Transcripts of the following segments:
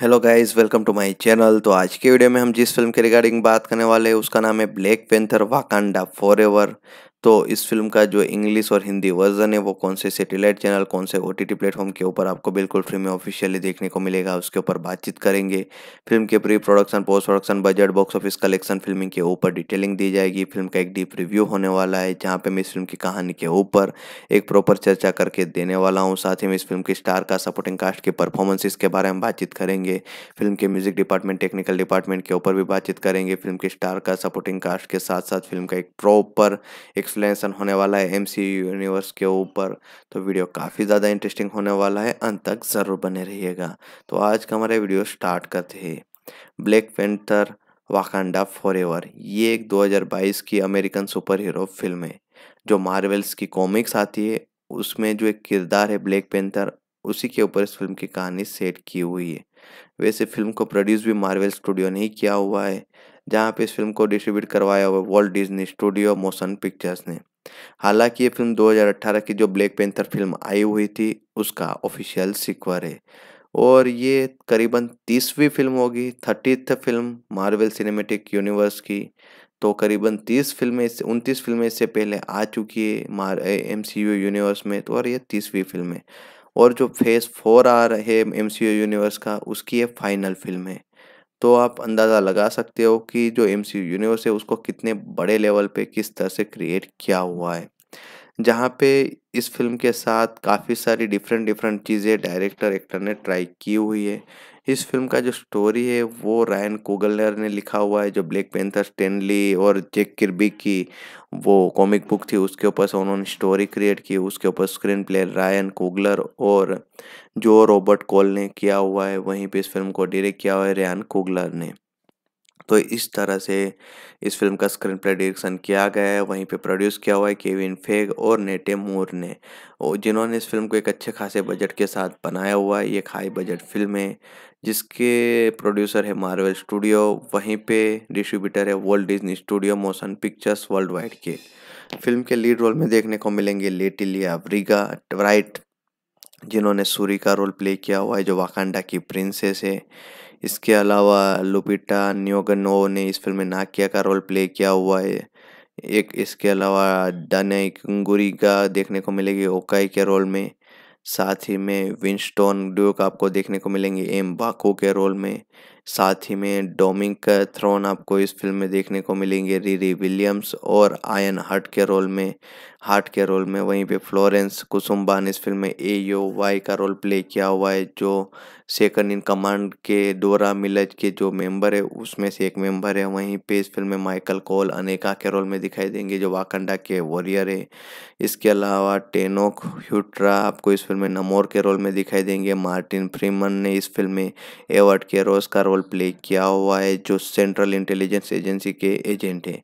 hello guys welcome to my channel तो आज के वीडियो में हम जिस फिल्म के रिगार्डिंग बात करने वाले हैं उसका नाम है ब्लैक पेंथर वाकांडा फॉर एवर तो इस फिल्म का जो इंग्लिश और हिंदी वर्जन है वो कौन से सेटेलाइट चैनल कौन से ओ टी टी प्लेटफॉर्म के ऊपर आपको बिल्कुल फ्री में ऑफिशियली देखने को मिलेगा उसके ऊपर बातचीत करेंगे फिल्म के pre production post production budget box office collection filming के ऊपर डिटेलिंग दी जाएगी फिल्म का एक डीप रिव्यू होने वाला है जहाँ पर मैं इस फिल्म की कहानी के ऊपर एक प्रॉपर चर्चा करके देने वाला हूँ साथ ही मैं इस फिल्म के स्टार का सपोर्टिंग कास्ट के परफॉर्मेंसेस के बारे में बातचीत करेंगे फिल्म के म्यूजिक डिपार्टमेंट टेक्निकल डिपार्टमेंट के ऊपर भी बातचीत करेंगे फिल्म के स्टार का सपोर्टिंग कास्ट के साथ साथ फिल्म का एक प्रॉपर एक एक्सप्लेनेशन होने वाला है एम यूनिवर्स के ऊपर तो वीडियो काफ़ी ज़्यादा इंटरेस्टिंग होने वाला है अंत तक ज़रूर बने रहिएगा तो आज का हमारा वीडियो स्टार्ट करते हैं ब्लैक पेंथर वाकांडा फॉर ये एक 2022 की अमेरिकन सुपर हीरो फिल्म है जो मार्वल्स की कॉमिक्स आती है उसमें जो एक किरदार है ब्लैक पेंथर उसी के ऊपर इस फिल्म की कहानी सेट की हुई है वैसे फिल्म को प्रोड्यूस भी मार्वल स्टूडियो ने ही किया हुआ है जहां पे इस फिल्म को डिस्ट्रीब्यूट करवाया हुआ Walt Disney studio motion pictures ने हालांकि ये फिल्म 2018 की जो ब्लैक पेंथर फिल्म आई हुई थी उसका ऑफिशियल सिक्वर है और ये करीबन तीसवीं फिल्म होगी thirtieth film Marvel cinematic universe की तो करीबन तीस फिल्में इससे उनतीस फिल्में इससे पहले आ चुकी है मार एम सी यू यूनिवर्स में तो और ये तीसवीं फिल्म है और जो फेज़ फोर आ रहे एम सी यू यूनिवर्स का उसकी ये फाइनल फिल्म है तो आप अंदाज़ा लगा सकते हो कि जो एम यूनिवर्स है उसको कितने बड़े लेवल पे किस तरह से क्रिएट किया हुआ है जहाँ पे इस फिल्म के साथ काफ़ी सारी डिफरेंट डिफरेंट चीज़ें डायरेक्टर एक्टर ने ट्राई की हुई है इस फिल्म का जो स्टोरी है वो रायन कोगलर ने लिखा हुआ है जो ब्लैक पेंथर स्टेनली और जेक किरबी की वो कॉमिक बुक थी उसके ऊपर से उन्होंने स्टोरी क्रिएट की उसके ऊपर स्क्रीन प्ले रायन कोगलर और जो रॉबर्ट कॉल ने किया हुआ है वहीं पे इस फिल्म को डायरेक्ट किया हुआ है रैन कोगलर ने तो इस तरह से इस फिल्म का स्क्रीन प्ले डिरेक्शन किया गया है वहीं पे प्रोड्यूस किया हुआ है केविन फेग और नेटे मूर ने और जिन्होंने इस फिल्म को एक अच्छे खासे बजट के साथ बनाया हुआ है ये एक हाई बजट फिल्म है जिसके प्रोड्यूसर है मार्वल स्टूडियो वहीं पे डिस्ट्रीब्यूटर है world Disney studio motion pictures world wide के फिल्म के लीड रोल में देखने को मिलेंगे लेटिलिया ब्रिगा राइट जिन्होंने सूरी का रोल प्ले किया हुआ है जो वाकांडा की प्रिंसेस है इसके अलावा लुपिटा न्योगनो ने इस फिल्म में नाकिया का रोल प्ले किया हुआ है एक इसके अलावा डने गुरी का देखने को मिलेगी ओकाई के रोल में साथ ही में विंस्टोन ड्यूक आपको देखने को मिलेंगे एम बाको के रोल में साथ ही में डोमिंग थ्रोन आपको इस फिल्म में देखने को मिलेंगे रीरी विलियम्स और आयन हार्ट के रोल में हार्ट के रोल में वहीं पे फ्लोरेंस कुसुम्बान इस फिल्म में ए यू वाई का रोल प्ले किया हुआ है जो सेकंड इन कमांड के डोरा मिलज के जो मेंबर है उसमें से एक मेंबर है वहीं पे इस फिल्म में माइकल कोल अनेका के रोल में दिखाई देंगे जो वाकंडा के वॉरियर है इसके अलावा टेनोक ह्यूट्रा आपको इस फिल्म में नमोर के रोल में दिखाई देंगे मार्टिन फ्रीमन ने इस फिल्म में एवर्ड के रोज का रोल प्ले किया हुआ है जो सेंट्रल इंटेलिजेंस एजेंसी के एजेंट है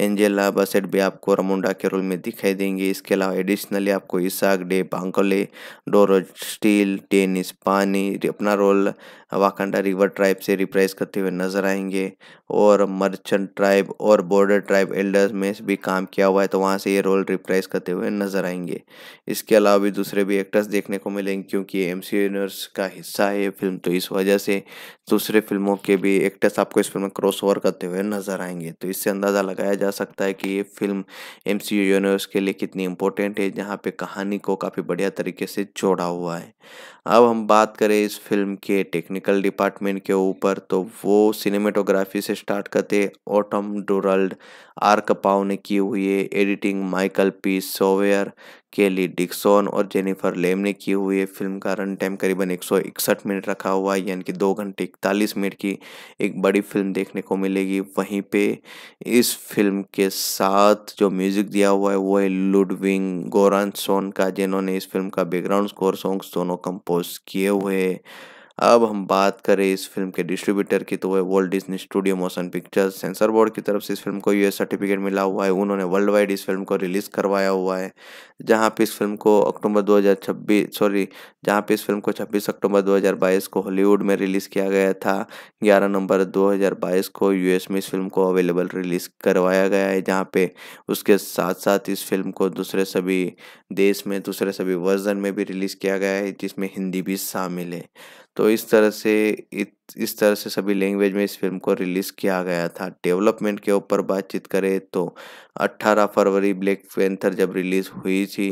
एंजेला बसेट भी आपको रमुंडा के रोल में दिखाई देंगे इसके अलावा एडिशनली आपको Isaach day Bankole Dorothy Steel tennis पानी अपना रोल वाकंडा रिवर ट्राइब से रिप्रेस करते हुए नजर आएंगे और मर्चेंट ट्राइब और बॉर्डर ट्राइब एल्डर्स में भी काम किया हुआ है तो वहाँ से ये रोल रिप्रेस करते हुए नजर आएंगे इसके अलावा भी दूसरे भी एक्टर्स देखने को मिलेंगे क्योंकि एम सी यूनिवर्स का हिस्सा है ये फिल्म तो इस वजह से दूसरे फिल्मों के भी एक्टर्स आपको इस फिल्म में क्रॉस ओवर करते हुए नजर आएंगे तो इससे अंदाज़ा लगाया जा सकता है कि ये फिल्म एम सी यूनिवर्स के लिए कितनी इंपॉर्टेंट है जहाँ पे कहानी को काफ़ी बढ़िया तरीके से जोड़ा हुआ है अब हम बात करें इस फिल्म के टेक्निक टेक्निकल डिपार्टमेंट के ऊपर तो वो सिनेमेटोग्राफी से स्टार्ट करते ऑटम डोरल्ड आर कपाव ने की हुई है एडिटिंग माइकल पी सोवेयर केली डिक्सन और जेनिफर लेम ने की हुई है फिल्म का रन टाइम करीबन एक मिनट रखा हुआ है यानी कि दो घंटे इकतालीस मिनट की एक बड़ी फिल्म देखने को मिलेगी वहीं पे इस फिल्म के साथ जो म्यूज़िक दिया हुआ है वो है लुडविंग गोरानसोन का जिन्होंने इस फिल्म का बैकग्राउंड स्कोर सॉन्ग्स दोनों कंपोज किए हुए अब हम बात करें इस फिल्म के डिस्ट्रीब्यूटर की तो वह world Disney studio motion pictures censor board की तरफ से इस फिल्म को यूएस सर्टिफिकेट मिला हुआ है उन्होंने वर्ल्ड वाइड इस फिल्म को रिलीज़ करवाया हुआ है जहाँ पे इस फिल्म को अक्टूबर 2026 सॉरी जहाँ पे इस फिल्म को 26 अक्टूबर 2022 को हॉलीवुड में रिलीज़ किया गया था 11 नवंबर 2022 को यूएस में इस फिल्म को अवेलेबल रिलीज़ करवाया गया है जहाँ पे उसके साथ साथ इस फिल्म को दूसरे सभी देश में दूसरे सभी वर्जन में भी रिलीज़ किया गया है जिसमें हिंदी भी शामिल है तो इस तरह से इस तरह से सभी लैंग्वेज में इस फिल्म को रिलीज़ किया गया था डेवलपमेंट के ऊपर बातचीत करें तो 18 फरवरी ब्लैक पेंथर जब रिलीज़ हुई थी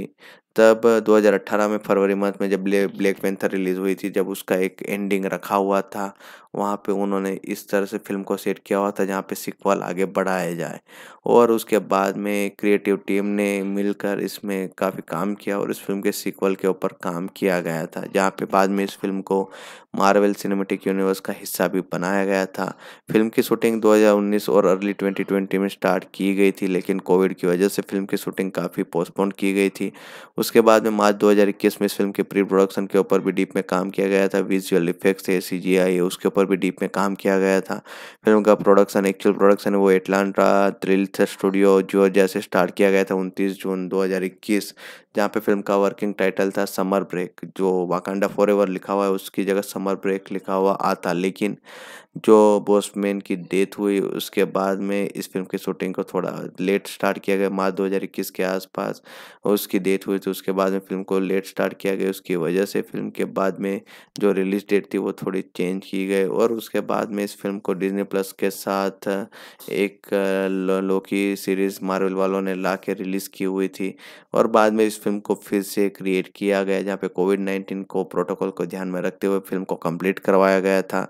तब 2018 में फरवरी मंथ में जब ब्लैक पेंथर रिलीज़ हुई थी जब उसका एक एंडिंग रखा हुआ था वहाँ पे उन्होंने इस तरह से फिल्म को सेट किया हुआ था जहाँ पे सिक्वल आगे बढ़ाया जाए और उसके बाद में क्रिएटिव टीम ने मिलकर इसमें काफ़ी काम किया और इस फिल्म के सिक्वल के ऊपर काम किया गया था जहाँ पे बाद में इस फिल्म को मार्वल सिनेमेटिक यूनिवर्स का हिस्सा भी बनाया गया था फिल्म की शूटिंग 2019 और अर्ली 2020 में स्टार्ट की गई थी लेकिन लेकिन कोविड की वजह से फिल्म की शूटिंग काफ़ी पोस्टपोन की गई थी उसके बाद में मार्च 2021 में इस फिल्म के प्री प्रोडक्शन के ऊपर भी डीप में काम किया गया था विजुअल इफेक्ट्स है सी जी आई उसके ऊपर भी डीप में काम किया गया था फिल्म का प्रोडक्शन एक्चुअल प्रोडक्शन वो एटलांटा थ्रिल्थ स्टूडियो जो जैसे स्टार्ट किया गया था उनतीस जून दो जहाँ पे फिल्म का वर्किंग टाइटल था समर ब्रेक जो वाकांडा फॉर एवर लिखा हुआ है उसकी जगह समर ब्रेक लिखा हुआ आता लेकिन जो बोसमैन की डेथ हुई उसके बाद में इस फिल्म की शूटिंग को थोड़ा लेट स्टार्ट किया गया मार्च दो के आसपास उसकी डेथ हुई थी उसके बाद में फिल्म को लेट स्टार्ट किया गया उसकी वजह से फिल्म के बाद में जो रिलीज डेट थी वो थोड़ी चेंज की गई और उसके बाद में इस फिल्म को डिजनी प्लस के साथ एक लोकी सीरीज़ मार्वल वालों ने ला के रिलीज़ की हुई थी और बाद में इस फिल्म को फिर से क्रिएट किया गया जहाँ पे कोविड नाइन्टीन को प्रोटोकॉल को ध्यान में रखते हुए फिल्म को कंप्लीट करवाया गया था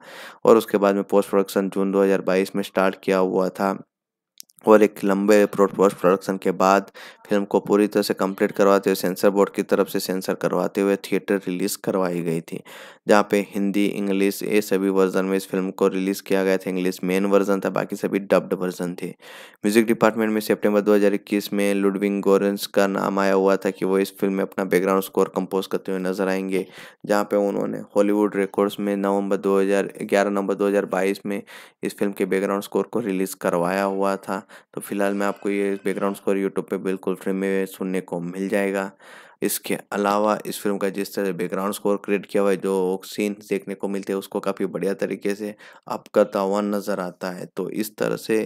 और उसके बाद में पोस्ट प्रोडक्शन जून 2022 में स्टार्ट किया हुआ था और एक लंबे पोस्ट प्रोडक्शन के बाद फिल्म को पूरी तरह से कंप्लीट करवाते हुए सेंसर बोर्ड की तरफ से सेंसर करवाते हुए थिएटर रिलीज़ करवाई गई थी जहाँ पे हिंदी इंग्लिश ये सभी वर्जन में इस फिल्म को रिलीज़ किया गया था इंग्लिश मेन वर्जन था बाकी सभी डब्ड वर्जन थे म्यूजिक डिपार्टमेंट में सेप्टेम्बर दो में लुडविंग गोरेंस का नाम आया हुआ था कि वो इस फिल्म में अपना बैकग्राउंड स्कोर कंपोज करते हुए नजर आएंगे जहाँ पे उन्होंने हॉलीवुड रिकॉर्ड्स में नवंबर 2011 नवंबर 2022 में इस फिल्म के बैकग्राउंड स्कोर को रिलीज़ करवाया हुआ था तो फिलहाल मैं आपको ये बैकग्राउंड स्कोर यूट्यूब पर बिल्कुल फिल्म में सुनने को मिल जाएगा इसके अलावा इस फिल्म का जिस तरह बैकग्राउंड स्कोर क्रिएट किया हुआ है जो सीन देखने को मिलते हैं उसको काफ़ी बढ़िया तरीके से आपका करता हुआ नज़र आता है तो इस तरह से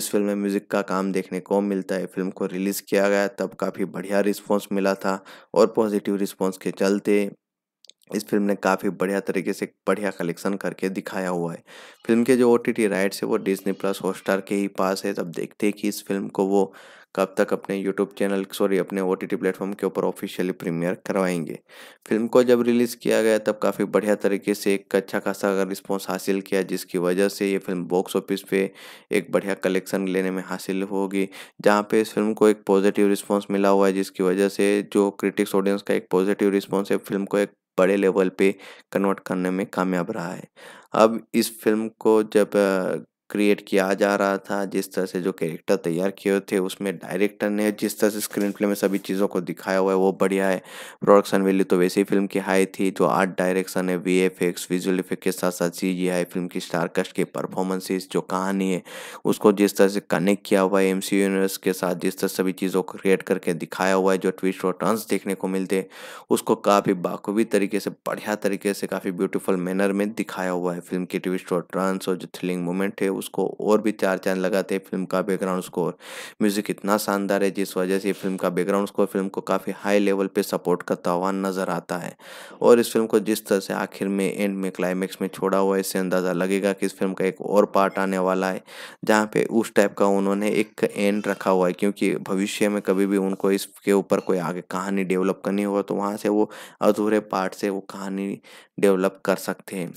इस फिल्म में म्यूज़िक का काम देखने को मिलता है फिल्म को रिलीज़ किया गया तब काफ़ी बढ़िया रिस्पॉन्स मिला था और पॉजिटिव रिस्पॉन्स के चलते इस फिल्म ने काफ़ी बढ़िया तरीके से बढ़िया कलेक्शन करके दिखाया हुआ है फिल्म के जो ओ टी टी राइट्स है वो डिजनी प्लस हॉटस्टार के ही पास है तब देखते हैं कि इस फिल्म को वो कब तक अपने यूट्यूब चैनल सॉरी अपने ओ टी प्लेटफॉर्म के ऊपर ऑफिशियली प्रीमियर करवाएंगे फिल्म को जब रिलीज़ किया गया तब काफ़ी बढ़िया तरीके से एक अच्छा खासा अगर रिस्पॉन्स हासिल किया जिसकी वजह से ये फिल्म बॉक्स ऑफिस पे एक बढ़िया कलेक्शन लेने में हासिल होगी जहाँ पे इस फिल्म को एक पॉजिटिव रिस्पॉन्स मिला हुआ है जिसकी वजह से जो क्रिटिक्स ऑडियंस का एक पॉजिटिव रिस्पॉन्स है फिल्म को एक बड़े लेवल पे कन्वर्ट करने में कामयाब रहा है अब इस फिल्म को जब क्रिएट किया जा रहा था जिस तरह से जो कैरेक्टर तैयार किए हुए थे उसमें डायरेक्टर ने जिस तरह से स्क्रीन प्ले में सभी चीज़ों को दिखाया हुआ है वो बढ़िया है प्रोडक्शन वैल्यू तो वैसे ही फिल्म की हाई थी जो आर्ट डायरेक्शन है V F X visual effect के साथ साथ सी जी आई फिल्म की स्टारकास्ट की परफॉर्मेंसेज जो कहानी है उसको जिस तरह से कनेक्ट किया हुआ है एम सी यूनिवर्स के साथ जिस तरह सभी चीज़ों को क्रिएट करके दिखाया हुआ है जो ट्विस्ट और टर्न्स देखने को मिलते हैं उसको काफ़ी बाखूबी तरीके से बढ़िया तरीके से काफ़ी ब्यूटीफुल मैनर में दिखाया हुआ है फिल्म के ट्विस्ट और टर्न्स और जो थ्रिलिंग मोमेंट है उसको और भी चार चांद लगाते हैं फिल्म का बैकग्राउंड स्कोर म्यूज़िक इतना शानदार है जिस वजह से फिल्म का बैकग्राउंड स्कोर फिल्म को काफ़ी हाई लेवल पर सपोर्ट करता हुआ नज़र आता है और इस फिल्म को जिस तरह से आखिर में एंड में क्लाइमैक्स में छोड़ा हुआ इससे अंदाज़ा लगेगा कि इस फिल्म का एक और पार्ट आने वाला है जहाँ पे उस टाइप का उन्होंने एक एंड रखा हुआ है क्योंकि भविष्य में कभी भी उनको इसके ऊपर कोई आगे कहानी डेवलप करनी होगा तो वहाँ से वो अधूरे पार्ट से वो कहानी डेवलप कर सकते हैं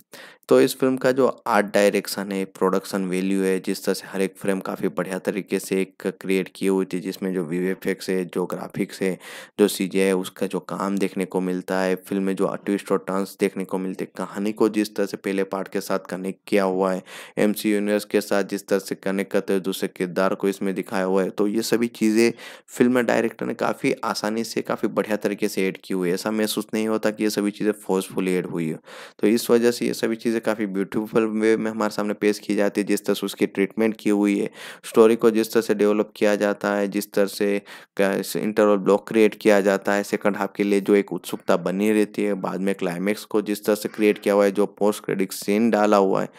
तो इस फिल्म का जो आर्ट डायरेक्शन है प्रोडक्शन वैल्यू है जिस तरह से हर एक फ्रेम काफ़ी बढ़िया तरीके से एक क्रिएट किए हुए थे जिसमें जो वी एफेक्ट्स है जो ग्राफिक्स है जो सी है उसका जो काम देखने को मिलता है फिल्म में जो ट्विस्ट और टर्न्स देखने को मिलते कहानी को जिस तरह से पहले पार्ट के साथ कनेक्ट किया हुआ है एम सी यूनिवर्स के साथ जिस तरह से कनेक्ट करते हुए दूसरे किरदार को इसमें दिखाया हुआ है तो ये सभी चीज़ें फिल्म डायरेक्टर ने काफ़ी आसानी से काफ़ी बढ़िया तरीके से ऐड की हुई है ऐसा महसूस नहीं होता कि ये सभी चीज़ें फोर्सफुली ऐड हुई है तो इस वजह से ये सभी चीज़ें चीज़ें काफ़ी ब्यूटीफुल वे में हमारे सामने पेश की जाती है जिस तरह से उसकी ट्रीटमेंट की हुई है स्टोरी को जिस तरह से डेवलप किया जाता है जिस तरह से इंटरवल ब्लॉक क्रिएट किया जाता है सेकंड हाफ के लिए जो एक उत्सुकता बनी रहती है बाद में क्लाइमेक्स को जिस तरह से क्रिएट किया हुआ है जो पोस्ट क्रेडिट सीन डाला हुआ है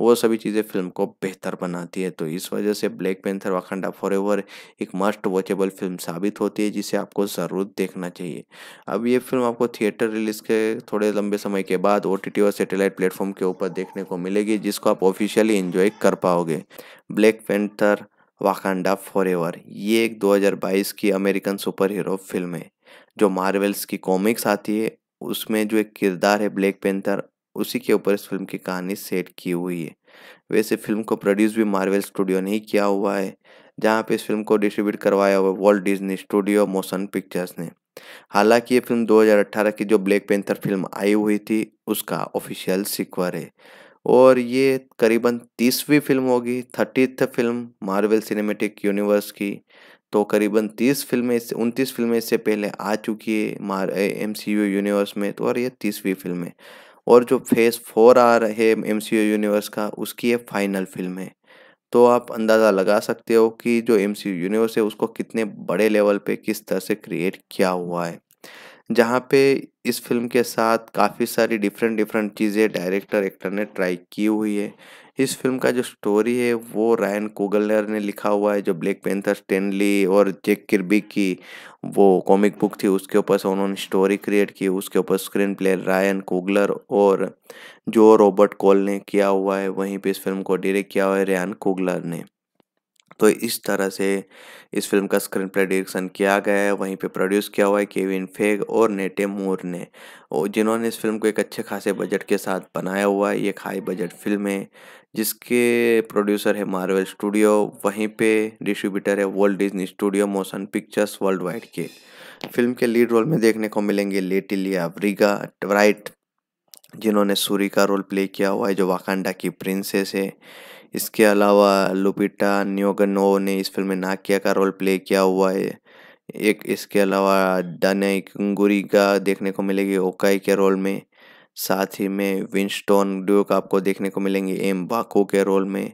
वो सभी चीज़ें फिल्म को बेहतर बनाती है तो इस वजह से ब्लैक पेंथर वाखंडा फॉर एक मस्ट वॉचेबल फिल्म साबित होती है जिसे आपको ज़रूर देखना चाहिए अब ये फिल्म आपको थिएटर रिलीज के थोड़े लंबे समय के बाद ओ और सेटेलाइट प्लेटफॉर्म के ऊपर देखने को मिलेगी जिसको आप ऑफिशियली इन्जॉय कर पाओगे ब्लैक वाखंडा वाकांडा एवर ये एक 2022 की अमेरिकन सुपर हीरो फिल्म है जो मार्वल्स की कॉमिक्स आती है उसमें जो एक किरदार है ब्लैक पेंथर उसी के ऊपर इस फिल्म की कहानी सेट की हुई है वैसे फिल्म को प्रोड्यूस भी मार्वल स्टूडियो ने ही किया हुआ है जहाँ पे इस फिल्म को डिस्ट्रीब्यूट करवाया हुआ Walt Disney studio motion pictures ने हालांकि ये फिल्म 2018 की जो ब्लैक पेंथर फिल्म आई हुई थी उसका ऑफिशियल सिक्वर है और ये करीबन तीसवीं फिल्म होगी thirtieth film Marvel cinematic universe की तो करीबन तीस फिल्में उनतीस फिल्में इससे पहले आ चुकी है मार एम सी यू यूनिवर्स में तो और ये तीसवीं फिल्म है और जो फेज़ फोर आ रहे एम सी यूनिवर्स का उसकी ये फाइनल फिल्म है तो आप अंदाज़ा लगा सकते हो कि जो एम सी यूनिवर्स है उसको कितने बड़े लेवल पे किस तरह से क्रिएट किया हुआ है जहाँ पे इस फिल्म के साथ काफ़ी सारी डिफरेंट डिफरेंट चीज़ें डायरेक्टर एक्टर ने ट्राई की हुई है इस फिल्म का जो स्टोरी है वो रायन कोगलर ने लिखा हुआ है जो ब्लैक पेंथर स्टेनली और जेक किरबी की वो कॉमिक बुक थी उसके ऊपर से उन्होंने स्टोरी क्रिएट की उसके ऊपर स्क्रीन प्ले रायन कोगलर और जो रॉबर्ट कॉल ने किया हुआ है वहीं पे इस फिल्म को डायरेक्ट किया हुआ है रैन कोगलर ने तो इस तरह से इस फिल्म का स्क्रीन प्ले डिरेक्शन किया गया है वहीं पे प्रोड्यूस किया हुआ है केविन फेग और नेटे मोर ने और जिन्होंने इस फिल्म को एक अच्छे खासे बजट के साथ बनाया हुआ है ये एक हाई बजट फिल्म है जिसके प्रोड्यूसर है मार्वल स्टूडियो वहीं पे डिस्ट्रीब्यूटर है world Disney studio motion pictures world wide के फिल्म के लीड रोल में देखने को मिलेंगे लेटिलिया ब्रिगा राइट जिन्होंने सूरी का रोल प्ले किया हुआ है जो वाकांडा की प्रिंसेस है इसके अलावा लुपिटा न्योगनो ने इस फिल्म में नाकिया का रोल प्ले किया हुआ है एक इसके अलावा डने गुरी का देखने को मिलेगी ओकाई के रोल में साथ ही में विंस्टोन ड्यूक आपको देखने को मिलेंगे एम बाको के रोल में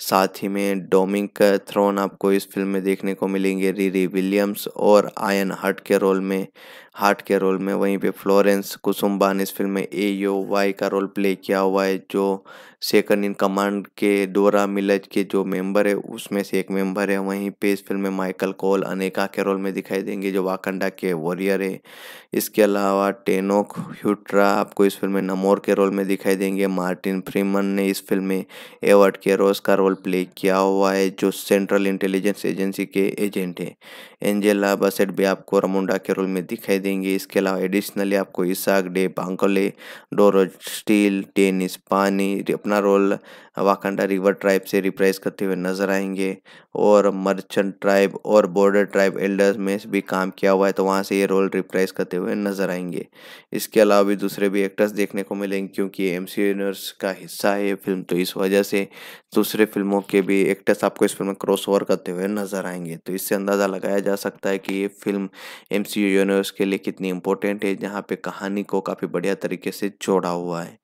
साथ ही में डोमिक थ्रोन आपको इस फिल्म में देखने को मिलेंगे रीरी विलियम्स और आयन हट के रोल में हार्ट के रोल में वहीं पे फ्लोरेंस कुसुम्बा ने इस फिल्म में ए यो वाई का रोल प्ले किया हुआ है जो सेकंड इन कमांड के डोरा मिलज के जो मेंबर है उसमें से एक मेंबर है वहीं पे इस फिल्म में माइकल कोल अनेका के रोल में दिखाई देंगे जो वाकंडा के वॉरियर है इसके अलावा टेनोक ह्यूट्रा आपको इस फिल्म में नमोर के रोल में दिखाई देंगे मार्टिन फ्रीमन ने इस फिल्म में एवर्ड के रोज का रोल रोल प्ले किया हुआ है जो सेंट्रल इंटेलिजेंस एजेंसी के एजेंट हैं एंजेला बसेट भी आपको रमुंडा के रोल में दिखाई देंगे इसके अलावा एडिशनली आपको Isaach De Bankole डोरो Steel tennis पानी अपना रोल वाकंडा रिवर ट्राइब से रिप्रेस करते हुए नजर आएंगे और मर्चेंट ट्राइब और बॉर्डर ट्राइब एल्डर्स में भी काम किया हुआ है तो वहाँ से ये रोल रिप्रेस करते हुए नजर आएंगे इसके अलावा भी दूसरे भी एक्टर्स देखने को मिलेंगे क्योंकि एम सी यूनिवर्स का हिस्सा है ये फिल्म तो इस वजह से दूसरे फिल्मों के भी एक्टर्स आपको इस फिल्म में क्रॉस ओवर करते हुए नजर आएंगे तो इससे अंदाज़ा लगाया जा सकता है कि ये फिल्म एम सी यूनिवर्स के लिए कितनी इंपॉर्टेंट है जहाँ पे कहानी को काफ़ी बढ़िया तरीके से जोड़ा हुआ है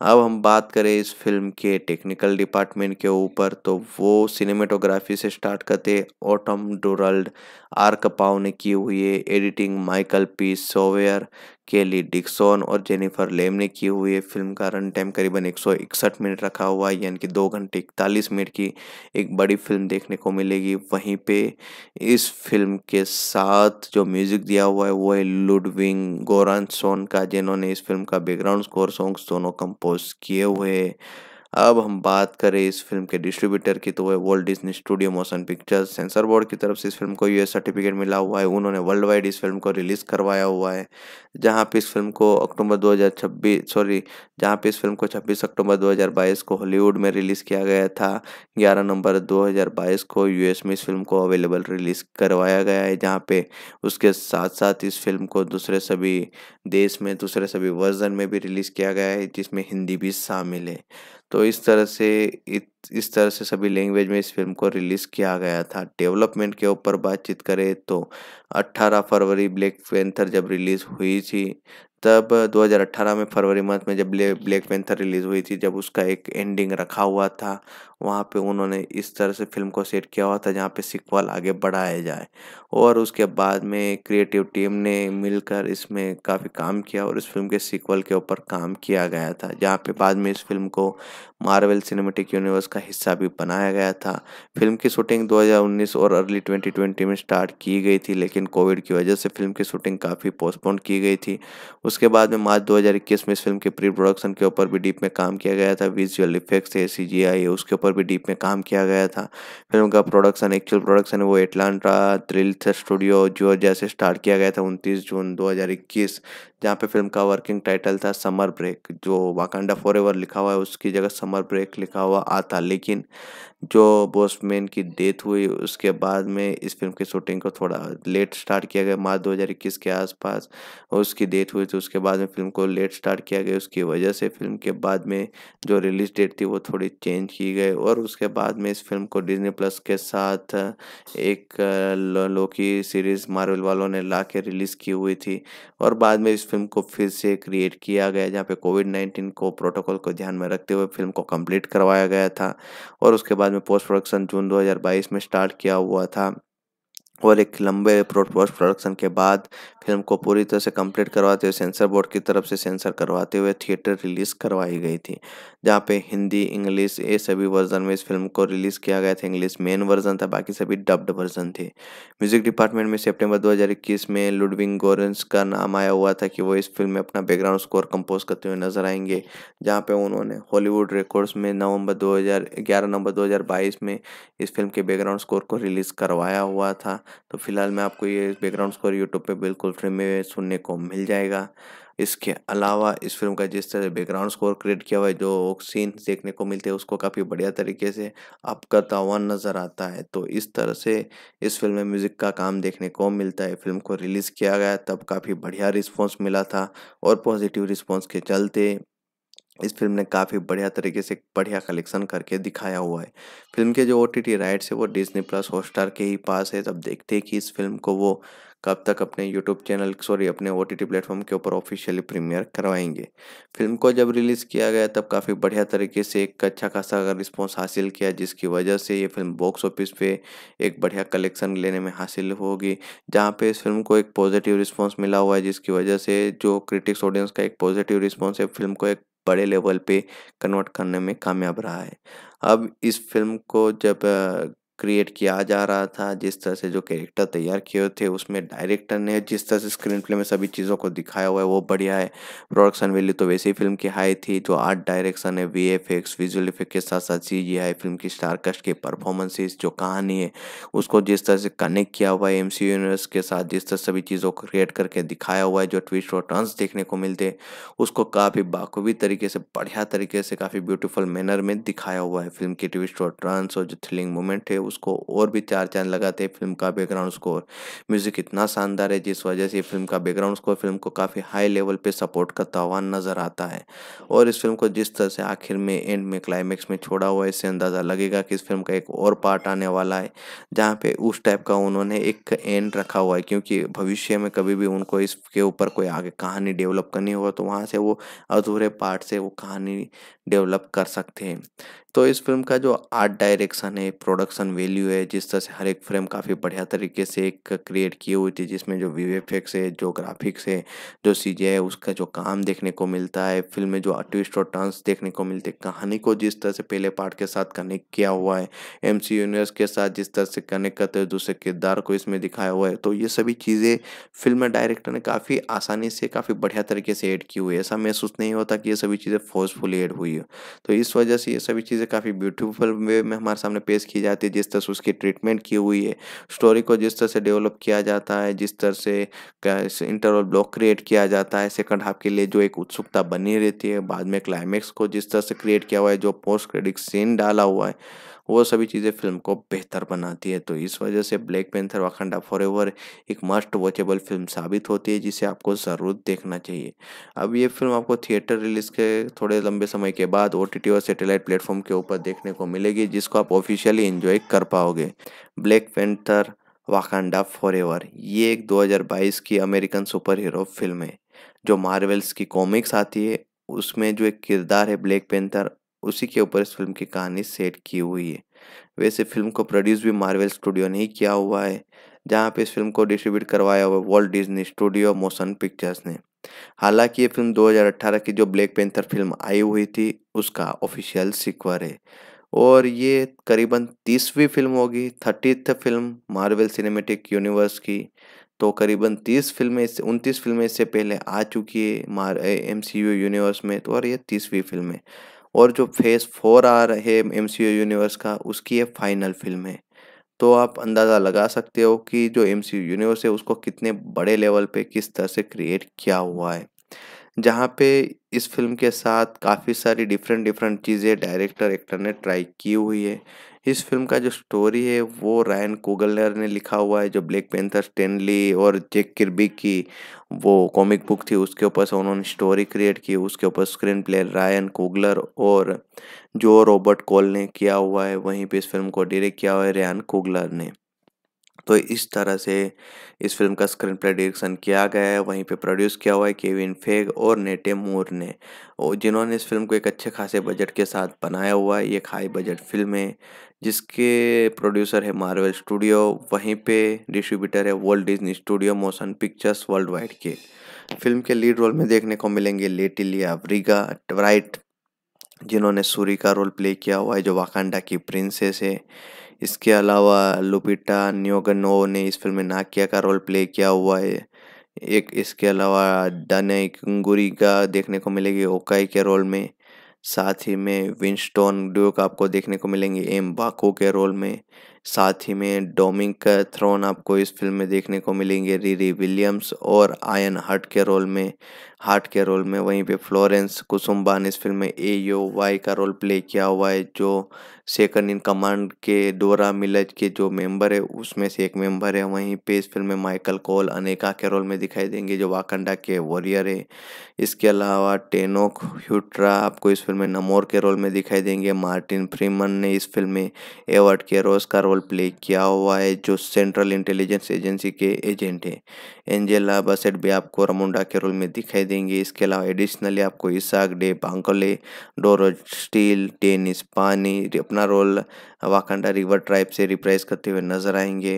अब हम बात करें इस फिल्म के टेक्निकल डिपार्टमेंट के ऊपर तो वो सिनेमेटोग्राफी से स्टार्ट करते ऑटम डोरल्ड आर्क कपाव ने की हुई है एडिटिंग माइकल पी सोवेयर केली डिक्सन और जेनिफर लेम ने की हुई है फिल्म का रन टाइम करीबन एक मिनट रखा हुआ है यानी कि दो घंटे इकतालीस मिनट की एक बड़ी फिल्म देखने को मिलेगी वहीं पे इस फिल्म के साथ जो म्यूज़िक दिया हुआ है वो है लुडविंग गोरान सोन का जिन्होंने इस फिल्म का बैकग्राउंड स्कोर सॉन्ग्स दोनों कंपोज किए हुए हैं अब हम बात करें इस फिल्म के डिस्ट्रीब्यूटर की तो वह world Disney studio motion pictures censor board की तरफ से इस फिल्म को यूएस सर्टिफिकेट मिला हुआ है उन्होंने वर्ल्ड वाइड इस फिल्म को रिलीज़ करवाया हुआ है जहाँ पे इस फिल्म को अक्टूबर 2026 सॉरी जहाँ पे इस फिल्म को 26 अक्टूबर 2022 को हॉलीवुड में रिलीज़ किया गया था ग्यारह नवंबर दो को यूएस में इस फिल्म को अवेलेबल रिलीज़ करवाया गया है जहाँ पे उसके साथ साथ इस फिल्म को दूसरे सभी देश में दूसरे सभी वर्जन में भी रिलीज़ किया गया है जिसमें हिंदी भी शामिल है तो इस तरह से इस तरह से सभी लैंग्वेज में इस फिल्म को रिलीज़ किया गया था डेवलपमेंट के ऊपर बातचीत करें तो 18 फरवरी ब्लैक पेंथर जब रिलीज़ हुई थी तब 2018 में फरवरी मंथ में जब ब्लैक पेंथर रिलीज़ हुई थी जब उसका एक एंडिंग रखा हुआ था वहाँ पे उन्होंने इस तरह से फिल्म को सेट किया हुआ था जहाँ पे सिक्वल आगे बढ़ाया जाए और उसके बाद में क्रिएटिव टीम ने मिलकर इसमें काफ़ी काम किया और इस फिल्म के सिक्वल के ऊपर काम किया गया था जहाँ पे बाद में इस फिल्म को मार्वल सिनेमेटिक यूनिवर्स का हिस्सा भी बनाया गया था फिल्म की शूटिंग 2019 और अर्ली 2020 में स्टार्ट की गई थी लेकिन कोविड की वजह से फिल्म की शूटिंग काफ़ी पोस्टपोन की गई थी उसके बाद में मार्च 2021 में इस फिल्म के प्री प्रोडक्शन के ऊपर भी डीप में काम किया गया था विजुअल इफेक्ट्स थे सी जी आई उसके ऊपर भी डीप में काम किया गया था फिल्म का प्रोडक्शन एक्चुअल प्रोडक्शन वो एटलांटा थ्रिल्थ स्टूडियो जो जैसे स्टार्ट किया गया था उनतीस जून दो जहाँ पे फिल्म का वर्किंग टाइटल था समर ब्रेक जो वाकंडा फॉरएवर लिखा हुआ है उसकी जगह समर ब्रेक लिखा हुआ आता लेकिन जो बोसमैन की डेथ हुई उसके बाद में इस फिल्म की शूटिंग को थोड़ा लेट स्टार्ट किया गया मार्च दो के आसपास उसकी डेथ हुई थी उसके बाद में फिल्म को लेट स्टार्ट किया गया उसकी वजह से फिल्म के बाद में जो रिलीज डेट थी वो थोड़ी चेंज की गई और उसके बाद में इस फिल्म को डिजनी प्लस के साथ एक लोकी सीरीज़ मार्वल वालों ने ला के रिलीज़ की हुई थी और बाद में इस फिल्म को फिर से क्रिएट किया गया जहाँ पे कोविड नाइन्टीन को प्रोटोकॉल को ध्यान में रखते हुए फिल्म को कंप्लीट करवाया गया था और उसके बाद में पोस्ट प्रोडक्शन जून 2022 में स्टार्ट किया हुआ था और एक लंबे पोस्ट प्रोडक्शन के बाद फिल्म को पूरी तरह से कंप्लीट करवाते हुए सेंसर बोर्ड की तरफ से सेंसर करवाते हुए थिएटर रिलीज़ करवाई गई थी जहाँ पे हिंदी इंग्लिश ये सभी वर्जन में इस फिल्म को रिलीज़ किया गया था इंग्लिश मेन वर्जन था बाकी सभी डब्ड वर्जन थे म्यूजिक डिपार्टमेंट में सेप्टेम्बर दो में लुडविंग गोरेंस का नाम आया हुआ था कि वो इस फिल्म में अपना बैकग्राउंड स्कोर कंपोज करते हुए नजर आएंगे जहाँ पे उन्होंने हॉलीवुड रिकॉर्ड्स में नवंबर दो नवंबर 2022 में इस फिल्म के बैकग्राउंड स्कोर को रिलीज़ करवाया हुआ था तो फ़िलहाल मैं आपको ये बैकग्राउंड स्कोर यूट्यूब पे बिल्कुल फ्री में सुनने को मिल जाएगा इसके अलावा इस फिल्म का जिस तरह बैकग्राउंड स्कोर क्रिएट किया हुआ है जो सीन देखने को मिलते हैं उसको काफ़ी बढ़िया तरीके से आपका तावन नज़र आता है तो इस तरह से इस फिल्म में म्यूज़िक का काम देखने को मिलता है फिल्म को रिलीज़ किया गया तब काफ़ी बढ़िया रिस्पॉन्स मिला था और पॉजिटिव रिस्पॉन्स के चलते इस फिल्म ने काफ़ी बढ़िया तरीके से बढ़िया कलेक्शन करके दिखाया हुआ है फिल्म के जो ओ टी टी राइट्स है वो डिजनी प्लस हॉटस्टार के ही पास है तब देखते हैं कि इस फिल्म को वो कब तक अपने यूट्यूब चैनल सॉरी अपने ओ टी टी प्लेटफॉर्म के ऊपर ऑफिशियली प्रीमियर करवाएंगे फिल्म को जब रिलीज़ किया गया तब काफ़ी बढ़िया तरीके से एक अच्छा खासा रिस्पॉन्स हासिल किया जिसकी वजह से ये फिल्म बॉक्स ऑफिस पे एक बढ़िया कलेक्शन लेने में हासिल होगी जहाँ पे इस फिल्म को एक पॉजिटिव रिस्पॉन्स मिला हुआ है जिसकी वजह से जो क्रिटिक्स ऑडियंस का एक पॉजिटिव रिस्पॉन्स है फिल्म को एक बड़े लेवल पे कन्वर्ट करने में कामयाब रहा है अब इस फिल्म को जब क्रिएट किया जा रहा था जिस तरह से जो कैरेक्टर तैयार किए हुए थे उसमें डायरेक्टर ने जिस तरह से स्क्रीन प्ले में सभी चीज़ों को दिखाया हुआ है वो बढ़िया है प्रोडक्शन वैल्यू तो वैसे ही फिल्म की हाई थी जो आर्ट डायरेक्शन है V F X visual effect के साथ साथ सी जी आई फिल्म की स्टारकास्ट की परफॉर्मेंसेज जो कहानी है उसको जिस तरह से कनेक्ट किया हुआ है एम सी यूनिवर्स के साथ जिस तरह सभी चीज़ों को क्रिएट करके दिखाया हुआ है जो ट्विस्ट और टर्न्स देखने को मिलते हैं उसको काफ़ी बाखूबी तरीके से बढ़िया तरीके से काफ़ी ब्यूटीफुल मैनर में दिखाया हुआ है फिल्म के ट्विस्ट और टर्न्स और जो थ्रिलिंग मोमेंट है उसको और भी चार चांद लगाते हैं फिल्म का बैकग्राउंड स्कोर म्यूज़िक इतना शानदार है जिस वजह से फिल्म का बैकग्राउंड स्कोर फिल्म को काफ़ी हाई लेवल पर सपोर्ट करता हुआ नज़र आता है और इस फिल्म को जिस तरह से आखिर में एंड में क्लाइमैक्स में छोड़ा हुआ है इससे अंदाज़ा लगेगा कि इस फिल्म का एक और पार्ट आने वाला है जहाँ पे उस टाइप का उन्होंने एक एंड रखा हुआ है क्योंकि भविष्य में कभी भी उनको इसके ऊपर कोई आगे कहानी डेवलप करनी होगा तो वहाँ से वो अधूरे पार्ट से वो कहानी डेवलप कर सकते हैं तो इस फिल्म का जो आर्ट डायरेक्शन है प्रोडक्शन वैल्यू है जिस तरह से हर एक फ्रेम काफ़ी बढ़िया तरीके से एक क्रिएट की हुई थी जिसमें जो वी एफेक्ट्स है जो ग्राफिक्स है जो चीज़ें है उसका जो काम देखने को मिलता है फिल्म में जो ट्विस्ट और टर्न्स देखने को मिलते कहानी को जिस तरह से पहले पार्ट के साथ कनेक्ट किया हुआ है एम सी यूनिवर्स के साथ जिस तरह से कनेक्ट करते हुए दूसरे किरदार को इसमें दिखाया हुआ है तो ये सभी चीज़ें फिल्म डायरेक्टर ने काफ़ी आसानी से काफ़ी बढ़िया तरीके से ऐड की हुई है ऐसा महसूस नहीं होता कि ये सभी चीज़ें फोर्सफुली एड हुई है तो इस वजह से ये सभी चीज़ चीज़ें काफ़ी ब्यूटीफुल वे में हमारे सामने पेश की जाती है जिस तरह से उसकी ट्रीटमेंट की हुई है स्टोरी को जिस तरह से डेवलप किया जाता है जिस तरह से इंटरवल ब्लॉक क्रिएट किया जाता है सेकंड हाफ के लिए जो एक उत्सुकता बनी रहती है बाद में क्लाइमेक्स को जिस तरह से क्रिएट किया हुआ है जो पोस्ट क्रेडिट सीन डाला हुआ है वो सभी चीज़ें फिल्म को बेहतर बनाती है तो इस वजह से ब्लैक पेंथर वाखंडा फॉर एक मस्ट वॉचेबल फिल्म साबित होती है जिसे आपको ज़रूर देखना चाहिए अब ये फिल्म आपको थिएटर रिलीज़ के थोड़े लंबे समय के बाद ओ और सेटेलाइट प्लेटफॉर्म के ऊपर देखने को मिलेगी जिसको आप ऑफिशियली इन्जॉय कर पाओगे ब्लैक पेंथर वाकांडा फॉरएवर ये एक 2022 की अमेरिकन सुपर हीरो फिल्म है जो मार्वल्स की कॉमिक्स आती है उसमें जो एक किरदार है ब्लैक पेंथर उसी के ऊपर इस फिल्म की कहानी सेट की हुई है वैसे फिल्म को प्रोड्यूस भी मार्वल स्टूडियो ने ही किया हुआ है जहाँ पे इस फिल्म को डिस्ट्रीब्यूट करवाया हुआ Walt Disney studio motion pictures ने हालांकि ये फिल्म 2018 की जो ब्लैक पेंथर फिल्म आई हुई थी उसका ऑफिशियल सिक्वर है और ये करीबन तीसवीं फिल्म होगी thirtieth film Marvel cinematic universe की तो करीबन तीस फिल्में इससे उनतीस फिल्में इससे पहले आ चुकी है मार एम सी यू यूनिवर्स में तो और ये तीसवीं फिल्म है और जो फेज़ फोर आ रहे एम यूनिवर्स का उसकी ये फाइनल फिल्म है तो आप अंदाज़ा लगा सकते हो कि जो एम यूनिवर्स है उसको कितने बड़े लेवल पे किस तरह से क्रिएट किया हुआ है जहाँ पे इस फिल्म के साथ काफ़ी सारी डिफरेंट डिफरेंट चीज़ें डायरेक्टर एक्टर ने ट्राई की हुई है इस फिल्म का जो स्टोरी है वो रायन कोगलर ने लिखा हुआ है जो ब्लैक पेंथर स्टेनली और जेक किरबी की वो कॉमिक बुक थी उसके ऊपर से उन्होंने स्टोरी क्रिएट की उसके ऊपर स्क्रीन प्ले रायन कोगलर और जो रॉबर्ट कॉल ने किया हुआ है वहीं पे इस फिल्म को डायरेक्ट किया हुआ है रायन कोगलर ने तो इस तरह से इस फिल्म का स्क्रीन प्ले डायरेक्शन किया गया है वहीं पे प्रोड्यूस किया हुआ है केविन फेग और नेटे मूर ने जिन्होंने इस फिल्म को एक अच्छे खासे बजट के साथ बनाया हुआ है ये एक हाई बजट फिल्म है जिसके प्रोड्यूसर है मार्वल स्टूडियो वहीं पे डिस्ट्रीब्यूटर है world Disney studio motion pictures world wide के फिल्म के लीड रोल में देखने को मिलेंगे लेटिलिया ब्रिगा ट्राइट जिन्होंने सूरी का रोल प्ले किया हुआ है जो वाकांडा की प्रिंसेस है इसके अलावा लुपिटा न्योगनो ने इस फिल्म में नाकिया का रोल प्ले किया हुआ है एक इसके अलावा डनई गुरी का देखने को मिलेगी ओकाई के रोल में साथ ही में विंस्टोन ड्यूक आपको देखने को मिलेंगे एम बाको के रोल में साथ ही में डोमिंग थ्रोन आपको इस फिल्म में देखने को मिलेंगे रीरी विलियम्स और आयन हट के रोल में हार्ट के रोल में वहीं पे फ्लोरेंस कुसुम्बा ने इस फिल्म में ए यो वाई का रोल प्ले किया हुआ है जो सेकंड इन कमांड के डोरा मिलज के जो मेंबर है उसमें से एक मेंबर है वहीं पे इस फिल्म में माइकल कोल अनेका के रोल में दिखाई देंगे जो वाकंडा के वॉरियर है इसके अलावा टेनोक ह्यूट्रा आपको इस फिल्म में नमोर के रोल में दिखाई देंगे मार्टिन फ्रीमन ने इस फिल्म में एवर्ड के रोज का रोल प्ले किया हुआ है जो सेंट्रल इंटेलिजेंस एजेंसी के एजेंट है एंजेला बसेट भी आपको रमुंडा के रोल में दिखाई देंगे इसके अलावा एडिशनली आपको Isaach day Bankole डोरो Steel tennis पानी अपना रोल वाकंडा रिवर ट्राइब से रिप्राइज करते हुए नजर आएंगे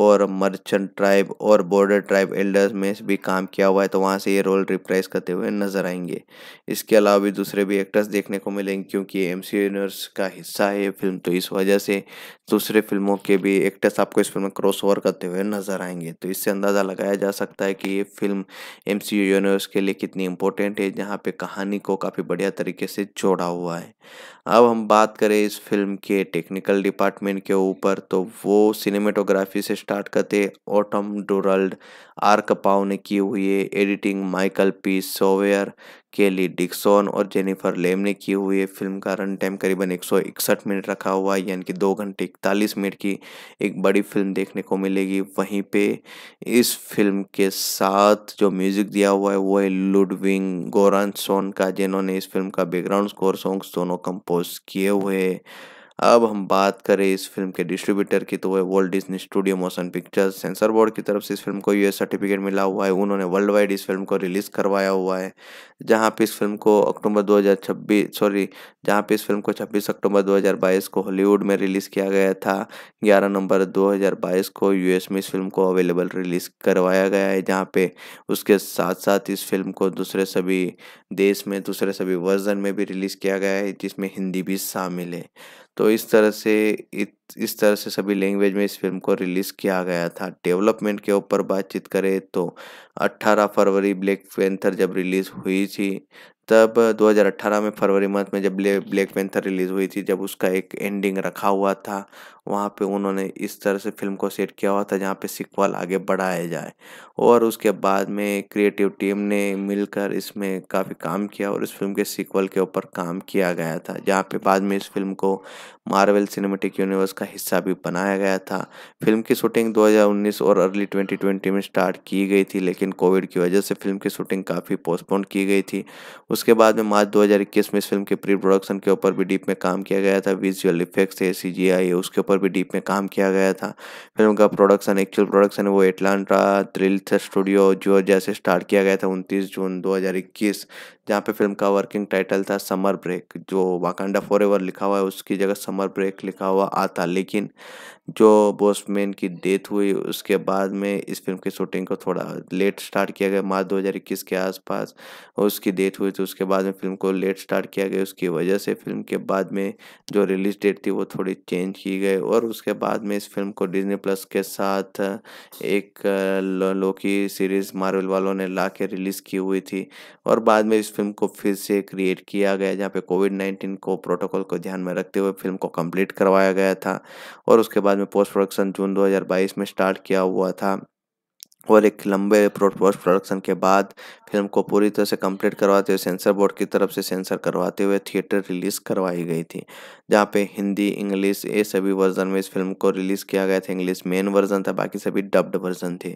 और मर्चेंट ट्राइब और बॉर्डर ट्राइब एल्डर्स में भी काम किया हुआ है तो वहाँ से ये रोल रिप्राइज करते हुए नजर आएंगे इसके अलावा भी दूसरे भी एक्टर्स देखने को मिलेंगे क्योंकि एम सी यूनिवर्स का हिस्सा है ये फिल्म तो इस वजह से दूसरे फिल्मों के भी एक्टर्स आपको इस फिल्म में क्रॉस ओवर करते हुए नजर आएंगे तो इससे अंदाज़ा लगाया जा सकता है कि ये फिल्म एम सी यूनिवर्स के लिए कितनी इम्पोर्टेंट है जहाँ पे कहानी को काफ़ी बढ़िया तरीके से जोड़ा हुआ है अब हम बात करें इस फिल्म के टेक्निकल डिपार्टमेंट के ऊपर तो वो सिनेमेटोग्राफी से स्टार्ट करते ऑटम डोरल्ड आर कपाव ने की हुई है एडिटिंग माइकल पी सोवेयर केली डिक्सन और जेनिफर लेम ने की हुई है फिल्म का रन टाइम करीबन एक मिनट रखा हुआ है यानी कि दो घंटे इकतालीस मिनट की एक बड़ी फिल्म देखने को मिलेगी वहीं पे इस फिल्म के साथ जो म्यूज़िक दिया हुआ है वो है लुडविंग गोरानसोन का जिन्होंने इस फिल्म का बैकग्राउंड स्कोर सॉन्ग्स दोनों कंपोज किए हुए अब हम बात करें इस फिल्म के डिस्ट्रीब्यूटर की तो वह world Disney studio motion pictures censor board की तरफ से इस फिल्म को यूएस सर्टिफिकेट मिला हुआ है उन्होंने वर्ल्ड वाइड इस फिल्म को रिलीज़ करवाया हुआ है जहाँ पे इस फिल्म को अक्टूबर 2026 सॉरी जहाँ पे इस फिल्म को 26 अक्टूबर 2022 को हॉलीवुड में रिलीज़ किया गया था 11 नवंबर 2022 को यूएस में इस फिल्म को अवेलेबल रिलीज़ करवाया गया है जहाँ पे उसके साथ साथ इस फिल्म को दूसरे सभी देश में दूसरे सभी वर्जन में भी रिलीज़ किया गया है जिसमें हिंदी भी शामिल है तो इस तरह से इस तरह से सभी लैंग्वेज में इस फिल्म को रिलीज़ किया गया था डेवलपमेंट के ऊपर बातचीत करें तो 18 फरवरी ब्लैक पेंथर जब रिलीज़ हुई थी तब 2018 में फरवरी मंथ में जब ब्लैक पेंथर रिलीज़ हुई थी जब उसका एक एंडिंग रखा हुआ था वहाँ पे उन्होंने इस तरह से फिल्म को सेट किया हुआ था जहाँ पे सिक्वल आगे बढ़ाया जाए और उसके बाद में क्रिएटिव टीम ने मिलकर इसमें काफ़ी काम किया और इस फिल्म के सिक्वल के ऊपर काम किया गया था जहाँ पे बाद में इस फिल्म को मार्वल सिनेमेटिक यूनिवर्स का हिस्सा भी बनाया गया था फिल्म की शूटिंग 2019 और अर्ली 2020 में स्टार्ट की गई थी लेकिन कोविड की वजह से फिल्म की शूटिंग काफ़ी पोस्टपोन की गई थी उसके बाद में मार्च 2021 में इस फिल्म के प्री प्रोडक्शन के ऊपर भी डीप में काम किया गया था विजुअल इफेक्ट्स ए सी जी आई उसके ऊपर भी डीप में काम किया गया था फिल्म का प्रोडक्शन एक्चुअल प्रोडक्शन वो एटलांटा थ्रिल्थ स्टूडियो जो जैसे स्टार्ट किया गया था उनतीस जून 2021 जहाँ पे फिल्म का वर्किंग टाइटल था समर ब्रेक जो वाकंडा फॉर एवर लिखा हुआ है उसकी जगह समर ब्रेक लिखा हुआ आता लेकिन जो बॉसमैन की डेथ हुई उसके बाद में इस फिल्म की शूटिंग को थोड़ा लेट स्टार्ट किया गया मार्च 2021 के आसपास उसकी डेथ हुई तो उसके बाद में फिल्म को लेट स्टार्ट किया गया उसकी वजह से फिल्म के बाद में जो रिलीज डेट थी वो थोड़ी चेंज की गई और उसके बाद में इस फिल्म को डिजनी प्लस के साथ एक लोकी सीरीज़ मार्वल वालों ने ला के रिलीज़ की हुई थी और बाद में इस फिल्म को फिर से क्रिएट किया गया जहाँ पे कोविड नाइन्टीन को प्रोटोकॉल को ध्यान में रखते हुए फिल्म को कंप्लीट करवाया गया था और उसके बाद में पोस्ट प्रोडक्शन जून 2022 में स्टार्ट किया हुआ था और एक लंबे पोस्ट प्रोडक्शन के बाद फिल्म को पूरी तरह से कंप्लीट करवाते हुए सेंसर बोर्ड की तरफ से सेंसर करवाते हुए थिएटर रिलीज़ करवाई गई थी जहाँ पे हिंदी इंग्लिश ये सभी वर्जन में इस फिल्म को रिलीज़ किया गया था इंग्लिश मेन वर्जन था बाकी सभी डब्ड वर्जन थे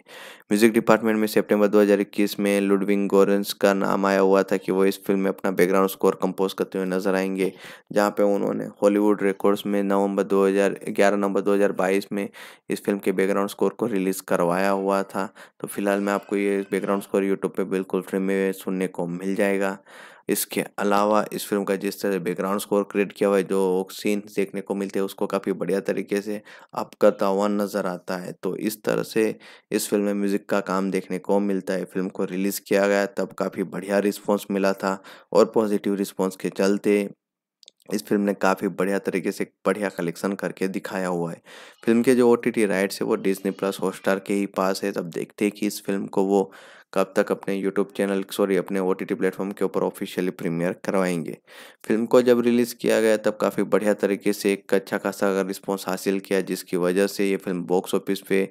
म्यूजिक डिपार्टमेंट में सितंबर 2021 में लुडविंग गोरेंस का नाम आया हुआ था कि वो इस फिल्म में अपना बैकग्राउंड स्कोर कंपोज करते हुए नजर आएंगे जहाँ पे उन्होंने हॉलीवुड रिकॉर्ड्स में नवंबर 2011 नवंबर दो में इस फिल्म के बैकग्राउंड स्कोर को रिलीज़ करवाया हुआ था तो फिलहाल मैं आपको ये बैकग्राउंड स्कोर यूट्यूब पर बिल्कुल फिल्म में सुनने को मिल जाएगा इसके अलावा इस फिल्म का जिस तरह बैकग्राउंड स्कोर क्रिएट किया हुआ है जो सीन देखने को मिलते हैं उसको काफ़ी बढ़िया तरीके से आपका तावन नज़र आता है तो इस तरह से इस फिल्म में म्यूज़िक का काम देखने को मिलता है फिल्म को रिलीज़ किया गया तब काफ़ी बढ़िया रिस्पॉन्स मिला था और पॉजिटिव रिस्पॉन्स के चलते इस फिल्म ने काफ़ी बढ़िया तरीके से बढ़िया कलेक्शन करके दिखाया हुआ है फिल्म के जो ओ टी टी राइट्स है वो डिजनी प्लस हॉटस्टार के ही पास है तब देखते हैं कि इस फिल्म को वो कब तक अपने यूट्यूब चैनल सॉरी अपने ओ टी प्लेटफॉर्म के ऊपर ऑफिशियली प्रीमियर करवाएंगे फिल्म को जब रिलीज़ किया गया तब काफ़ी बढ़िया तरीके से एक अच्छा खासा अगर रिस्पॉन्स हासिल किया जिसकी वजह से ये फिल्म बॉक्स ऑफिस पे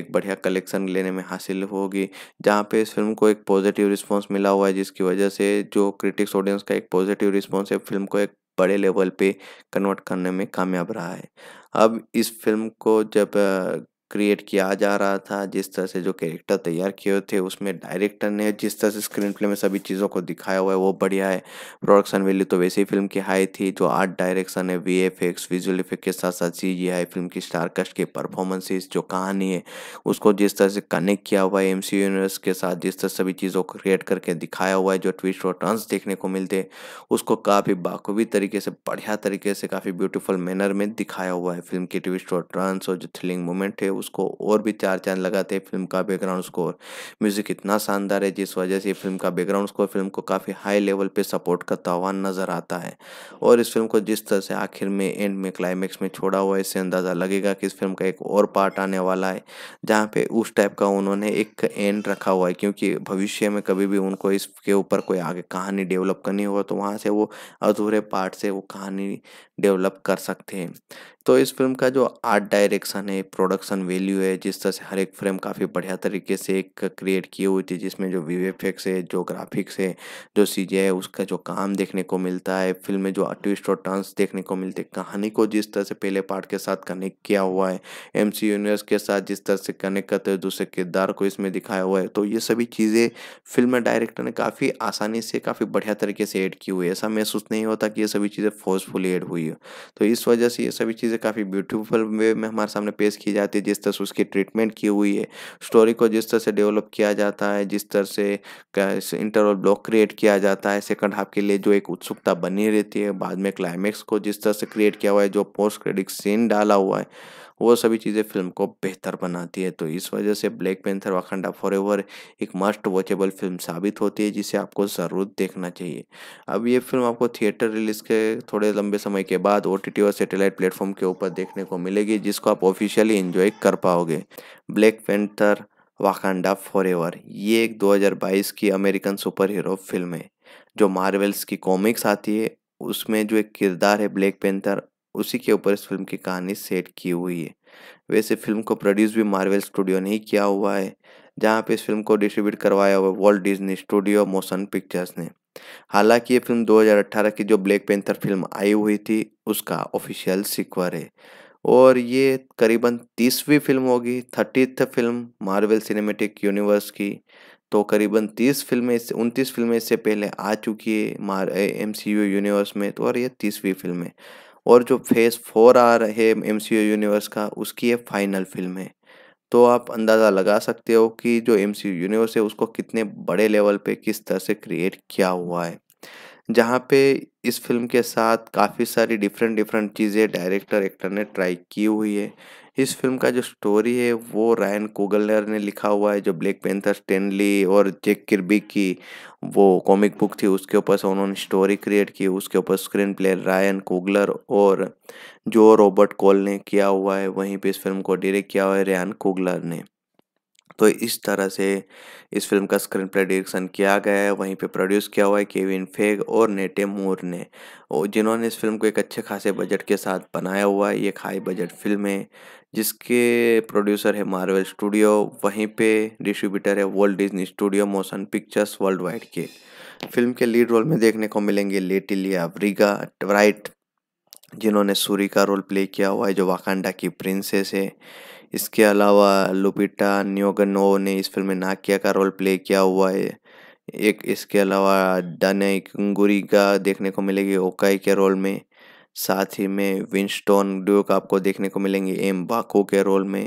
एक बढ़िया कलेक्शन लेने में हासिल होगी जहाँ पे इस फिल्म को एक पॉजिटिव रिस्पॉन्स मिला हुआ है जिसकी वजह से जो क्रिटिक्स ऑडियंस का एक पॉजिटिव रिस्पॉन्स है फिल्म को एक बड़े लेवल पे कन्वर्ट करने में कामयाब रहा है अब इस फिल्म को जब क्रिएट किया जा रहा था जिस तरह से जो कैरेक्टर तैयार किए हुए थे उसमें डायरेक्टर ने जिस तरह से स्क्रीन प्ले में सभी चीज़ों को दिखाया हुआ है वो बढ़िया है प्रोडक्शन वैल्यू तो वैसे ही फिल्म की हाई थी जो आर्ट डायरेक्शन है V F X visual effect के साथ साथ सी जी आई फिल्म की स्टारकास्ट की परफॉर्मेंसेज जो कहानी है उसको जिस तरह से कनेक्ट किया हुआ है एम सी यूनिवर्स के साथ जिस तरह सभी चीज़ों को क्रिएट करके दिखाया हुआ है जो ट्विस्ट और टर्न्स देखने को मिलते हैं उसको काफ़ी बाखूबी तरीके से बढ़िया तरीके से काफ़ी ब्यूटीफुल मैनर में दिखाया हुआ है फिल्म के ट्विस्ट और टर्न्स और जो थ्रिलिंग मोमेंट है उसको और भी चार चांद लगाते हैं फिल्म का बैकग्राउंड स्कोर म्यूज़िक इतना शानदार है जिस वजह से फिल्म का बैकग्राउंड स्कोर फिल्म को काफ़ी हाई लेवल पर सपोर्ट करता हुआ नज़र आता है और इस फिल्म को जिस तरह से आखिर में एंड में क्लाइमेक्स में छोड़ा हुआ है इससे अंदाज़ा लगेगा कि इस फिल्म का एक और पार्ट आने वाला है जहाँ पे उस टाइप का उन्होंने एक एंड रखा हुआ है क्योंकि भविष्य में कभी भी उनको इसके ऊपर कोई आगे कहानी डेवलप करनी हो तो वहाँ से वो अधूरे पार्ट से वो कहानी डेवलप कर सकते हैं तो इस फिल्म का जो आर्ट डायरेक्शन है प्रोडक्शन वैल्यू है जिस तरह से हर एक फ्रेम काफ़ी बढ़िया तरीके से एक क्रिएट की हुई थी जिसमें जो वी एफेक्ट्स है जो ग्राफिक्स है जो चीज़ें है उसका जो काम देखने को मिलता है फिल्म में जो ट्विस्ट और टर्न्स देखने को मिलते हैं कहानी को जिस तरह से पहले पार्ट के साथ कनेक्ट किया हुआ है एम सी यूनिवर्स के साथ जिस तरह से कनेक्ट करते हुए दूसरे किरदार को इसमें दिखाया हुआ है तो ये सभी चीज़ें फिल्म डायरेक्टर ने काफ़ी आसानी से काफ़ी बढ़िया तरीके से एड की हुई है ऐसा महसूस नहीं होता कि ये सभी चीज़ें फोर्सफुली एड हुई हुई है तो इस वजह से ये सभी चीज़ें काफ़ी ब्यूटीफुल वे में हमारे सामने पेश की जाती है जिस तरह से उसकी ट्रीटमेंट की हुई है स्टोरी को जिस तरह से डेवलप किया जाता है जिस तरह से इंटरवल ब्लॉक क्रिएट किया जाता है सेकंड हाफ के लिए जो एक उत्सुकता बनी रहती है बाद में क्लाइमेक्स को जिस तरह से क्रिएट किया हुआ है जो पोस्ट क्रेडिट सीन डाला हुआ है वो सभी चीज़ें फिल्म को बेहतर बनाती है तो इस वजह से ब्लैक पेंथर वाखंडा फॉर एक मस्ट वॉचेबल फिल्म साबित होती है जिसे आपको ज़रूर देखना चाहिए अब ये फिल्म आपको थिएटर रिलीज के थोड़े लंबे समय के बाद ओ और सेटेलाइट प्लेटफॉर्म के ऊपर देखने को मिलेगी जिसको आप ऑफिशियली इन्जॉय कर पाओगे ब्लैक वाखंडा वाकांडा एवर ये एक 2022 की अमेरिकन सुपर हीरो फिल्म है जो मार्वल्स की कॉमिक्स आती है उसमें जो एक किरदार है ब्लैक पेंथर उसी के ऊपर इस फिल्म की कहानी सेट की हुई है वैसे फिल्म को प्रोड्यूस भी मार्वल स्टूडियो ने ही किया हुआ है जहाँ पे इस फिल्म को डिस्ट्रीब्यूट करवाया हुआ है Walt Disney studio motion pictures ने हालांकि ये फिल्म 2018 की जो ब्लैक पेंथर फिल्म आई हुई थी उसका ऑफिशियल सिक्वर है और ये करीबन तीसवीं फिल्म होगी thirtieth film Marvel cinematic universe की तो करीबन तीस फिल्में इससे उनतीस फिल्में इससे पहले आ चुकी है मार एम सी यू यूनिवर्स में तो और ये तीसवीं फिल्म है और जो फेज़ फोर आ रहे एम सी यूनिवर्स का उसकी ये फाइनल फिल्म है तो आप अंदाज़ा लगा सकते हो कि जो एम सी यूनिवर्स है उसको कितने बड़े लेवल पे किस तरह से क्रिएट किया हुआ है जहाँ पे इस फिल्म के साथ काफ़ी सारी डिफरेंट डिफरेंट चीज़ें डायरेक्टर एक्टर ने ट्राई की हुई है इस फिल्म का जो स्टोरी है वो रायन कोगलर ने लिखा हुआ है जो ब्लैक पेंथर स्टेनली और जेक किरबी की वो कॉमिक बुक थी उसके ऊपर से उन्होंने स्टोरी क्रिएट की उसके ऊपर स्क्रीन प्ले रायन कोगलर और जो रॉबर्ट कॉल ने किया हुआ है वहीं पे इस फिल्म को डायरेक्ट किया हुआ है रैन कोगलर ने तो इस तरह से इस फिल्म का स्क्रीन प्ले डायरेक्शन किया गया है वहीं पे प्रोड्यूस किया हुआ है केविन फेग और नेटे मोर ने और जिन्होंने इस फिल्म को एक अच्छे खासे बजट के साथ बनाया हुआ है ये हाई बजट फिल्म है जिसके प्रोड्यूसर है मार्वल स्टूडियो वहीं पे डिस्ट्रीब्यूटर है world Disney studio motion pictures world wide के फिल्म के लीड रोल में देखने को मिलेंगे लेटिलिया ब्रिगा राइट जिन्होंने सूरी का रोल प्ले किया हुआ है जो वाकांडा की प्रिंसेस है इसके अलावा लुपिटा न्योगनो ने इस फिल्म में नाकिया का रोल प्ले किया हुआ है एक इसके अलावा डने गुरी का देखने को मिलेगी ओकाई के रोल में साथ ही में विंस्टोन ड्यूक आपको देखने को मिलेंगे एम बाको के रोल में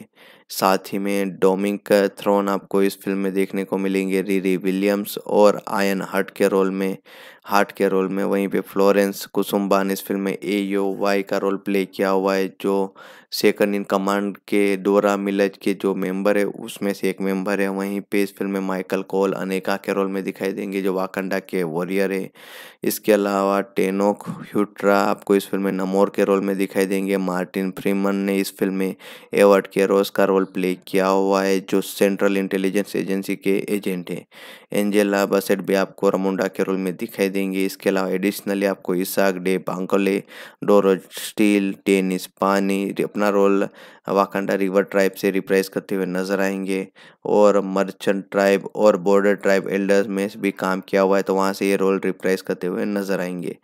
साथ ही में डोमिक थ्रोन आपको इस फिल्म में देखने को मिलेंगे रीरी विलियम्स और आयन हार्ट के रोल में हार्ट के रोल में वहीं पे फ्लोरेंस कुसुम्बा ने इस फिल्म में ए यो वाई का रोल प्ले किया हुआ है जो सेकंड इन कमांड के डोरा मिलज के जो मेंबर है उसमें से एक मेंबर है वहीं पे इस फिल्म में माइकल कोल अनेका के रोल में दिखाई देंगे जो वाकंडा के वॉरियर है इसके अलावा टेनोक ह्यूट्रा आपको इस फिल्म में नमोर के रोल में दिखाई देंगे मार्टिन फ्रीमन ने इस फिल्म में एवर्ड के रोज का रोल रोल प्ले किया हुआ है जो सेंट्रल इंटेलिजेंस एजेंसी के एजेंट हैं एंजेला बसेट भी आपको रमुंडा के रोल में दिखाई देंगे इसके अलावा एडिशनली आपको Isaach De Bankole डोरो Steel tennis पानी अपना रोल वाकंडा रिवर ट्राइब से रिप्रेस करते हुए नजर आएंगे और मर्चेंट ट्राइब और बॉर्डर ट्राइब एल्डर्स में भी काम किया हुआ है तो वहाँ से ये रोल रिप्रेस करते हुए नजर आएंगे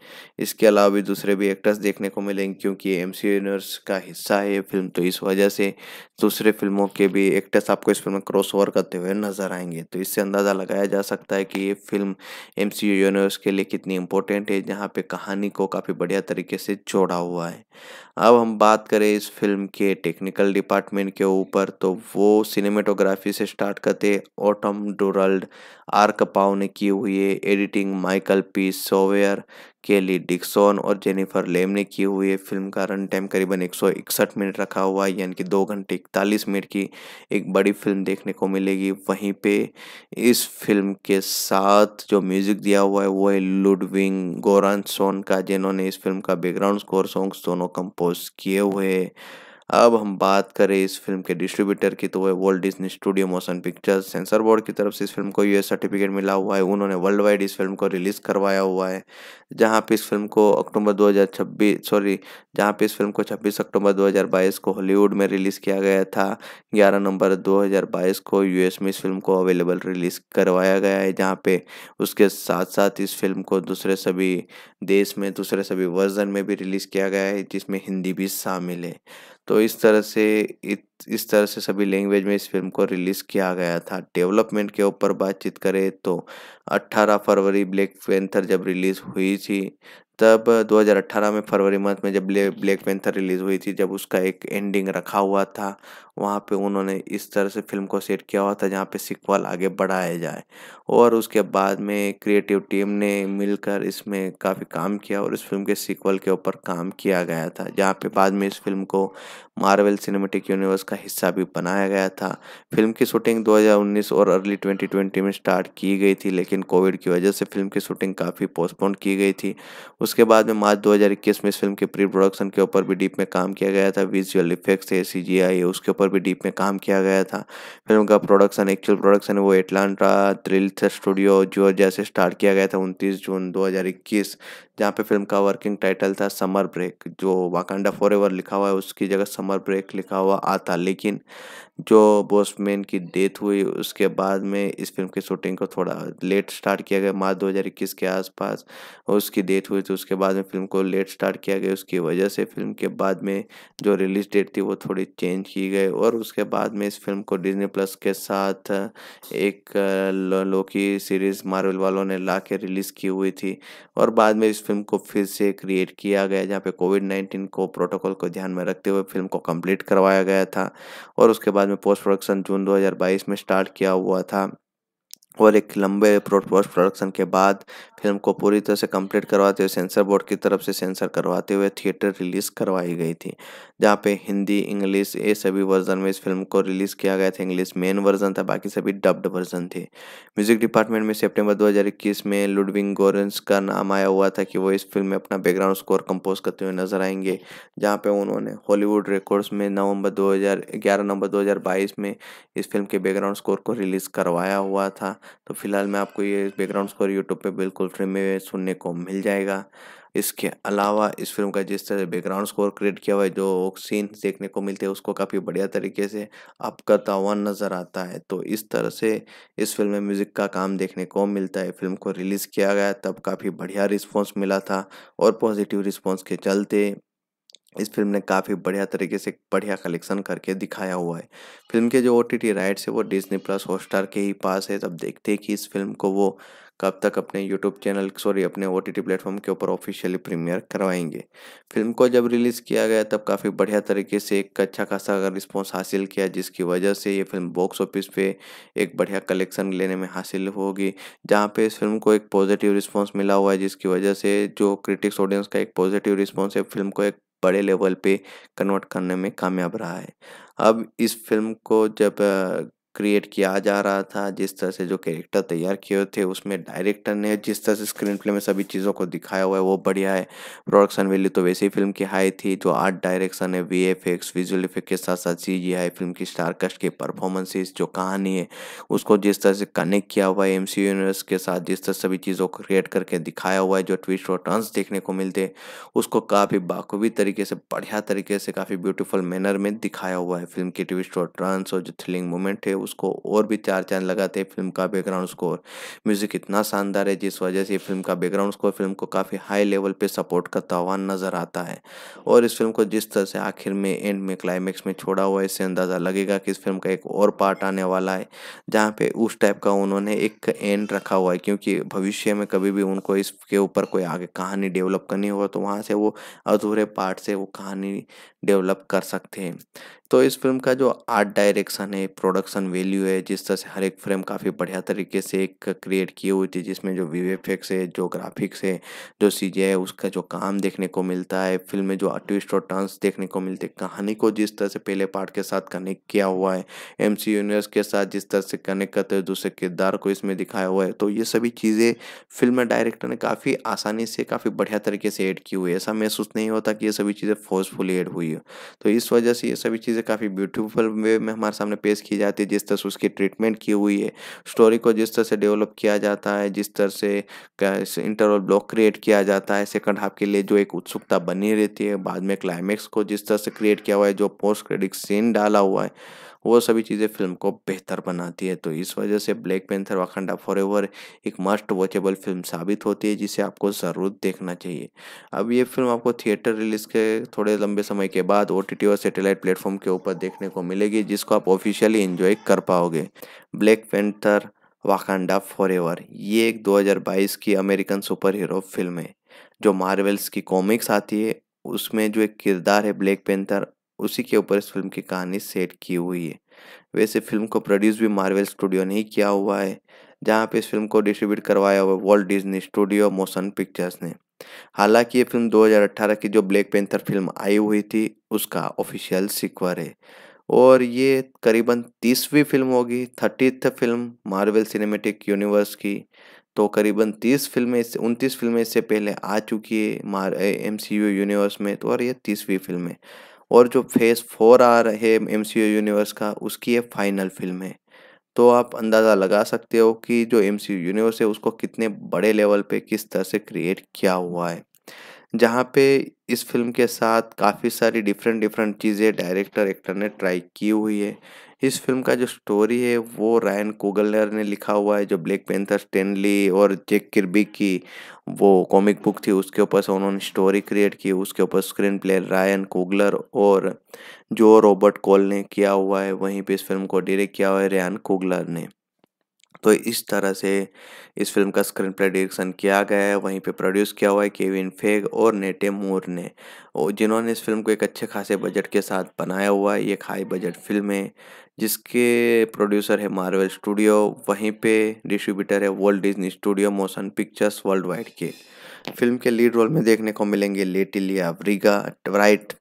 इसके अलावा भी दूसरे भी एक्टर्स देखने को मिलेंगे क्योंकि एम सी यूनिवर्स का हिस्सा है ये फिल्म तो इस वजह से दूसरे फिल्मों के भी एक्टर्स आपको इस फिल्म में क्रॉस ओवर करते हुए नजर आएंगे तो इससे अंदाज़ा लगाया जा सकता है कि ये फिल्म एम सी यूनिवर्स के लिए कितनी इंपॉर्टेंट है जहाँ पे कहानी को काफ़ी बढ़िया तरीके से जोड़ा हुआ है अब हम बात करें इस फिल्म के टेक्निकल डिपार्टमेंट के ऊपर तो वो सिनेमेटोग्राफी से स्टार्ट करते ऑटम डोरल्ड आर्क पाओ ने की हुई है एडिटिंग माइकल पी सोवेयर केली डिक्सन और जेनिफर लेम ने की हुई है फिल्म का रन टाइम करीबन एक मिनट रखा हुआ है यानी कि दो घंटे इकतालीस मिनट की एक बड़ी फिल्म देखने को मिलेगी वहीं पे इस फिल्म के साथ जो म्यूज़िक दिया हुआ है वो है लुडविंग गोरानसोन का जिन्होंने इस फिल्म का बैकग्राउंड स्कोर सॉन्ग्स दोनों कंपोज किए हुए हैं अब हम बात करें इस फिल्म के डिस्ट्रीब्यूटर की तो वह world Disney studio motion pictures censor board की तरफ से इस फिल्म को यूएस सर्टिफिकेट मिला हुआ है उन्होंने वर्ल्ड वाइड इस फिल्म को रिलीज़ करवाया हुआ है जहाँ पे इस फिल्म को अक्टूबर 2026 सॉरी जहाँ पे इस फिल्म को 26 अक्टूबर 2022 को हॉलीवुड में रिलीज़ किया गया था 11 नवंबर 2022 को यूएस में इस फिल्म को अवेलेबल रिलीज़ करवाया गया है जहाँ पे उसके साथ साथ इस फिल्म को दूसरे सभी देश में दूसरे सभी वर्जन में भी रिलीज़ किया गया है जिसमें हिंदी भी शामिल है तो इस तरह से इस तरह से सभी लैंग्वेज में इस फिल्म को रिलीज़ किया गया था डेवलपमेंट के ऊपर बातचीत करें तो 18 फरवरी ब्लैक पेंथर जब रिलीज़ हुई थी तब 2018 में फरवरी मंथ में जब ब्लैक पेंथर रिलीज़ हुई थी जब उसका एक एंडिंग रखा हुआ था वहाँ पे उन्होंने इस तरह से फिल्म को सेट किया हुआ था जहाँ पे सिक्वल आगे बढ़ाया जाए और उसके बाद में क्रिएटिव टीम ने मिलकर इसमें काफ़ी काम किया और इस फिल्म के सिक्वल के ऊपर काम किया गया था जहाँ पे बाद में इस फिल्म को मार्वल सिनेमेटिक यूनिवर्स का हिस्सा भी बनाया गया था फिल्म की शूटिंग 2019 और अर्ली 2020 में स्टार्ट की गई थी लेकिन कोविड की वजह से फिल्म की शूटिंग काफ़ी पोस्टपोन की गई थी उसके बाद में मार्च 2021 में इस फिल्म के प्री प्रोडक्शन के ऊपर भी डीप में काम किया गया था विजुअल इफेक्ट्स है सी उसके ऊपर ऊपर भी डीप में काम किया गया था फिल्म का प्रोडक्शन एक्चुअल प्रोडक्शन वो एटलांटा थ्रिल्स स्टूडियो जो जैसे स्टार्ट किया गया था उनतीस जून 2021 जहाँ पे फिल्म का वर्किंग टाइटल था समर ब्रेक जो वाकंडा फॉर एवर लिखा हुआ है उसकी जगह समर ब्रेक लिखा हुआ आता लेकिन जो बोस्टमैन की डेथ हुई उसके बाद में इस फिल्म की शूटिंग को थोड़ा लेट स्टार्ट किया गया मार्च दो के आसपास उसकी डेथ हुई थी तो उसके बाद में फिल्म को लेट स्टार्ट किया गया उसकी वजह से फिल्म के बाद में जो रिलीज डेट थी वो थोड़ी चेंज की गई और उसके बाद में इस फिल्म को डिजनी प्लस के साथ एक लोकी सीरीज़ मार्वल वालों ने ला के रिलीज़ की हुई थी और बाद में इस फिल्म को फिर से क्रिएट किया गया जहाँ पे कोविड नाइन्टीन को प्रोटोकॉल को ध्यान में रखते हुए फिल्म को कंप्लीट करवाया गया था और उसके बाद में पोस्ट प्रोडक्शन जून 2022 में स्टार्ट किया हुआ था और एक लंबे पोस्ट प्रोडक्शन के बाद फिल्म को पूरी तरह से कंप्लीट करवाते हुए सेंसर बोर्ड की तरफ से सेंसर करवाते हुए थिएटर रिलीज़ करवाई गई थी जहाँ पे हिंदी इंग्लिश ये सभी वर्जन में इस फिल्म को रिलीज़ किया गया था इंग्लिश मेन वर्जन था बाकी सभी डब्ड वर्जन थे म्यूजिक डिपार्टमेंट में सेप्टेम्बर दो में लुडविंग गोरेंस का नाम आया हुआ था कि वो इस फिल्म में अपना बैकग्राउंड स्कोर कंपोज करते हुए नजर आएंगे जहाँ पे उन्होंने हॉलीवुड रिकॉर्ड्स में नवंबर दो नवंबर 2022 में इस फिल्म के बैकग्राउंड स्कोर को रिलीज़ करवाया हुआ था तो फिलहाल मैं आपको ये बैकग्राउंड स्कोर यूट्यूब पे बिल्कुल फ्री में सुनने को मिल जाएगा इसके अलावा इस फिल्म का जिस तरह बैकग्राउंड स्कोर क्रिएट किया हुआ है जो सीन देखने को मिलते हैं उसको काफ़ी बढ़िया तरीके से आपका करता नज़र आता है तो इस तरह से इस फिल्म में म्यूज़िक का काम देखने को मिलता है फिल्म को रिलीज़ किया गया तब काफ़ी बढ़िया रिस्पॉन्स मिला था और पॉजिटिव रिस्पॉन्स के चलते इस फिल्म ने काफ़ी बढ़िया तरीके से बढ़िया कलेक्शन करके दिखाया हुआ है फिल्म के जो ओ टी टी राइट्स है वो डिजनी प्लस हॉटस्टार के ही पास है तब देखते हैं कि इस फिल्म को वो कब तक अपने यूट्यूब चैनल सॉरी अपने ओ टी टी प्लेटफॉर्म के ऊपर ऑफिशियली प्रीमियर करवाएंगे फिल्म को जब रिलीज़ किया गया तब काफ़ी बढ़िया तरीके से एक अच्छा खासा अगर रिस्पॉन्स हासिल किया जिसकी वजह से ये फिल्म बॉक्स ऑफिस पे एक बढ़िया कलेक्शन लेने में हासिल होगी जहाँ पे इस फिल्म को एक पॉजिटिव रिस्पॉन्स मिला हुआ है जिसकी वजह से जो क्रिटिक्स ऑडियंस का एक पॉजिटिव रिस्पॉन्स है फिल्म को एक बड़े लेवल पे कन्वर्ट करने में कामयाब रहा है अब इस फिल्म को जब क्रिएट किया जा रहा था जिस तरह से जो कैरेक्टर तैयार किए हुए थे उसमें डायरेक्टर ने जिस तरह से स्क्रीन प्ले में सभी चीज़ों को दिखाया हुआ है वो बढ़िया है प्रोडक्शन वैल्यू तो वैसे ही फिल्म की हाई थी जो आर्ट डायरेक्शन है V F X visual effect के साथ साथ सी जी आई फिल्म की स्टारकास्ट की परफॉर्मेंसेज जो कहानी है उसको जिस तरह से कनेक्ट किया हुआ है एम सी यूनिवर्स के साथ जिस तरह सभी चीज़ों को क्रिएट करके दिखाया हुआ है जो ट्विस्ट और टर्न्स देखने को मिलते हैं उसको काफ़ी बाखूबी तरीके से बढ़िया तरीके से काफ़ी ब्यूटीफुल मैनर में दिखाया हुआ है फिल्म की ट्विस्ट और टर्न्स और जो थ्रिलिंग मोमेंट है उसको और भी चार चांद लगाते हैं फिल्म का बैकग्राउंड स्कोर म्यूज़िक इतना शानदार है जिस वजह से फिल्म का बैकग्राउंड स्कोर फिल्म को काफ़ी हाई लेवल पर सपोर्ट करता हुआ नज़र आता है और इस फिल्म को जिस तरह से आखिर में एंड में क्लाइमैक्स में छोड़ा हुआ है इससे अंदाज़ा लगेगा कि इस फिल्म का एक और पार्ट आने वाला है जहाँ पे उस टाइप का उन्होंने एक एंड रखा हुआ है क्योंकि भविष्य में कभी भी उनको इसके ऊपर कोई आगे कहानी डेवलप करनी हो तो वहाँ से वो अधूरे पार्ट से वो कहानी डेवलप कर सकते हैं तो इस फिल्म का जो आर्ट डायरेक्शन है प्रोडक्शन वैल्यू है जिस तरह से हर एक फ्रेम काफ़ी बढ़िया तरीके से एक क्रिएट किए हुई थी जिसमें जो वी एफेक्ट्स है जो ग्राफिक्स है जो चीज़ें है उसका जो काम देखने को मिलता है फिल्म में जो ट्विस्ट और टर्न्स देखने को मिलते कहानी को जिस तरह से पहले पार्ट के साथ कनेक्ट किया हुआ है एम सी यूनिवर्स के साथ जिस तरह से कनेक्ट करते हुए दूसरे किरदार को इसमें दिखाया हुआ है तो ये सभी चीज़ें फिल्म डायरेक्टर ने काफ़ी आसानी से काफ़ी बढ़िया तरीके से ऐड की हुई है ऐसा महसूस नहीं होता कि ये सभी चीज़ें फोर्सफुली एड हुई है तो इस वजह से ये सभी चीज़ें काफ़ी ब्यूटीफुल वे में हमारे सामने पेश की जाती है जिस तरह से उसकी ट्रीटमेंट की हुई है स्टोरी को जिस तरह से डेवलप किया जाता है जिस तरह से इंटरवल ब्लॉक क्रिएट किया जाता है सेकंड हाफ के लिए जो एक उत्सुकता बनी रहती है बाद में क्लाइमेक्स को जिस तरह से क्रिएट किया हुआ है जो पोस्ट क्रेडिट सीन डाला हुआ है वो सभी चीज़ें फिल्म को बेहतर बनाती है तो इस वजह से ब्लैक पेंथर वाखंडा फॉर एक मस्ट वॉचेबल फिल्म साबित होती है जिसे आपको ज़रूर देखना चाहिए अब ये फिल्म आपको थिएटर रिलीज़ के थोड़े लंबे समय के बाद ओ और सेटेलाइट प्लेटफॉर्म के ऊपर देखने को मिलेगी जिसको आप ऑफिशियली इन्जॉय कर पाओगे ब्लैक पेंथर वाकांडा एवर ये एक 2022 की अमेरिकन सुपर हीरो फिल्म है जो मार्वल्स की कॉमिक्स आती है उसमें जो एक किरदार है ब्लैक पेंथर उसी के ऊपर इस फिल्म की कहानी सेट की हुई है वैसे फिल्म को प्रोड्यूस भी मार्वल स्टूडियो ने ही किया हुआ है जहाँ पे इस फिल्म को डिस्ट्रीब्यूट करवाया हुआ Walt Disney studio motion pictures ने हालांकि ये फिल्म 2018 की जो ब्लैक पेंथर फिल्म आई हुई थी उसका ऑफिशियल सिक्वर है और ये करीबन तीसवीं फिल्म होगी thirtieth film Marvel cinematic universe की तो करीबन तीस फिल्में इससे उनतीस फिल्में इससे पहले आ चुकी है मार एम सी यू यूनिवर्स में तो और ये तीसवीं फिल्म है और जो फेज़ फोर आ रहे एम सी यूनिवर्स का उसकी ये फाइनल फिल्म है तो आप अंदाज़ा लगा सकते हो कि जो एम सी यूनिवर्स है उसको कितने बड़े लेवल पे किस तरह से क्रिएट किया हुआ है जहाँ पे इस फिल्म के साथ काफ़ी सारी डिफरेंट डिफरेंट चीज़ें डायरेक्टर एक्टर ने ट्राई की हुई है इस फिल्म का जो स्टोरी है वो रायन कोगलर ने लिखा हुआ है जो ब्लैक पेंथर स्टेनली और जेक किरबी की वो कॉमिक बुक थी उसके ऊपर से उन्होंने स्टोरी क्रिएट की उसके ऊपर स्क्रीन प्ले रायन कोगलर और जो रॉबर्ट कॉल ने किया हुआ है वहीं पे इस फिल्म को डायरेक्ट किया हुआ है रैन कोगलर ने तो इस तरह से इस फिल्म का स्क्रीन प्ले डिरेक्शन किया गया है वहीं पे प्रोड्यूस किया हुआ है केविन फेग और नेटे मूर ने और जिन्होंने इस फिल्म को एक अच्छे खासे बजट के साथ बनाया हुआ है ये हाई बजट फिल्म है जिसके प्रोड्यूसर है मार्वल स्टूडियो वहीं पे डिस्ट्रीब्यूटर है world Disney studio motion pictures world wide के फिल्म के लीड रोल में देखने को मिलेंगे लेटिलिया ब्रिगा राइट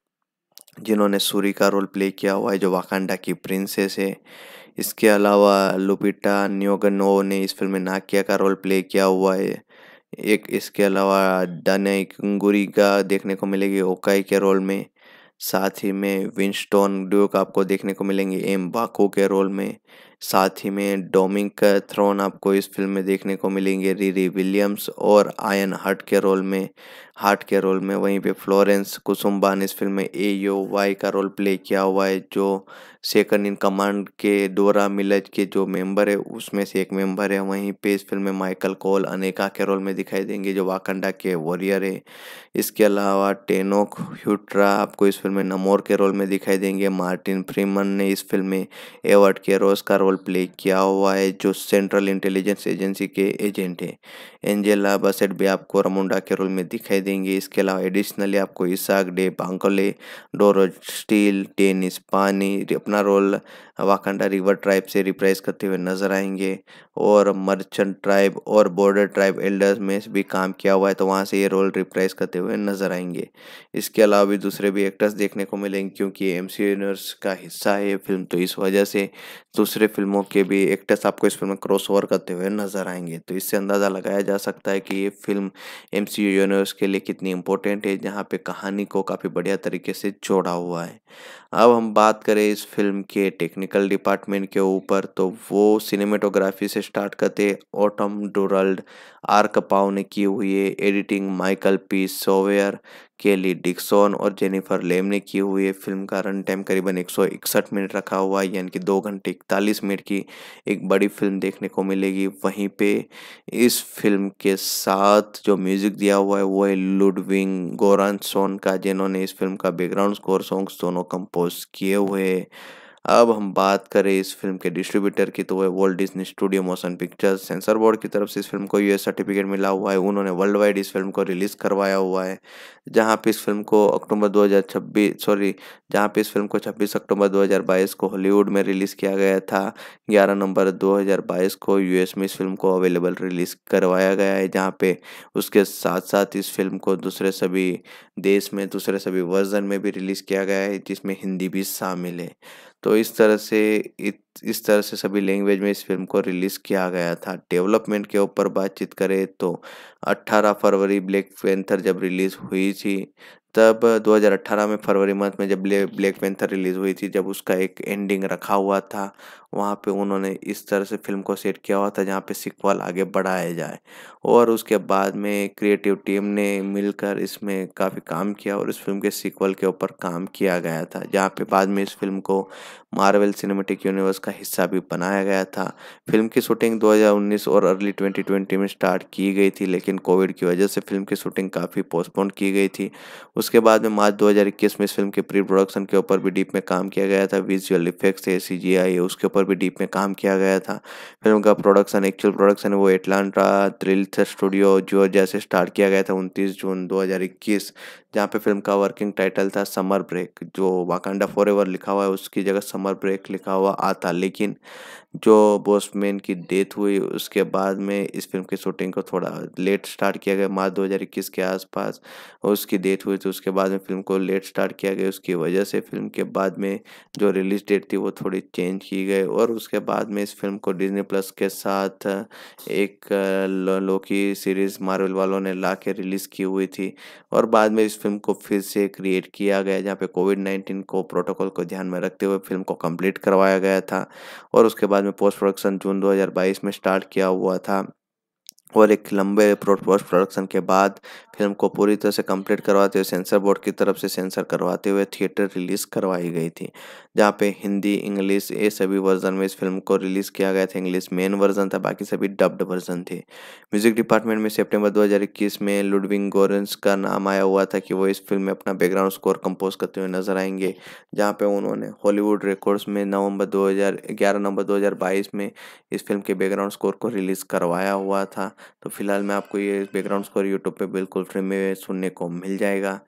जिन्होंने सूरी का रोल प्ले किया हुआ है जो वाकांडा की प्रिंसेस है इसके अलावा लुपिटा न्योगनो ने इस फिल्म में नाकिया का रोल प्ले किया हुआ है एक इसके अलावा डनई गुरी का देखने को मिलेगी ओकाई के रोल में साथ ही में विंस्टोन ड्यूक आपको देखने को मिलेंगे एम बाको के रोल में साथ ही में डोमिंग थ्रोन आपको इस फिल्म में देखने को मिलेंगे रीरी विलियम्स और आयन हट के रोल में हार्ट के रोल में वहीं पे फ्लोरेंस कुसुम्बा ने इस फिल्म में ए यो वाई का रोल प्ले किया हुआ है जो सेकंड इन कमांड के डोरा मिलज के जो मेंबर है उसमें से एक मेंबर है वहीं पे इस फिल्म में माइकल कोल अनेका के रोल में दिखाई देंगे जो वाकंडा के वॉरियर है इसके अलावा टेनोक ह्यूट्रा आपको इस फिल्म में नमोर के रोल में दिखाई देंगे मार्टिन फ्रीमन ने इस फिल्म में एवर्ट के रोज का रोल प्ले किया हुआ है जो सेंट्रल इंटेलिजेंस एजेंसी के एजेंट है एंजेला बसेट भी आपको रमुंडा के रोल में दिखाई देंगे इसके अलावा एडिशनली आपको Isaach day Bankole डोरो Steel tennis पानी अपना रोल वाकंडा रिवर ट्राइब से रिप्रेस करते हुए नजर आएंगे और मर्चेंट ट्राइब और बॉर्डर ट्राइब एल्डर्स में भी काम किया हुआ है तो वहाँ से ये रोल रिप्रेस करते हुए नजर आएंगे इसके अलावा भी दूसरे भी एक्टर्स देखने को मिलेंगे क्योंकि एम सी यूनिवर्स का हिस्सा है ये फिल्म तो इस वजह से दूसरे फिल्मों के भी एक्टर्स आपको इस फिल्म में क्रॉस ओवर करते हुए नजर आएंगे तो इससे अंदाज़ा लगाया जा सकता है कि ये फिल्म एम सी यूनिवर्स के लिए कितनी इंपॉर्टेंट है जहाँ पे कहानी को काफ़ी बढ़िया तरीके से जोड़ा हुआ है अब हम बात करें इस फिल्म के टेक्निकल डिपार्टमेंट के ऊपर तो वो सिनेमेटोग्राफी से स्टार्ट करते ऑटम डोरल्ड आर्क कपाव ने की हुई है एडिटिंग माइकल पी सोवेयर केली डिक्सन और जेनिफर लेम ने की हुई है फिल्म का रन टाइम करीबन एक मिनट रखा हुआ है यानी कि दो घंटे इकतालीस मिनट की एक बड़ी फिल्म देखने को मिलेगी वहीं पे इस फिल्म के साथ जो म्यूज़िक दिया हुआ है वो है लुडविंग गोरान सोन का जिन्होंने इस फिल्म का बैकग्राउंड स्कोर सॉन्ग्स दोनों कंपोज किए हुए हैं अब हम बात करें इस फिल्म के डिस्ट्रीब्यूटर की तो वह world Disney studio motion pictures censor board की तरफ से इस फिल्म को यूएस सर्टिफिकेट मिला हुआ है उन्होंने वर्ल्ड वाइड इस फिल्म को रिलीज़ करवाया हुआ है जहाँ पे इस फिल्म को अक्टूबर 2026 सॉरी जहाँ पे इस फिल्म को 26 अक्टूबर 2022 को हॉलीवुड में रिलीज़ किया गया था ग्यारह नवंबर दो को यू में इस फिल्म को अवेलेबल रिलीज़ करवाया गया है जहाँ पे उसके साथ साथ इस फिल्म को दूसरे सभी देश में दूसरे सभी वर्जन में भी रिलीज़ किया गया है जिसमें हिंदी भी शामिल है तो इस तरह से इस तरह से सभी लैंग्वेज में इस फिल्म को रिलीज़ किया गया था डेवलपमेंट के ऊपर बातचीत करें तो 18 फरवरी ब्लैक पेंथर जब रिलीज़ हुई थी तब 2018 में फरवरी मंथ में जब ब्लैक पेंथर रिलीज़ हुई थी जब उसका एक एंडिंग रखा हुआ था वहाँ पे उन्होंने इस तरह से फिल्म को सेट किया हुआ था जहाँ पे सिक्वल आगे बढ़ाया जाए और उसके बाद में क्रिएटिव टीम ने मिलकर इसमें काफ़ी काम किया और इस फिल्म के सिक्वल के ऊपर काम किया गया था जहाँ पे बाद में इस फिल्म को मार्वल सिनेमेटिक यूनिवर्स का हिस्सा भी बनाया गया था फिल्म की शूटिंग 2019 और अर्ली 2020 में स्टार्ट की गई थी लेकिन लेकिन कोविड की वजह से फिल्म की शूटिंग काफ़ी पोस्टपोन की गई थी उसके बाद में मार्च 2021 में इस फिल्म के प्री प्रोडक्शन के ऊपर भी डीप में काम किया गया था विजुअल इफेक्ट्स है सी जी आई उसके ऊपर भी डीप में काम किया गया था फिल्म का प्रोडक्शन एक्चुअल प्रोडक्शन वो एटलांटा थ्रिल्थ स्टूडियो जो जैसे स्टार्ट किया गया था उनतीस जून दो जहाँ पे फिल्म का वर्किंग टाइटल था समर ब्रेक जो वाकांडा फॉर एवर लिखा हुआ है उसकी जगह समर ब्रेक लिखा हुआ आता लेकिन जो बॉसमैन की डेथ हुई उसके बाद में इस फिल्म की शूटिंग को थोड़ा लेट स्टार्ट किया गया मार्च 2021 के आसपास उसकी डेथ हुई तो उसके बाद में फिल्म को लेट स्टार्ट किया गया उसकी वजह से फिल्म के बाद में जो रिलीज डेट थी वो थोड़ी चेंज की गई और उसके बाद में इस फिल्म को डिजनी प्लस के साथ एक लोकी सीरीज़ मार्वल वालों ने ला के रिलीज़ की हुई थी और बाद में इस फिल्म को फिर से क्रिएट किया गया जहाँ पे कोविड नाइन्टीन को प्रोटोकॉल को ध्यान में रखते हुए फिल्म को कंप्लीट करवाया गया था और उसके बाद में पोस्ट प्रोडक्शन जून 2022 में स्टार्ट किया हुआ था और एक लंबे पोस्ट प्रोडक्शन के बाद फिल्म को पूरी तरह से कंप्लीट करवाते हुए सेंसर बोर्ड की तरफ से सेंसर करवाते हुए थिएटर रिलीज़ करवाई गई थी जहाँ पे हिंदी इंग्लिश ये सभी वर्जन में इस फिल्म को रिलीज़ किया गया था इंग्लिश मेन वर्जन था बाकी सभी डब्ड वर्जन थे म्यूजिक डिपार्टमेंट में सितंबर 2021 में लुडविंग गोरेंस का नाम आया हुआ था कि वो इस फिल्म में अपना बैकग्राउंड स्कोर कंपोज करते हुए नजर आएंगे जहाँ पे उन्होंने हॉलीवुड रिकॉर्ड्स में नवंबर 2011 नवंबर 2022 में इस फिल्म के बैकग्राउंड स्कोर को रिलीज़ करवाया हुआ था तो फिलहाल मैं आपको ये बैकग्राउंड स्कोर यूट्यूब पर बिल्कुल ओवरऑल फिल्म में सुनने को मिल जाएगा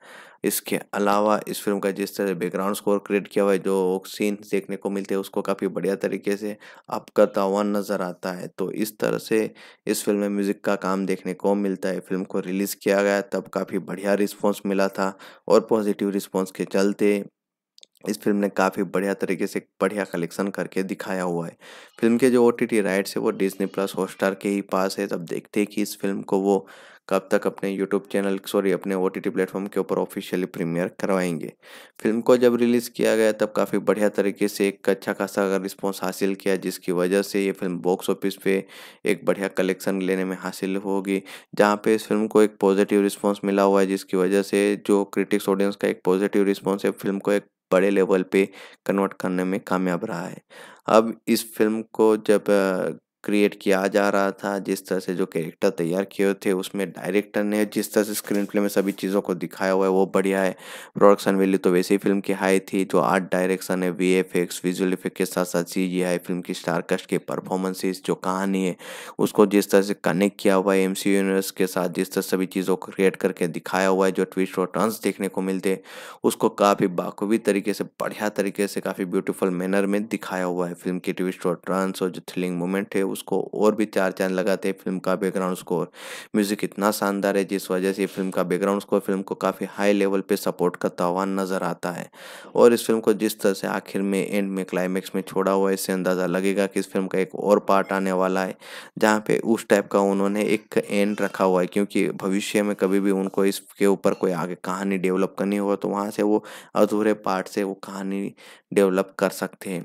इसके अलावा इस फिल्म का जिस तरह बैकग्राउंड स्कोर क्रिएट किया हुआ है जो सीन देखने को मिलते हैं उसको काफ़ी बढ़िया तरीके से आपका तावन नज़र आता है तो इस तरह से इस फिल्म में म्यूज़िक का काम देखने को मिलता है फिल्म को रिलीज़ किया गया तब काफ़ी बढ़िया रिस्पॉन्स मिला था और पॉजिटिव रिस्पॉन्स के चलते इस फिल्म ने काफ़ी बढ़िया तरीके से बढ़िया कलेक्शन करके दिखाया हुआ है फिल्म के जो ओ टी टी राइट्स है वो डिजनी प्लस हॉटस्टार के ही पास है तब देखते हैं कि इस फिल्म को वो कब तक अपने यूट्यूब चैनल सॉरी अपने ओ टी प्लेटफॉर्म के ऊपर ऑफिशियली प्रीमियर करवाएंगे फिल्म को जब रिलीज़ किया गया तब काफ़ी बढ़िया तरीके से एक अच्छा खासा अगर रिस्पॉन्स हासिल किया जिसकी वजह से ये फिल्म बॉक्स ऑफिस पे एक बढ़िया कलेक्शन लेने में हासिल होगी जहाँ पे इस फिल्म को एक पॉजिटिव रिस्पॉन्स मिला हुआ है जिसकी वजह से जो क्रिटिक्स ऑडियंस का एक पॉजिटिव रिस्पॉन्स है फिल्म को एक बड़े लेवल पे कन्वर्ट करने में कामयाब रहा है अब इस फिल्म को जब क्रिएट किया जा रहा था जिस तरह से जो कैरेक्टर तैयार किए थे उसमें डायरेक्टर ने जिस तरह से स्क्रीन प्ले में सभी चीज़ों को दिखाया हुआ है वो बढ़िया है प्रोडक्शन वैल्यू तो वैसे ही फिल्म की हाई थी जो आर्ट डायरेक्शन है V F X visual effect के साथ साथ सी जी आई फिल्म की स्टारकास्ट की परफॉर्मेंसेज जो कहानी है उसको जिस तरह से कनेक्ट किया हुआ है एम सी यूनिवर्स के साथ जिस तरह सभी चीज़ों को क्रिएट करके दिखाया हुआ है जो ट्विस्ट और टर्न्स देखने को मिलते हैं उसको काफ़ी बाखूबी तरीके से बढ़िया तरीके से काफ़ी ब्यूटीफुल मैनर में दिखाया हुआ है फिल्म के ट्विस्ट और टर्न्स और जो थ्रिलिंग मोमेंट है उसको और भी चार चांद लगाते हैं फिल्म का बैकग्राउंड स्कोर म्यूज़िक इतना शानदार है जिस वजह से फिल्म का बैकग्राउंड स्कोर फिल्म को काफ़ी हाई लेवल पर सपोर्ट करता हुआ नज़र आता है और इस फिल्म को जिस तरह से आखिर में एंड में क्लाइमैक्स में छोड़ा हुआ है इससे अंदाज़ा लगेगा कि इस फिल्म का एक और पार्ट आने वाला है जहाँ पे उस टाइप का उन्होंने एक एंड रखा हुआ है क्योंकि भविष्य में कभी भी उनको इसके ऊपर कोई आगे कहानी डेवलप करनी हो तो वहाँ से वो अधूरे पार्ट से वो कहानी डेवलप कर सकते हैं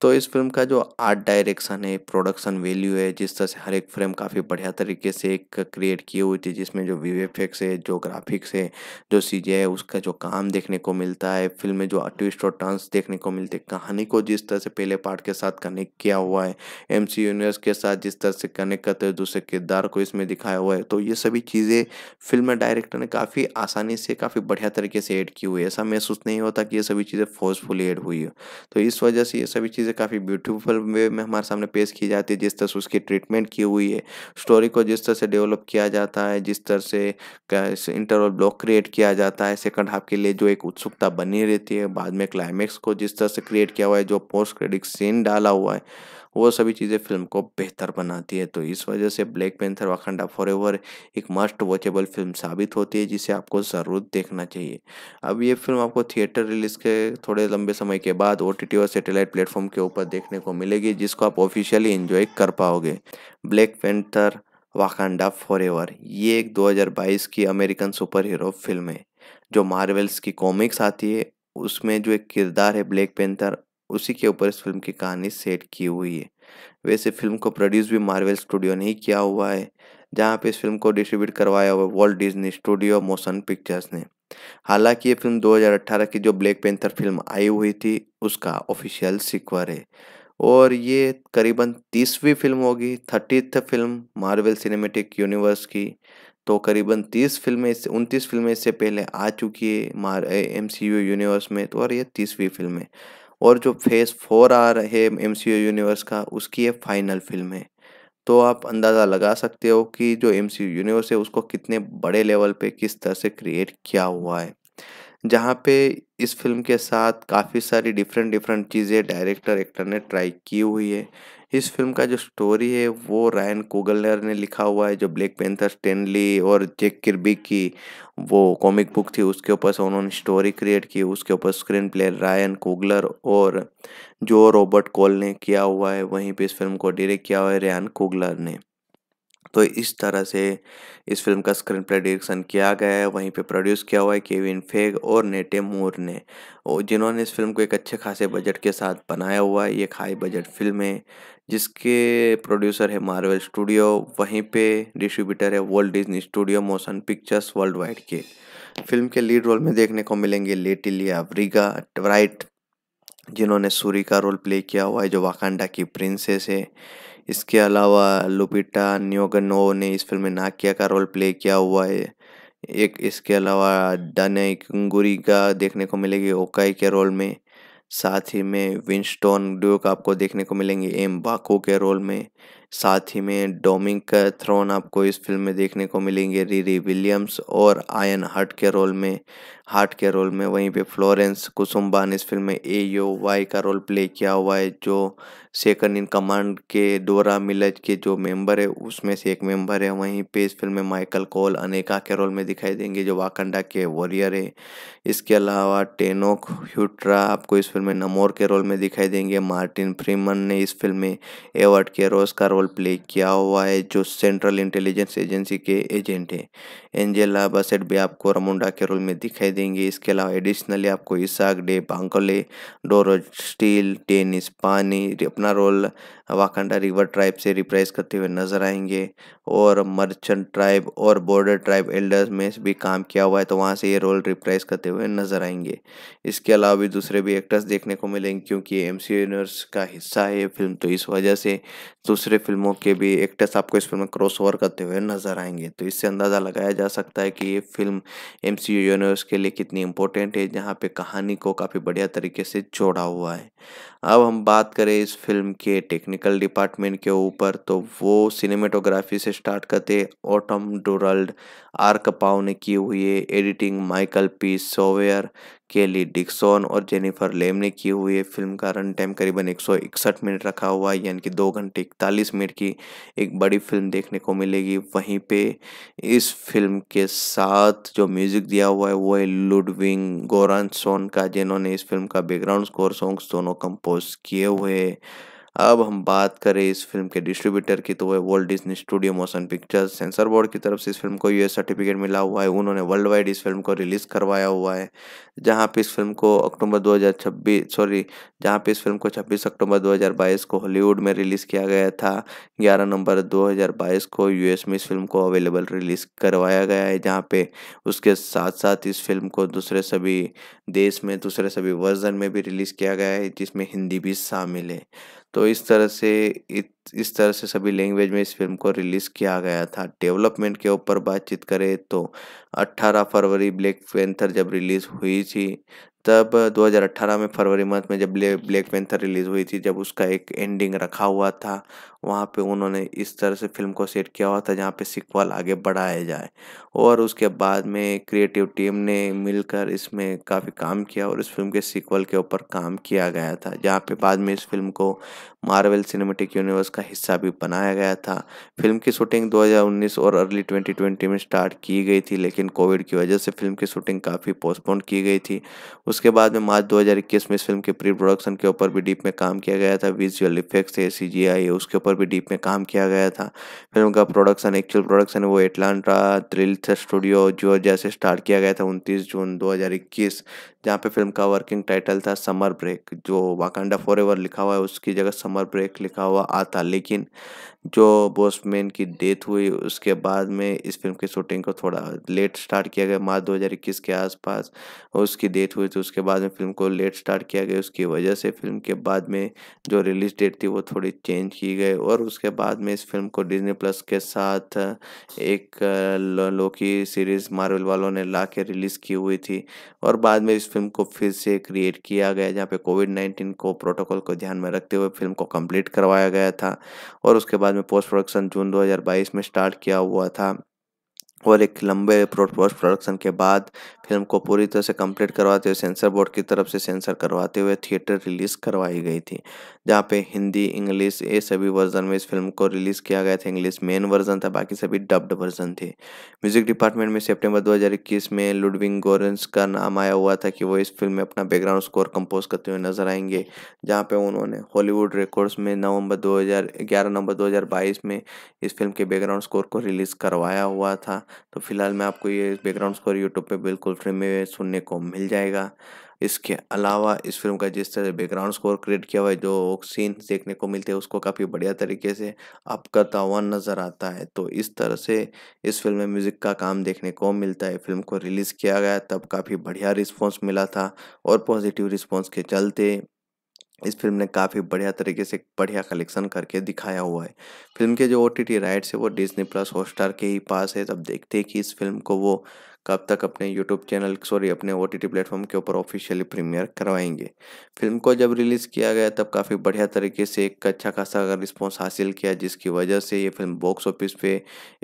तो इस फिल्म का जो आर्ट डायरेक्शन है प्रोडक्शन वैल्यू है जिस तरह से हर एक फ्रेम काफ़ी बढ़िया तरीके से एक क्रिएट किए हुई थी जिसमें जो वी एक्स है जो ग्राफिक्स है जो चीज़ें है उसका जो काम देखने को मिलता है फिल्म में जो ट्विस्ट और टर्न्स देखने को मिलते हैं कहानी को जिस तरह से पहले पार्ट के साथ कनेक्ट किया हुआ है एम सी यूनिवर्स के साथ जिस तरह से कनेक्ट करते हुए दूसरे किरदार को इसमें दिखाया हुआ है तो ये सभी चीज़ें फिल्म डायरेक्टर ने काफ़ी आसानी से काफ़ी बढ़िया तरीके से एड की हुई है ऐसा महसूस नहीं होता कि ये सभी चीज़ें फोर्सफुली एड हुई है तो इस वजह से ये सभी चीज़ें चीज़ें काफ़ी ब्यूटीफुल वे में हमारे सामने पेश की जाती है जिस तरह से उसकी ट्रीटमेंट की हुई है स्टोरी को जिस तरह से डेवलप किया जाता है जिस तरह से इंटरवल ब्लॉक क्रिएट किया जाता है सेकंड हाफ के लिए जो एक उत्सुकता बनी रहती है बाद में क्लाइमेक्स को जिस तरह से क्रिएट किया हुआ है जो पोस्ट क्रेडिट सीन डाला हुआ है वो सभी चीज़ें फिल्म को बेहतर बनाती है तो इस वजह से ब्लैक पेंथर वाखंडा फॉर एक मस्ट वॉचेबल फिल्म साबित होती है जिसे आपको ज़रूर देखना चाहिए अब ये फिल्म आपको थिएटर रिलीज के थोड़े लंबे समय के बाद ओ और सेटेलाइट प्लेटफॉर्म के ऊपर देखने को मिलेगी जिसको आप ऑफिशियली इन्जॉय कर पाओगे ब्लैक वाखंडा वाकांडा एवर ये एक 2022 की अमेरिकन सुपर हीरो फिल्म है जो मार्वल्स की कॉमिक्स आती है उसमें जो एक किरदार है ब्लैक पेंथर उसी के ऊपर इस फिल्म की कहानी सेट की हुई है वैसे फिल्म को प्रोड्यूस भी मार्वल स्टूडियो ने ही किया हुआ है जहाँ पे इस फिल्म को डिस्ट्रीब्यूट करवाया हुआ Walt Disney studio motion pictures ने हालांकि ये फिल्म 2018 की जो ब्लैक पेंथर फिल्म आई हुई थी उसका ऑफिशियल सिक्वर है और ये करीबन तीसवीं फिल्म होगी thirtieth film Marvel cinematic universe की तो करीबन तीस फिल्में इससे उनतीस फिल्में इससे पहले आ चुकी है मार एम सी यू यूनिवर्स में तो और ये तीसवीं फिल्म है और जो फेज़ फोर आ रहे एम सी यूनिवर्स का उसकी ये फाइनल फिल्म है तो आप अंदाज़ा लगा सकते हो कि जो एम सी यूनिवर्स है उसको कितने बड़े लेवल पे किस तरह से क्रिएट किया हुआ है जहाँ पे इस फिल्म के साथ काफ़ी सारी डिफरेंट डिफरेंट चीज़ें डायरेक्टर एक्टर ने ट्राई की हुई है इस फिल्म का जो स्टोरी है वो रायन कोगलर ने लिखा हुआ है जो ब्लैक पेंथर स्टेनली और जेक किरबी की वो कॉमिक बुक थी उसके ऊपर से उन्होंने स्टोरी क्रिएट की उसके ऊपर स्क्रीन प्ले रायन कोगलर और जो रॉबर्ट कॉल ने किया हुआ है वहीं पे इस फिल्म को डायरेक्ट किया हुआ है रायन कोगलर ने तो इस तरह से इस फिल्म का स्क्रीन प्ले डायरेक्शन किया गया है वहीं पे प्रोड्यूस किया हुआ है केविन फेग और नेटे मोर ने और जिन्होंने इस फिल्म को एक अच्छे खासे बजट के साथ बनाया हुआ है ये एक हाई बजट फिल्म है जिसके प्रोड्यूसर है मार्वल स्टूडियो वहीं पे डिस्ट्रीब्यूटर है world Disney studio motion pictures world wide के फिल्म के लीड रोल में देखने को मिलेंगे लेटिलिया व्रिगा ट्राइट जिन्होंने सूरी का रोल प्ले किया हुआ है जो वाकांडा की प्रिंसेस है इसके अलावा लुपिटा न्योगनो ने इस फिल्म में नाकिया का रोल प्ले किया हुआ है एक इसके अलावा डने गुरी का देखने को मिलेगी ओकाई के रोल में साथ ही में विंस्टोन ड्यूक आपको देखने को मिलेंगे एम बाको के रोल में साथ ही में डोमिंग थ्रोन आपको इस फिल्म में देखने को मिलेंगे रीरी विलियम्स और आयन हट के रोल में हार्ट के रोल में वहीं पे फ्लोरेंस कुसुम्बान इस फिल्म में ए यो वाई का रोल प्ले किया हुआ है जो सेकंड इन कमांड के डोरा मिलज के जो मेंबर है उसमें से एक मेंबर है वहीं पे इस फिल्म में माइकल कोल अनेका के रोल में दिखाई देंगे जो वाकंडा के वॉरियर है इसके अलावा टेनोक ह्यूट्रा आपको इस फिल्म में नमोर के रोल में दिखाई देंगे मार्टिन फ्रीमन ने इस फिल्म में एवर्ट के रोज का रोल प्ले किया हुआ है जो सेंट्रल इंटेलिजेंस एजेंसी के एजेंट है एंजेला बसेट भी आपको रमुंडा के रोल में दिखाई देंगे इसके अलावा एडिशनली आपको Isaach day Bankole डोरो Steel tennis पानी अपना रोल वाकंडा रिवर ट्राइब से रिप्राइज करते हुए नजर आएंगे और मर्चेंट ट्राइब और बॉर्डर ट्राइब एल्डर्स में भी काम किया हुआ है तो वहाँ से ये रोल रिप्राइज करते हुए नजर आएंगे इसके अलावा भी दूसरे भी एक्टर्स देखने को मिलेंगे क्योंकि एम यूनिवर्स का हिस्सा है ये फिल्म तो इस वजह से दूसरे फिल्मों के भी एक्टर्स आपको इस फिल्म में क्रॉस ओवर करते हुए नजर आएंगे तो इससे अंदाज़ा लगाया जा सकता है कि ये फिल्म एम यूनिवर्स के लिए लिए कितनी इम्पोर्टेंट है जहाँ पे कहानी को काफ़ी बढ़िया तरीके से जोड़ा हुआ है अब हम बात करें इस फिल्म के टेक्निकल डिपार्टमेंट के ऊपर तो वो सिनेमेटोग्राफी से स्टार्ट करते ऑटम डोरल्ड आर कपाव ने की हुई है एडिटिंग माइकल पी सोवेयर केली डिक्सन और जेनिफर लेम ने की हुई है फिल्म का रन टाइम करीबन एक मिनट रखा हुआ है यानी कि दो घंटे इकतालीस मिनट की एक बड़ी फिल्म देखने को मिलेगी वहीं पे इस फिल्म के साथ जो म्यूज़िक दिया हुआ है वो है लुडविंग गोरानसोन का जिन्होंने इस फिल्म का बैकग्राउंड स्कोर सॉन्ग्स दोनों कम पोस्ट किए हुए अब हम बात करें इस फिल्म के डिस्ट्रीब्यूटर की तो वह world Disney studio motion pictures censor board की तरफ से इस फिल्म को यूएस सर्टिफिकेट मिला हुआ है उन्होंने वर्ल्ड वाइड इस फिल्म को रिलीज़ करवाया हुआ है जहाँ पे इस फिल्म को अक्टूबर 2026 सॉरी जहाँ पे इस फिल्म को 26 अक्टूबर 2022 को हॉलीवुड में रिलीज़ किया गया था ग्यारह नवंबर दो को यूएस में इस फिल्म को अवेलेबल रिलीज़ करवाया गया है जहाँ पे उसके साथ साथ इस फिल्म को दूसरे सभी देश में दूसरे सभी वर्जन में भी रिलीज़ किया गया है जिसमें हिंदी भी शामिल है तो इस तरह से इस तरह से सभी लैंग्वेज में इस फिल्म को रिलीज़ किया गया था डेवलपमेंट के ऊपर बातचीत करें तो 18 फरवरी ब्लैक पेंथर जब रिलीज़ हुई थी तब 2018 में फरवरी मंथ में जब ब्लैक पेंथर रिलीज हुई थी जब उसका एक एंडिंग रखा हुआ था वहाँ पे उन्होंने इस तरह से फिल्म को सेट किया हुआ था जहाँ पे सिक्वल आगे बढ़ाया जाए और उसके बाद में क्रिएटिव टीम ने मिलकर इसमें काफ़ी काम किया और इस फिल्म के सिक्वल के ऊपर काम किया गया था जहाँ पे बाद में इस फिल्म को मार्वल सिनेमेटिक यूनिवर्स का हिस्सा भी बनाया गया था फिल्म की शूटिंग 2019 और अर्ली 2020 में स्टार्ट की गई थी लेकिन कोविड की वजह से फिल्म की शूटिंग काफ़ी पोस्टपोन की गई थी उसके बाद में मार्च 2021 में इस फिल्म के प्री प्रोडक्शन के ऊपर भी डीप में काम किया गया था विजुअल इफेक्ट्स ए सी जी आई उसके ऊपर भी डीप में काम किया गया था फिल्म का प्रोडक्शन एक्चुअल प्रोडक्शन वो एटलांटा थ्रिल्थ स्टूडियो जो जैसे स्टार्ट किया गया था उनतीस जून दो जहाँ पे फिल्म का वर्किंग टाइटल था समर ब्रेक जो वाकंडा फॉर लिखा हुआ है उसकी जगह समर ब्रेक लिखा हुआ आता लेकिन जो बोस्टमैन की डेथ हुई उसके बाद में इस फिल्म की शूटिंग को थोड़ा लेट स्टार्ट किया गया मार्च 2021 के आसपास उसकी डेथ हुई थी उसके बाद में फिल्म को लेट स्टार्ट किया गया उसकी वजह से फिल्म के बाद में जो रिलीज डेट थी वो थोड़ी चेंज की गई और उसके बाद में इस फिल्म को डिजनी प्लस के साथ एक लोकी सीरीज़ मार्वल वालों ने ला रिलीज़ की हुई थी और बाद में इस फिल्म को फिर से क्रिएट किया गया जहाँ पे कोविड नाइन्टीन को प्रोटोकॉल को ध्यान में रखते हुए फिल्म को कंप्लीट करवाया गया था और उसके बाद में पोस्ट प्रोडक्शन जून 2022 में स्टार्ट किया हुआ था और एक लंबे पोस्ट प्रोडक्शन के बाद फिल्म को पूरी तरह से कंप्लीट करवाते हुए सेंसर बोर्ड की तरफ से सेंसर करवाते हुए थिएटर रिलीज़ करवाई गई थी जहाँ पे हिंदी इंग्लिश ये सभी वर्जन में इस फिल्म को रिलीज़ किया गया था इंग्लिश मेन वर्जन था बाकी सभी डब्ड वर्जन थे म्यूजिक डिपार्टमेंट में सेप्टेम्बर दो में लुडविंग गोरेंस का नाम आया हुआ था कि वो इस फिल्म में अपना बैकग्राउंड स्कोर कंपोज करते हुए नजर आएंगे जहाँ पे उन्होंने हॉलीवुड रिकॉर्ड्स में नवंबर 2011 नवंबर 2022 में इस फिल्म के बैकग्राउंड स्कोर को रिलीज़ करवाया हुआ था तो फिलहाल मैं आपको ये बैकग्राउंड स्कोर यूट्यूब पर बिल्कुल फिल्म में सुनने को मिल जाएगा इसके अलावा इस फिल्म का जिस तरह बैकग्राउंड स्कोर क्रिएट किया हुआ है जो सीन देखने को मिलते हैं उसको काफ़ी बढ़िया तरीके से आपका करता नज़र आता है तो इस तरह से इस फिल्म में म्यूज़िक का काम देखने को मिलता है फिल्म को रिलीज़ किया गया तब काफ़ी बढ़िया रिस्पॉन्स मिला था और पॉजिटिव रिस्पॉन्स के चलते इस फिल्म ने काफ़ी बढ़िया तरीके से बढ़िया कलेक्शन करके दिखाया हुआ है फिल्म के जो ओ टी टी राइट्स है वो डिजनी प्लस हॉटस्टार के ही पास है तब देखते हैं कि इस फिल्म को वो कब तक अपने यूट्यूब चैनल सॉरी अपने ओ टी प्लेटफॉर्म के ऊपर ऑफिशियली प्रीमियर करवाएंगे फिल्म को जब रिलीज़ किया गया तब काफ़ी बढ़िया तरीके से एक अच्छा खासा अगर रिस्पॉन्स हासिल किया जिसकी वजह से ये फिल्म बॉक्स ऑफिस पे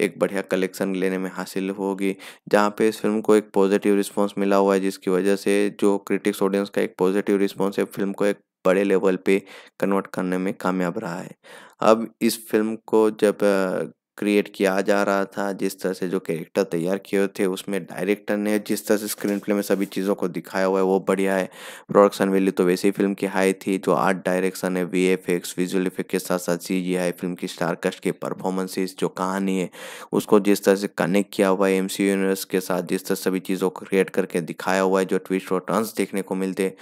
एक बढ़िया कलेक्शन लेने में हासिल होगी जहाँ पे इस फिल्म को एक पॉजिटिव रिस्पॉन्स मिला हुआ है जिसकी वजह से जो क्रिटिक्स ऑडियंस का एक पॉजिटिव रिस्पॉन्स है फिल्म को एक बड़े लेवल पे कन्वर्ट करने में कामयाब रहा है अब इस फिल्म को जब क्रिएट किया जा रहा था जिस तरह से जो कैरेक्टर तैयार किए हुए थे उसमें डायरेक्टर ने जिस तरह से स्क्रीन प्ले में सभी चीज़ों को दिखाया हुआ है वो बढ़िया है प्रोडक्शन वैल्यू तो वैसे ही फिल्म की हाई थी जो आर्ट डायरेक्शन है V F X visual effect के साथ साथ सी जी आई फिल्म की स्टारकास्ट की परफॉर्मेंसेज जो कहानी है उसको जिस तरह से कनेक्ट किया हुआ है एम सी यूनिवर्स के साथ जिस तरह सभी चीज़ों को क्रिएट करके दिखाया हुआ है जो ट्विस्ट और टर्न्स देखने को मिलते हैं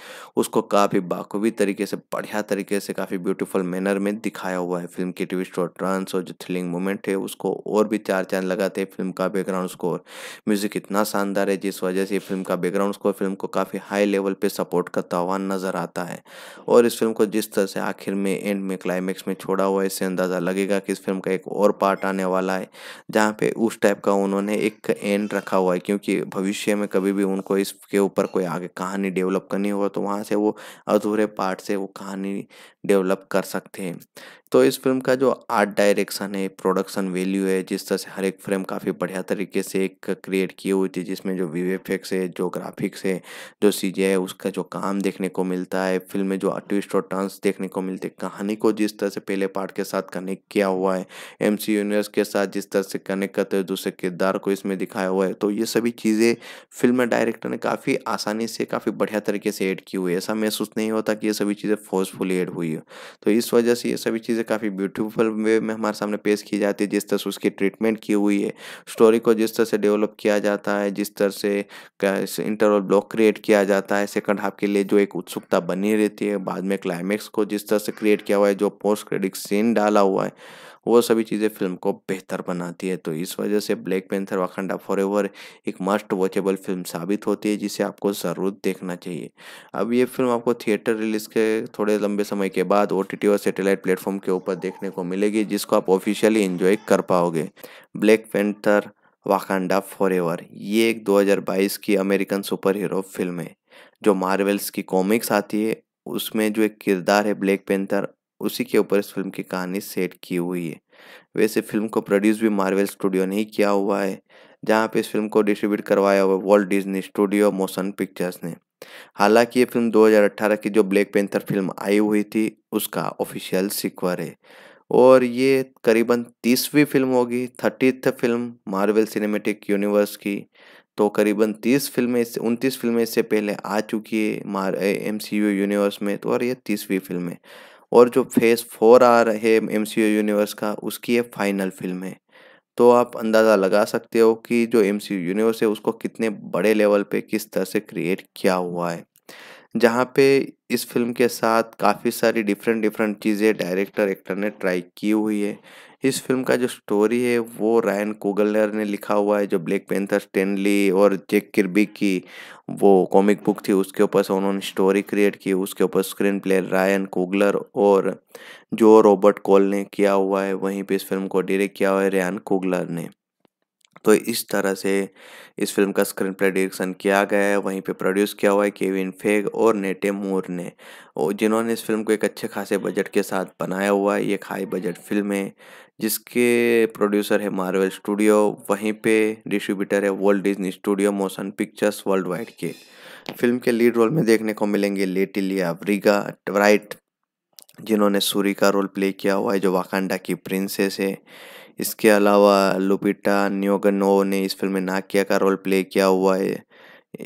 उसको काफ़ी बाखूबी तरीके से बढ़िया तरीके से काफ़ी ब्यूटीफुल मैनर में दिखाया हुआ है फिल्म के ट्विस्ट और टर्न्स और जो थ्रिलिंग मोमेंट है उसको और भी चार चांद लगाते हैं फिल्म का बैकग्राउंड स्कोर म्यूज़िक इतना शानदार है जिस वजह से फिल्म का बैकग्राउंड स्कोर फिल्म को काफ़ी हाई लेवल पर सपोर्ट करता हुआ नज़र आता है और इस फिल्म को जिस तरह से आखिर में एंड में क्लाइमेक्स में छोड़ा हुआ है इससे अंदाज़ा लगेगा कि इस फिल्म का एक और पार्ट आने वाला है जहाँ पे उस टाइप का उन्होंने एक एंड रखा हुआ है क्योंकि भविष्य में कभी भी उनको इसके ऊपर कोई आगे कहानी डेवलप करनी हो तो वहाँ से वो अधूरे पार्ट से वो कहानी डेवलप कर सकते हैं तो इस फिल्म का जो आर्ट डायरेक्शन है प्रोडक्शन वैल्यू है जिस तरह से हर एक फ्रेम काफ़ी बढ़िया तरीके से एक क्रिएट की हुई थी जिसमें जो वी एफेक्ट्स है जो ग्राफिक्स है जो चीज़ें है उसका जो काम देखने को मिलता है फिल्म में जो ट्विस्ट और टर्न्स देखने को मिलते हैं कहानी को जिस तरह से पहले पार्ट के साथ कनेक्ट किया हुआ है एम सी यूनिवर्स के साथ जिस तरह से कनेक्ट करते हुए दूसरे किरदार को इसमें दिखाया हुआ है तो ये सभी चीज़ें फिल्म डायरेक्टर ने काफ़ी आसानी से काफ़ी बढ़िया तरीके से एड की हुई है ऐसा महसूस नहीं होता कि ये सभी चीज़ें फोर्सफुली एड हुई वीडियो तो इस वजह से ये सभी चीज़ें काफ़ी ब्यूटीफुल वे में हमारे सामने पेश की जाती है जिस तरह से उसकी ट्रीटमेंट की हुई है स्टोरी को जिस तरह से डेवलप किया जाता है जिस तरह से इंटरवल ब्लॉक क्रिएट किया जाता है सेकंड हाफ के लिए जो एक उत्सुकता बनी रहती है बाद में क्लाइमेक्स को जिस तरह से क्रिएट किया हुआ है जो पोस्ट क्रेडिट सीन डाला हुआ है वो सभी चीज़ें फिल्म को बेहतर बनाती है तो इस वजह से ब्लैक पेंथर वाखंडा फॉर एक मस्ट वॉचेबल फिल्म साबित होती है जिसे आपको ज़रूर देखना चाहिए अब ये फिल्म आपको थिएटर रिलीज़ के थोड़े लंबे समय के बाद ओ और सेटेलाइट प्लेटफॉर्म के ऊपर देखने को मिलेगी जिसको आप ऑफिशियली इन्जॉय कर पाओगे ब्लैक पेंथर वाकांडा एवर ये एक 2022 की अमेरिकन सुपर हीरो फिल्म है जो मार्वल्स की कॉमिक्स आती है उसमें जो एक किरदार है ब्लैक पेंथर उसी के ऊपर इस फिल्म की कहानी सेट की हुई है वैसे फिल्म को प्रोड्यूस भी मार्वल स्टूडियो ने ही किया हुआ है जहाँ पे इस फिल्म को डिस्ट्रीब्यूट करवाया हुआ Walt Disney studio motion pictures ने हालांकि ये फिल्म 2018 की जो ब्लैक पेंथर फिल्म आई हुई थी उसका ऑफिशियल सिक्वर है और ये करीबन तीसवीं फिल्म होगी thirtieth film Marvel cinematic universe की तो करीबन तीस फिल्में उनतीस फिल्में इससे पहले आ चुकी है मार एम सी यू यूनिवर्स में तो और ये तीसवीं फिल्म है और जो फेज़ फोर आ रहे एम यूनिवर्स का उसकी ये फाइनल फिल्म है तो आप अंदाज़ा लगा सकते हो कि जो एम यूनिवर्स है उसको कितने बड़े लेवल पे किस तरह से क्रिएट किया हुआ है जहाँ पे इस फिल्म के साथ काफ़ी सारी डिफरेंट डिफरेंट चीज़ें डायरेक्टर एक्टर ने ट्राई की हुई है इस फिल्म का जो स्टोरी है वो रायन कोगलर ने लिखा हुआ है जो ब्लैक पेंथर स्टेनली और जेक किरबी की वो कॉमिक बुक थी उसके ऊपर से उन्होंने स्टोरी क्रिएट की उसके ऊपर स्क्रीन प्ले रायन कोगलर और जो रॉबर्ट कॉल ने किया हुआ है वहीं पे इस फिल्म को डायरेक्ट किया हुआ है रैन कोगलर ने तो इस तरह से इस फिल्म का स्क्रीन प्ले डिरेक्शन किया गया है वहीं पे प्रोड्यूस किया हुआ है केविन फेग और नेटे मोर ने और जिन्होंने इस फिल्म को एक अच्छे खासे बजट के साथ बनाया हुआ है ये एक हाई बजट फिल्म है जिसके प्रोड्यूसर है मार्वल स्टूडियो वहीं पे डिस्ट्रीब्यूटर है world Disney studio motion pictures world wide के फिल्म के लीड रोल में देखने को मिलेंगे लेटिलिया ब्रिगा राइट जिन्होंने सूरी का रोल प्ले किया हुआ है जो वाकांडा की प्रिंसेस है इसके अलावा लुपिटा न्योगनो ने इस फिल्म में नाकिया का रोल प्ले किया हुआ है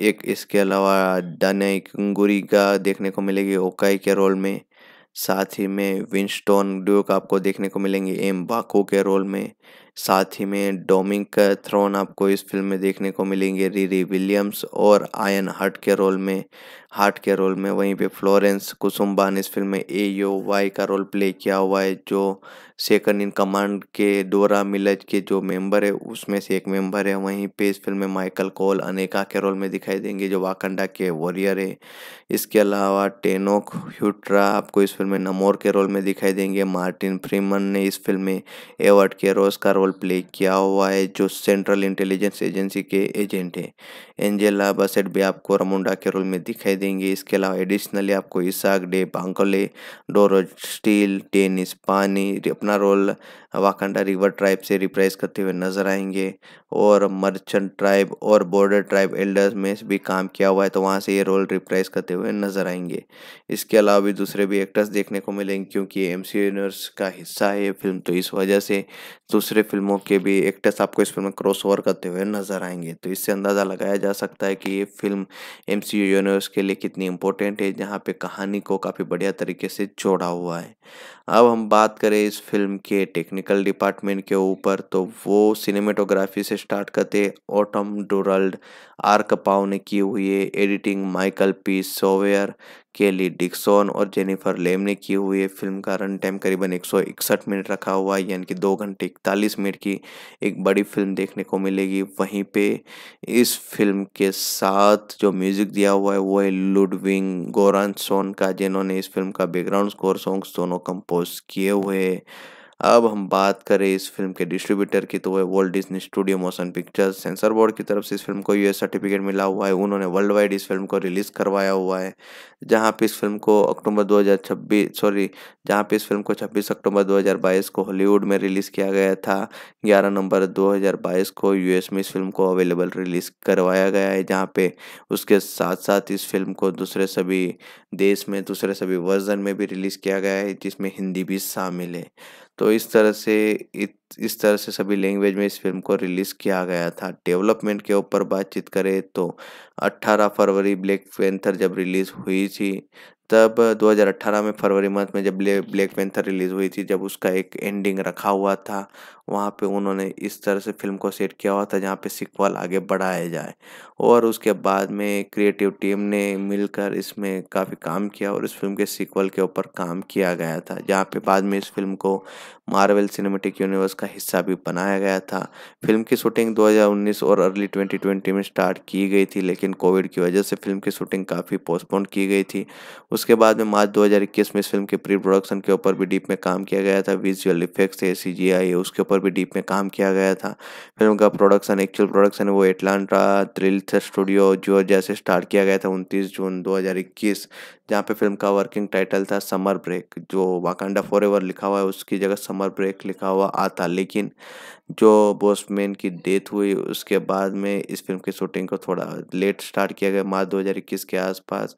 एक इसके अलावा डने गुरी का देखने को मिलेगी ओकाई के रोल में साथ ही में विंस्टोन ड्यूक आपको देखने को मिलेंगे एम बाको के रोल में साथ ही में डोमिंग थ्रोन आपको इस फिल्म में देखने को मिलेंगे रीरी विलियम्स और आयन हार्ट के रोल में हार्ट के रोल में वहीं पे फ्लोरेंस कुसुम्बा ने इस फिल्म में ए यो वाई का रोल प्ले किया हुआ है जो सेकंड इन कमांड के डोरा मिलज के जो मेंबर है उसमें से एक मेंबर है वहीं पे इस फिल्म में माइकल कोल अनेका के रोल में दिखाई देंगे जो वाकंडा के वॉरियर है इसके अलावा टेनोक ह्यूट्रा आपको इस फिल्म में नमोर के रोल में दिखाई देंगे मार्टिन फ्रीमन ने इस फिल्म में एवर्ट के रोज का रोल प्ले किया हुआ है जो सेंट्रल इंटेलिजेंस एजेंसी के एजेंट हैं एंजेला बसेट भी आपको रमुंडा के रोल में दिखाई देंगे इसके अलावा एडिशनली आपको Isaach day Bankole Dorothy Steel tennis पानी अपना रोल वाकंडा रिवर ट्राइब से रिप्राइज करते हुए नजर आएंगे और मर्चेंट ट्राइब और बॉर्डर ट्राइब एल्डर्स में भी काम किया हुआ है तो वहाँ से ये रोल रिप्राइज करते हुए नजर आएंगे इसके अलावा भी दूसरे भी एक्टर्स देखने को मिलेंगे क्योंकि एम सी यूनिवर्स का हिस्सा है ये फिल्म तो इस वजह से दूसरे फिल्मों के भी एक्टर्स आपको इस फिल्म में क्रॉस ओवर करते हुए नजर आएंगे तो इससे अंदाज़ा लगाया जा सकता है कि ये फिल्म एम सी यूनिवर्स के लिए कितनी इम्पोर्टेंट है जहाँ पे कहानी को काफ़ी बढ़िया तरीके से जोड़ा हुआ है अब हम बात करें इस फिल्म के टेक्निकल डिपार्टमेंट के ऊपर तो वो सिनेमेटोग्राफी से स्टार्ट करते ऑटम डोरल्ड आर्क पाव ने की हुई है एडिटिंग माइकल पी सोवेयर केली डिक्सन और जेनिफर लेम ने किए हुए फिल्म का रन टाइम करीबन एक मिनट रखा हुआ है यानी कि दो घंटे इकतालीस मिनट की एक बड़ी फिल्म देखने को मिलेगी वहीं पे इस फिल्म के साथ जो म्यूज़िक दिया हुआ है वो है लुडविंग गोरानसोन का जिन्होंने इस फिल्म का बैकग्राउंड स्कोर सॉन्ग्स दोनों कंपोज किए हुए हैं अब हम बात करें इस फिल्म के डिस्ट्रीब्यूटर की तो वह world Disney studio motion pictures censor board की तरफ से इस फिल्म को यूएस सर्टिफिकेट मिला हुआ है उन्होंने वर्ल्ड वाइड इस फिल्म को रिलीज़ करवाया हुआ है जहाँ पे इस फिल्म को अक्टूबर 2026 सॉरी जहाँ पे इस फिल्म को 26 अक्टूबर 2022 को हॉलीवुड में रिलीज़ किया गया था ग्यारह नवंबर दो को यूएस में इस फिल्म को अवेलेबल रिलीज़ करवाया गया है जहाँ पे उसके साथ साथ इस फिल्म को दूसरे सभी देश में दूसरे सभी वर्जन में भी रिलीज़ किया गया है जिसमें हिंदी भी शामिल है तो इस तरह से इस तरह से सभी लैंग्वेज में इस फिल्म को रिलीज़ किया गया था डेवलपमेंट के ऊपर बातचीत करें तो 18 फरवरी ब्लैक पेंथर जब रिलीज़ हुई थी तब 2018 में फरवरी मंथ में जब ब्लैक पेंथर रिलीज़ हुई थी जब उसका एक एंडिंग रखा हुआ था वहाँ पे उन्होंने इस तरह से फिल्म को सेट किया हुआ था जहाँ पे सिक्वल आगे बढ़ाया जाए और उसके बाद में क्रिएटिव टीम ने मिलकर इसमें काफ़ी काम किया और इस फिल्म के सिक्वल के ऊपर काम किया गया था जहाँ पे बाद में इस फिल्म को मार्वल सिनेमेटिक यूनिवर्स का हिस्सा भी बनाया गया था फिल्म की शूटिंग 2019 और अर्ली 2020 में स्टार्ट की गई थी लेकिन कोविड की वजह से फिल्म की शूटिंग काफ़ी पोस्टपोन की गई थी उसके बाद में मार्च 2021 में इस फिल्म के प्री प्रोडक्शन के ऊपर भी डीप में काम किया गया था विजुअल इफेक्ट्स थे सी जी आई उसके ऊपर भी डीप में काम किया गया था फिल्म का प्रोडक्शन एक्चुअल प्रोडक्शन वो एटलांटा थ्रिल्थ स्टूडियो जो जैसे स्टार्ट किया गया था उनतीस जून दो जहाँ पे फिल्म का वर्किंग टाइटल था समर ब्रेक जो वाकांडा फॉर एवर लिखा हुआ है उसकी जगह समर ब्रेक लिखा हुआ आता लेकिन जो बॉसमैन की डेथ हुई उसके बाद में इस फिल्म की शूटिंग को थोड़ा लेट स्टार्ट किया गया मार्च इक्कीस के आसपास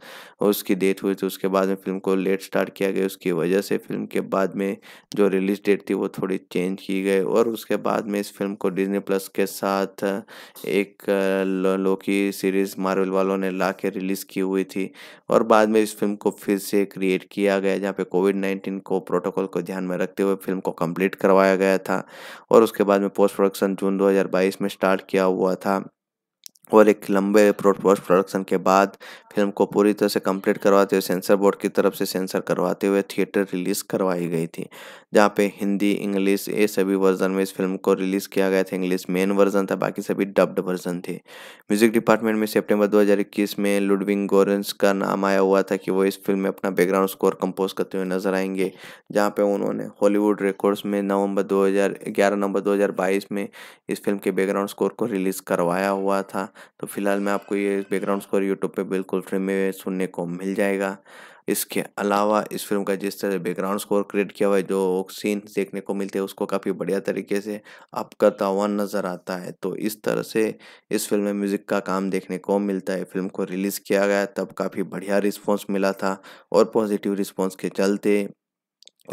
उसकी डेथ हुई तो उसके बाद में फिल्म को लेट स्टार्ट किया गया उसकी वजह से फिल्म के बाद में जो रिलीज डेट थी वो थोड़ी चेंज की गई और उसके बाद में इस फिल्म को डिजनी प्लस के साथ एक लोकी सीरीज़ मार्वल वालों ने ला के रिलीज़ की हुई थी और बाद में इस फिल्म को फिर से क्रिएट किया गया जहाँ पे कोविड नाइन्टीन को प्रोटोकॉल को ध्यान में रखते हुए फिल्म को कंप्लीट करवाया गया था और उसके बाद में पोस्ट प्रोडक्शन जून 2022 में स्टार्ट किया हुआ था और एक लंबे पोस्ट प्रोडक्शन के बाद फिल्म को पूरी तरह से कंप्लीट करवाते हुए सेंसर बोर्ड की तरफ से सेंसर करवाते हुए थिएटर रिलीज़ करवाई गई थी जहाँ पे हिंदी इंग्लिश ये सभी वर्जन में इस फिल्म को रिलीज़ किया गया था इंग्लिश मेन वर्जन था बाकी सभी डब्ड वर्जन थे म्यूजिक डिपार्टमेंट में सेप्टेम्बर दो में लुडविंग गोरेंस का नाम आया हुआ था कि वो इस फिल्म में अपना बैकग्राउंड स्कोर कंपोज करते हुए नजर आएंगे जहाँ पे उन्होंने हॉलीवुड रिकॉर्ड्स में नवंबर दो नवंबर 2022 में इस फिल्म के बैकग्राउंड स्कोर को रिलीज़ करवाया हुआ था तो फिलहाल मैं आपको ये बैकग्राउंड स्कोर यूट्यूब पे बिल्कुल फ्री में सुनने को मिल जाएगा इसके अलावा इस फिल्म का जिस तरह बैकग्राउंड स्कोर क्रिएट किया हुआ है जो सीन देखने को मिलते हैं उसको काफ़ी बढ़िया तरीके से आपका तावन नज़र आता है तो इस तरह से इस फिल्म में म्यूज़िक का काम देखने को मिलता है फिल्म को रिलीज़ किया गया तब काफ़ी बढ़िया रिस्पॉन्स मिला था और पॉजिटिव रिस्पॉन्स के चलते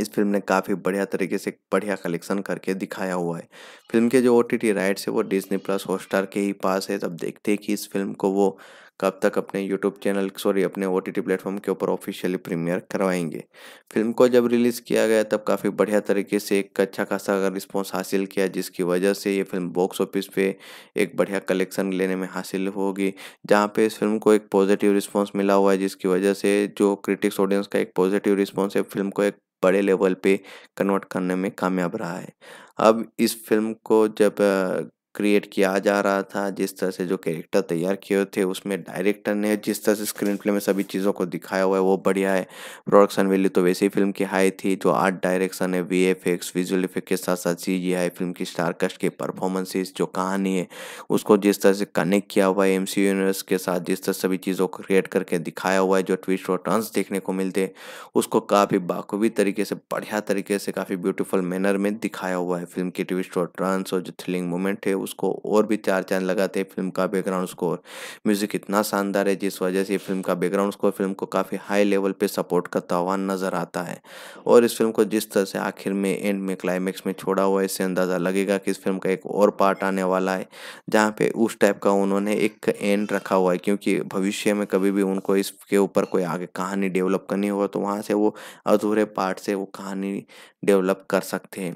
इस फिल्म ने काफ़ी बढ़िया तरीके से बढ़िया कलेक्शन करके दिखाया हुआ है फिल्म के जो ओ टी टी राइट्स है वो डिजनी प्लस हॉटस्टार के ही पास है तब देखते हैं कि इस फिल्म को वो कब तक अपने यूट्यूब चैनल सॉरी अपने ओ टी टी प्लेटफॉर्म के ऊपर ऑफिशियली प्रीमियर करवाएंगे फिल्म को जब रिलीज़ किया गया तब काफ़ी बढ़िया तरीके से एक अच्छा खासा अगर रिस्पॉन्स हासिल किया जिसकी वजह से ये फिल्म बॉक्स ऑफिस पे एक बढ़िया कलेक्शन लेने में हासिल होगी जहाँ पे इस फिल्म को एक पॉजिटिव रिस्पॉन्स मिला हुआ है जिसकी वजह से जो क्रिटिक्स ऑडियंस का एक पॉजिटिव रिस्पॉन्स है फिल्म को एक बड़े लेवल पे कन्वर्ट करने में कामयाब रहा है अब इस फिल्म को जब क्रिएट किया जा रहा था जिस तरह से जो कैरेक्टर तैयार किए थे उसमें डायरेक्टर ने जिस तरह से स्क्रीन प्ले में सभी चीज़ों को दिखाया हुआ है वो बढ़िया है प्रोडक्शन वैल्यू तो वैसे ही फिल्म की हाई थी जो आर्ट डायरेक्शन है V F X visual effect के साथ साथ सी जी आई फिल्म की स्टारकास्ट की परफॉर्मेंसेज जो कहानी है उसको जिस तरह से कनेक्ट किया हुआ है एम सी यूनिवर्स के साथ जिस तरह सभी चीज़ों को क्रिएट करके दिखाया हुआ है जो ट्विस्ट और टर्न्स देखने को मिलते हैं उसको काफ़ी बाखूबी तरीके से बढ़िया तरीके से काफ़ी ब्यूटीफुल मैनर में दिखाया हुआ है फिल्म की ट्विस्ट और टर्न्स और जो थ्रिलिंग मोमेंट है उसको और भी चार चांद लगाते हैं फिल्म का बैकग्राउंड स्कोर म्यूज़िक इतना शानदार है जिस वजह से फिल्म का बैकग्राउंड स्कोर फिल्म को काफ़ी हाई लेवल पर सपोर्ट करता हुआ नज़र आता है और इस फिल्म को जिस तरह से आखिर में एंड में क्लाइमैक्स में छोड़ा हुआ है इससे अंदाज़ा लगेगा कि इस फिल्म का एक और पार्ट आने वाला है जहाँ पे उस टाइप का उन्होंने एक एंड रखा हुआ है क्योंकि भविष्य में कभी भी उनको इसके ऊपर कोई आगे कहानी डेवलप करनी होगा तो वहाँ से वो अधूरे पार्ट से वो कहानी डेवलप कर सकते हैं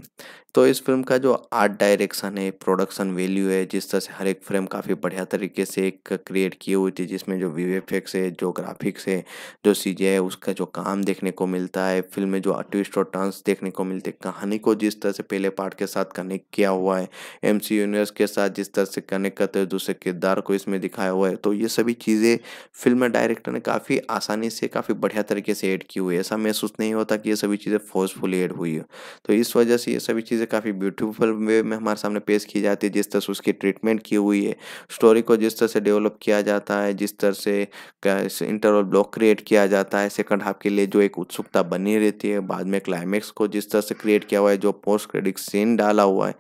तो इस फिल्म का जो आर्ट डायरेक्शन है प्रोडक्शन वैल्यू है जिस तरह से हर एक फ्रेम काफ़ी बढ़िया तरीके से एक क्रिएट किए हुई थी जिसमें जो वी एक्स है जो ग्राफिक्स है जो चीज़ें है उसका जो काम देखने को मिलता है फिल्म में जो ट्विस्ट और टर्न्स देखने को मिलते कहानी को जिस तरह से पहले पार्ट के साथ कनेक्ट किया हुआ है एम सी यूनिवर्स के साथ जिस तरह से कनेक्ट करते हुए दूसरे किरदार को इसमें दिखाया हुआ है तो ये सभी चीज़ें फिल्म डायरेक्टर ने काफ़ी आसानी से काफ़ी बढ़िया तरीके से ऐड की हुई है ऐसा महसूस नहीं होता कि ये सभी चीज़ें फोर्सफुली एड हुई है तो इस वजह से ये सभी चीज़ चीज़ें काफ़ी ब्यूटीफुल वे में हमारे सामने पेश की जाती है जिस तरह से उसकी ट्रीटमेंट की हुई है स्टोरी को जिस तरह से डेवलप किया जाता है जिस तरह से इंटरवल ब्लॉक क्रिएट किया जाता है सेकंड हाफ के लिए जो एक उत्सुकता बनी रहती है बाद में क्लाइमेक्स को जिस तरह से क्रिएट किया हुआ है जो पोस्ट क्रेडिट सीन डाला हुआ है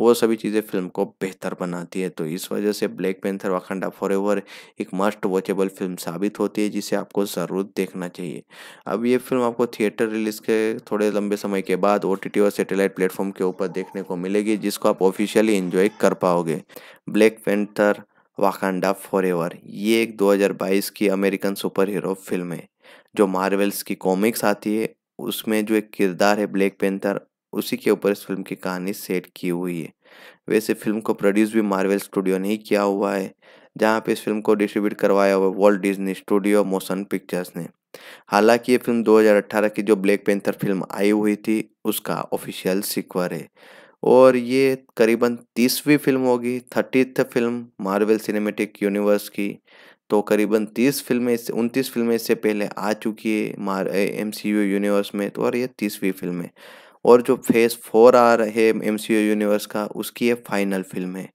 वो सभी चीज़ें फिल्म को बेहतर बनाती है तो इस वजह से ब्लैक पेंथर वाखंडा फॉर एक मस्ट वॉचेबल फिल्म साबित होती है जिसे आपको ज़रूर देखना चाहिए अब ये फिल्म आपको थिएटर रिलीज़ के थोड़े लंबे समय के बाद ओ और सेटेलाइट प्लेटफॉर्म के ऊपर देखने को मिलेगी जिसको आप ऑफिशियली इन्जॉय कर पाओगे ब्लैक वाखंडा वाकांडा एवर ये एक 2022 की अमेरिकन सुपर हीरो फिल्म है जो मार्वल्स की कॉमिक्स आती है उसमें जो एक किरदार है ब्लैक पेंथर उसी के ऊपर इस फिल्म की कहानी सेट की हुई है वैसे फिल्म को प्रोड्यूस भी मार्वल स्टूडियो ने ही किया हुआ है जहाँ पे इस फिल्म को डिस्ट्रीब्यूट करवाया हुआ Walt Disney studio motion pictures ने हालांकि ये फिल्म 2018 की जो ब्लैक पेंथर फिल्म आई हुई थी उसका ऑफिशियल सिक्वर है और ये करीबन तीसवीं फिल्म होगी thirtieth film Marvel cinematic universe की तो करीबन तीस फिल्में इससे उनतीस फिल्में इससे पहले आ चुकी है मार एम सी यू यूनिवर्स में तो और ये तीसवीं फिल्म है और जो फेज़ फोर आ रहे एम सी यूनिवर्स का उसकी ये फाइनल फिल्म है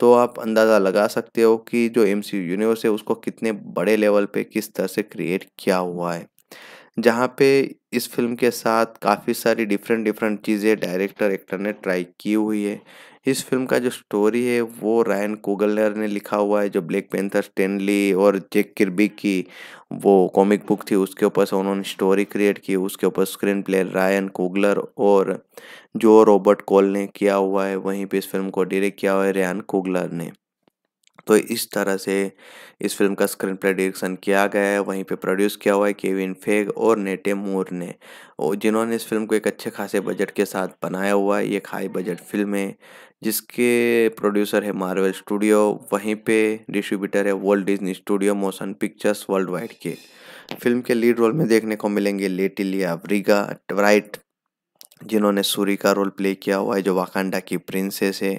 तो आप अंदाज़ा लगा सकते हो कि जो एम सी यूनिवर्स है उसको कितने बड़े लेवल पे किस तरह से क्रिएट किया हुआ है जहाँ पे इस फिल्म के साथ काफ़ी सारी डिफरेंट डिफरेंट चीज़ें डायरेक्टर एक्टर ने ट्राई की हुई है इस फिल्म का जो स्टोरी है वो रायन कोगलर ने लिखा हुआ है जो ब्लैक पेंथर स्टेनली और जेक किरबी की वो कॉमिक बुक थी उसके ऊपर से उन्होंने स्टोरी क्रिएट की उसके ऊपर स्क्रीन प्ले रायन कोगलर और जो रॉबर्ट कॉल ने किया हुआ है वहीं पे इस फिल्म को डायरेक्ट किया हुआ है रायन कोगलर ने तो इस तरह से इस फिल्म का स्क्रीन प्ले डायरेक्शन किया गया है वहीं पे प्रोड्यूस किया हुआ है केविन फेग और नेटे मूर ने और जिन्होंने इस फिल्म को एक अच्छे खासे बजट के साथ बनाया हुआ है ये एक हाई बजट फिल्म है जिसके प्रोड्यूसर है मार्वल स्टूडियो वहीं पे डिस्ट्रीब्यूटर है world Disney studio motion pictures world wide के फिल्म के लीड रोल में देखने को मिलेंगे लेटिलिया ब्रिगा ट्राइट जिन्होंने सूरी का रोल प्ले किया हुआ है जो वाकांडा की प्रिंसेस है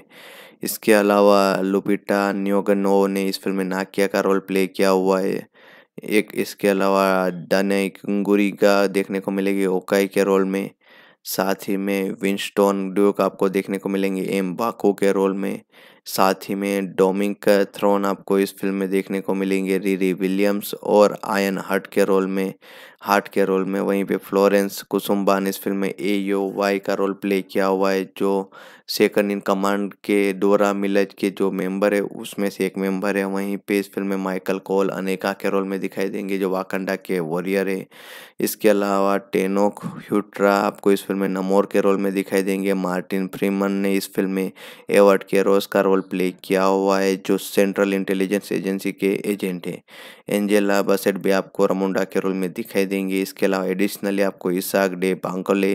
इसके अलावा लुपिटा न्योगनो ने इस फिल्म में नाकिया का रोल प्ले किया हुआ है एक इसके अलावा डने गुरी का देखने को मिलेगी ओकाई के रोल में साथ ही में विंस्टोन ड्यूक आपको देखने को मिलेंगे एम बाको के रोल में साथ ही में डोमिक थ्रोन आपको इस फिल्म में देखने को मिलेंगे रीरी विलियम्स और आयन हट के रोल में हार्ट के रोल में वहीं पे फ्लोरेंस कुसुम्बा ने इस फिल्म में ए यो वाई का रोल प्ले किया हुआ है जो सेकंड इन कमांड के डोरा मिलज के जो मेंबर है उसमें से एक मेंबर है वहीं पे इस फिल्म में माइकल कोल अनेका के रोल में दिखाई देंगे जो वाकंडा के वॉरियर है इसके अलावा टेनोक ह्यूट्रा आपको इस फिल्म में नमोर के रोल में दिखाई देंगे मार्टिन फ्रीमन ने इस फिल्म में एवर्ट के रोज का रोल प्ले किया हुआ है जो सेंट्रल इंटेलिजेंस एजेंसी के एजेंट है एंजेला बसेट भी आपको रमुंडा के रोल में दिखाई देंगे इसके अलावा एडिशनली आपको Isaach day Bankole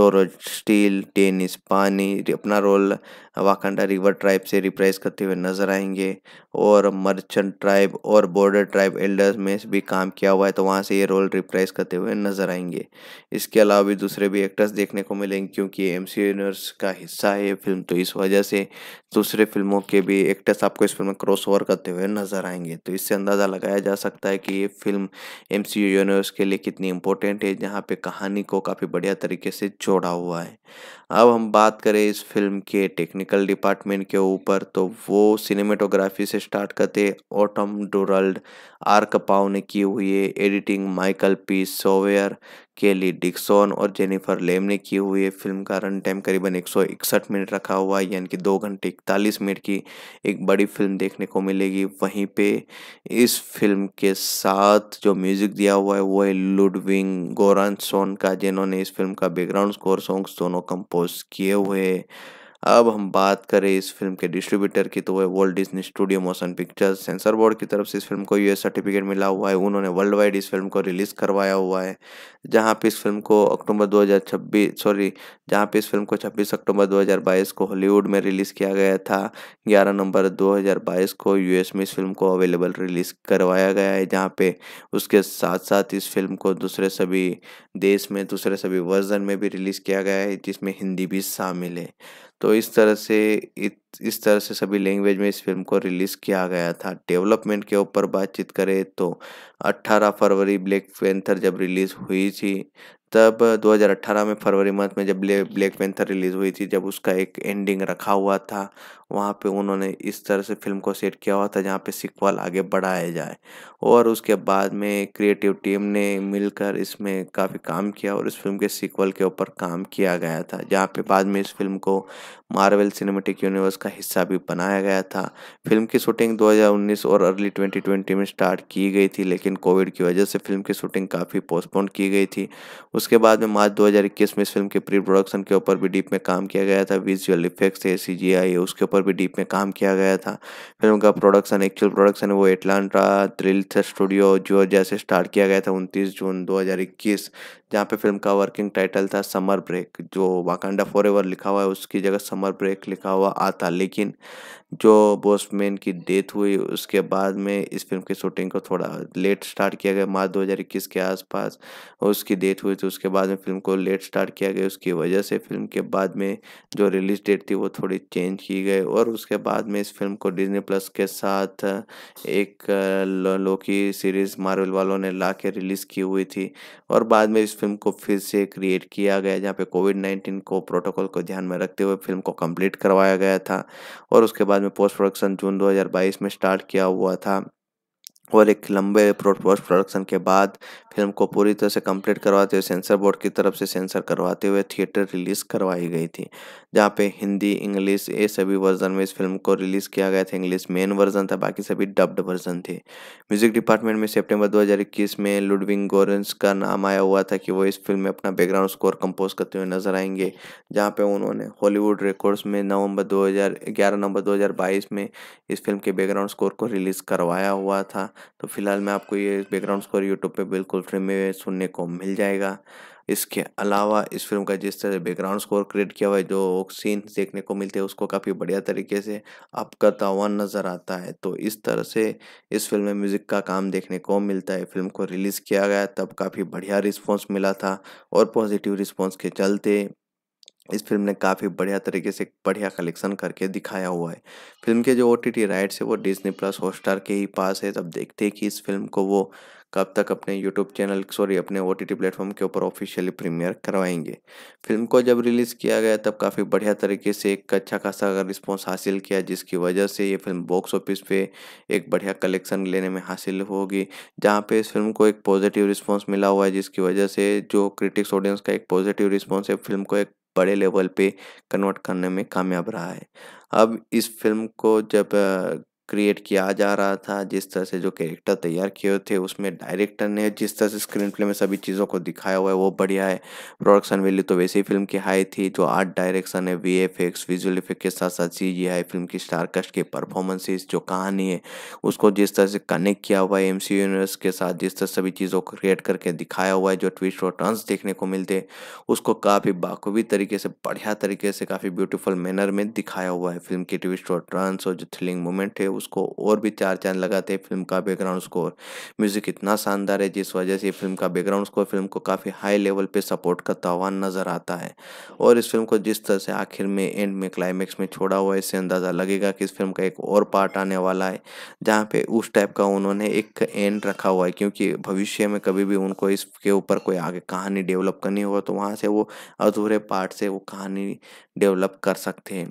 डोरो Steel tennis पानी अपना रोल वाकंडा रिवर ट्राइब से रिप्रेस करते हुए नजर आएंगे और मर्चेंट ट्राइब और बॉर्डर ट्राइब एल्डर्स में भी काम किया हुआ है तो वहाँ से ये रोल रिप्रेस करते हुए नजर आएंगे इसके अलावा भी दूसरे भी एक्टर्स देखने को मिलेंगे क्योंकि एम सी यूनिवर्स का हिस्सा है ये फिल्म तो इस वजह से दूसरे फिल्मों के भी एक्टर्स आपको इस फिल्म में क्रॉस ओवर करते हुए नजर आएंगे तो इससे अंदाज़ा लगाया जा सकता है कि ये फिल्म एम सी यूनिवर्स के लिए कितनी इंपॉर्टेंट है जहाँ पे कहानी को काफ़ी बढ़िया तरीके से जोड़ा हुआ है अब हम बात करें इस फिल्म के टेक्निकल डिपार्टमेंट के ऊपर तो वो सिनेमेटोग्राफी से स्टार्ट करते ऑटम डोरल्ड आर कपाव ने की हुई है एडिटिंग माइकल पी सोवेयर केली डिक्सन और जेनिफर लेम ने किए हुए फिल्म का रन टाइम करीबन एक मिनट रखा हुआ है यानी कि दो घंटे इकतालीस मिनट की एक बड़ी फिल्म देखने को मिलेगी वहीं पे इस फिल्म के साथ जो म्यूज़िक दिया हुआ है वो है लुडविंग गोरानसोन का जिन्होंने इस फिल्म का बैकग्राउंड स्कोर सॉन्ग्स दोनों कंपोज किए हुए हैं अब हम बात करें इस फिल्म के डिस्ट्रीब्यूटर की तो वह world Disney studio motion pictures censor board की तरफ से इस फिल्म को यूएस सर्टिफिकेट मिला हुआ है उन्होंने वर्ल्ड वाइड इस फिल्म को रिलीज़ करवाया हुआ है जहाँ पे इस फिल्म को अक्टूबर 2026 सॉरी जहाँ पे इस फिल्म को 26 अक्टूबर 2022 को हॉलीवुड में रिलीज़ किया गया था ग्यारह नवंबर दो को यूएस में इस फिल्म को अवेलेबल रिलीज़ करवाया गया है जहाँ पे उसके साथ साथ इस फिल्म को दूसरे सभी देश में दूसरे सभी वर्जन में भी रिलीज़ किया गया है जिसमें हिंदी भी शामिल है तो इस तरह से इत, इस तरह से सभी लैंग्वेज में इस फिल्म को रिलीज़ किया गया था डेवलपमेंट के ऊपर बातचीत करें तो 18 फरवरी ब्लैक पेंथर जब रिलीज़ हुई थी तब 2018 में फरवरी मंथ में जब ब्लैक पेंथर रिलीज़ हुई थी जब उसका एक एंडिंग रखा हुआ था वहाँ पे उन्होंने इस तरह से फिल्म को सेट किया हुआ था जहाँ पे सिक्वल आगे बढ़ाया जाए और उसके बाद में क्रिएटिव टीम ने मिलकर इसमें काफ़ी काम किया और इस फिल्म के सिक्वल के ऊपर काम किया गया था जहाँ पे बाद में इस फिल्म को मार्वल सिनेमेटिक यूनिवर्स का हिस्सा भी बनाया गया था फिल्म की शूटिंग 2019 और अर्ली 2020 में स्टार्ट की गई थी लेकिन कोविड की वजह से फिल्म की शूटिंग काफ़ी पोस्टपोन की गई थी उसके बाद में मार्च 2021 में इस फिल्म के प्री प्रोडक्शन के ऊपर भी डीप में काम किया गया था विजुअल इफेक्ट्स ए सी जी आई उसके ऊपर भी डीप में काम किया गया था फिल्म का प्रोडक्शन एक्चुअल प्रोडक्शन वो एटलांटा थ्रिल्थ स्टूडियो जो जैसे स्टार्ट किया गया था उनतीस जून दो जहाँ पे फिल्म का वर्किंग टाइटल था समर ब्रेक जो वाकंडा फॉर एवर लिखा हुआ है उसकी जगह समर ब्रेक लिखा हुआ आता लेकिन जो बॉसमैन की डेथ हुई उसके बाद में इस फिल्म की शूटिंग को थोड़ा लेट स्टार्ट किया गया मार्च 2021 के आसपास उसकी डेथ हुई तो उसके बाद में फिल्म को लेट स्टार्ट किया गया उसकी वजह से फिल्म के बाद में जो रिलीज डेट थी वो थोड़ी चेंज की गई और उसके बाद में इस फिल्म को डिजनी प्लस के साथ एक लोकी सीरीज़ मार्वल वालों ने ला के रिलीज़ की हुई थी और बाद में इस फिल्म को फिर से क्रिएट किया गया जहाँ पे कोविड नाइन्टीन को प्रोटोकॉल को ध्यान में रखते हुए फिल्म को कम्प्लीट करवाया गया था और उसके बाद में पोस्ट प्रोडक्शन जून 2022 में स्टार्ट किया हुआ था और एक लंबे पोस्ट प्रोडक्शन के बाद फिल्म को पूरी तरह से कंप्लीट करवाते हुए सेंसर बोर्ड की तरफ से सेंसर करवाते हुए थिएटर रिलीज़ करवाई गई थी जहाँ पे हिंदी इंग्लिश ये सभी वर्जन में इस फिल्म को रिलीज़ किया गया था इंग्लिश मेन वर्जन था बाकी सभी डब्ड वर्जन थे म्यूजिक डिपार्टमेंट में सेप्टेम्बर दो में लुडविंग गोरेंस का नाम आया हुआ था कि वो इस फिल्म में अपना बैकग्राउंड स्कोर कंपोज करते हुए नजर आएंगे जहाँ पे उन्होंने हॉलीवुड रिकॉर्ड्स में नवंबर 2011 नवंबर 2022 में इस फिल्म के बैकग्राउंड स्कोर को रिलीज़ करवाया हुआ था तो फिलहाल मैं आपको ये बैकग्राउंड स्कोर यूट्यूब पर बिल्कुल फिल्म में सुनने को मिल जाएगा इसके अलावा इस फिल्म का जिस तरह बैकग्राउंड स्कोर क्रिएट किया हुआ है जो सीन देखने को मिलते हैं उसको काफ़ी बढ़िया तरीके से आपका तावन हुआ नज़र आता है तो इस तरह से इस फिल्म में म्यूज़िक का काम देखने को मिलता है फिल्म को रिलीज़ किया गया तब काफ़ी बढ़िया रिस्पॉन्स मिला था और पॉजिटिव रिस्पॉन्स के चलते इस फिल्म ने काफ़ी बढ़िया तरीके से बढ़िया कलेक्शन करके दिखाया हुआ है फिल्म के जो ओ टी टी राइट्स है वो डिजनी प्लस हॉटस्टार के ही पास है तब देखते हैं कि इस फिल्म को वो कब तक अपने यूट्यूब चैनल सॉरी अपने ओ टी प्लेटफॉर्म के ऊपर ऑफिशियली प्रीमियर करवाएंगे फिल्म को जब रिलीज़ किया गया तब काफ़ी बढ़िया तरीके से एक अच्छा खासा अगर रिस्पॉन्स हासिल किया जिसकी वजह से ये फिल्म बॉक्स ऑफिस पे एक बढ़िया कलेक्शन लेने में हासिल होगी जहाँ पे इस फिल्म को एक पॉजिटिव रिस्पॉन्स मिला हुआ है जिसकी वजह से जो क्रिटिक्स ऑडियंस का एक पॉजिटिव रिस्पॉन्स है फिल्म को एक बड़े लेवल पे कन्वर्ट करने में कामयाब रहा है अब इस फिल्म को जब क्रिएट किया जा रहा था जिस तरह से जो कैरेक्टर तैयार किए हुए थे उसमें डायरेक्टर ने जिस तरह से स्क्रीन प्ले में सभी चीज़ों को दिखाया हुआ है वो बढ़िया है प्रोडक्शन वैल्यू तो वैसे ही फिल्म की हाई थी जो आर्ट डायरेक्शन है V F X visual effect के साथ साथ सी जी आई फिल्म की स्टारकास्ट की परफॉर्मेंसेज जो कहानी है उसको जिस तरह से कनेक्ट किया हुआ है एम सी यूनिवर्स के साथ जिस तरह सभी चीज़ों को क्रिएट करके दिखाया हुआ है जो ट्विस्ट और टर्न्स देखने को मिलते हैं उसको काफ़ी बाखूबी तरीके से बढ़िया तरीके से काफ़ी ब्यूटीफुल मैनर में दिखाया हुआ है फिल्म की ट्विस्ट और टर्न्स और जो थ्रिलिंग मोमेंट है उसको और भी चार चांद लगाते हैं फिल्म का बैकग्राउंड स्कोर म्यूज़िक इतना शानदार है जिस वजह से फिल्म का बैकग्राउंड स्कोर फिल्म को काफ़ी हाई लेवल पर सपोर्ट करता हुआ नज़र आता है और इस फिल्म को जिस तरह से आखिर में एंड में क्लाइमैक्स में छोड़ा हुआ है इससे अंदाज़ा लगेगा कि इस फिल्म का एक और पार्ट आने वाला है जहाँ पे उस टाइप का उन्होंने एक एंड रखा हुआ है क्योंकि भविष्य में कभी भी उनको इसके ऊपर कोई आगे कहानी डेवलप करनी हो तो वहाँ से वो अधूरे पार्ट से वो कहानी डेवलप कर सकते हैं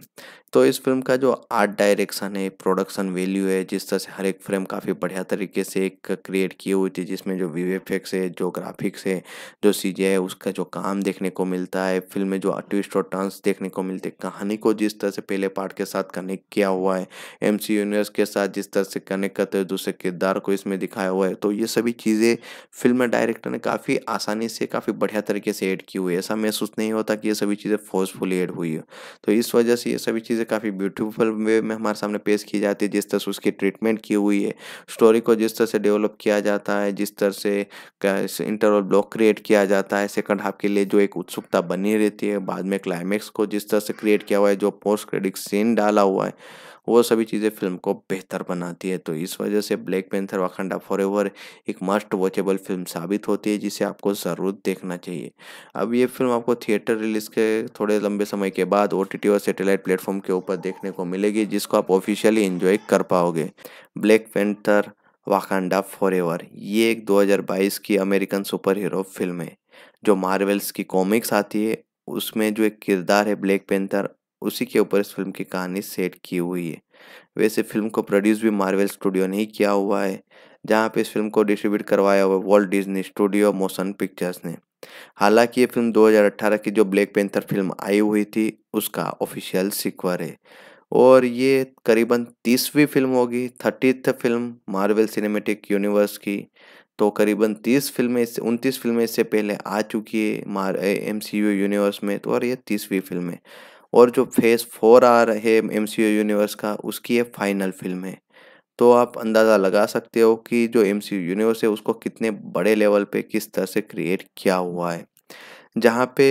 तो इस फिल्म का जो आर्ट डायरेक्शन है प्रोडक्शन वैल्यू है जिस तरह से हर एक फ्रेम काफ़ी बढ़िया तरीके से एक क्रिएट की हुई थी जिसमें जो वी एफेक्ट्स है जो ग्राफिक्स है जो चीज़ें है उसका जो काम देखने को मिलता है फिल्म में जो ट्विस्ट और टर्न्स देखने को मिलते हैं कहानी को जिस तरह से पहले पार्ट के साथ कनेक्ट किया हुआ है एम सी यूनिवर्स के साथ जिस तरह से कनेक्ट करते हुए दूसरे किरदार को इसमें दिखाया हुआ है तो ये सभी चीज़ें फिल्म डायरेक्टर ने काफ़ी आसानी से काफ़ी बढ़िया तरीके से ऐड की हुई है ऐसा महसूस नहीं होता कि ये सभी चीज़ें फोर्सफुली ऐड हुई है तो इस वजह से ये सभी चीज़ें चीज़ें काफ़ी ब्यूटीफुल वे में हमारे सामने पेश की जाती है जिस तरह से उसकी ट्रीटमेंट की हुई है स्टोरी को जिस तरह से डेवलप किया जाता है जिस तरह से इंटरवल ब्लॉक क्रिएट किया जाता है सेकंड हाफ के लिए जो एक उत्सुकता बनी रहती है बाद में क्लाइमेक्स को जिस तरह से क्रिएट किया हुआ है जो पोस्ट क्रेडिट सीन डाला हुआ है वो सभी चीज़ें फिल्म को बेहतर बनाती है तो इस वजह से ब्लैक पेंथर वाखंडा फॉर एक मस्ट वॉचेबल फिल्म साबित होती है जिसे आपको ज़रूर देखना चाहिए अब ये फिल्म आपको थिएटर रिलीज के थोड़े लंबे समय के बाद ओ और सेटेलाइट प्लेटफॉर्म के ऊपर देखने को मिलेगी जिसको आप ऑफिशियली इन्जॉय कर पाओगे ब्लैक पैंथर वाकांडा एवर ये एक 2022 की अमेरिकन सुपर हीरो फिल्म है जो मार्वल्स की कॉमिक्स आती है उसमें जो एक किरदार है ब्लैक पेंथर उसी के ऊपर इस फिल्म की कहानी सेट की हुई है वैसे फिल्म को प्रोड्यूस भी मार्वल स्टूडियो ने ही किया हुआ है जहाँ पे इस फिल्म को डिस्ट्रीब्यूट करवाया हुआ Walt Disney studio motion pictures ने हालांकि ये फिल्म 2018 की जो ब्लैक पेंथर फिल्म आई हुई थी उसका ऑफिशियल सिक्वर है और ये करीबन तीसवीं फिल्म होगी thirtieth film Marvel cinematic universe की तो करीबन तीस फिल्में उनतीस फिल्में इससे पहले आ चुकी है मार एम सी यू यूनिवर्स में तो और ये तीसवीं फिल्म है और जो फेज़ फोर आ रहे एम सी यूनिवर्स का उसकी ये फाइनल फिल्म है तो आप अंदाज़ा लगा सकते हो कि जो एम सी यूनिवर्स है उसको कितने बड़े लेवल पे किस तरह से क्रिएट किया हुआ है जहाँ पे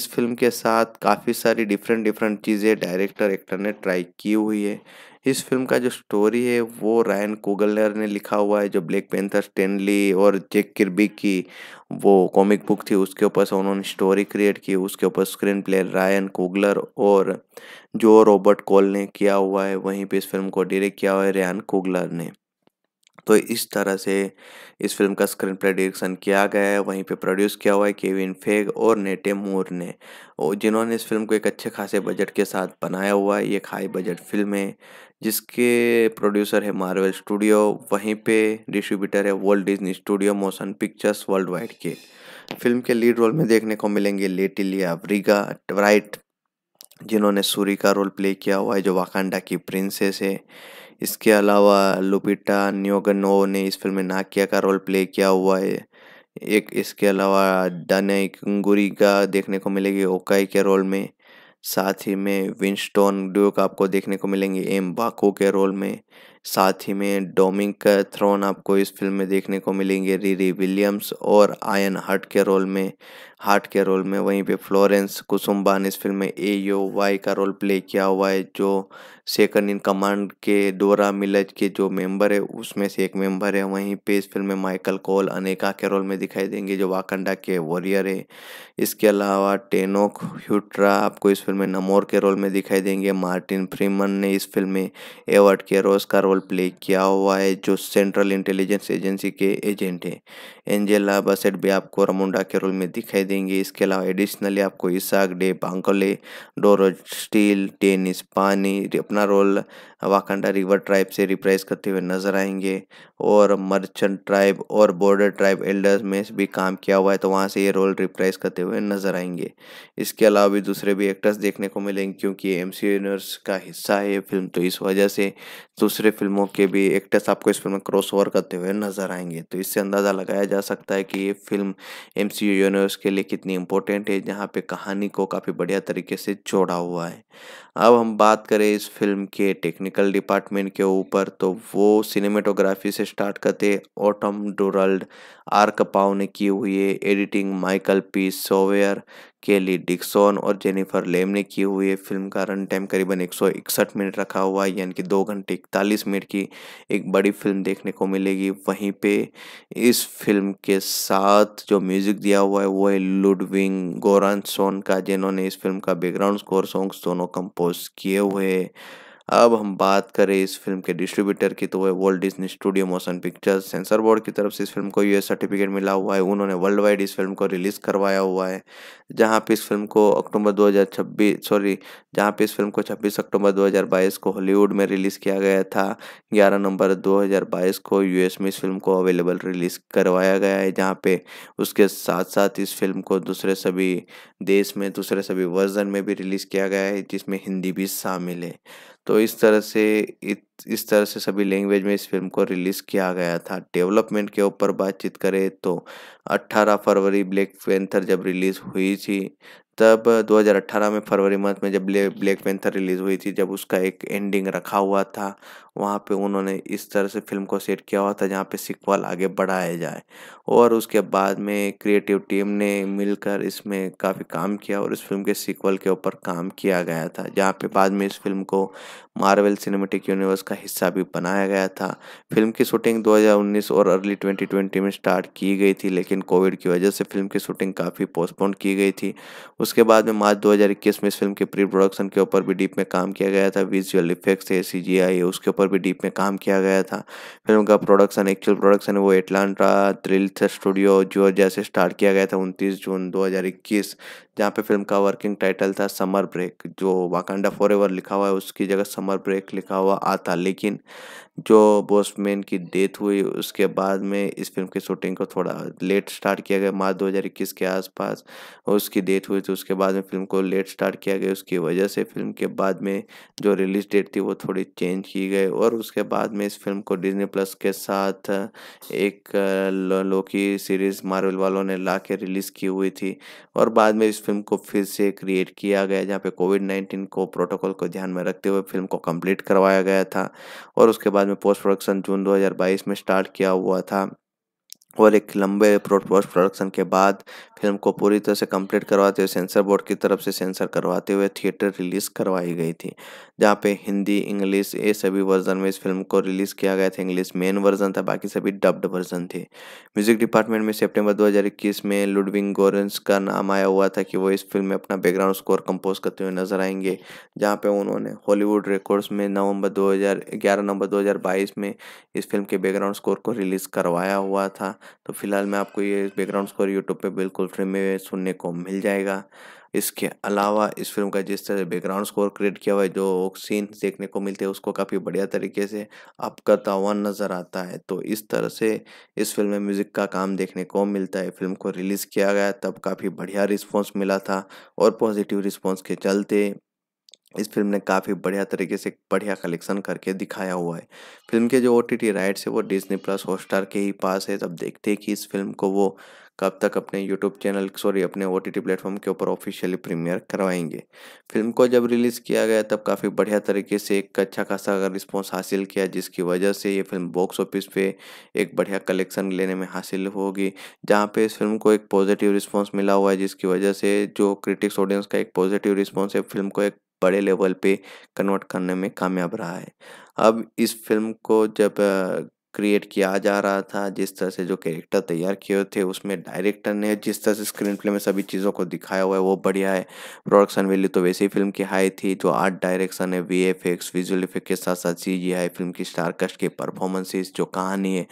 इस फिल्म के साथ काफ़ी सारी डिफरेंट डिफरेंट चीज़ें डायरेक्टर एक्टर ने ट्राई की हुई है इस फिल्म का जो स्टोरी है वो रायन कोगलर ने लिखा हुआ है जो ब्लैक पेंथर स्टेनली और जेक किरबी की वो कॉमिक बुक थी उसके ऊपर से उन्होंने स्टोरी क्रिएट की उसके ऊपर स्क्रीन प्ले रायन कोगलर और जो रॉबर्ट कॉल ने किया हुआ है वहीं पे इस फिल्म को डायरेक्ट किया हुआ है रायन कोगलर ने तो इस तरह से इस फिल्म का स्क्रीन प्ले डायरेक्शन किया गया है वहीं पे प्रोड्यूस किया हुआ है केविन फेग और नेटे मोर ने और जिन्होंने इस फिल्म को एक अच्छे खासे बजट के साथ बनाया हुआ है ये एक हाई बजट फिल्म है जिसके प्रोड्यूसर है मार्वल स्टूडियो वहीं पे डिस्ट्रीब्यूटर है world Disney studio motion pictures world wide के फिल्म के लीड रोल में देखने को मिलेंगे लेटिलिया ब्रिगा ट्राइट जिन्होंने सूरी का रोल प्ले किया हुआ है जो वाकांडा की प्रिंसेस है इसके अलावा लुपिटा न्योगनो ने इस फिल्म में नाकिया का रोल प्ले किया हुआ है एक इसके अलावा डने गुरी का देखने को मिलेगी ओकाई के रोल में साथ ही में विंस्टोन ड्यूक आपको देखने को मिलेंगे एम बाको के रोल में साथ ही में डोमिक थ्रोन आपको इस फिल्म में देखने को मिलेंगे रीरी विलियम्स और आयन हार्ट के रोल में हार्ट के रोल में वहीं पे फ्लोरेंस कुसुम्बान इस फिल्म में ए यो वाई का रोल प्ले किया हुआ है जो सेकंड इन कमांड के डोरा मिलज के जो मेंबर है उसमें से एक मेंबर है वहीं पे इस फिल्म में माइकल कोल अनेका के रोल में दिखाई देंगे जो वाकंडा के वॉरियर है इसके अलावा टेनोक ह्यूट्रा आपको इस फिल्म में नमोर के रोल में दिखाई देंगे मार्टिन फ्रीमन ने इस फिल्म में एवर्ड के रोज का रोल प्ले किया हुआ है जो सेंट्रल इंटेलिजेंस एजेंसी के एजेंट हैं एंजेला बसेट भी आपको रमुंडा के रोल में दिखाई देंगे इसके अलावा एडिशनली आपको Isaach day Bankole Dorothy Steel tennis पानी अपना रोल वाकंडा रिवर ट्राइब से रिप्रेस करते हुए नजर आएंगे और मर्चेंट ट्राइब और बॉर्डर ट्राइब एल्डर्स में भी काम किया हुआ है तो वहाँ से ये रोल रिप्रेस करते हुए नजर आएंगे इसके अलावा भी दूसरे भी एक्टर्स देखने को मिलेंगे क्योंकि एम सी यूनिवर्स का हिस्सा है ये फिल्म तो इस वजह से दूसरे फिल्मों के भी एक्टर्स आपको इस फिल्म में क्रॉस ओवर करते हुए नजर आएंगे तो इससे अंदाज़ा लगाया जा सकता है कि ये फिल्म एम सी यूनिवर्स के लिए कितनी इंपॉर्टेंट है जहाँ पे कहानी को काफ़ी बढ़िया तरीके से जोड़ा हुआ है अब हम बात करें इस फिल्म फिल्म के टेक्निकल डिपार्टमेंट के ऊपर तो वो सिनेमेटोग्राफी से स्टार्ट करते ऑटम डोरल्ड आर्क पाव ने की हुई है एडिटिंग माइकल पी सोवेयर केली डिक्सन और जेनिफर लेम ने की हुई है फिल्म का रन टाइम करीबन एक मिनट रखा हुआ है यानी कि दो घंटे इकतालीस मिनट की एक बड़ी फिल्म देखने को मिलेगी वहीं पे इस फिल्म के साथ जो म्यूज़िक दिया हुआ है वो है लुडविंग गोरानसोन का जिन्होंने इस फिल्म का बैकग्राउंड स्कोर सॉन्ग्स दोनों कंपोज किए हुए हैं अब हम बात करें इस फिल्म के डिस्ट्रीब्यूटर की तो वह world Disney studio motion pictures censor board की तरफ से इस फिल्म को यूएस सर्टिफिकेट मिला हुआ है उन्होंने वर्ल्ड वाइड इस फिल्म को रिलीज़ करवाया हुआ है जहाँ पे इस फिल्म को अक्टूबर 2026 सॉरी जहाँ पे इस फिल्म को 26 अक्टूबर 2022 को हॉलीवुड में रिलीज़ किया गया था ग्यारह नवंबर बाईस को यूएस में इस फिल्म को अवेलेबल रिलीज़ करवाया गया है जहाँ पे उसके साथ साथ इस फिल्म को दूसरे सभी देश में दूसरे सभी वर्जन में भी रिलीज़ किया गया है जिसमें हिंदी भी शामिल है तो इस तरह से इस तरह से सभी लैंग्वेज में इस फिल्म को रिलीज़ किया गया था डेवलपमेंट के ऊपर बातचीत करें तो 18 फरवरी ब्लैक पेंथर जब रिलीज़ हुई थी तब 2018 में फरवरी मंथ में जब ब्लैक पेंथर रिलीज़ हुई थी जब उसका एक एंडिंग रखा हुआ था वहाँ पे उन्होंने इस तरह से फिल्म को सेट किया हुआ था जहाँ पे सिक्वल आगे बढ़ाया जाए और उसके बाद में क्रिएटिव टीम ने मिलकर इसमें काफ़ी काम किया और इस फिल्म के सिक्वल के ऊपर काम किया गया था जहाँ पे बाद में इस फिल्म को मार्वल सिनेमेटिक यूनिवर्स का हिस्सा भी बनाया गया था फिल्म की शूटिंग 2019 और अर्ली 2020 में स्टार्ट की गई थी लेकिन कोविड की वजह से फिल्म की शूटिंग काफ़ी पोस्टपोन की गई थी उसके बाद में मार्च 2021 में इस फिल्म के प्री प्रोडक्शन के ऊपर भी डीप में काम किया गया था विजुअल इफेक्ट्स है सी उसके ऊपर पर भी डीप में काम किया गया था फिल्म का प्रोडक्शन एक्चुअल प्रोडक्शन वो एटलांटा थ्रिल्थ स्टूडियो जॉर्जिया से स्टार्ट किया गया था उनतीस जून दो जहाँ पे फिल्म का वर्किंग टाइटल था समर ब्रेक जो वाकांडा फॉर लिखा हुआ है उसकी जगह समर ब्रेक लिखा हुआ आता लेकिन जो बॉसमैन की डेथ हुई उसके बाद में इस फिल्म की शूटिंग को थोड़ा लेट स्टार्ट किया गया मार्च 2021 के आसपास उसकी डेथ हुई थी उसके बाद में फिल्म को लेट स्टार्ट किया गया उसकी वजह से फिल्म के बाद में जो रिलीज डेट थी वो थोड़ी चेंज की गई और उसके बाद में इस फिल्म को डिज्नी प्लस के साथ एक लोकी सीरीज़ मार्वल वालों ने ला के रिलीज़ की हुई थी और बाद में इस फिल्म को फिर से क्रिएट किया गया जहाँ पे कोविड नाइन्टीन को प्रोटोकॉल को ध्यान में रखते हुए फिल्म को कम्प्लीट करवाया गया था और उसके बाद में पोस्ट प्रोडक्शन जून दो में स्टार्ट किया हुआ था और एक लंबे पोस्ट प्रोडक्शन के बाद फिल्म को पूरी तरह से कंप्लीट करवाते हुए सेंसर बोर्ड की तरफ से सेंसर करवाते हुए थिएटर रिलीज़ करवाई गई थी जहाँ पे हिंदी इंग्लिश ये सभी वर्जन में इस फिल्म को रिलीज़ किया गया था इंग्लिश मेन वर्जन था बाकी सभी डब्ड वर्जन थे म्यूजिक डिपार्टमेंट में सेप्टेम्बर दो में लुडविंग गोरेंस का नाम आया हुआ था कि वो इस फिल्म में अपना बैकग्राउंड स्कोर कंपोज करते हुए नजर आएंगे जहाँ पे उन्होंने हॉलीवुड रिकॉर्ड्स में नवंबर दो नवंबर 2022 में इस फिल्म के बैकग्राउंड स्कोर को रिलीज़ करवाया हुआ था तो फिलहाल मैं आपको ये बैकग्राउंड स्कोर यूट्यूब पे बिल्कुल फ्री में सुनने को मिल जाएगा इसके अलावा इस फिल्म का जिस तरह बैकग्राउंड स्कोर क्रिएट किया हुआ है जो सीन देखने को मिलते हैं उसको काफ़ी बढ़िया तरीके से आपका तावन नज़र आता है तो इस तरह से इस फिल्म में म्यूज़िक का काम देखने को मिलता है फिल्म को रिलीज़ किया गया तब काफ़ी बढ़िया रिस्पॉन्स मिला था और पॉजिटिव रिस्पॉन्स के चलते इस फिल्म ने काफ़ी बढ़िया तरीके से बढ़िया कलेक्शन करके दिखाया हुआ है फिल्म के जो ओ टी टी राइट्स है वो डिजनी प्लस हॉटस्टार के ही पास है तब देखते हैं कि इस फिल्म को वो कब तक अपने यूट्यूब चैनल सॉरी अपने ओ टी टी प्लेटफॉर्म के ऊपर ऑफिशियली प्रीमियर करवाएंगे फिल्म को जब रिलीज़ किया गया तब काफ़ी बढ़िया तरीके से एक अच्छा खासा रिस्पॉन्स हासिल किया जिसकी वजह से ये फिल्म बॉक्स ऑफिस पे एक बढ़िया कलेक्शन लेने में हासिल होगी जहाँ पे इस फिल्म को एक पॉजिटिव रिस्पॉन्स मिला हुआ है जिसकी वजह से जो क्रिटिक्स ऑडियंस का एक पॉजिटिव रिस्पॉन्स है फिल्म को एक बड़े लेवल पे कन्वर्ट करने में कामयाब रहा है अब इस फिल्म को जब क्रिएट किया जा रहा था जिस तरह से जो कैरेक्टर तैयार किए थे उसमें डायरेक्टर ने जिस तरह से स्क्रीन प्ले में सभी चीज़ों को दिखाया हुआ है वो बढ़िया है प्रोडक्शन वैल्यू तो वैसे ही फिल्म की हाई थी जो आर्ट डायरेक्शन है V F X visual effect के साथ साथ सी जी आई फिल्म की स्टारकास्ट की परफॉर्मेंसेज जो कहानी है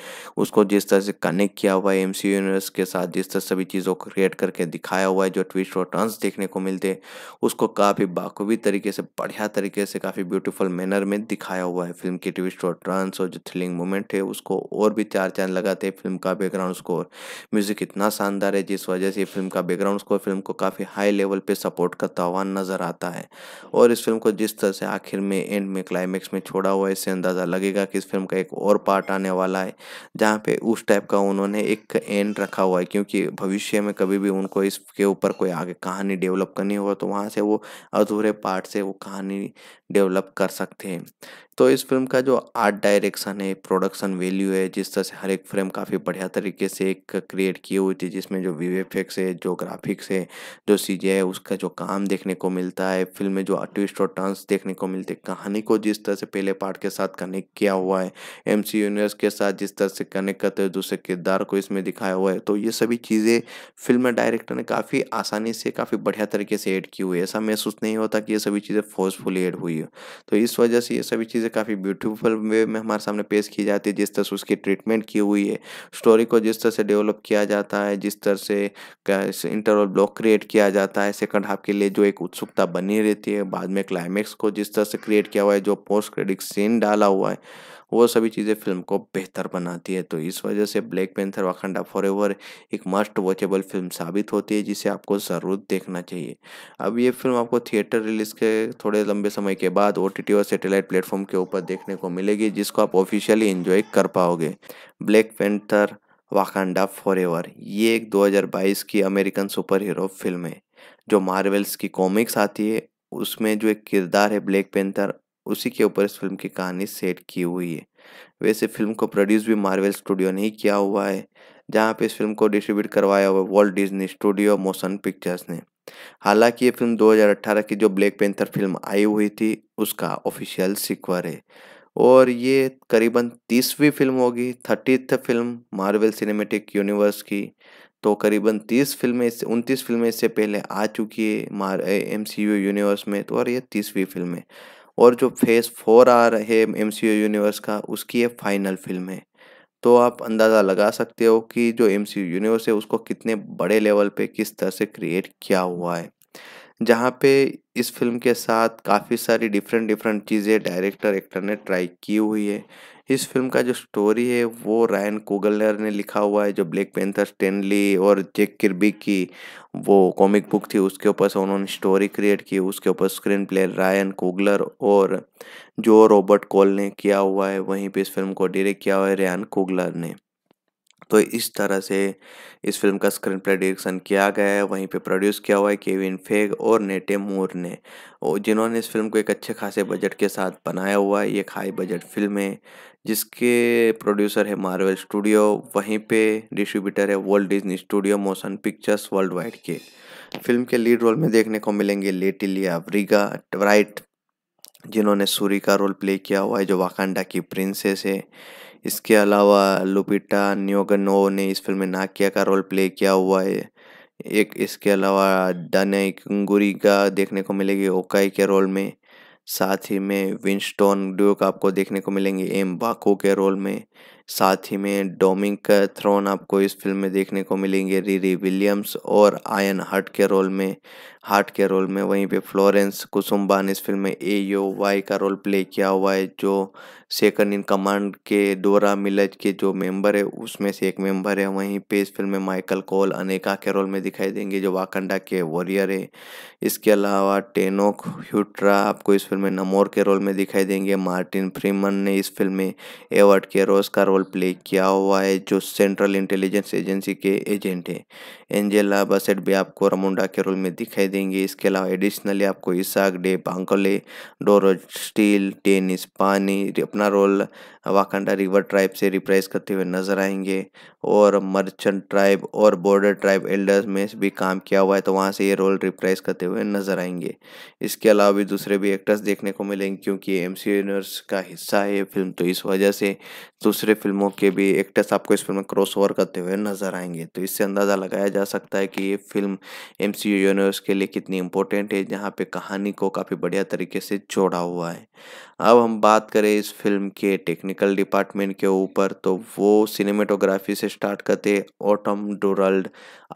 उसको जिस तरह से कनेक्ट किया हुआ है एम सी यूनिवर्स के साथ जिस तरह सभी चीज़ों को क्रिएट करके दिखाया हुआ है जो ट्विस्ट और टर्न्स देखने को मिलते हैं उसको काफ़ी बाखूबी तरीके से बढ़िया तरीके से काफ़ी ब्यूटीफुल मैनर में दिखाया हुआ है फिल्म की ट्विस्ट और टर्न्स और जो थ्रिलिंग मोमेंट है उसको और भी चार चांद लगाते हैं फिल्म का बैकग्राउंड स्कोर म्यूज़िक इतना शानदार है जिस वजह से फिल्म का बैकग्राउंड स्कोर फिल्म को काफ़ी हाई लेवल पर सपोर्ट करता हुआ नज़र आता है और इस फिल्म को जिस तरह से आखिर में एंड में क्लाइमैक्स में छोड़ा हुआ है इससे अंदाज़ा लगेगा कि इस फिल्म का एक और पार्ट आने वाला है जहाँ पे उस टाइप का उन्होंने एक एंड रखा हुआ है क्योंकि भविष्य में कभी भी उनको इसके ऊपर कोई आगे कहानी डेवलप करनी होगा तो वहाँ से वो अधूरे पार्ट से वो कहानी डेवलप कर सकते हैं तो इस फिल्म का जो आर्ट डायरेक्शन है प्रोडक्शन वैल्यू है जिस तरह से हर एक फ्रेम काफ़ी बढ़िया तरीके से एक क्रिएट किए हुई थी जिसमें जो वी एफेक्स है जो ग्राफिक्स है जो चीज़ें है उसका जो काम देखने को मिलता है फिल्म में जो ट्विस्ट और टर्न्स देखने को मिलते कहानी को जिस तरह से पहले पार्ट के साथ कनेक्ट किया हुआ है एम सी यूनिवर्स के साथ जिस तरह से कनेक्ट करते हैं दूसरे किरदार को इसमें दिखाया हुआ है तो ये सभी चीज़ें फिल्म डायरेक्टर ने काफ़ी आसानी से काफ़ी बढ़िया तरीके से एड की हुई है ऐसा महसूस नहीं होता कि ये सभी चीज़ें फोर्सफुली एड हुई है तो इस वजह से ये सभी चीज़ चीज़ें काफ़ी ब्यूटीफुल वे में हमारे सामने पेश की जाती है जिस तरह से उसकी ट्रीटमेंट की हुई है स्टोरी को जिस तरह से डेवलप किया जाता है जिस तरह से इंटरवल ब्लॉक क्रिएट किया जाता है सेकंड हाफ के लिए जो एक उत्सुकता बनी रहती है बाद में क्लाइमेक्स को जिस तरह से क्रिएट किया हुआ है जो पोस्ट क्रेडिट सीन डाला हुआ है वो सभी चीज़ें फिल्म को बेहतर बनाती है तो इस वजह से ब्लैक पेंथर वाखंडा फॉर एक मस्ट वॉचेबल फिल्म साबित होती है जिसे आपको ज़रूर देखना चाहिए अब ये फिल्म आपको थिएटर रिलीज़ के थोड़े लंबे समय के बाद ओ और सेटेलाइट प्लेटफॉर्म के ऊपर देखने को मिलेगी जिसको आप ऑफिशियली इन्जॉय कर पाओगे ब्लैक वाखंडा वाकांडा एवर ये एक 2022 की अमेरिकन सुपर हीरो फिल्म है जो मार्वल्स की कॉमिक्स आती है उसमें जो एक किरदार है ब्लैक पेंथर उसी के ऊपर इस फिल्म की कहानी सेट की हुई है वैसे फिल्म को प्रोड्यूस भी मार्वल स्टूडियो ने ही किया हुआ है जहाँ पे इस फिल्म को डिस्ट्रीब्यूट करवाया हुआ Walt Disney studio motion pictures ने हालांकि ये फिल्म 2018 की जो ब्लैक पेंथर फिल्म आई हुई थी उसका ऑफिशियल सिक्वर है और ये करीबन तीसवीं फिल्म होगी thirtieth film Marvel cinematic universe की तो करीबन तीस फिल्में इससे उनतीस फिल्में इससे पहले आ चुकी है मार एम सी यू यूनिवर्स में तो और ये तीसवीं फिल्म है और जो फेज़ फोर आ रहे एम यूनिवर्स का उसकी ये फाइनल फिल्म है तो आप अंदाज़ा लगा सकते हो कि जो एम यूनिवर्स है उसको कितने बड़े लेवल पे किस तरह से क्रिएट किया हुआ है जहाँ पे इस फिल्म के साथ काफ़ी सारी डिफरेंट डिफरेंट चीज़ें डायरेक्टर एक्टर ने ट्राई की हुई है इस फिल्म का जो स्टोरी है वो रायन कोगलर ने लिखा हुआ है जो ब्लैक पेंथर स्टेनली और जेक किरबी की वो कॉमिक बुक थी उसके ऊपर से उन्होंने स्टोरी क्रिएट की उसके ऊपर स्क्रीन प्ले रायन कोगलर और जो रॉबर्ट कॉल ने किया हुआ है वहीं पे इस फिल्म को डायरेक्ट किया हुआ है रायन कोगलर ने तो इस तरह से इस फिल्म का स्क्रीन प्ले डिरेक्शन किया गया है वहीं पे प्रोड्यूस किया हुआ है केविन फेग और नेटे मूर ने और जिन्होंने इस फिल्म को एक अच्छे खासे बजट के साथ बनाया हुआ है ये एक हाई बजट फिल्म है जिसके प्रोड्यूसर है मार्वल स्टूडियो वहीं पे डिस्ट्रीब्यूटर है world Disney studio motion pictures world wide के फिल्म के लीड रोल में देखने को मिलेंगे लेटिलिया ब्रिगा ट्राइट जिन्होंने सूरी का रोल प्ले किया हुआ है जो वाकांडा की प्रिंसेस है इसके अलावा लुपिटा न्योगनो ने इस फिल्म में नाकिया का रोल प्ले किया हुआ है एक इसके अलावा डनई का देखने को मिलेगी ओकाई के रोल में साथ ही में विंस्टोन ड्यूक आपको देखने को मिलेंगे एम बाको के रोल में साथ ही में डोमिंग थ्रोन आपको इस फिल्म में देखने को मिलेंगे रीरी विलियम्स और आयन हट के रोल में हार्ट के रोल में वहीं पे फ्लोरेंस कुसुम्बा ने इस फिल्म में ए यो वाई का रोल प्ले किया हुआ है जो सेकंड इन कमांड के डोरा मिलज के जो मेंबर है उसमें से एक मेंबर है वहीं पे इस फिल्म में माइकल कोल अनेका के रोल में दिखाई देंगे जो वाकंडा के वॉरियर है इसके अलावा टेनोक ह्यूट्रा आपको इस फिल्म में नमोर के रोल में दिखाई देंगे मार्टिन फ्रीमन ने इस फिल्म में एवर्ट के रोज का रोल प्ले किया हुआ है जो सेंट्रल इंटेलिजेंस एजेंसी के एजेंट है एंजेला बसेट भी आपको रमुंडा के रोल में दिखाई देंगे इसके अलावा एडिशनली आपको Isaach day Bankole डोरो Steel tennis पानी अपना रोल वाकंडा रिवर ट्राइब से रिप्रेस करते हुए नजर आएंगे और मर्चेंट ट्राइब और बॉर्डर ट्राइब एल्डर्स में भी काम किया हुआ है तो वहाँ से ये रोल रिप्रेस करते हुए नजर आएंगे इसके अलावा भी दूसरे भी एक्टर्स देखने को मिलेंगे क्योंकि एम सी यूनिवर्स का हिस्सा है ये फिल्म तो इस वजह से दूसरे फिल्मों के भी एक्टर्स आपको इस फिल्म में क्रॉस ओवर करते हुए नजर आएंगे तो इससे अंदाज़ा लगाया जा सकता है कि ये फिल्म एम सी यूनिवर्स के लिए कितनी इंपॉर्टेंट है जहाँ पे कहानी को काफ़ी बढ़िया तरीके से जोड़ा हुआ है अब हम बात करें इस फिल्म के टेक्निकल डिपार्टमेंट के ऊपर तो वो सिनेमेटोग्राफी से स्टार्ट करते ऑटम डोरल्ड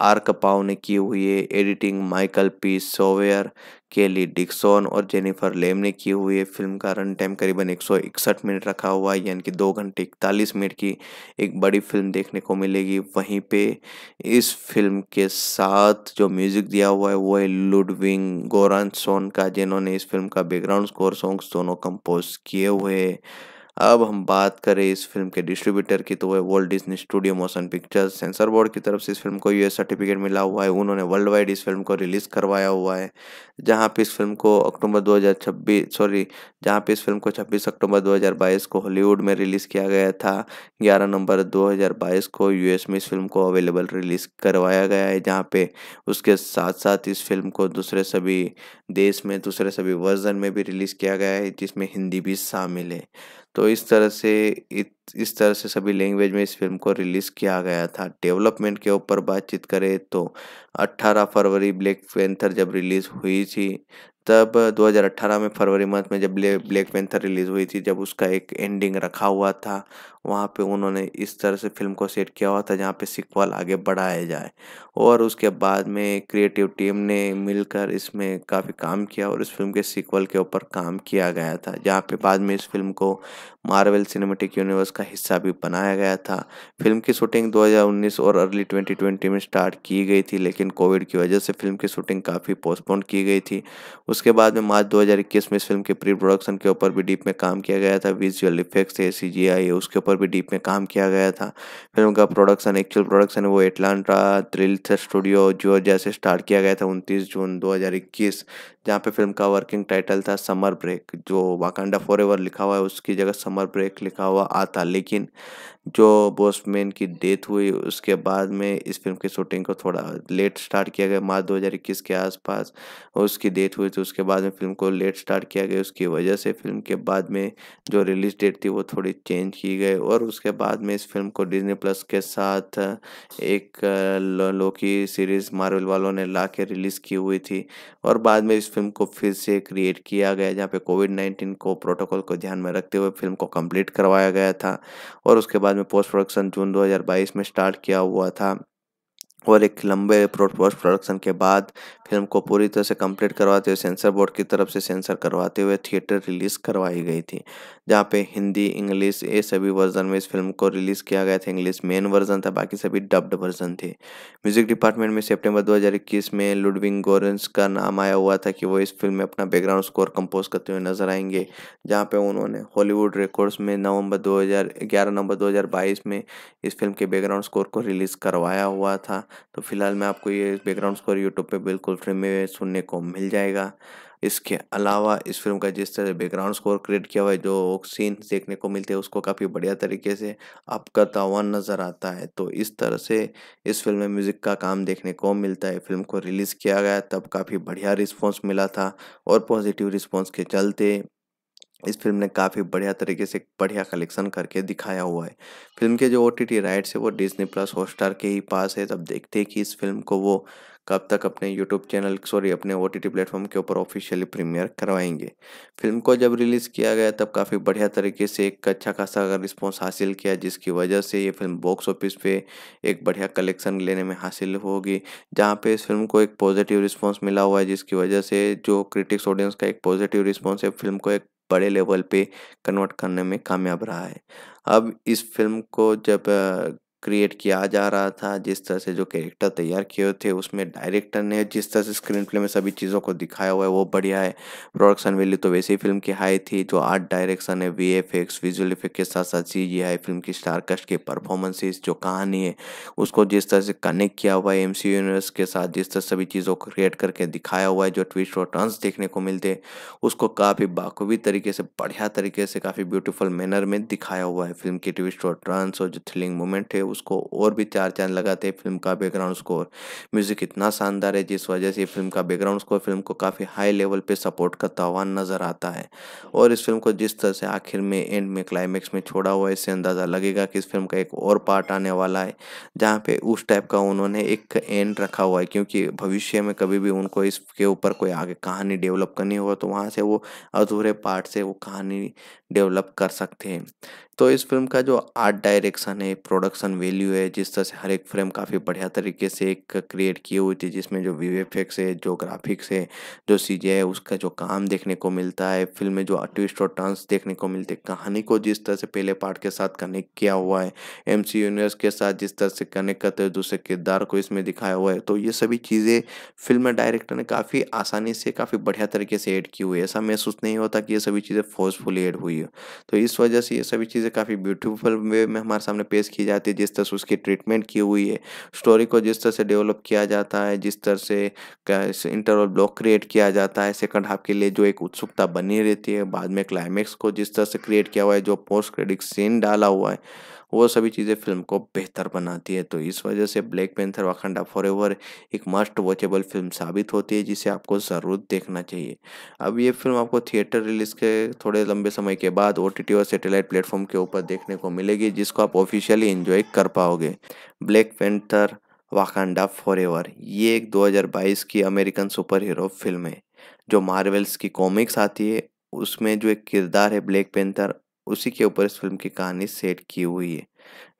आर कपाव ने की हुई है एडिटिंग माइकल पी सोवेयर केली डिक्सन और जेनिफर लेम ने की हुई है फिल्म का रन टाइम करीबन इकसठ मिनट रखा हुआ है यानी कि दो घंटे इकतालीस मिनट की एक बड़ी फिल्म देखने को मिलेगी वहीं पे इस फिल्म के साथ जो म्यूज़िक दिया हुआ है वो है लुडविंग गोरानसोन का जिन्होंने इस फिल्म का बैकग्राउंड स्कोर सॉन्ग्स दोनों कंपोज किए हुए हैं अब हम बात करें इस फिल्म के डिस्ट्रीब्यूटर की तो वह world Disney studio motion pictures censor board की तरफ से इस फिल्म को यूएस सर्टिफिकेट मिला हुआ है उन्होंने वर्ल्ड वाइड इस फिल्म को रिलीज़ करवाया हुआ है जहाँ पे इस फिल्म को अक्टूबर 2026 सॉरी जहाँ पे इस फिल्म को 26 अक्टूबर 2022 को हॉलीवुड में रिलीज़ किया गया था 11 नवंबर 2022 को यूएस में इस फिल्म को अवेलेबल रिलीज़ करवाया गया है जहाँ पे उसके साथ साथ इस फिल्म को दूसरे सभी देश में दूसरे सभी वर्जन में भी रिलीज़ किया गया है जिसमें हिंदी भी शामिल है तो इस तरह से इस तरह से सभी लैंग्वेज में इस फिल्म को रिलीज़ किया गया था डेवलपमेंट के ऊपर बातचीत करें तो 18 फरवरी ब्लैक पेंथर जब रिलीज़ हुई थी तब 2018 में फरवरी मंथ में जब ब्लैक ब्लैक रिलीज़ हुई थी जब उसका एक एंडिंग रखा हुआ था वहाँ पे उन्होंने इस तरह से फिल्म को सेट किया हुआ था जहाँ पे सिक्वल आगे बढ़ाया जाए और उसके बाद में क्रिएटिव टीम ने मिलकर इसमें काफ़ी काम किया और इस फिल्म के सिक्वल के ऊपर काम किया गया था जहाँ पे बाद में इस फिल्म को मार्वल सिनेमेटिक यूनिवर्स का हिस्सा भी बनाया गया था फिल्म की शूटिंग 2019 और अर्ली 2020 में स्टार्ट की गई थी लेकिन कोविड की वजह से फिल्म की शूटिंग काफ़ी पोस्टपोन की गई थी उस उसके बाद में मार्च 2021 में इस फिल्म के प्री प्रोडक्शन के ऊपर भी डीप में काम किया गया था विजुअल इफेक्ट्स ए सी जी आई उसके ऊपर भी डीप में काम किया गया था फिल्म का प्रोडक्शन एक्चुअल प्रोडक्शन वो एटलांटा थ्रिल्थ स्टूडियो जो जैसे स्टार्ट किया गया था उनतीस जून 2021 जहाँ पे फिल्म का वर्किंग टाइटल था समर ब्रेक जो वाकांडा फॉर एवर लिखा हुआ है उसकी जगह समर ब्रेक लिखा हुआ आता लेकिन जो बॉसमैन की डेथ हुई उसके बाद में इस फिल्म की शूटिंग को थोड़ा लेट स्टार्ट किया गया मार्च दो के आसपास उसकी डेथ हुई थी उसके बाद में फिल्म को लेट स्टार्ट किया गया उसकी वजह से फिल्म के बाद में जो रिलीज डेट थी वो थोड़ी चेंज की गई और उसके बाद में इस फिल्म को डिजनी प्लस के साथ एक लोकी सीरीज़ मार्वल वालों ने ला के रिलीज़ की हुई थी और बाद में इस फिल्म को फिर से क्रिएट किया गया जहाँ पे कोविड नाइन्टीन को प्रोटोकॉल को ध्यान में रखते हुए फिल्म को कंप्लीट करवाया गया था और उसके बाद में पोस्ट प्रोडक्शन जून 2022 में स्टार्ट किया हुआ था और एक लंबे पोस्ट प्रोडक्शन के बाद फिल्म को पूरी तरह से कंप्लीट करवाते हुए सेंसर बोर्ड की तरफ से सेंसर करवाते हुए थिएटर रिलीज़ करवाई गई थी जहाँ पे हिंदी इंग्लिश ये सभी वर्जन में इस फिल्म को रिलीज़ किया गया था इंग्लिश मेन वर्जन था बाकी सभी डब्ड वर्जन थे म्यूज़िक डिपार्टमेंट में सेप्टेम्बर दो में लुडविंग गोरेंस का नाम आया हुआ था कि वो इस फिल्म में अपना बैकग्राउंड स्कोर कंपोज करते हुए नजर आएंगे जहाँ पे उन्होंने हॉलीवुड रिकॉर्ड्स में नवंबर 2011 नवंबर 2022 में इस फिल्म के बैकग्राउंड स्कोर को रिलीज़ करवाया हुआ था तो फिलहाल मैं आपको ये बैकग्राउंड स्कोर यूट्यूब पे बिल्कुल फ्री में सुनने को मिल जाएगा इसके अलावा इस फिल्म का जिस तरह बैकग्राउंड स्कोर क्रिएट किया हुआ है जो सीन देखने को मिलते हैं उसको काफ़ी बढ़िया तरीके से आपका तावन नज़र आता है तो इस तरह से इस फिल्म में म्यूज़िक का काम देखने को मिलता है फिल्म को रिलीज़ किया गया तब काफ़ी बढ़िया रिस्पॉन्स मिला था और पॉजिटिव रिस्पॉन्स के चलते इस फिल्म ने काफ़ी बढ़िया तरीके से बढ़िया कलेक्शन करके दिखाया हुआ है फिल्म के जो ओ टी राइट्स है वो डिजनी प्लस हॉटस्टार के ही पास है तब देखते हैं कि इस फिल्म को वो कब तक अपने यूट्यूब चैनल सॉरी अपने ओ टी प्लेटफॉर्म के ऊपर ऑफिशियली प्रीमियर करवाएंगे फिल्म को जब रिलीज़ किया गया तब काफ़ी बढ़िया तरीके से एक अच्छा खासा अगर रिस्पॉन्स हासिल किया जिसकी वजह से ये फिल्म बॉक्स ऑफिस पे एक बढ़िया कलेक्शन लेने में हासिल होगी जहाँ पे इस फिल्म को एक पॉजिटिव रिस्पॉन्स मिला हुआ है जिसकी वजह से जो क्रिटिक्स ऑडियंस का एक पॉजिटिव रिस्पॉन्स है फिल्म को एक बड़े लेवल पे कन्वर्ट करने में कामयाब रहा है अब इस फिल्म को जब क्रिएट किया जा रहा था जिस तरह से जो कैरेक्टर तैयार किए हुए थे उसमें डायरेक्टर ने जिस तरह से स्क्रीन प्ले में सभी चीज़ों को दिखाया हुआ है वो बढ़िया है प्रोडक्शन वैल्यू तो वैसे ही फिल्म की हाई थी जो आर्ट डायरेक्शन है V F X visual effect के साथ साथ सी जी आई फिल्म की स्टारकास्ट की परफॉर्मेंसेज जो कहानी है उसको जिस तरह से कनेक्ट किया हुआ है एम सी यूनिवर्स के साथ जिस तरह सभी चीज़ों को क्रिएट करके दिखाया हुआ है जो ट्विस्ट और टर्न्स देखने को मिलते हैं उसको काफ़ी बाखूबी तरीके से बढ़िया तरीके से काफ़ी ब्यूटीफुल मैनर में दिखाया हुआ है फिल्म के ट्विस्ट और टर्न्स और जो थ्रिलिंग मोमेंट है उसको और भी चार चांद लगाते हैं फिल्म का बैकग्राउंड स्कोर म्यूज़िक इतना शानदार है जिस वजह से फिल्म का बैकग्राउंड स्कोर फिल्म को काफ़ी हाई लेवल पर सपोर्ट करता हुआ नज़र आता है और इस फिल्म को जिस तरह से आखिर में एंड में क्लाइमैक्स में छोड़ा हुआ है इससे अंदाज़ा लगेगा कि इस फिल्म का एक और पार्ट आने वाला है जहाँ पे उस टाइप का उन्होंने एक एंड रखा हुआ है क्योंकि भविष्य में कभी भी उनको इसके ऊपर कोई आगे कहानी डेवलप करनी हो तो वहाँ से वो अधूरे पार्ट से वो कहानी डेवलप कर सकते हैं तो इस फिल्म का जो आर्ट डायरेक्शन है प्रोडक्शन वैल्यू है जिस तरह से हर एक फ्रेम काफ़ी बढ़िया तरीके से एक क्रिएट किए हुए थे जिसमें जो वी एफेक्ट्स है जो ग्राफिक्स है जो चीज़ें है उसका जो काम देखने को मिलता है फिल्म में जो ट्विस्ट और टर्न्स देखने को मिलते कहानी को जिस तरह से पहले पार्ट के साथ कनेक्ट किया हुआ है एम सी यूनिवर्स के साथ जिस तरह से कनेक्ट करते हुए दूसरे किरदार को इसमें दिखाया हुआ है तो ये सभी चीज़ें फिल्म डायरेक्टर ने काफ़ी आसानी से काफ़ी बढ़िया तरीके से ऐड की हुई है ऐसा महसूस नहीं होता कि ये सभी चीज़ें फोर्सफुली ऐड हुई है तो इस वजह से ये सभी चीज़ें चीज़ें काफ़ी ब्यूटीफुल वे में हमारे सामने पेश की जाती है जिस तरह से उसकी ट्रीटमेंट की हुई है स्टोरी को जिस तरह से डेवलप किया जाता है जिस तरह से इंटरवल ब्लॉक क्रिएट किया जाता है सेकंड हाफ के लिए जो एक उत्सुकता बनी रहती है बाद में क्लाइमेक्स को जिस तरह से क्रिएट किया हुआ है जो पोस्ट क्रेडिट सीन डाला हुआ है वो सभी चीज़ें फिल्म को बेहतर बनाती है तो इस वजह से ब्लैक पेंथर वाखंडा फॉर एक मस्ट वॉचेबल फिल्म साबित होती है जिसे आपको ज़रूर देखना चाहिए अब ये फिल्म आपको थिएटर रिलीज के थोड़े लंबे समय के बाद ओ और सेटेलाइट प्लेटफॉर्म के ऊपर देखने को मिलेगी जिसको आप ऑफिशियली इन्जॉय कर पाओगे ब्लैक वाखंडा वाकांडा एवर ये एक 2022 की अमेरिकन सुपर हीरो फिल्म है जो मार्वल्स की कॉमिक्स आती है उसमें जो एक किरदार है ब्लैक पेंथर उसी के ऊपर इस फिल्म की कहानी सेट की हुई है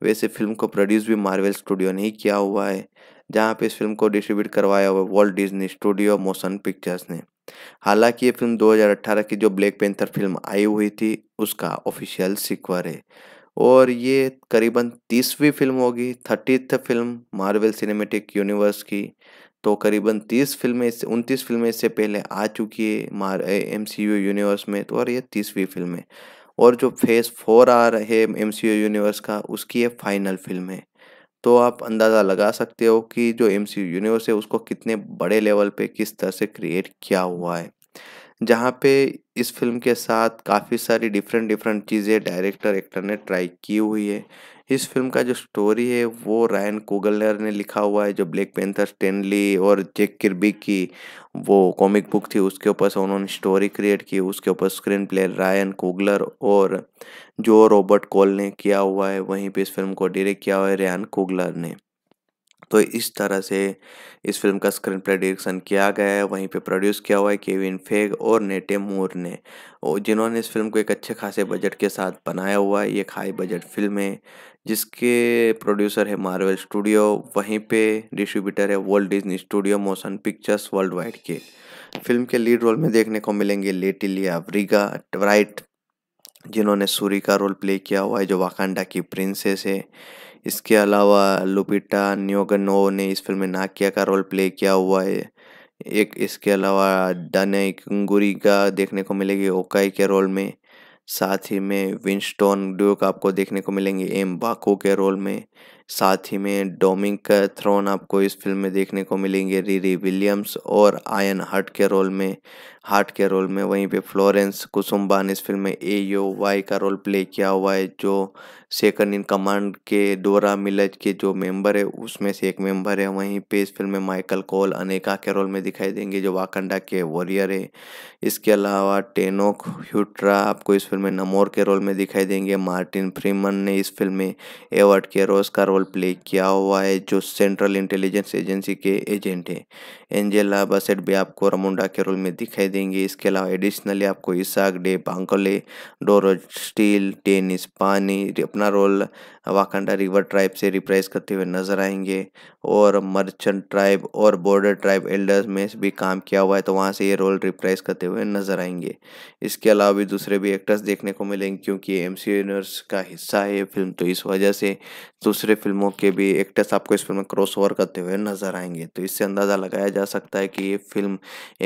वैसे फिल्म को प्रोड्यूस भी मार्वल स्टूडियो ने ही किया हुआ है जहाँ पे इस फिल्म को डिस्ट्रीब्यूट करवाया हुआ Walt Disney studio motion pictures ने हालांकि ये फिल्म 2018 की जो ब्लैक पेंथर फिल्म आई हुई थी उसका ऑफिशियल सिक्वर है और ये करीबन तीसवीं फिल्म होगी thirtieth film Marvel cinematic universe की तो करीबन तीस फिल्में इससे उनतीस फिल्में इससे पहले आ चुकी है मार एम सी यू यूनिवर्स में तो और ये तीसवीं फिल्म है और जो फेज़ फोर आ रहे एम सी यूनिवर्स का उसकी ये फाइनल फिल्म है तो आप अंदाज़ा लगा सकते हो कि जो एम सी यूनिवर्स है उसको कितने बड़े लेवल पे किस तरह से क्रिएट किया हुआ है जहाँ पे इस फिल्म के साथ काफ़ी सारी डिफरेंट डिफरेंट चीज़ें डायरेक्टर एक्टर ने ट्राई की हुई है इस फिल्म का जो स्टोरी है वो रायन कोगलर ने लिखा हुआ है जो ब्लैक पेंथर स्टेनली और जेक किरबी की वो कॉमिक बुक थी उसके ऊपर से उन्होंने स्टोरी क्रिएट की उसके ऊपर स्क्रीन प्ले रायन कोगलर और जो रॉबर्ट कॉल ने किया हुआ है वहीं पे इस फिल्म को डायरेक्ट किया हुआ है रायन कोगलर ने तो इस तरह से इस फिल्म का स्क्रीन प्ले डायरेक्शन किया गया है वहीं पे प्रोड्यूस किया हुआ है केविन फेग और नेटे मोर ने और जिन्होंने इस फिल्म को एक अच्छे खासे बजट के साथ बनाया हुआ है ये एक हाई बजट फिल्म है जिसके प्रोड्यूसर है मार्वल स्टूडियो वहीं पे डिस्ट्रीब्यूटर है world Disney studio motion pictures world wide के फिल्म के लीड रोल में देखने को मिलेंगे लेटिलिया ब्रिगा ट्राइट जिन्होंने सूरी का रोल प्ले किया हुआ है जो वाकांडा की प्रिंसेस है इसके अलावा लुपिटा न्योगनो ने इस फिल्म में नाकिया का रोल प्ले किया हुआ है एक इसके अलावा डने गुरी का देखने को मिलेगी ओकाई के रोल में साथ ही में विंस्टोन ड्यूक आपको देखने को मिलेंगे एम बाको के रोल में साथ ही में डोमिंग थ्रोन आपको इस फिल्म में देखने को मिलेंगे रीरी विलियम्स और आयन हट के रोल में हार्ट के रोल में वहीं पे फ्लोरेंस कुसुम्बा ने इस फिल्म में ए यो वाई का रोल प्ले किया हुआ है जो सेकंड इन कमांड के डोरा मिलज के जो मेंबर है उसमें से एक मेंबर है वहीं पे इस फिल्म में माइकल कोल अनेका के रोल में दिखाई देंगे जो वाकंडा के वॉरियर है इसके अलावा टेनोक ह्यूट्रा आपको इस फिल्म में नमोर के रोल में दिखाई देंगे मार्टिन फ्रीमन ने इस फिल्म में एवर्ट के रोज का रोल प्ले किया हुआ है जो सेंट्रल इंटेलिजेंस एजेंसी के एजेंट है एंजेला बसेट भी आपको रमुंडा के रोल में दिखाई देंगे इसके अलावा एडिशनली आपको Isaach De Bankole डोरो Steel tennis पानी अपना रोल वाकंडा रिवर ट्राइब से रिप्रेस करते हुए नजर आएंगे और मर्चेंट ट्राइब और बॉर्डर ट्राइब एल्डर्स में भी काम किया हुआ है तो वहाँ से ये रोल रिप्रेस करते हुए नजर आएंगे इसके अलावा भी दूसरे भी एक्टर्स देखने को मिलेंगे क्योंकि एम सी यूनिवर्स का हिस्सा है ये फिल्म तो इस वजह से दूसरे फिल्मों के भी एक्टर्स आपको इस फिल्म में क्रॉस ओवर करते हुए नजर आएंगे तो इससे अंदाज़ा लगाया जा सकता है कि ये फिल्म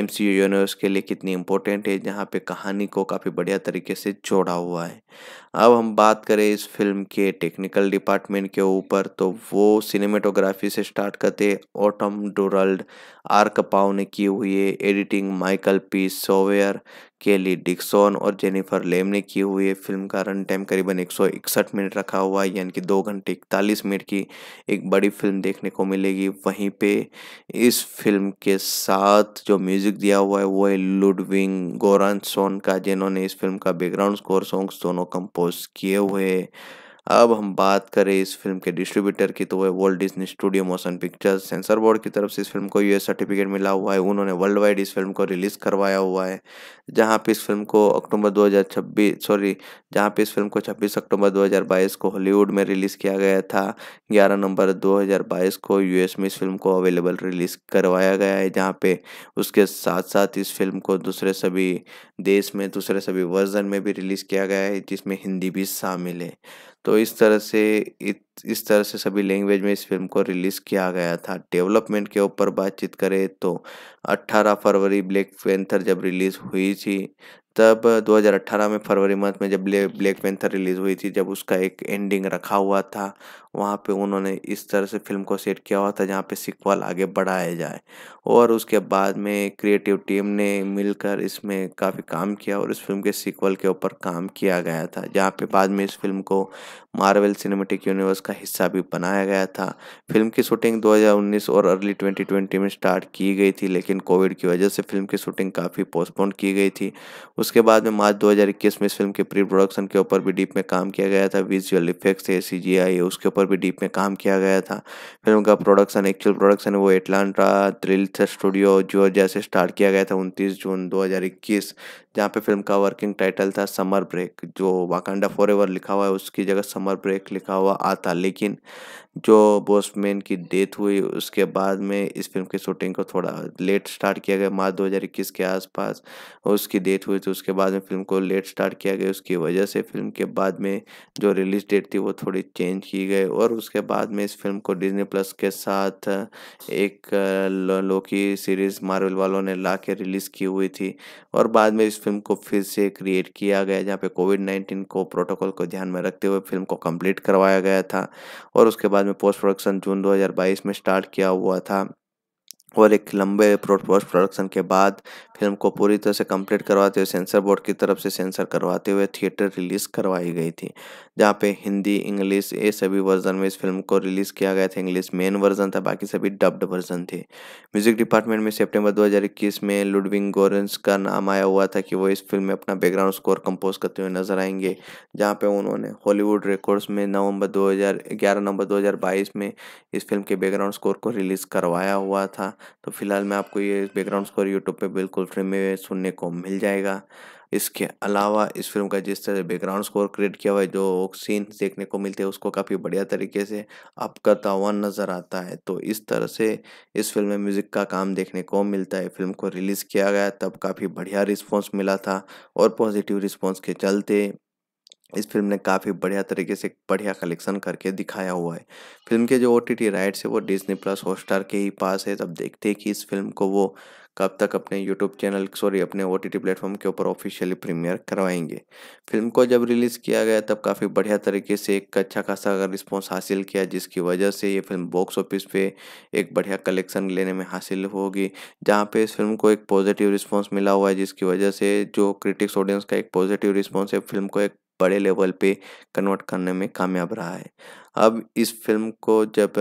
एम सी यूनिवर्स के लिए लिए कितनी इम्पोर्टेंट है जहाँ पे कहानी को काफ़ी बढ़िया तरीके से जोड़ा हुआ है अब हम बात करें इस फिल्म के टेक्निकल डिपार्टमेंट के ऊपर तो वो सिनेमेटोग्राफी से स्टार्ट करते ऑटम डोरल्ड आर कपाव ने की हुई है एडिटिंग माइकल पी सोवेयर केली डिक्सन और जेनिफर लेम ने की हुई है फिल्म का रन टाइम करीबन एक मिनट रखा हुआ है यानी कि दो घंटे इकतालीस मिनट की एक बड़ी फिल्म देखने को मिलेगी वहीं पे इस फिल्म के साथ जो म्यूज़िक दिया हुआ है वो है लुडविंग गोरान सोन का जिन्होंने इस फिल्म का बैकग्राउंड स्कोर सॉन्ग्स दोनों कंपोज किए हुए अब हम बात करें इस फिल्म के डिस्ट्रीब्यूटर की तो वह world Disney studio motion pictures censor board की तरफ से इस फिल्म को यूएस सर्टिफिकेट मिला हुआ है उन्होंने वर्ल्ड वाइड इस फिल्म को रिलीज़ करवाया हुआ है जहाँ पे इस फिल्म को अक्टूबर 2026 सॉरी जहाँ पे इस फिल्म को 26 अक्टूबर 2022 को हॉलीवुड में रिलीज़ किया गया था ग्यारह नवंबर बाईस को यूएस में इस फिल्म को अवेलेबल रिलीज़ करवाया गया है जहाँ पे उसके साथ साथ इस फिल्म को दूसरे सभी देश में दूसरे सभी वर्जन में भी रिलीज़ किया गया है जिसमें हिंदी भी शामिल है तो इस तरह से इस तरह से सभी लैंग्वेज में इस फिल्म को रिलीज़ किया गया था डेवलपमेंट के ऊपर बातचीत करें तो 18 फरवरी ब्लैक पेंथर जब रिलीज़ हुई थी तब 2018 में फरवरी मंथ में जब ब्लैक पेंथर रिलीज़ हुई थी जब उसका एक एंडिंग रखा हुआ था वहाँ पे उन्होंने इस तरह से फिल्म को सेट किया हुआ था जहाँ पे सिक्वल आगे बढ़ाया जाए और उसके बाद में क्रिएटिव टीम ने मिलकर इसमें काफ़ी काम किया और इस फिल्म के सिक्वल के ऊपर काम किया गया था जहाँ पे बाद में इस फिल्म को मार्वल सिनेमेटिक यूनिवर्स का हिस्सा भी बनाया गया था फिल्म की शूटिंग 2019 और अर्ली 2020 में स्टार्ट की गई थी लेकिन कोविड की वजह से फिल्म की शूटिंग काफ़ी पोस्टपोन की गई थी उसके बाद में मार्च 2021 में इस फिल्म के प्री प्रोडक्शन के ऊपर भी डीप में काम किया गया था विजुअल इफेक्ट्स थे सी जी आई उसके ऊपर भी डीप में काम किया गया था फिल्म का प्रोडक्शन एक्चुअल प्रोडक्शन वो एटलांटा थ्रिल्थ स्टूडियो जो जैसे स्टार्ट किया गया था उनतीस जून दो जहाँ पे फिल्म का वर्किंग टाइटल था समर ब्रेक जो वाकंडा एवर लिखा हुआ है उसकी जगह समर ब्रेक लिखा हुआ आता लेकिन जो बोसमैन की डेथ हुई उसके बाद में इस फिल्म की शूटिंग को थोड़ा लेट स्टार्ट किया गया मार्च दो के आसपास उसकी डेथ हुई थी उसके बाद में फिल्म को लेट स्टार्ट किया गया उसकी वजह से फिल्म के बाद में जो रिलीज डेट थी वो थोड़ी चेंज की गई और उसके बाद में इस फिल्म को डिजनी प्लस के साथ एक लोकी सीरीज़ मार्वल वालों ने ला के रिलीज़ की हुई थी और बाद में इस फिल्म को फिर से क्रिएट किया गया जहाँ पे कोविड नाइन्टीन को प्रोटोकॉल को ध्यान में रखते हुए फिल्म को कंप्लीट करवाया गया था और उसके बाद में पोस्ट प्रोडक्शन जून 2022 में स्टार्ट किया हुआ था और एक लंबे पोस्ट प्रोडक्शन के बाद फिल्म को पूरी तरह से कंप्लीट करवाते हुए सेंसर बोर्ड की तरफ से सेंसर करवाते हुए थिएटर रिलीज़ करवाई गई थी जहाँ पे हिंदी इंग्लिश ये सभी वर्जन में इस फिल्म को रिलीज़ किया गया था इंग्लिश मेन वर्जन था बाकी सभी डब्ड वर्जन थे म्यूजिक डिपार्टमेंट में सेप्टेम्बर दो में लुडविंग गोरेंस का नाम आया हुआ था कि वो इस फिल्म में अपना बैकग्राउंड स्कोर कंपोज करते हुए नजर आएंगे जहाँ पे उन्होंने हॉलीवुड रिकॉर्ड्स में नवंबर 2011 नवंबर 2022 में इस फिल्म के बैकग्राउंड स्कोर को रिलीज़ करवाया हुआ था तो फिलहाल मैं आपको ये बैकग्राउंड स्कोर यूट्यूब पर बिल्कुल फिल्म में सुनने को मिल जाएगा इसके अलावा इस फिल्म का जिस तरह बैकग्राउंड स्कोर क्रिएट किया हुआ है जो सीन देखने को मिलते हैं उसको काफ़ी बढ़िया तरीके से अप करता हुआ नज़र आता है तो इस तरह से इस फिल्म में म्यूज़िक का काम देखने को मिलता है फिल्म को रिलीज़ किया गया तब काफ़ी बढ़िया रिस्पॉन्स मिला था और पॉजिटिव रिस्पॉन्स के चलते इस फिल्म ने काफ़ी बढ़िया तरीके से बढ़िया कलेक्शन करके दिखाया हुआ है फिल्म के जो ओ टी टी राइट्स है वो डिजनी प्लस हॉटस्टार के ही पास है तब देखते हैं कि इस फिल्म को वो कब तक अपने यूट्यूब चैनल सॉरी अपने ओ टी प्लेटफॉर्म के ऊपर ऑफिशियली प्रीमियर करवाएंगे फिल्म को जब रिलीज़ किया गया तब काफ़ी बढ़िया तरीके से एक अच्छा खासा अगर रिस्पॉन्स हासिल किया जिसकी वजह से ये फिल्म बॉक्स ऑफिस पे एक बढ़िया कलेक्शन लेने में हासिल होगी जहाँ पे इस फिल्म को एक पॉजिटिव रिस्पॉन्स मिला हुआ है जिसकी वजह से जो क्रिटिक्स ऑडियंस का एक पॉजिटिव रिस्पॉन्स है फिल्म को एक बड़े लेवल पे कन्वर्ट करने में कामयाब रहा है अब इस फिल्म को जब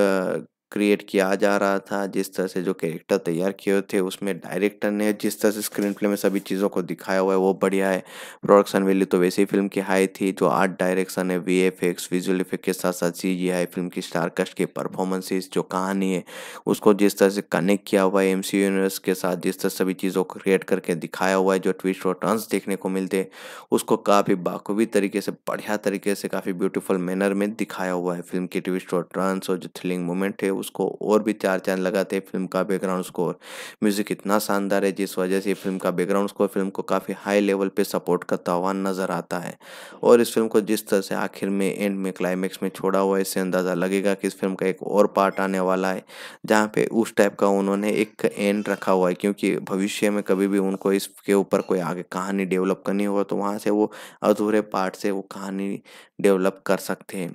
क्रिएट किया जा रहा था जिस तरह से जो कैरेक्टर तैयार किए हुए थे उसमें डायरेक्टर ने जिस तरह से स्क्रीन प्ले में सभी चीज़ों को दिखाया हुआ है वो बढ़िया है प्रोडक्शन वैल्यू तो वैसे ही फिल्म की हाई थी जो आर्ट डायरेक्शन है V F X visual effect के साथ साथ सी जी आई फिल्म की स्टारकास्ट की परफॉर्मेंसेज जो कहानी है उसको जिस तरह से कनेक्ट किया हुआ है एम सी यूनिवर्स के साथ जिस तरह सभी चीज़ों को क्रिएट करके दिखाया हुआ है जो ट्विस्ट और टर्न्स देखने को मिलते उसको काफ़ी बाखूबी तरीके से बढ़िया तरीके से काफ़ी ब्यूटीफुल मैनर में दिखाया हुआ है फिल्म की ट्विस्ट और टर्न्स और जो थ्रिलिंग मोमेंट है उसको और भी चार चांद लगाते हैं फिल्म का बैकग्राउंड स्कोर म्यूज़िक इतना शानदार है जिस वजह से फिल्म का बैकग्राउंड स्कोर फिल्म को काफ़ी हाई लेवल पर सपोर्ट करता हुआ नज़र आता है और इस फिल्म को जिस तरह से आखिर में एंड में क्लाइमैक्स में छोड़ा हुआ है इससे अंदाज़ा लगेगा कि इस फिल्म का एक और पार्ट आने वाला है जहाँ पे उस टाइप का उन्होंने एक एंड रखा हुआ है क्योंकि भविष्य में कभी भी उनको इसके ऊपर कोई आगे कहानी डेवलप करनी हो तो वहाँ से वो अधूरे पार्ट से वो कहानी डेवलप कर सकते हैं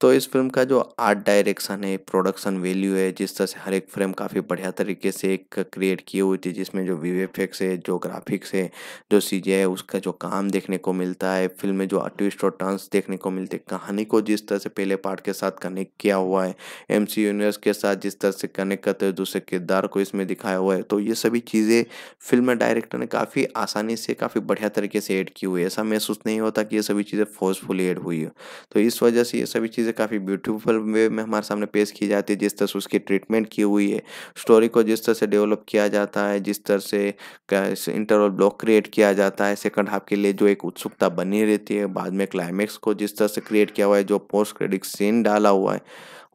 तो इस फिल्म का जो आर्ट डायरेक्शन है प्रोडक्शन वैल्यू है जिस तरह से हर एक फ्रेम काफ़ी बढ़िया तरीके से एक क्रिएट की हुई थी जिसमें जो वी एफेक्ट्स है जो ग्राफिक्स है जो सी है उसका जो काम देखने को मिलता है फिल्म में जो ट्विस्ट और टर्न्स देखने को मिलते कहानी को जिस तरह से पहले पार्ट के साथ कनेक्ट किया हुआ है एम सी यूनिवर्स के साथ जिस तरह से कनेक्ट करते हुए दूसरे किरदार को इसमें दिखाया हुआ है तो ये सभी चीज़ें फिल्म डायरेक्टर ने काफ़ी आसानी से काफ़ी बढ़िया तरीके से एड की हुई है ऐसा महसूस नहीं होता कि ये सभी चीज़ें फोर्सफुली एड हुई वीडियो तो इस वजह से ये सभी चीज़ें काफ़ी ब्यूटीफुल वे में हमारे सामने पेश की जाती है जिस तरह से उसकी ट्रीटमेंट की हुई है स्टोरी को जिस तरह से डेवलप किया जाता है जिस तरह से इंटरवल ब्लॉक क्रिएट किया जाता है सेकंड हाफ के लिए जो एक उत्सुकता बनी रहती है बाद में क्लाइमेक्स को जिस तरह से क्रिएट किया हुआ है जो पोस्ट क्रेडिट सीन डाला हुआ है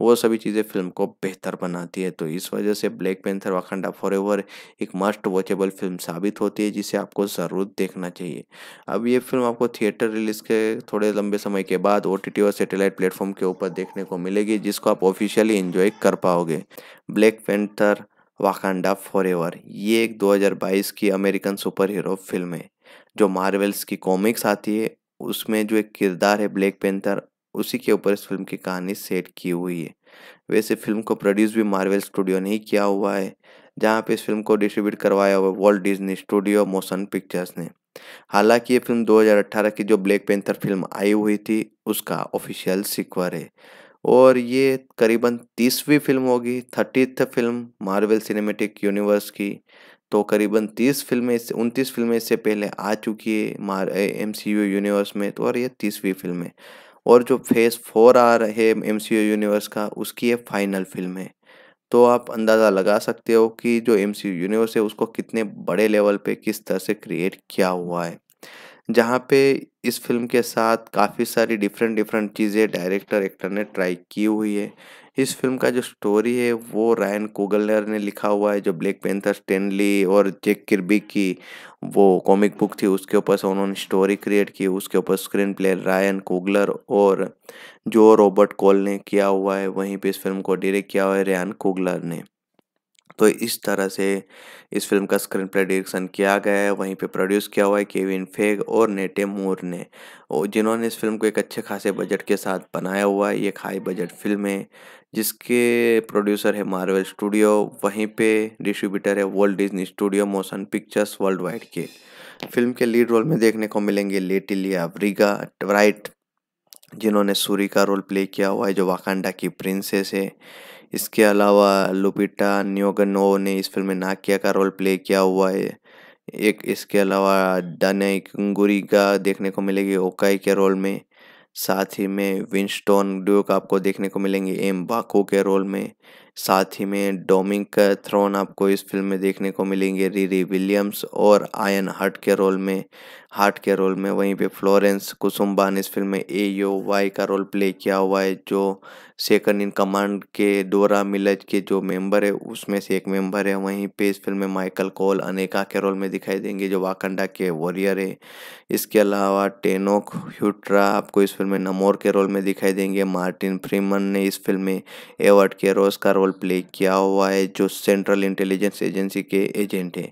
वो सभी चीज़ें फिल्म को बेहतर बनाती है तो इस वजह से Black Panther Wakanda forever एक मस्ट वॉचेबल फिल्म साबित होती है जिसे आपको ज़रूर देखना चाहिए अब ये फिल्म आपको थिएटर रिलीज़ के थोड़े लंबे समय के बाद ओ और सेटेलाइट प्लेटफॉर्म के ऊपर देखने को मिलेगी जिसको आप ऑफिशियली इन्जॉय कर पाओगे ब्लैक पेंथर वाकांडा फॉरएवर ये एक 2022 की अमेरिकन सुपर हीरो फिल्म है जो मार्वल्स की कॉमिक्स आती है उसमें जो एक किरदार है ब्लैक पेंथर उसी के ऊपर इस फिल्म की कहानी सेट की हुई है वैसे फिल्म को प्रोड्यूस भी मार्वल स्टूडियो ने ही किया हुआ है जहाँ पे इस फिल्म को डिस्ट्रीब्यूट करवाया हुआ world Disney studio motion pictures ने हालांकि ये फिल्म 2018 की जो ब्लैक पेंथर फिल्म आई हुई थी उसका ऑफिशियल सिक्वर है और ये करीबन तीसवीं फिल्म होगी thirtieth film Marvel cinematic universe की तो करीबन तीस फिल्में इससे उनतीस फिल्में इससे पहले आ चुकी है मार एम सी यू यूनिवर्स में तो और ये तीसवीं फिल्म है और जो फेज़ फोर आ रहे एम यूनिवर्स का उसकी ये फाइनल फिल्म है तो आप अंदाज़ा लगा सकते हो कि जो एम यूनिवर्स है उसको कितने बड़े लेवल पे किस तरह से क्रिएट किया हुआ है जहाँ पे इस फिल्म के साथ काफ़ी सारी डिफरेंट डिफरेंट चीज़ें डायरेक्टर एक्टर ने ट्राई की हुई है इस फिल्म का जो स्टोरी है वो रायन कोगलर ने लिखा हुआ है जो ब्लैक पेंथर स्टेनली और जेक किरबी की वो कॉमिक बुक थी उसके ऊपर से उन्होंने स्टोरी क्रिएट की उसके ऊपर स्क्रीन प्ले रायन कोगलर और जो रॉबर्ट कॉल ने किया हुआ है वहीं पे इस फिल्म को डायरेक्ट किया हुआ है रैन कोगलर ने तो इस तरह से इस फिल्म का स्क्रीन प्ले डायरेक्शन किया गया है वहीं पे प्रोड्यूस किया हुआ है केविन फेग और नेटे मूर ने और जिन्होंने इस फिल्म को एक अच्छे खासे बजट के साथ बनाया हुआ है ये हाई बजट फिल्म है जिसके प्रोड्यूसर है मार्वल स्टूडियो वहीं पे डिस्ट्रीब्यूटर है world Disney studio motion pictures world wide के फिल्म के लीड रोल में देखने को मिलेंगे लेटिलिया ब्रिगा राइट जिन्होंने सूरी का रोल प्ले किया हुआ है जो वाकांडा की प्रिंसेस है इसके अलावा लुपिटा न्योगनो ने इस फिल्म में नाकिया का रोल प्ले किया हुआ है एक इसके अलावा डनई कंगुरी का देखने को मिलेगी ओकाई के रोल में साथ ही में विंस्टोन ड्यूक आपको देखने को मिलेंगे एम बाको के रोल में साथ ही में डोमिंग थ्रोन आपको इस फिल्म में देखने को मिलेंगे रीरी विलियम्स और आयन हट के रोल में हार्ट के रोल में वहीं पे फ्लोरेंस कुसुम्बान इस फिल्म में ए यू वाई का रोल प्ले किया हुआ है जो सेकंड इन कमांड के डोरा मिलज के जो मेंबर है उसमें से एक मेंबर है वहीं पे इस फिल्म में माइकल कोल अनेका के रोल में दिखाई देंगे जो वाकंडा के वॉरियर है इसके अलावा टेनोक ह्यूट्रा आपको इस फिल्म में नमोर के रोल में दिखाई देंगे मार्टिन फ्रीमन ने इस फिल्म में एवर्ड के रोज का रोल रोल प्ले किया हुआ है जो सेंट्रल इंटेलिजेंस एजेंसी के एजेंट हैं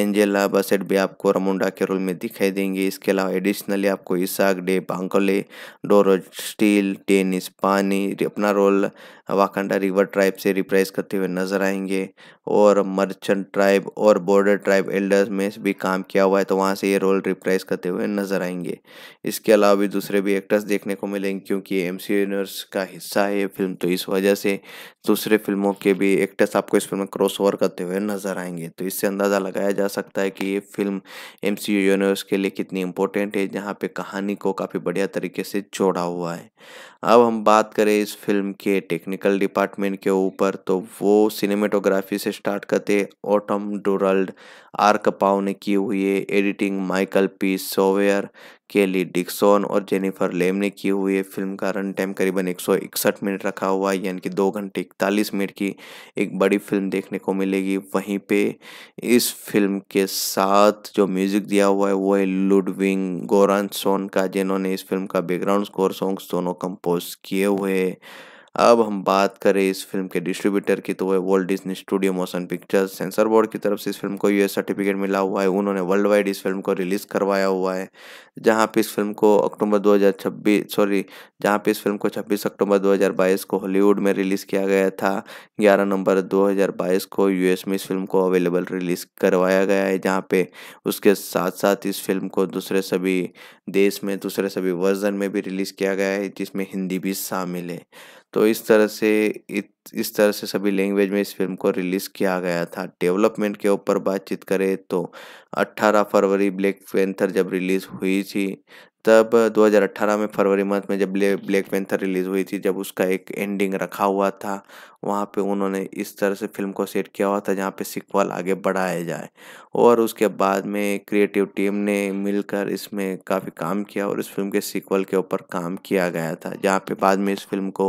एंजेला बसेट भी आपको रमुंडा के रोल में दिखाई देंगे इसके अलावा एडिशनली आपको Isaach De Bankole डोरो Steel tennis पानी अपना रोल वाकंडा रिवर ट्राइब से रिप्रेस करते हुए नजर आएंगे और मर्चेंट ट्राइब और बॉर्डर ट्राइब एल्डर्स में भी काम किया हुआ है तो वहाँ से ये रोल रिप्राइज करते हुए नजर आएंगे इसके अलावा भी दूसरे भी एक्टर्स देखने को मिलेंगे क्योंकि एम सी यूनिवर्स का हिस्सा है ये फिल्म तो इस वजह से दूसरे फिल्मों के भी एक्टर्स आपको इस फिल्म में क्रॉस ओवर करते हुए नजर आएंगे तो इससे अंदाज़ा लगाया जा सकता है कि ये फिल्म एम सी यूनिवर्स के लिए कितनी इंपॉर्टेंट है जहाँ पे कहानी को काफ़ी बढ़िया तरीके से जोड़ा हुआ है अब हम बात करें इस फिल्म के टेक्निकल डिपार्टमेंट के ऊपर तो वो सिनेमेटोग्राफी से स्टार्ट करते ऑटम डोरल्ड आर्क कपाव ने की हुई है एडिटिंग माइकल पी सोवेयर केली डिक्सन और जेनिफर लेम ने की हुई है फिल्म का रन टाइम करीबन इकसठ मिनट रखा हुआ है यानी कि दो घंटे इकतालीस मिनट की एक बड़ी फिल्म देखने को मिलेगी वहीं पे इस फिल्म के साथ जो म्यूज़िक दिया हुआ है वो है लुडविंग गोरानसोन का जिन्होंने इस फिल्म का बैकग्राउंड स्कोर सॉन्ग्स दोनों कंपोज किए हुए हैं अब हम बात करें इस फिल्म के डिस्ट्रीब्यूटर की तो वह world Disney studio motion pictures censor board की तरफ से इस फिल्म को यूएस सर्टिफिकेट मिला हुआ है उन्होंने वर्ल्ड वाइड इस फिल्म को रिलीज़ करवाया हुआ है जहाँ पे इस फिल्म को अक्टूबर 2026 सॉरी जहाँ पे इस फिल्म को 26 अक्टूबर 2022 को हॉलीवुड में रिलीज़ किया गया था ग्यारह नवंबर दो को यू में इस फिल्म को अवेलेबल रिलीज़ करवाया गया है जहाँ पे उसके साथ साथ इस फिल्म को दूसरे सभी देश में दूसरे सभी वर्जन में भी रिलीज़ किया गया है जिसमें हिंदी भी शामिल है तो इस तरह से इस तरह से सभी लैंग्वेज में इस फिल्म को रिलीज़ किया गया था डेवलपमेंट के ऊपर बातचीत करें तो 18 फरवरी ब्लैक पैंथर जब रिलीज़ हुई थी तब 2018 में फरवरी मंथ में जब ब्लैक पैंथर रिलीज़ हुई थी जब उसका एक एंडिंग रखा हुआ था वहाँ पे उन्होंने इस तरह से फिल्म को सेट किया हुआ था जहाँ पे सिक्वल आगे बढ़ाया जाए और उसके बाद में क्रिएटिव टीम ने मिलकर इसमें काफ़ी काम किया और इस फिल्म के सिक्वल के ऊपर काम किया गया था जहाँ पे बाद में इस फिल्म को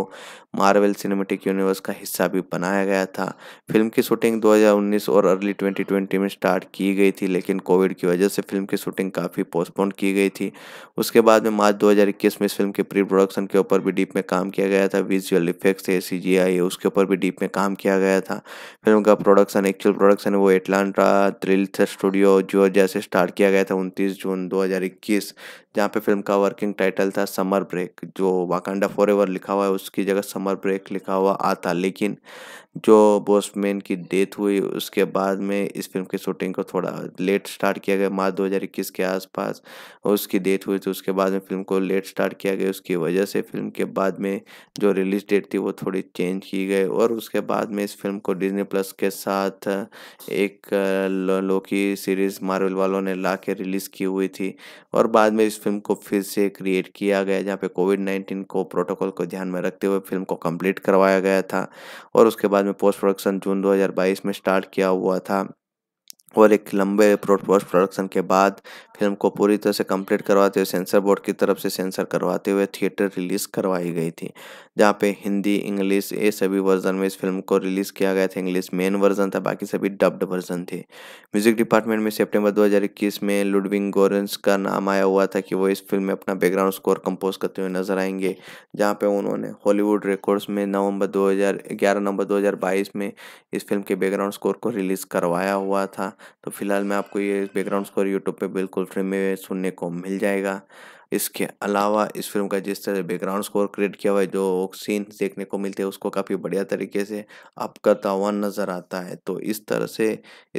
मार्वल सिनेमेटिक यूनिवर्स का हिस्सा भी बनाया गया था फिल्म की शूटिंग 2019 और अर्ली 2020 में स्टार्ट की गई थी लेकिन कोविड की वजह से फिल्म की शूटिंग काफ़ी पोस्टपोन की गई थी उसके बाद में मार्च 2021 में इस फिल्म के प्री प्रोडक्शन के ऊपर भी डीप में काम किया गया था विजुअल इफेक्ट्स है सी उसके ऊपर पर भी डीप में काम किया गया था फिल्म का प्रोडक्शन एक्चुअल प्रोडक्शन वो एटलांटा थ्रिल्थ स्टूडियो जो जैसे स्टार्ट किया गया था उनतीस जून दो जहाँ पे फिल्म का वर्किंग टाइटल था समर ब्रेक जो वाकंडा फॉर एवर लिखा हुआ है उसकी जगह समर ब्रेक लिखा हुआ आता लेकिन जो बॉसमैन की डेथ हुई उसके बाद में इस फिल्म की शूटिंग को थोड़ा लेट स्टार्ट किया गया मार्च 2021 के आसपास उसकी डेथ हुई तो उसके बाद में फिल्म को लेट स्टार्ट किया गया उसकी वजह से फिल्म के बाद में जो रिलीज डेट थी वो थोड़ी चेंज की गई और उसके बाद में इस फिल्म को डिजनी प्लस के साथ एक लोकी सीरीज़ मार्वल वालों ने ला के रिलीज़ की हुई थी और बाद में इस फिल्म को फिर से क्रिएट किया गया जहाँ पे कोविड नाइन्टीन को प्रोटोकॉल को ध्यान में रखते हुए फिल्म को कंप्लीट करवाया गया था और उसके बाद में पोस्ट प्रोडक्शन जून 2022 में स्टार्ट किया हुआ था और एक लंबे पोस्ट प्रोडक्शन के बाद फिल्म को पूरी तरह से कंप्लीट करवाते हुए सेंसर बोर्ड की तरफ से सेंसर करवाते हुए थिएटर रिलीज़ करवाई गई थी जहाँ पे हिंदी इंग्लिश ये सभी वर्जन में इस फिल्म को रिलीज़ किया गया था इंग्लिश मेन वर्जन था बाकी सभी डब्ड वर्जन थे म्यूज़िक डिपार्टमेंट में सेप्टेम्बर दो में लुडविंग गोरेंस का नाम आया हुआ था कि वो इस फिल्म में अपना बैकग्राउंड स्कोर कंपोज करते हुए नजर आएंगे जहाँ पे उन्होंने हॉलीवुड रिकॉर्ड्स में नवंबर 2011 नवंबर 2022 में इस फिल्म के बैकग्राउंड स्कोर को रिलीज़ करवाया हुआ था तो फिलहाल मैं आपको ये बैकग्राउंड स्कोर यूट्यूब पे बिल्कुल फ्री में सुनने को मिल जाएगा इसके अलावा इस फिल्म का जिस तरह बैकग्राउंड स्कोर क्रिएट किया हुआ है जो सीन देखने को मिलते हैं उसको काफ़ी बढ़िया तरीके से आपका तावन नज़र आता है तो इस तरह से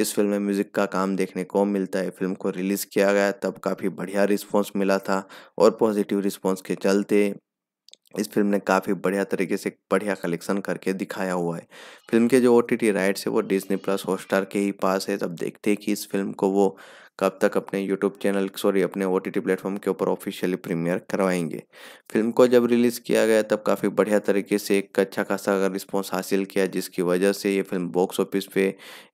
इस फिल्म में म्यूज़िक का काम देखने को मिलता है फिल्म को रिलीज़ किया गया तब काफ़ी बढ़िया रिस्पॉन्स मिला था और पॉजिटिव रिस्पॉन्स के चलते इस फिल्म ने काफ़ी बढ़िया तरीके से बढ़िया कलेक्शन करके दिखाया हुआ है फिल्म के जो ओ टी राइट्स है वो डिजनी प्लस हॉटस्टार के ही पास है तब देखते हैं कि इस फिल्म को वो कब तक अपने यूट्यूब चैनल सॉरी अपने ओ टी प्लेटफॉर्म के ऊपर ऑफिशियली प्रीमियर करवाएंगे फिल्म को जब रिलीज़ किया गया तब काफ़ी बढ़िया तरीके से एक अच्छा खासा अगर रिस्पॉन्स हासिल किया जिसकी वजह से ये फिल्म बॉक्स ऑफिस पे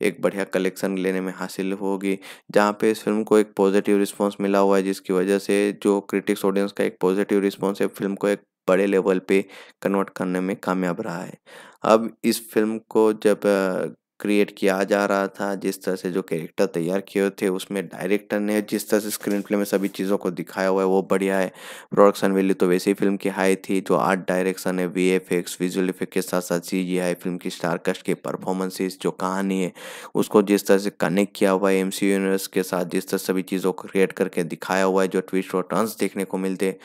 एक बढ़िया कलेक्शन लेने में हासिल होगी जहाँ पे इस फिल्म को एक पॉजिटिव रिस्पॉन्स मिला हुआ है जिसकी वजह से जो क्रिटिक्स ऑडियंस का एक पॉजिटिव रिस्पॉन्स है फिल्म को एक बड़े लेवल पे कन्वर्ट करने में कामयाब रहा है अब इस फिल्म को जब क्रिएट किया जा रहा था जिस तरह से जो कैरेक्टर तैयार किए थे उसमें डायरेक्टर ने जिस तरह से स्क्रीन प्ले में सभी चीज़ों को दिखाया हुआ है वो बढ़िया है प्रोडक्शन वैल्यू तो वैसे ही फिल्म की हाई थी जो आर्ट डायरेक्शन है V F X visual effect के साथ साथ सी जी आई फिल्म की स्टारकास्ट की परफॉर्मेंसेज जो कहानी है उसको जिस तरह से कनेक्ट किया हुआ है एम सी यूनिवर्स के साथ जिस तरह सभी चीज़ों को क्रिएट करके दिखाया हुआ है जो ट्विस्ट और टर्न्स देखने को मिलते हैं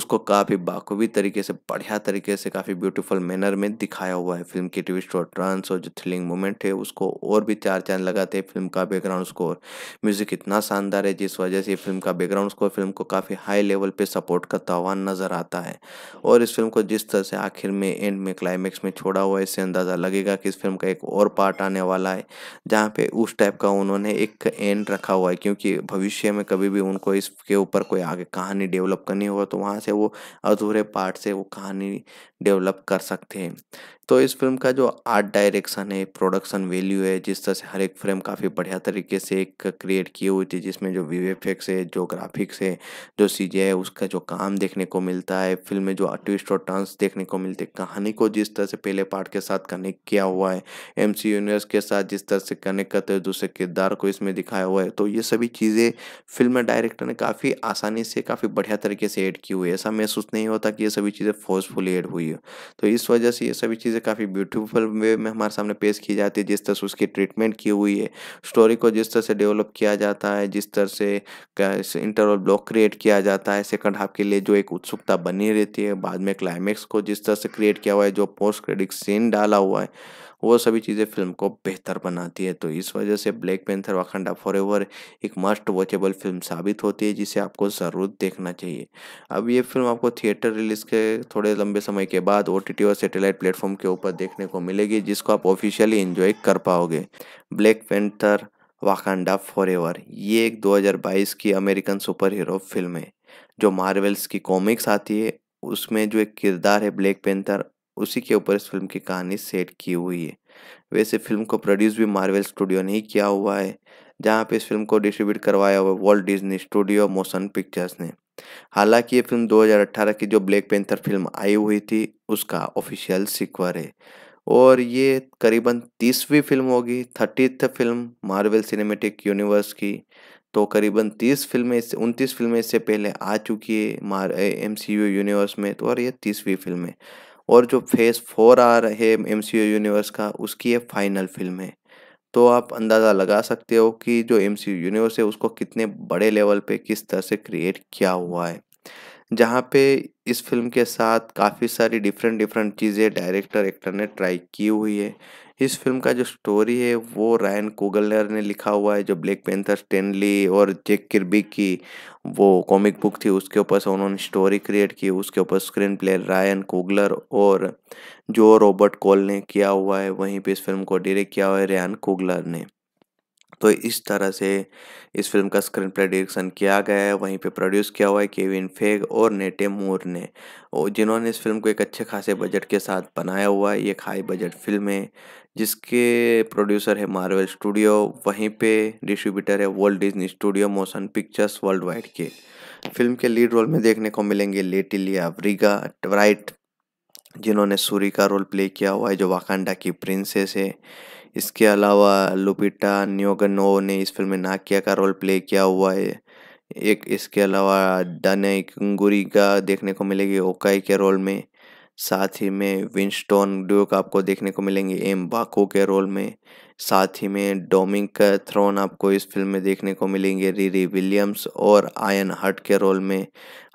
उसको काफ़ी बाखूबी तरीके से बढ़िया तरीके से काफ़ी ब्यूटीफुल मैनर में दिखाया हुआ है फिल्म के ट्विस्ट और टर्न्स और जो थ्रिलिंग मोमेंट है उसको और भी चार चांद लगाते हैं फिल्म का बैकग्राउंड स्कोर म्यूज़िक इतना शानदार है जिस वजह से फिल्म का बैकग्राउंड स्कोर फिल्म को काफ़ी हाई लेवल पर सपोर्ट करता हुआ नज़र आता है और इस फिल्म को जिस तरह से आखिर में एंड में क्लाइमैक्स में छोड़ा हुआ है इससे अंदाज़ा लगेगा कि इस फिल्म का एक और पार्ट आने वाला है जहाँ पे उस टाइप का उन्होंने एक एंड रखा हुआ है क्योंकि भविष्य में कभी भी उनको इसके ऊपर कोई आगे कहानी डेवलप करनी होगा तो वहाँ से वो अधूरे पार्ट से वो कहानी डेवलप कर सकते हैं तो इस फिल्म का जो आर्ट डायरेक्शन है प्रोडक्शन वैल्यू है जिस तरह से हर एक फ्रेम काफ़ी बढ़िया तरीके से एक क्रिएट किए हुए थे जिसमें जो वी एफेक्ट्स है जो ग्राफिक्स है जो चीज़ें है उसका जो काम देखने को मिलता है फिल्म में जो ट्विस्ट और टर्न्स देखने को मिलते कहानी को जिस तरह से पहले पार्ट के साथ कनेक्ट किया हुआ है एम यूनिवर्स के साथ जिस तरह से कनेक्ट करते हुए दूसरे किरदार को इसमें दिखाया हुआ है तो ये सभी चीज़ें फिल्म डायरेक्टर ने काफ़ी आसानी से काफ़ी बढ़िया तरीके से ऐड की हुई है ऐसा महसूस नहीं होता कि ये सभी चीज़ें फोर्सफुली ऐड हुई है तो इस वजह से ये सभी चीज़ें चीज़ें काफ़ी ब्यूटीफुल वे में हमारे सामने पेश की जाती है जिस तरह से उसकी ट्रीटमेंट की हुई है स्टोरी को जिस तरह से डेवलप किया जाता है जिस तरह से इंटरवल ब्लॉक क्रिएट किया जाता है सेकंड हाफ के लिए जो एक उत्सुकता बनी रहती है बाद में क्लाइमैक्स को जिस तरह से क्रिएट किया हुआ है जो पोस्ट क्रेडिट सीन डाला हुआ है वो सभी चीज़ें फिल्म को बेहतर बनाती है तो इस वजह से ब्लैक पेंथर वाखंडा फॉर एक मस्ट वॉचेबल फिल्म साबित होती है जिसे आपको ज़रूर देखना चाहिए अब ये फिल्म आपको थिएटर रिलीज के थोड़े लंबे समय के बाद ओ और सेटेलाइट प्लेटफॉर्म के ऊपर देखने को मिलेगी जिसको आप ऑफिशियली इन्जॉय कर पाओगे ब्लैक वाखंडा वाकांडा एवर ये एक 2022 की अमेरिकन सुपर हीरो फिल्म है जो मार्वल्स की कॉमिक्स आती है उसमें जो एक किरदार है ब्लैक पेंथर उसी के ऊपर इस फिल्म की कहानी सेट की हुई है वैसे फिल्म को प्रोड्यूस भी मार्वल स्टूडियो ने ही किया हुआ है जहाँ पे इस फिल्म को डिस्ट्रीब्यूट करवाया हुआ Walt Disney studio motion pictures ने हालांकि ये फिल्म 2018 की जो ब्लैक पेंथर फिल्म आई हुई थी उसका ऑफिशियल सिक्वर है और ये करीबन तीसवीं फिल्म होगी thirtieth film Marvel cinematic universe की तो करीबन तीस फिल्में इससे उनतीस फिल्में इससे पहले आ चुकी है मार एम सी यू यूनिवर्स में तो और ये तीसवीं फिल्म है और जो फेज़ फोर आ रहे एम सी यूनिवर्स का उसकी ये फाइनल फिल्म है तो आप अंदाज़ा लगा सकते हो कि जो एम सी यूनिवर्स है उसको कितने बड़े लेवल पे किस तरह से क्रिएट किया हुआ है जहाँ पे इस फिल्म के साथ काफ़ी सारी डिफरेंट डिफरेंट चीज़ें डायरेक्टर एक्टर ने ट्राई की हुई है इस फिल्म का जो स्टोरी है वो रायन कोगलर ने लिखा हुआ है जो ब्लैक पेंथर स्टेनली और जेक किरबी की वो कॉमिक बुक थी उसके ऊपर से उन्होंने स्टोरी क्रिएट की उसके ऊपर स्क्रीन प्ले रायन कोगलर और जो रॉबर्ट कॉल ने किया हुआ है वहीं पे इस फिल्म को डायरेक्ट किया हुआ है रैन कोगलर ने तो इस तरह से इस फिल्म का स्क्रीन प्ले डिरेक्शन किया गया है वहीं पे प्रोड्यूस किया हुआ है केविन फेग और नेटे मोर ने और जिन्होंने इस फिल्म को एक अच्छे खासे बजट के साथ बनाया हुआ है ये हाई बजट फिल्म है जिसके प्रोड्यूसर है मार्वल स्टूडियो वहीं पे डिस्ट्रीब्यूटर है world Disney studio motion pictures world wide के फिल्म के लीड रोल में देखने को मिलेंगे लेटिलिया व्रिगा राइट जिन्होंने सूरी का रोल प्ले किया हुआ है जो वाकांडा की प्रिंसेस है इसके अलावा लुपिटा न्योगनो ने इस फिल्म में नाकिया का रोल प्ले किया हुआ है एक इसके अलावा डने गुरी का देखने को मिलेगी ओकाई के रोल में साथ ही में विंस्टोन ड्यूक आपको देखने को मिलेंगे एम बाको के रोल में साथ ही में डोमिंग थ्रोन आपको इस फिल्म में देखने को मिलेंगे रीरी विलियम्स और आयन हट के रोल में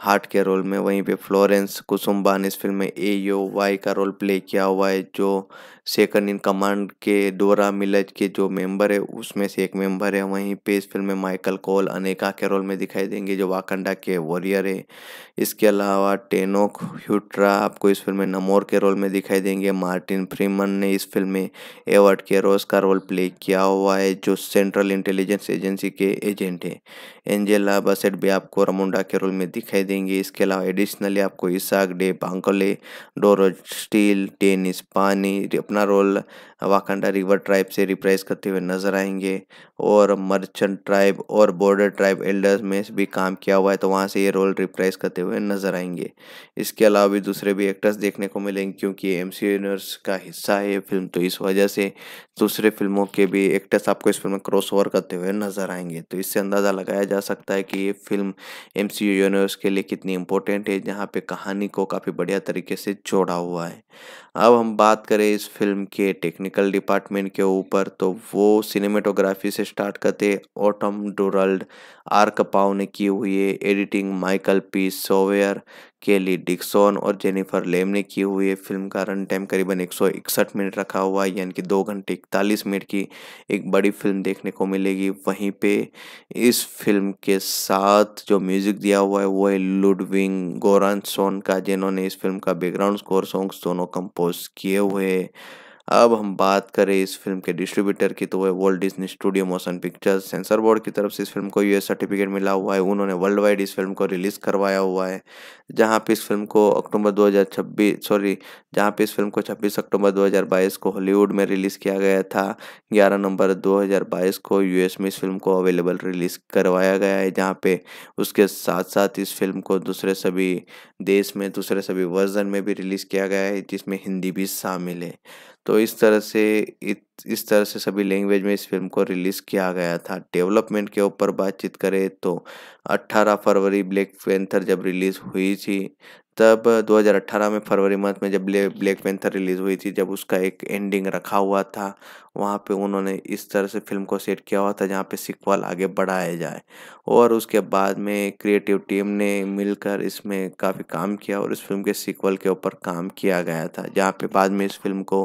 हार्ट के रोल में वहीं पे फ्लोरेंस कुसुम्बा ने इस फिल्म में ए यो वाई का रोल प्ले किया हुआ है जो सेकंड इन कमांड के डोरा मिलज के जो मेंबर है उसमें से एक मेंबर है वहीं पे इस फिल्म में माइकल कोल अनेका के रोल में दिखाई देंगे जो वाकंडा के वॉरियर है इसके अलावा टेनोक ह्यूट्रा आपको इस फिल्म में नमोर के रोल में दिखाई देंगे मार्टिन फ्रीमन ने इस फिल्म में एवर्ट के रोज का रोल प्ले किया हुआ है जो सेंट्रल इंटेलिजेंस एजेंसी के एजेंट है एंजेला बसेट भी आपको रमुंडा के रोल में दिखाई देंगे इसके अलावा एडिशनली आपको Isaach day Bankole डोरो Steel tennis पानी अपना रोल वाकंडा रिवर ट्राइब से रिप्रेस करते हुए नजर आएंगे और मर्चेंट ट्राइब और बॉर्डर ट्राइब एल्डर्स में भी काम किया हुआ है तो वहाँ से ये रोल रिप्रेस करते हुए नजर आएंगे इसके अलावा भी दूसरे भी एक्टर्स देखने को मिलेंगे क्योंकि एम सी यूनिवर्स का हिस्सा है ये फिल्म तो इस वजह से दूसरे फिल्मों के भी एक्टर्स आपको इस फिल्म में क्रॉस ओवर करते हुए नजर आएंगे तो इससे अंदाज़ा लगाया जा सकता है कि ये फिल्म एम सी यूनिवर्स के लिए कितनी इंपॉर्टेंट है जहाँ पे कहानी को काफ़ी बढ़िया तरीके से जोड़ा हुआ है अब हम बात करें इस फिल्म के टेक्निकल डिपार्टमेंट के ऊपर तो वो सिनेमेटोग्राफी से स्टार्ट करते ऑटम डोरल्ड आर कपाव ने की हुई है एडिटिंग माइकल पी सोवेयर केली डिक्सन और जेनिफर लेम ने की हुई है फिल्म का रन टाइम करीबन एक मिनट रखा हुआ है यानी कि दो घंटे इकतालीस मिनट की एक बड़ी फिल्म देखने को मिलेगी वहीं पे इस फिल्म के साथ जो म्यूज़िक दिया हुआ है वो है लुडविंग गोरानसोन का जिन्होंने इस फिल्म का बैकग्राउंड स्कोर सॉन्ग्स दोनों कंपोज किए हुए अब हम बात करें इस फिल्म के डिस्ट्रीब्यूटर की तो वह world Disney studio motion pictures censor board की तरफ से इस फिल्म को यूएस सर्टिफिकेट मिला हुआ है उन्होंने वर्ल्ड वाइड इस फिल्म को रिलीज़ करवाया हुआ है जहाँ पे इस फिल्म को अक्टूबर 2026 सॉरी जहाँ पे इस फिल्म को 26 अक्टूबर 2022 को हॉलीवुड में रिलीज़ किया गया था ग्यारह नवंबर दो को यूएस में इस फिल्म को अवेलेबल रिलीज़ करवाया गया है जहाँ पे उसके साथ साथ इस फिल्म को दूसरे सभी देश में दूसरे सभी वर्जन में भी रिलीज़ किया गया है जिसमें हिंदी भी शामिल है तो इस तरह से इस तरह से सभी लैंग्वेज में इस फिल्म को रिलीज़ किया गया था डेवलपमेंट के ऊपर बातचीत करें तो 18 फरवरी ब्लैक पेंथर जब रिलीज़ हुई थी तब 2018 में फरवरी मंथ में जब ब्लैक पेंथर रिलीज़ हुई थी जब उसका एक एंडिंग रखा हुआ था वहाँ पे उन्होंने इस तरह से फिल्म को सेट किया हुआ था जहाँ पे सिक्वल आगे बढ़ाया जाए और उसके बाद में क्रिएटिव टीम ने मिलकर इसमें काफ़ी काम किया और इस फिल्म के सिक्वल के ऊपर काम किया गया था जहाँ पे बाद में इस फिल्म को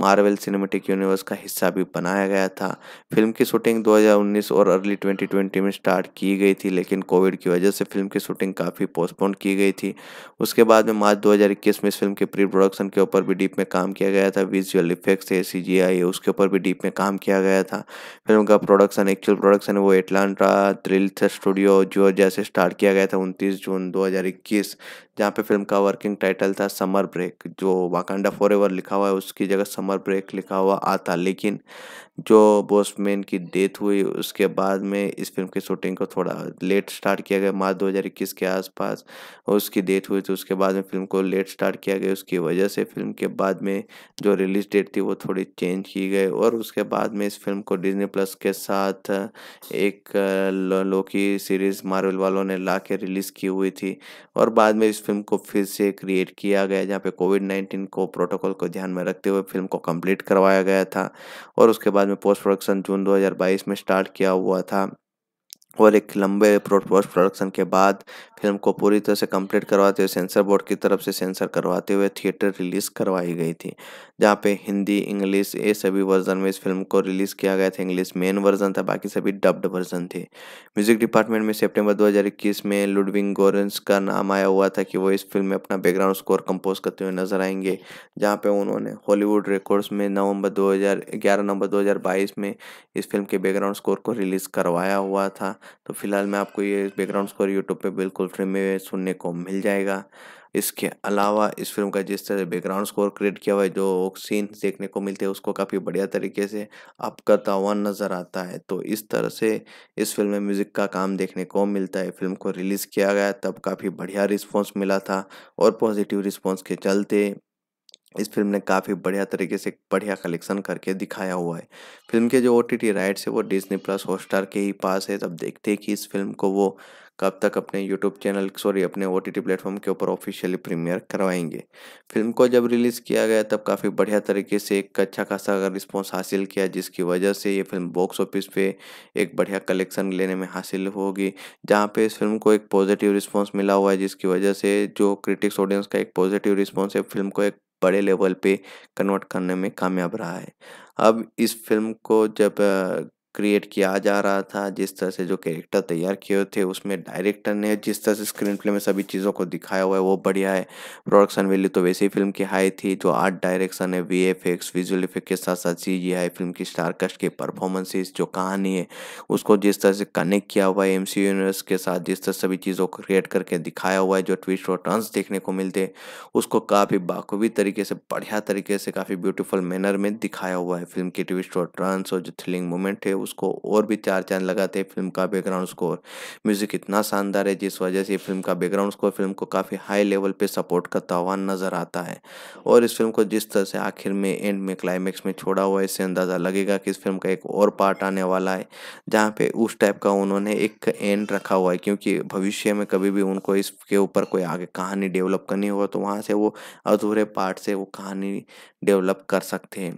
मार्वल सिनेमेटिक यूनिवर्स का हिस्सा भी बनाया गया था फिल्म की शूटिंग 2019 और अर्ली 2020 में स्टार्ट की गई थी लेकिन लेकिन कोविड की वजह से फिल्म की शूटिंग काफ़ी पोस्टपोन की गई थी उसके बाद में मार्च 2021 में इस फिल्म के प्री प्रोडक्शन के ऊपर भी डीप में काम किया गया था विजुअल इफेक्ट्स ए सी जी आई उसके ऊपर भी डीप में काम किया गया था फिल्म का प्रोडक्शन एक्चुअल प्रोडक्शन वो एटलांटा थ्रिल्थ स्टूडियो जो जैसे स्टार्ट किया गया था उनतीस जून दो जहाँ पे फिल्म का वर्किंग टाइटल था समर ब्रेक जो वाकंडा फॉर एवर लिखा हुआ है उसकी जगह समर ब्रेक लिखा हुआ आता लेकिन जो बोसमैन की डेथ हुई उसके बाद में इस फिल्म की शूटिंग को थोड़ा लेट स्टार्ट किया गया मार्च दो के आसपास उसकी डेथ हुई थी उसके बाद में फिल्म को लेट स्टार्ट किया गया उसकी वजह से फिल्म के बाद में जो रिलीज डेट थी वो थोड़ी चेंज की गई और उसके बाद में इस फिल्म को डिजनी प्लस के साथ एक लोकी सीरीज़ मार्वल वालों ने ला के रिलीज़ की हुई थी और बाद में इस फिल्म को फिर से क्रिएट किया गया जहाँ पे कोविड नाइन्टीन को प्रोटोकॉल को ध्यान में रखते हुए फिल्म को कंप्लीट करवाया गया था और उसके बाद में पोस्ट प्रोडक्शन जून 2022 में स्टार्ट किया हुआ था और एक लंबे पोस्ट प्रोडक्शन के बाद फिल्म को पूरी तरह से कंप्लीट करवाते हुए सेंसर बोर्ड की तरफ से सेंसर करवाते हुए थिएटर रिलीज़ करवाई गई थी जहाँ पे हिंदी इंग्लिश ये सभी वर्जन में इस फिल्म को रिलीज़ किया गया था इंग्लिश मेन वर्जन था बाकी सभी डब्ड वर्जन थे म्यूजिक डिपार्टमेंट में सेप्टेम्बर दो में लुडविंग गोरेंस का नाम आया हुआ था कि वो इस फिल्म में अपना बैकग्राउंड स्कोर कंपोज करते हुए नजर आएंगे जहाँ पे उन्होंने हॉलीवुड रिकॉर्ड्स में नवंबर 2011 नवंबर 2022 में इस फिल्म के बैकग्राउंड स्कोर को रिलीज़ करवाया हुआ था तो फिलहाल मैं आपको ये बैकग्राउंड स्कोर यूट्यूब पर बिल्कुल फिल्म में सुनने को मिल जाएगा इसके अलावा इस फिल्म का जिस तरह बैकग्राउंड स्कोर क्रिएट किया हुआ है जो सीन देखने को मिलते हैं उसको काफ़ी बढ़िया तरीके से अप करता हुआ नज़र आता है तो इस तरह से इस फिल्म में म्यूज़िक का काम देखने को मिलता है फिल्म को रिलीज़ किया गया तब काफ़ी बढ़िया रिस्पॉन्स मिला था और पॉजिटिव रिस्पॉन्स के चलते इस फिल्म ने काफ़ी बढ़िया तरीके से बढ़िया कलेक्शन करके दिखाया हुआ है फिल्म के जो ओ टी टी राइट्स है वो डिजनी प्लस हॉटस्टार के ही पास है तब देखते हैं कि इस फिल्म को वो कब तक अपने यूट्यूब चैनल सॉरी अपने ओ टी प्लेटफॉर्म के ऊपर ऑफिशियली प्रीमियर करवाएंगे फिल्म को जब रिलीज़ किया गया तब काफ़ी बढ़िया तरीके से एक अच्छा खासा अगर रिस्पॉन्स हासिल किया जिसकी वजह से ये फिल्म बॉक्स ऑफिस पे एक बढ़िया कलेक्शन लेने में हासिल होगी जहाँ पे इस फिल्म को एक पॉजिटिव रिस्पॉन्स मिला हुआ है जिसकी वजह से जो क्रिटिक्स ऑडियंस का एक पॉजिटिव रिस्पॉन्स है फिल्म को एक बड़े लेवल पे कन्वर्ट करने में कामयाब रहा है अब इस फिल्म को जब क्रिएट किया जा रहा था जिस तरह से जो कैरेक्टर तैयार किए हुए थे उसमें डायरेक्टर ने जिस तरह से स्क्रीन प्ले में सभी चीज़ों को दिखाया हुआ है वो बढ़िया है प्रोडक्शन वैल्यू तो वैसे ही फिल्म की हाई थी जो आर्ट डायरेक्शन है V F X visual effect के साथ साथ सी जी आई फिल्म की स्टारकास्ट की परफॉर्मेंसेज जो कहानी है उसको जिस तरह से कनेक्ट किया हुआ है एम सी यूनिवर्स के साथ जिस तरह सभी चीज़ों को क्रिएट करके दिखाया हुआ है जो ट्विस्ट और टर्न्स देखने को मिलते हैं उसको काफ़ी बाखूबी तरीके से बढ़िया तरीके से काफ़ी ब्यूटीफुल मैनर में दिखाया हुआ है फिल्म की ट्विस्ट और टर्न्स और जो थ्रिलिंग मोमेंट है उसको और भी चार चांद लगाते हैं फिल्म का बैकग्राउंड स्कोर म्यूज़िक इतना शानदार है जिस वजह से फिल्म का बैकग्राउंड स्कोर फिल्म को काफ़ी हाई लेवल पर सपोर्ट करता हुआ नज़र आता है और इस फिल्म को जिस तरह से आखिर में एंड में क्लाइमैक्स में छोड़ा हुआ है इससे अंदाज़ा लगेगा कि इस फिल्म का एक और पार्ट आने वाला है जहाँ पे उस टाइप का उन्होंने एक एंड रखा हुआ है क्योंकि भविष्य में कभी भी उनको इसके ऊपर कोई आगे कहानी डेवलप करनी हो तो वहाँ से वो अधूरे पार्ट से वो कहानी डेवलप कर सकते हैं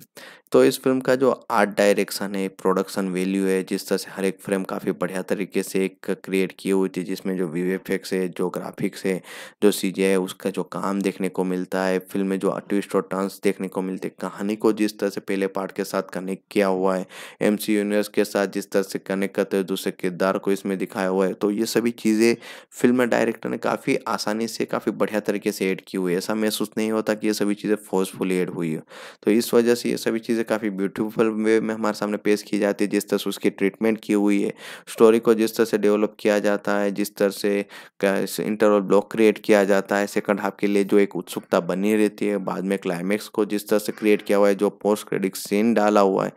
तो इस फिल्म का जो आर्ट डायरेक्शन है प्रोडक्शन वैल्यू है जिस तरह से हर एक फ्रेम काफ़ी बढ़िया तरीके से एक क्रिएट की हुई थी जिसमें जो वी एफेक्ट्स है जो ग्राफिक्स है जो चीज़ें है उसका जो काम देखने को मिलता है फिल्म में जो ट्विस्ट और टर्न्स देखने को मिलते हैं कहानी को जिस तरह से पहले पार्ट के साथ कनेक्ट किया हुआ है एम सी यूनिवर्स के साथ जिस तरह से कनेक्ट करते हुए दूसरे किरदार को इसमें दिखाया हुआ है तो ये सभी चीज़ें फिल्म डायरेक्टर ने काफ़ी आसानी से काफ़ी बढ़िया तरीके से ऐड की हुई है ऐसा महसूस नहीं होता कि ये सभी चीज़ें फोर्सफुली एड हुई है तो इस वजह से ये सभी चीज़ें काफ़ी ब्यूटीफुल वे में हमारे सामने पेश की जाती है जिस तरह से उसकी ट्रीटमेंट की हुई है स्टोरी को जिस तरह से डेवलप किया जाता है जिस तरह से इंटरवल ब्लॉक क्रिएट किया जाता है सेकंड हाफ के लिए जो एक उत्सुकता बनी रहती है बाद में क्लाइमेक्स को जिस तरह से क्रिएट किया हुआ है जो पोस्ट क्रेडिट सीन डाला हुआ है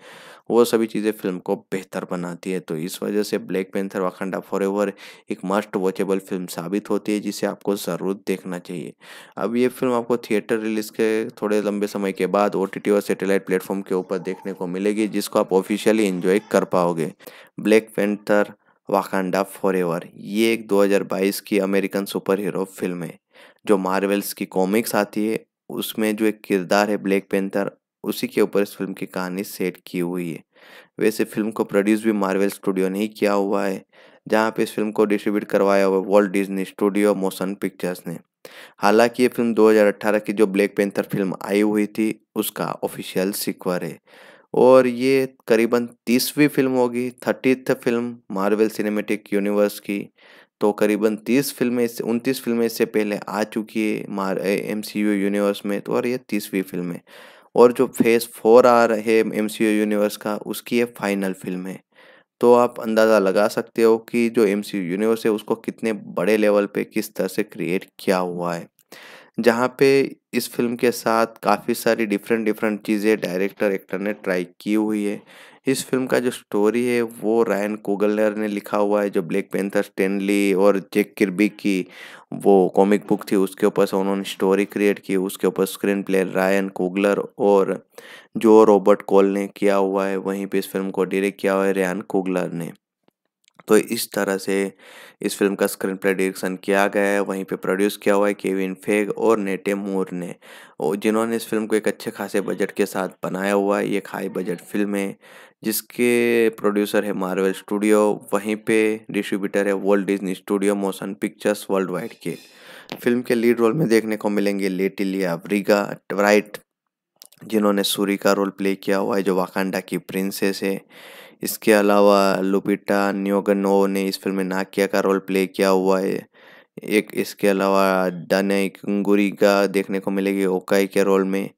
वो सभी चीज़ें फिल्म को बेहतर बनाती है तो इस वजह से ब्लैक पेंथर वाखंडा फॉर एक मस्ट वॉचेबल फिल्म साबित होती है जिसे आपको ज़रूर देखना चाहिए अब ये फिल्म आपको थिएटर रिलीज़ के थोड़े लंबे समय के बाद ओ और सेटेलाइट प्लेटफॉर्म के ऊपर देखने को मिलेगी जिसको आप ऑफिशियली इन्जॉय कर पाओगे ब्लैक पेंथर वाकांडा एवर ये एक 2022 की अमेरिकन सुपर हीरो फिल्म है जो मार्वल्स की कॉमिक्स आती है उसमें जो एक किरदार है ब्लैक पेंथर उसी के ऊपर इस फिल्म की कहानी सेट की हुई है वैसे फिल्म को प्रोड्यूस भी मार्वल स्टूडियो ने ही किया हुआ है जहाँ पे इस फिल्म को डिस्ट्रीब्यूट करवाया हुआ Walt Disney studio motion pictures ने हालांकि ये फिल्म 2018 की जो ब्लैक पेंथर फिल्म आई हुई थी उसका ऑफिशियल सिक्वर है और ये करीबन तीसवीं फिल्म होगी thirtieth film Marvel cinematic universe की तो करीबन तीस फिल्में उनतीस फिल्में इससे पहले आ चुकी है मार एम सी यू यूनिवर्स में तो और ये तीसवीं फिल्म है और जो फेज़ फोर आ रहे एम यूनिवर्स का उसकी ये फाइनल फिल्म है तो आप अंदाज़ा लगा सकते हो कि जो एम यूनिवर्स है उसको कितने बड़े लेवल पे किस तरह से क्रिएट किया हुआ है जहाँ पे इस फिल्म के साथ काफ़ी सारी डिफरेंट डिफरेंट चीज़ें डायरेक्टर एक्टर ने ट्राई की हुई है इस फिल्म का जो स्टोरी है वो रायन कोगलर ने लिखा हुआ है जो ब्लैक पेंथर स्टेनली और जेक किरबी की वो कॉमिक बुक थी उसके ऊपर से उन्होंने स्टोरी क्रिएट की उसके ऊपर स्क्रीन प्ले रायन कोगलर और जो रॉबर्ट कॉल ने किया हुआ है वहीं पे इस फिल्म को डायरेक्ट किया हुआ है रैन कोगलर ने तो इस तरह से इस फिल्म का स्क्रीन प्ले डिरेक्शन किया गया है वहीं पे प्रोड्यूस किया हुआ है केविन फेग और नेटे मूर ने और जिन्होंने इस फिल्म को एक अच्छे खासे बजट के साथ बनाया हुआ है ये हाई बजट फिल्म है जिसके प्रोड्यूसर है मार्वल स्टूडियो वहीं पे डिस्ट्रीब्यूटर है world Disney studio motion pictures world wide के फिल्म के लीड रोल में देखने को मिलेंगे लेटिलिया ब्रिगा राइट जिन्होंने सूरी का रोल प्ले किया हुआ है जो वाकांडा की प्रिंसेस है इसके अलावा लुपिटा न्योगनो ने इस फिल्म में नाकिया का रोल प्ले किया हुआ है एक इसके अलावा डने गुरी का देखने को मिलेगी ओकाई के रोल में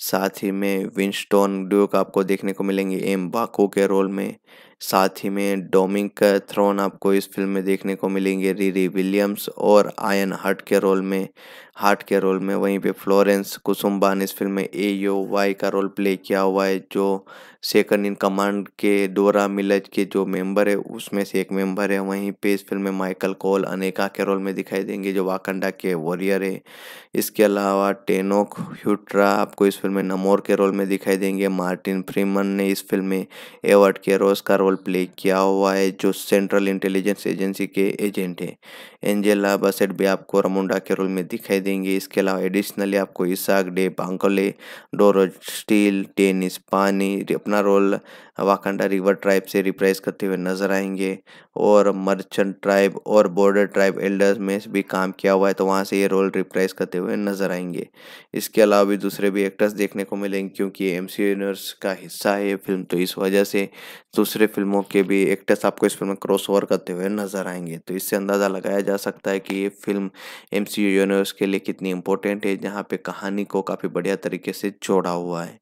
साथ ही में विंस्टोन ड्यूक आपको देखने को मिलेंगे एम बाको के रोल में साथ ही में डोमिंग थ्रोन आपको इस फिल्म में देखने को मिलेंगे रीरी विलियम्स और आयन हट के रोल में हार्ट के रोल में वहीं पे फ्लोरेंस कुसुम्बा ने इस फिल्म में ए यो वाई का रोल प्ले किया हुआ है जो सेकंड इन कमांड के डोरा मिलज के जो मेंबर है उसमें से एक मेंबर है वहीं पे इस फिल्म में माइकल कोल अनेका के रोल में दिखाई देंगे जो वाकंडा के वॉरियर है इसके अलावा टेनोक ह्यूट्रा आपको इस फिल्म में नमोर के रोल में दिखाई देंगे मार्टिन फ्रीमन ने इस फिल्म में एवर्ट के रोज का रोल प्ले किया हुआ है जो सेंट्रल इंटेलिजेंस एजेंसी के एजेंट है एंजेला बसेट भी आपको रमुंडा के रोल में दिखाई देंगे इसके अलावा एडिशनली आपको Isaach day Bankole डोरो Steel tennis पानी अपना रोल वाकंडा रिवर ट्राइब से रिप्राइज करते हुए नजर आएंगे और मर्चेंट ट्राइब और बॉर्डर ट्राइब एल्डर्स में भी काम किया हुआ है तो वहाँ से ये रोल रिप्राइज करते हुए नजर आएंगे इसके अलावा भी दूसरे भी एक्टर्स देखने को मिलेंगे क्योंकि एम सी यूनिवर्स का हिस्सा है ये फिल्म तो इस वजह से दूसरे फिल्मों के भी एक्टर्स आपको इस फिल्म में क्रॉस ओवर करते हुए नजर आएंगे तो इससे अंदाज़ा लगाया जा सकता है कि ये फिल्म एम सी यूनिवर्स के लिए कितनी इम्पोर्टेंट है जहाँ पे कहानी को काफ़ी बढ़िया तरीके से जोड़ा हुआ है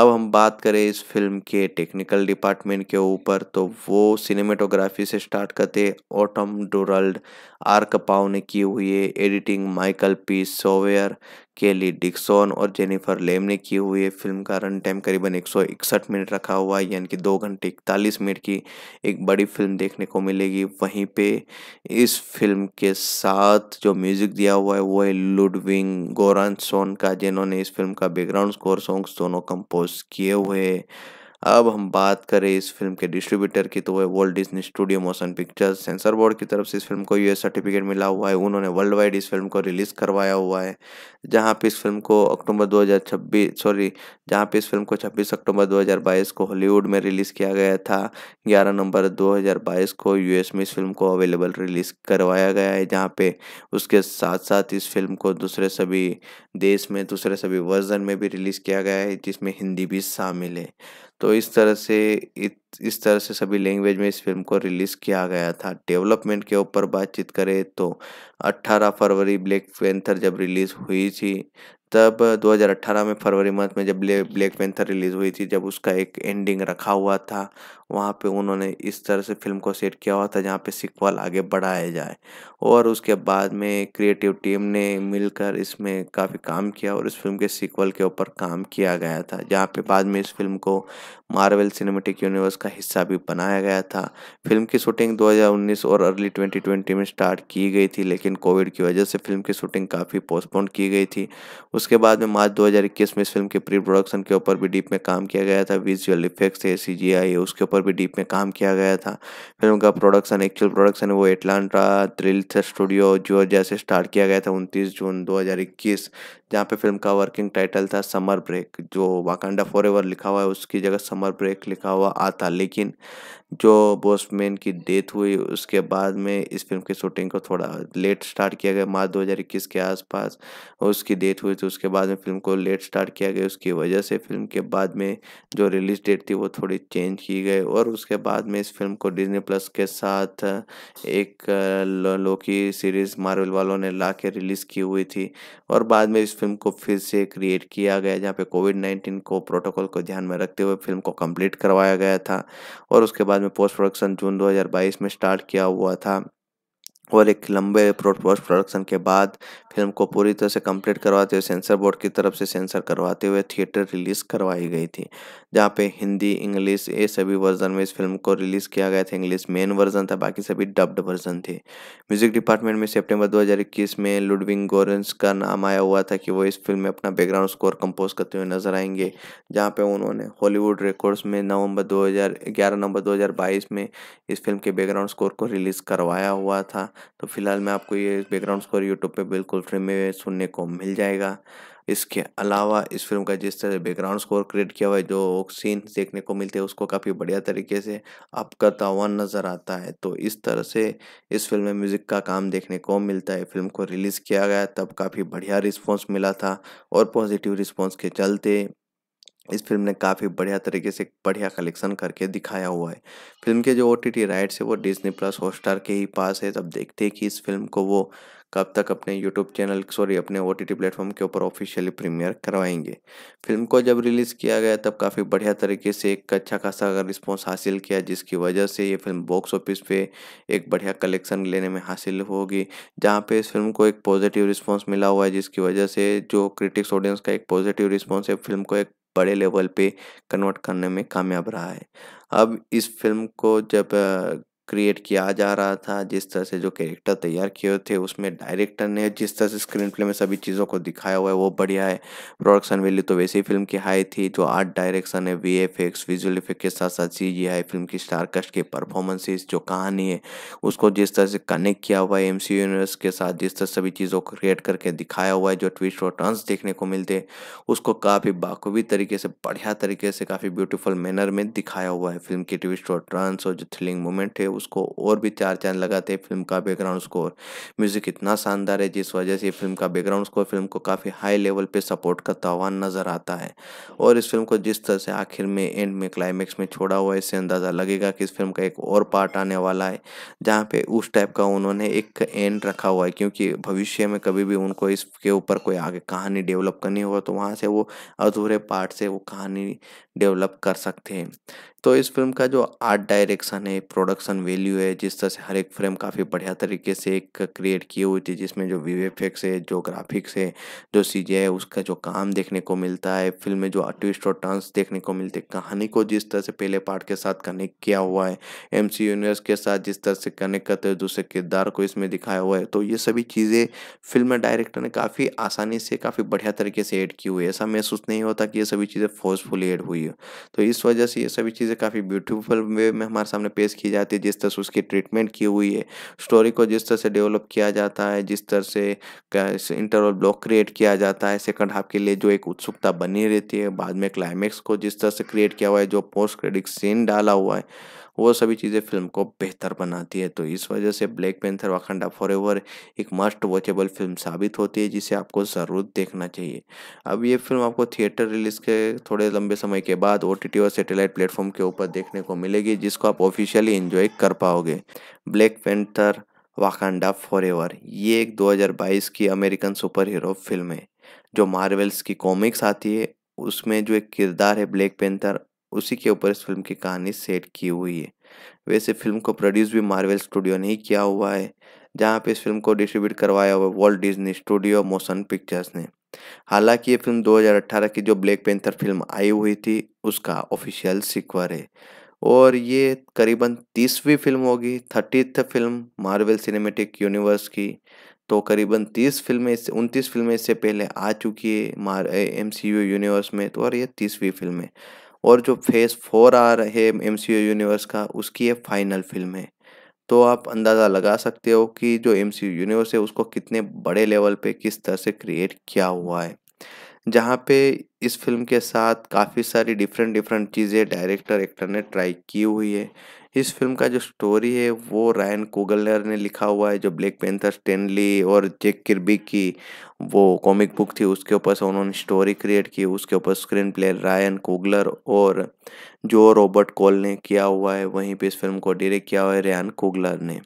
अब हम बात करें इस फिल्म के टेक्निकल डिपार्टमेंट के ऊपर तो वो सिनेमेटोग्राफी से स्टार्ट करते ऑटम डोरल्ड आर्क पाव ने की हुई है एडिटिंग माइकल पी सोवेयर केली डिक्सन और जेनिफर लेम ने की हुई है फिल्म का रन टाइम करीबन एक मिनट रखा हुआ है यानी कि दो घंटे इकतालीस मिनट की एक बड़ी फिल्म देखने को मिलेगी वहीं पे इस फिल्म के साथ जो म्यूज़िक दिया हुआ है वो है लुडविंग गोरानसोन का जिन्होंने इस फिल्म का बैकग्राउंड स्कोर सॉन्ग्स दोनों कंपोज किए हुए हैं अब हम बात करें इस फिल्म के डिस्ट्रीब्यूटर की तो वह world Disney studio motion pictures censor board की तरफ से इस फिल्म को यूएस सर्टिफिकेट मिला हुआ है उन्होंने वर्ल्ड वाइड इस फिल्म को रिलीज़ करवाया हुआ है जहाँ पे इस फिल्म को अक्टूबर 2026 सॉरी जहाँ पे इस फिल्म को 26 अक्टूबर 2022 को हॉलीवुड में रिलीज़ किया गया था ग्यारह नवंबर दो को यू में इस फिल्म को अवेलेबल रिलीज़ करवाया गया है जहाँ पे उसके साथ साथ इस फिल्म को दूसरे सभी देश में दूसरे सभी वर्जन में भी रिलीज़ किया गया है जिसमें हिंदी भी शामिल है तो इस तरह से इस तरह से सभी लैंग्वेज में इस फिल्म को रिलीज़ किया गया था डेवलपमेंट के ऊपर बातचीत करें तो 18 फरवरी ब्लैक पेंथर जब रिलीज़ हुई थी तब 2018 में फरवरी मंथ में जब ब्लैक पेंथर रिलीज़ हुई थी जब उसका एक एंडिंग रखा हुआ था वहाँ पे उन्होंने इस तरह से फिल्म को सेट किया हुआ था जहाँ पे सिक्वल आगे बढ़ाया जाए और उसके बाद में क्रिएटिव टीम ने मिलकर इसमें काफ़ी काम किया और इस फिल्म के सिक्वल के ऊपर काम किया गया था जहाँ पे बाद में इस फिल्म को मार्वल सिनेमेटिक यूनिवर्स का हिस्सा भी बनाया गया था फिल्म की शूटिंग 2019 और अर्ली 2020 में स्टार्ट की गई थी लेकिन कोविड की वजह से फिल्म की शूटिंग काफ़ी पोस्टपोन की गई थी उसके बाद में मार्च 2021 में इस फिल्म के प्री प्रोडक्शन के ऊपर भी डीप में काम किया गया था विजुअल इफेक्ट्स ए सी आई उसके ऊपर भी डीप में काम किया गया था फिल्म का प्रोडक्शन एक्चुअल प्रोडक्शन है वो एटलांटा थ्रिल स्टूडियो जॉर्जिया से स्टार्ट किया गया था उनतीस जून दो जहाँ पे फिल्म का वर्किंग टाइटल था समर ब्रेक जो वाकंडा फॉर लिखा हुआ है उसकी जगह समर ब्रेक लिखा हुआ आता लेकिन जो बॉसमैन की डेथ हुई उसके बाद में इस फिल्म की शूटिंग को थोड़ा लेट स्टार्ट किया गया मार्च 2021 के आसपास उसकी डेथ हुई तो उसके बाद में फिल्म को लेट स्टार्ट किया गया उसकी वजह से फिल्म के बाद में जो रिलीज डेट थी वो थोड़ी चेंज की गई और उसके बाद में इस फिल्म को डिजनी प्लस के साथ एक लोकी सीरीज़ मार्वल वालों ने ला रिलीज़ की हुई थी और बाद में इस फिल्म को फिर से क्रिएट किया गया जहाँ पे कोविड नाइन्टीन को प्रोटोकॉल को ध्यान में रखते हुए फिल्म को को कंप्लीट करवाया गया था और उसके बाद में पोस्ट प्रोडक्शन जून 2022 में स्टार्ट किया हुआ था और एक लंबे पोस्ट प्रोडक्शन के बाद फिल्म को पूरी तरह से कंप्लीट करवाते हुए सेंसर बोर्ड की तरफ से सेंसर करवाते हुए थिएटर रिलीज़ करवाई गई थी जहाँ पे हिंदी इंग्लिश ये सभी वर्जन में इस फिल्म को रिलीज़ किया गया था इंग्लिश मेन वर्जन था बाकी सभी डब्ड वर्जन थे म्यूजिक डिपार्टमेंट में सितंबर 2021 में लुडविंग गोरेंस का नाम आया हुआ था कि वो इस फिल्म में अपना बैकग्राउंड स्कोर कंपोज करते हुए नजर आएंगे जहाँ पे उन्होंने हॉलीवुड रिकॉर्ड्स में नवंबर 2011 नवंबर 2022 में इस फिल्म के बैकग्राउंड स्कोर को रिलीज़ करवाया हुआ था तो फिलहाल मैं आपको ये बैकग्राउंड स्कोर यूट्यूब पर बिल्कुल गूगल फिल्म में सुनने को मिल जाएगा इसके अलावा इस फिल्म का जिस तरह बैकग्राउंड स्कोर क्रिएट किया हुआ है जो सीन देखने को मिलते हैं उसको काफ़ी बढ़िया तरीके से अपकता हुआ नज़र आता है तो इस तरह से इस फिल्म में म्यूज़िक का काम देखने को मिलता है फिल्म को रिलीज़ किया गया तब काफ़ी बढ़िया रिस्पॉन्स मिला था और पॉजिटिव रिस्पॉन्स के चलते इस फिल्म ने काफ़ी बढ़िया तरीके से बढ़िया कलेक्शन करके दिखाया हुआ है फिल्म के जो ओ टी टी राइट्स है वो डिजनी प्लस हॉटस्टार के ही पास है तब देखते हैं कि इस फिल्म को वो कब तक अपने यूट्यूब चैनल सॉरी अपने ओ टी प्लेटफॉर्म के ऊपर ऑफिशियली प्रीमियर करवाएंगे फिल्म को जब रिलीज़ किया गया तब काफ़ी बढ़िया तरीके से एक अच्छा खासा अगर रिस्पॉन्स हासिल किया जिसकी वजह से ये फिल्म बॉक्स ऑफिस पे एक बढ़िया कलेक्शन लेने में हासिल होगी जहाँ पे इस फिल्म को एक पॉजिटिव रिस्पॉन्स मिला हुआ है जिसकी वजह से जो क्रिटिक्स ऑडियंस का एक पॉजिटिव रिस्पॉन्स है फिल्म को एक बड़े लेवल पे कन्वर्ट करने में कामयाब रहा है अब इस फिल्म को जब क्रिएट किया जा रहा था जिस तरह से जो कैरेक्टर तैयार किए थे उसमें डायरेक्टर ने जिस तरह से स्क्रीन प्ले में सभी चीज़ों को दिखाया हुआ है वो बढ़िया है प्रोडक्शन वैल्यू तो वैसे ही फिल्म की हाई थी जो आर्ट डायरेक्शन है V F X visual effect के साथ साथ सी जी आई फिल्म की स्टारकास्ट की परफॉर्मेंसेज जो कहानी है उसको जिस तरह से कनेक्ट किया हुआ है एम सी यूनिवर्स के साथ जिस तरह सभी चीज़ों को क्रिएट करके दिखाया हुआ है जो ट्विस्ट और टर्न्स देखने को मिलते हैं उसको काफ़ी बाखूबी तरीके से बढ़िया तरीके से काफ़ी ब्यूटीफुल मैनर में दिखाया हुआ है फिल्म की ट्विस्ट और टर्न्स और जो थ्रिलिंग मोमेंट है उसको और भी चार चांद लगाते हैं फिल्म का बैकग्राउंड स्कोर म्यूज़िक इतना शानदार है जिस वजह से फिल्म का बैकग्राउंड स्कोर फिल्म को काफ़ी हाई लेवल पर सपोर्ट करता हुआ नज़र आता है और इस फिल्म को जिस तरह से आखिर में एंड में क्लाइमैक्स में छोड़ा हुआ है इससे अंदाज़ा लगेगा कि इस फिल्म का एक और पार्ट आने वाला है जहाँ पे उस टाइप का उन्होंने एक एंड रखा हुआ है क्योंकि भविष्य में कभी भी उनको इसके ऊपर कोई आगे कहानी डेवलप करनी होगा तो वहाँ से वो अधूरे पार्ट से वो कहानी डेवलप कर सकते हैं तो इस फिल्म का जो आर्ट डायरेक्शन है प्रोडक्शन वैल्यू है जिस तरह से हर एक फ्रेम काफ़ी बढ़िया तरीके से एक क्रिएट की हुई थी जिसमें जो वी एक्स है जो ग्राफिक्स है जो चीज़ें है उसका जो काम देखने को मिलता है फिल्म में जो ट्विस्ट और टर्न्स देखने को मिलते कहानी को जिस तरह से पहले पार्ट के साथ कनेक्ट किया हुआ है एम सी यूनिवर्स के साथ जिस तरह से कनेक्ट करते हुए दूसरे किरदार को इसमें दिखाया हुआ है तो ये सभी चीज़ें फिल्म में डायरेक्टर ने काफ़ी आसानी से काफ़ी बढ़िया तरीके से एड की हुई है ऐसा महसूस नहीं होता कि ये सभी चीज़ें फोर्सफुली एड हुई वीडियो तो इस वजह से ये सभी चीज़ें काफ़ी ब्यूटीफुल वे में हमारे सामने पेश की जाती है जिस तरह से उसकी ट्रीटमेंट की हुई है स्टोरी को जिस तरह से डेवलप किया जाता है जिस तरह से इंटरवल ब्लॉक क्रिएट किया जाता है सेकंड हाफ के लिए जो एक उत्सुकता बनी रहती है बाद में क्लाइमेक्स को जिस तरह से क्रिएट किया हुआ है जो पोस्ट क्रेडिट सीन डाला हुआ है वो सभी चीज़ें फिल्म को बेहतर बनाती है तो इस वजह से ब्लैक पेंथर वाखंडा फॉर एक मस्ट वॉचेबल फिल्म साबित होती है जिसे आपको ज़रूर देखना चाहिए अब ये फिल्म आपको थिएटर रिलीज के थोड़े लंबे समय के बाद ओ और सेटेलाइट प्लेटफॉर्म के ऊपर देखने को मिलेगी जिसको आप ऑफिशियली इन्जॉय कर पाओगे ब्लैक वाखंडा वाकांडा एवर ये एक 2022 की अमेरिकन सुपर हीरो फिल्म है जो मार्वल्स की कॉमिक्स आती है उसमें जो एक किरदार है ब्लैक पेंथर उसी के ऊपर इस फिल्म की कहानी सेट की हुई है वैसे फिल्म को प्रोड्यूस भी मार्वल स्टूडियो ने ही किया हुआ है जहाँ पे इस फिल्म को डिस्ट्रीब्यूट करवाया हुआ Walt Disney studio motion pictures ने हालांकि ये फिल्म 2018 की जो ब्लैक पेंथर फिल्म आई हुई थी उसका ऑफिशियल सिक्वर है और ये करीबन तीसवीं फिल्म होगी thirtieth film Marvel cinematic universe की तो करीबन तीस फिल्में उनतीस फिल्में इससे पहले आ चुकी है मार एम सी यू यूनिवर्स में तो और ये तीसवीं फिल्म है और जो फेज़ फोर आ रहे एम सी यूनिवर्स का उसकी ये फाइनल फिल्म है तो आप अंदाज़ा लगा सकते हो कि जो एम सी यूनिवर्स है उसको कितने बड़े लेवल पे किस तरह से क्रिएट किया हुआ है जहाँ पे इस फिल्म के साथ काफ़ी सारी डिफरेंट डिफरेंट चीज़ें डायरेक्टर एक्टर ने ट्राई की हुई है इस फिल्म का जो स्टोरी है वो रायन कोगलर ने लिखा हुआ है जो ब्लैक पेंथर स्टेनली और जेक किरबी की वो कॉमिक बुक थी उसके ऊपर से उन्होंने स्टोरी क्रिएट की उसके ऊपर स्क्रीन प्ले रायन कोगलर और जो रॉबर्ट कॉल ने किया हुआ है वहीं पे इस फिल्म को डायरेक्ट किया हुआ है रैन कोगलर ने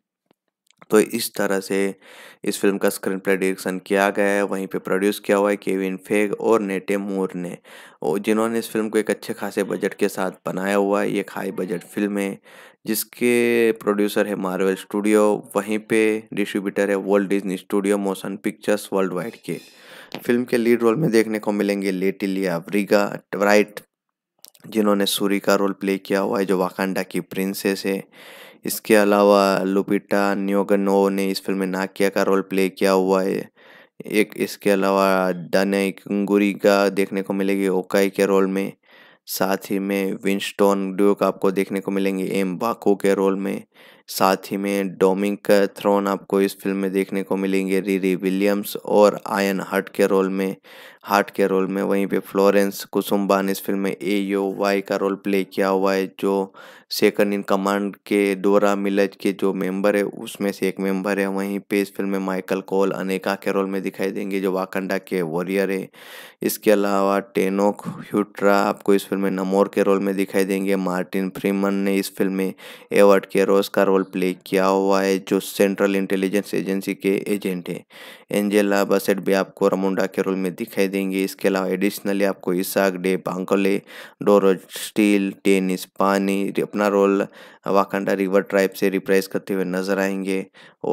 तो इस तरह से इस फिल्म का स्क्रीन प्ले डिरेक्शन किया गया है वहीं पे प्रोड्यूस किया हुआ है केविन फेग और नेटे मूर ने और जिन्होंने इस फिल्म को एक अच्छे खासे बजट के साथ बनाया हुआ है ये एक हाई बजट फिल्म है जिसके प्रोड्यूसर है मार्वल स्टूडियो वहीं पे डिस्ट्रीब्यूटर है world Disney studio motion pictures world wide के फिल्म के लीड रोल में देखने को मिलेंगे लेटिलिया ब्रिगा ट्राइट जिन्होंने सूरी का रोल प्ले किया हुआ है जो वाकांडा की प्रिंसेस है इसके अलावा लुपिटा न्योगनो ने इस फिल्म में नाकिया का रोल प्ले किया हुआ है एक इसके अलावा डने गुरी का देखने को मिलेगी ओकाई के रोल में साथ ही में विंस्टोन ड्यूक आपको देखने को मिलेंगे एम बाको के रोल में साथ ही में डोमिक थ्रोन आपको इस फिल्म में देखने को मिलेंगे रीरी विलियम्स और आयन हार्ट के रोल में हार्ट के रोल में वहीं पे फ्लोरेंस कुसुम्बा ने इस फिल्म में ए यो वाई का रोल प्ले किया हुआ है जो सेकंड इन कमांड के डोरा मिलज के जो मेंबर है उसमें से एक मेंबर है वहीं पे इस फिल्म में माइकल कोल अनेका के रोल में दिखाई देंगे जो वाकंडा के वॉरियर है इसके अलावा टेनोक ह्यूट्रा आपको इस फिल्म में नमोर के रोल में दिखाई देंगे मार्टिन फ्रीमन ने इस फिल्म में एवर्ड के रोज का रोल प्ले किया हुआ है जो सेंट्रल इंटेलिजेंस एजेंसी के एजेंट हैं एंजेला बसेट भी आपको रमुंडा के रोल में दिखाई देंगे इसके अलावा एडिशनली आपको Isaach De Bankole डोरो Steel tennis पानी अपना रोल वाकंडा रिवर ट्राइब से रिप्रेस करते हुए नजर आएंगे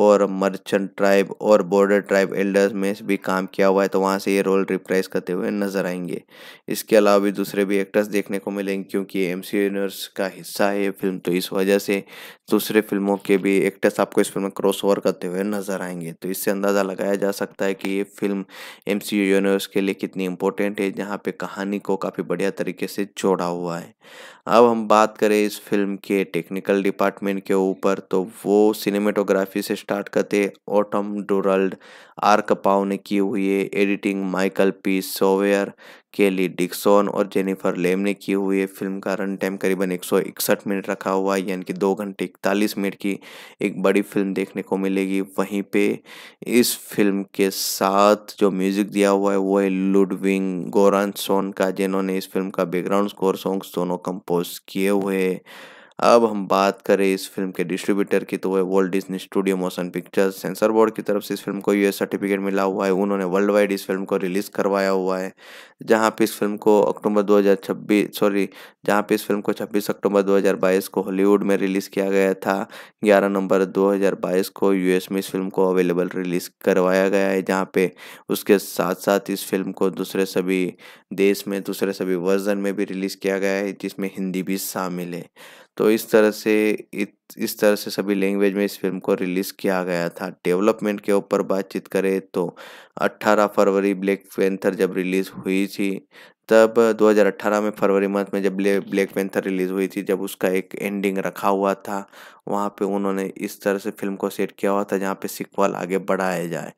और मर्चेंट ट्राइब और बॉर्डर ट्राइब एल्डर्स में भी काम किया हुआ है तो वहाँ से ये रोल रिप्रेस करते हुए नजर आएंगे इसके अलावा भी दूसरे भी एक्टर्स देखने को मिलेंगे क्योंकि एम सी यूनिवर्स का हिस्सा है ये फिल्म तो इस वजह से दूसरे फिल्मों के भी एक्टर्स आपको इस फिल्म में क्रॉस ओवर करते हुए नजर आएंगे तो इससे अंदाज़ा लगाया जा सकता है कि ये फिल्म एम सी यूनिवर्स के लिए कितनी इंपॉर्टेंट है जहाँ पे कहानी को काफ़ी बढ़िया तरीके से जोड़ा हुआ है अब हम बात करें इस फिल्म के टेक्निक टेक्निकल डिपार्टमेंट के ऊपर तो वो सिनेमेटोग्राफी से स्टार्ट करते ऑटम डोरल्ड आर कपाव ने की हुई है एडिटिंग माइकल पी सोवेयर केली डिक्सन और जेनिफर लेम ने की हुई है फिल्म का रन टाइम करीबन एक मिनट रखा हुआ है यानी कि दो घंटे इकतालीस मिनट की एक बड़ी फिल्म देखने को मिलेगी वहीं पे इस फिल्म के साथ जो म्यूज़िक दिया हुआ है वो है लुडविंग गोरानसोन का जिन्होंने इस फिल्म का बैकग्राउंड स्कोर सॉन्ग्स दोनों कंपोज किए हुए अब हम बात करें इस फिल्म के डिस्ट्रीब्यूटर की तो वह world Disney studio motion pictures censor board की तरफ से इस फिल्म को यूएस सर्टिफिकेट मिला हुआ है उन्होंने वर्ल्ड वाइड इस फिल्म को रिलीज़ करवाया हुआ है जहाँ पे इस फिल्म को अक्टूबर 2026 सॉरी जहाँ पे इस फिल्म को 26 अक्टूबर 2022 को हॉलीवुड में रिलीज़ किया गया था 11 नवंबर 2022 को यूएस में इस फिल्म को अवेलेबल रिलीज़ करवाया गया है जहाँ पे उसके साथ साथ इस फिल्म को दूसरे सभी देश में दूसरे सभी वर्जन में भी रिलीज़ किया गया है जिसमें हिंदी भी शामिल है तो इस तरह से इस तरह से सभी लैंग्वेज में इस फिल्म को रिलीज़ किया गया था डेवलपमेंट के ऊपर बातचीत करें तो 18 फरवरी ब्लैक पेंथर जब रिलीज़ हुई थी तब 2018 में फरवरी मंथ में जब ब्लैक पेंथर रिलीज़ हुई थी जब उसका एक एंडिंग रखा हुआ था वहाँ पे उन्होंने इस तरह से फिल्म को सेट किया हुआ था जहाँ पे सिक्वल आगे बढ़ाया जाए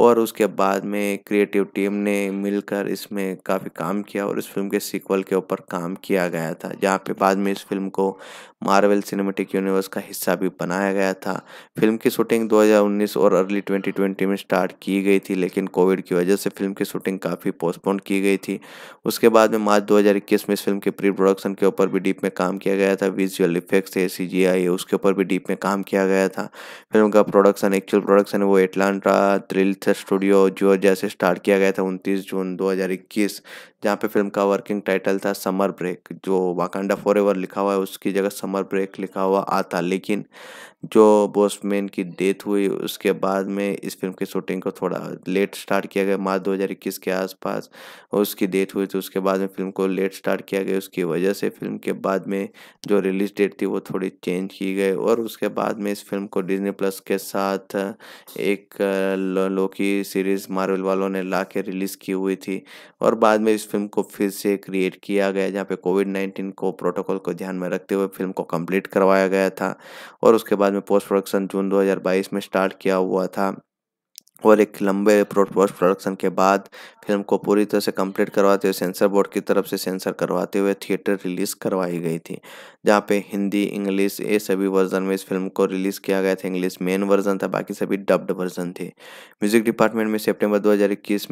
और उसके बाद में क्रिएटिव टीम ने मिलकर इसमें काफ़ी काम किया और इस फिल्म के सिक्वल के ऊपर काम किया गया था जहाँ पे बाद में इस फिल्म को मार्वल सिनेमेटिक यूनिवर्स का हिस्सा भी बनाया गया था फिल्म की शूटिंग 2019 और अर्ली 2020 में स्टार्ट की गई थी लेकिन कोविड की वजह से फिल्म की शूटिंग काफ़ी पोस्टपोन की गई थी उस उसके बाद में मार्च 2021 में इस फिल्म के प्री प्रोडक्शन के ऊपर भी डीप में काम किया गया था विजुअल इफेक्ट्स थे सी जी आई है उसके ऊपर भी डीप में काम किया गया था फिल्म का प्रोडक्शन एक्चुअल प्रोडक्शन वो एटलांटा थ्रिल्थ स्टूडियो जो जैसे स्टार्ट किया गया था उनतीस जून दो जहाँ पे फिल्म का वर्किंग टाइटल था समर ब्रेक जो वाकांडा फॉर एवर लिखा हुआ है उसकी जगह समर ब्रेक लिखा हुआ आता लेकिन जो बॉसमैन की डेथ हुई उसके बाद में इस फिल्म की शूटिंग को थोड़ा लेट स्टार्ट किया गया मार्च दो के आसपास उसकी डेथ हुई थी उसके बाद में फिल्म को लेट स्टार्ट किया गया उसकी वजह से फिल्म के बाद में जो रिलीज डेट थी वो थोड़ी चेंज की गई और उसके बाद में इस फिल्म को डिजनी प्लस के साथ एक लोकी सीरीज़ मार्वल वालों ने ला के रिलीज़ की हुई थी और बाद में इस फिल्म को फिर से क्रिएट किया गया जहाँ पे कोविड नाइन्टीन को प्रोटोकॉल को ध्यान में रखते हुए फिल्म को कंप्लीट करवाया गया था और उसके बाद में पोस्ट प्रोडक्शन जून 2022 में स्टार्ट किया हुआ था और एक लंबे पोस्ट प्रोडक्शन के बाद फिल्म को पूरी तरह से कंप्लीट करवाते हुए सेंसर बोर्ड की तरफ से सेंसर करवाते हुए थिएटर रिलीज़ करवाई गई थी जहाँ पे हिंदी इंग्लिश ये सभी वर्जन में इस फिल्म को रिलीज़ किया गया था इंग्लिश मेन वर्जन था बाकी सभी डब्ड वर्जन थे म्यूज़िक डिपार्टमेंट में सेप्टेम्बर दो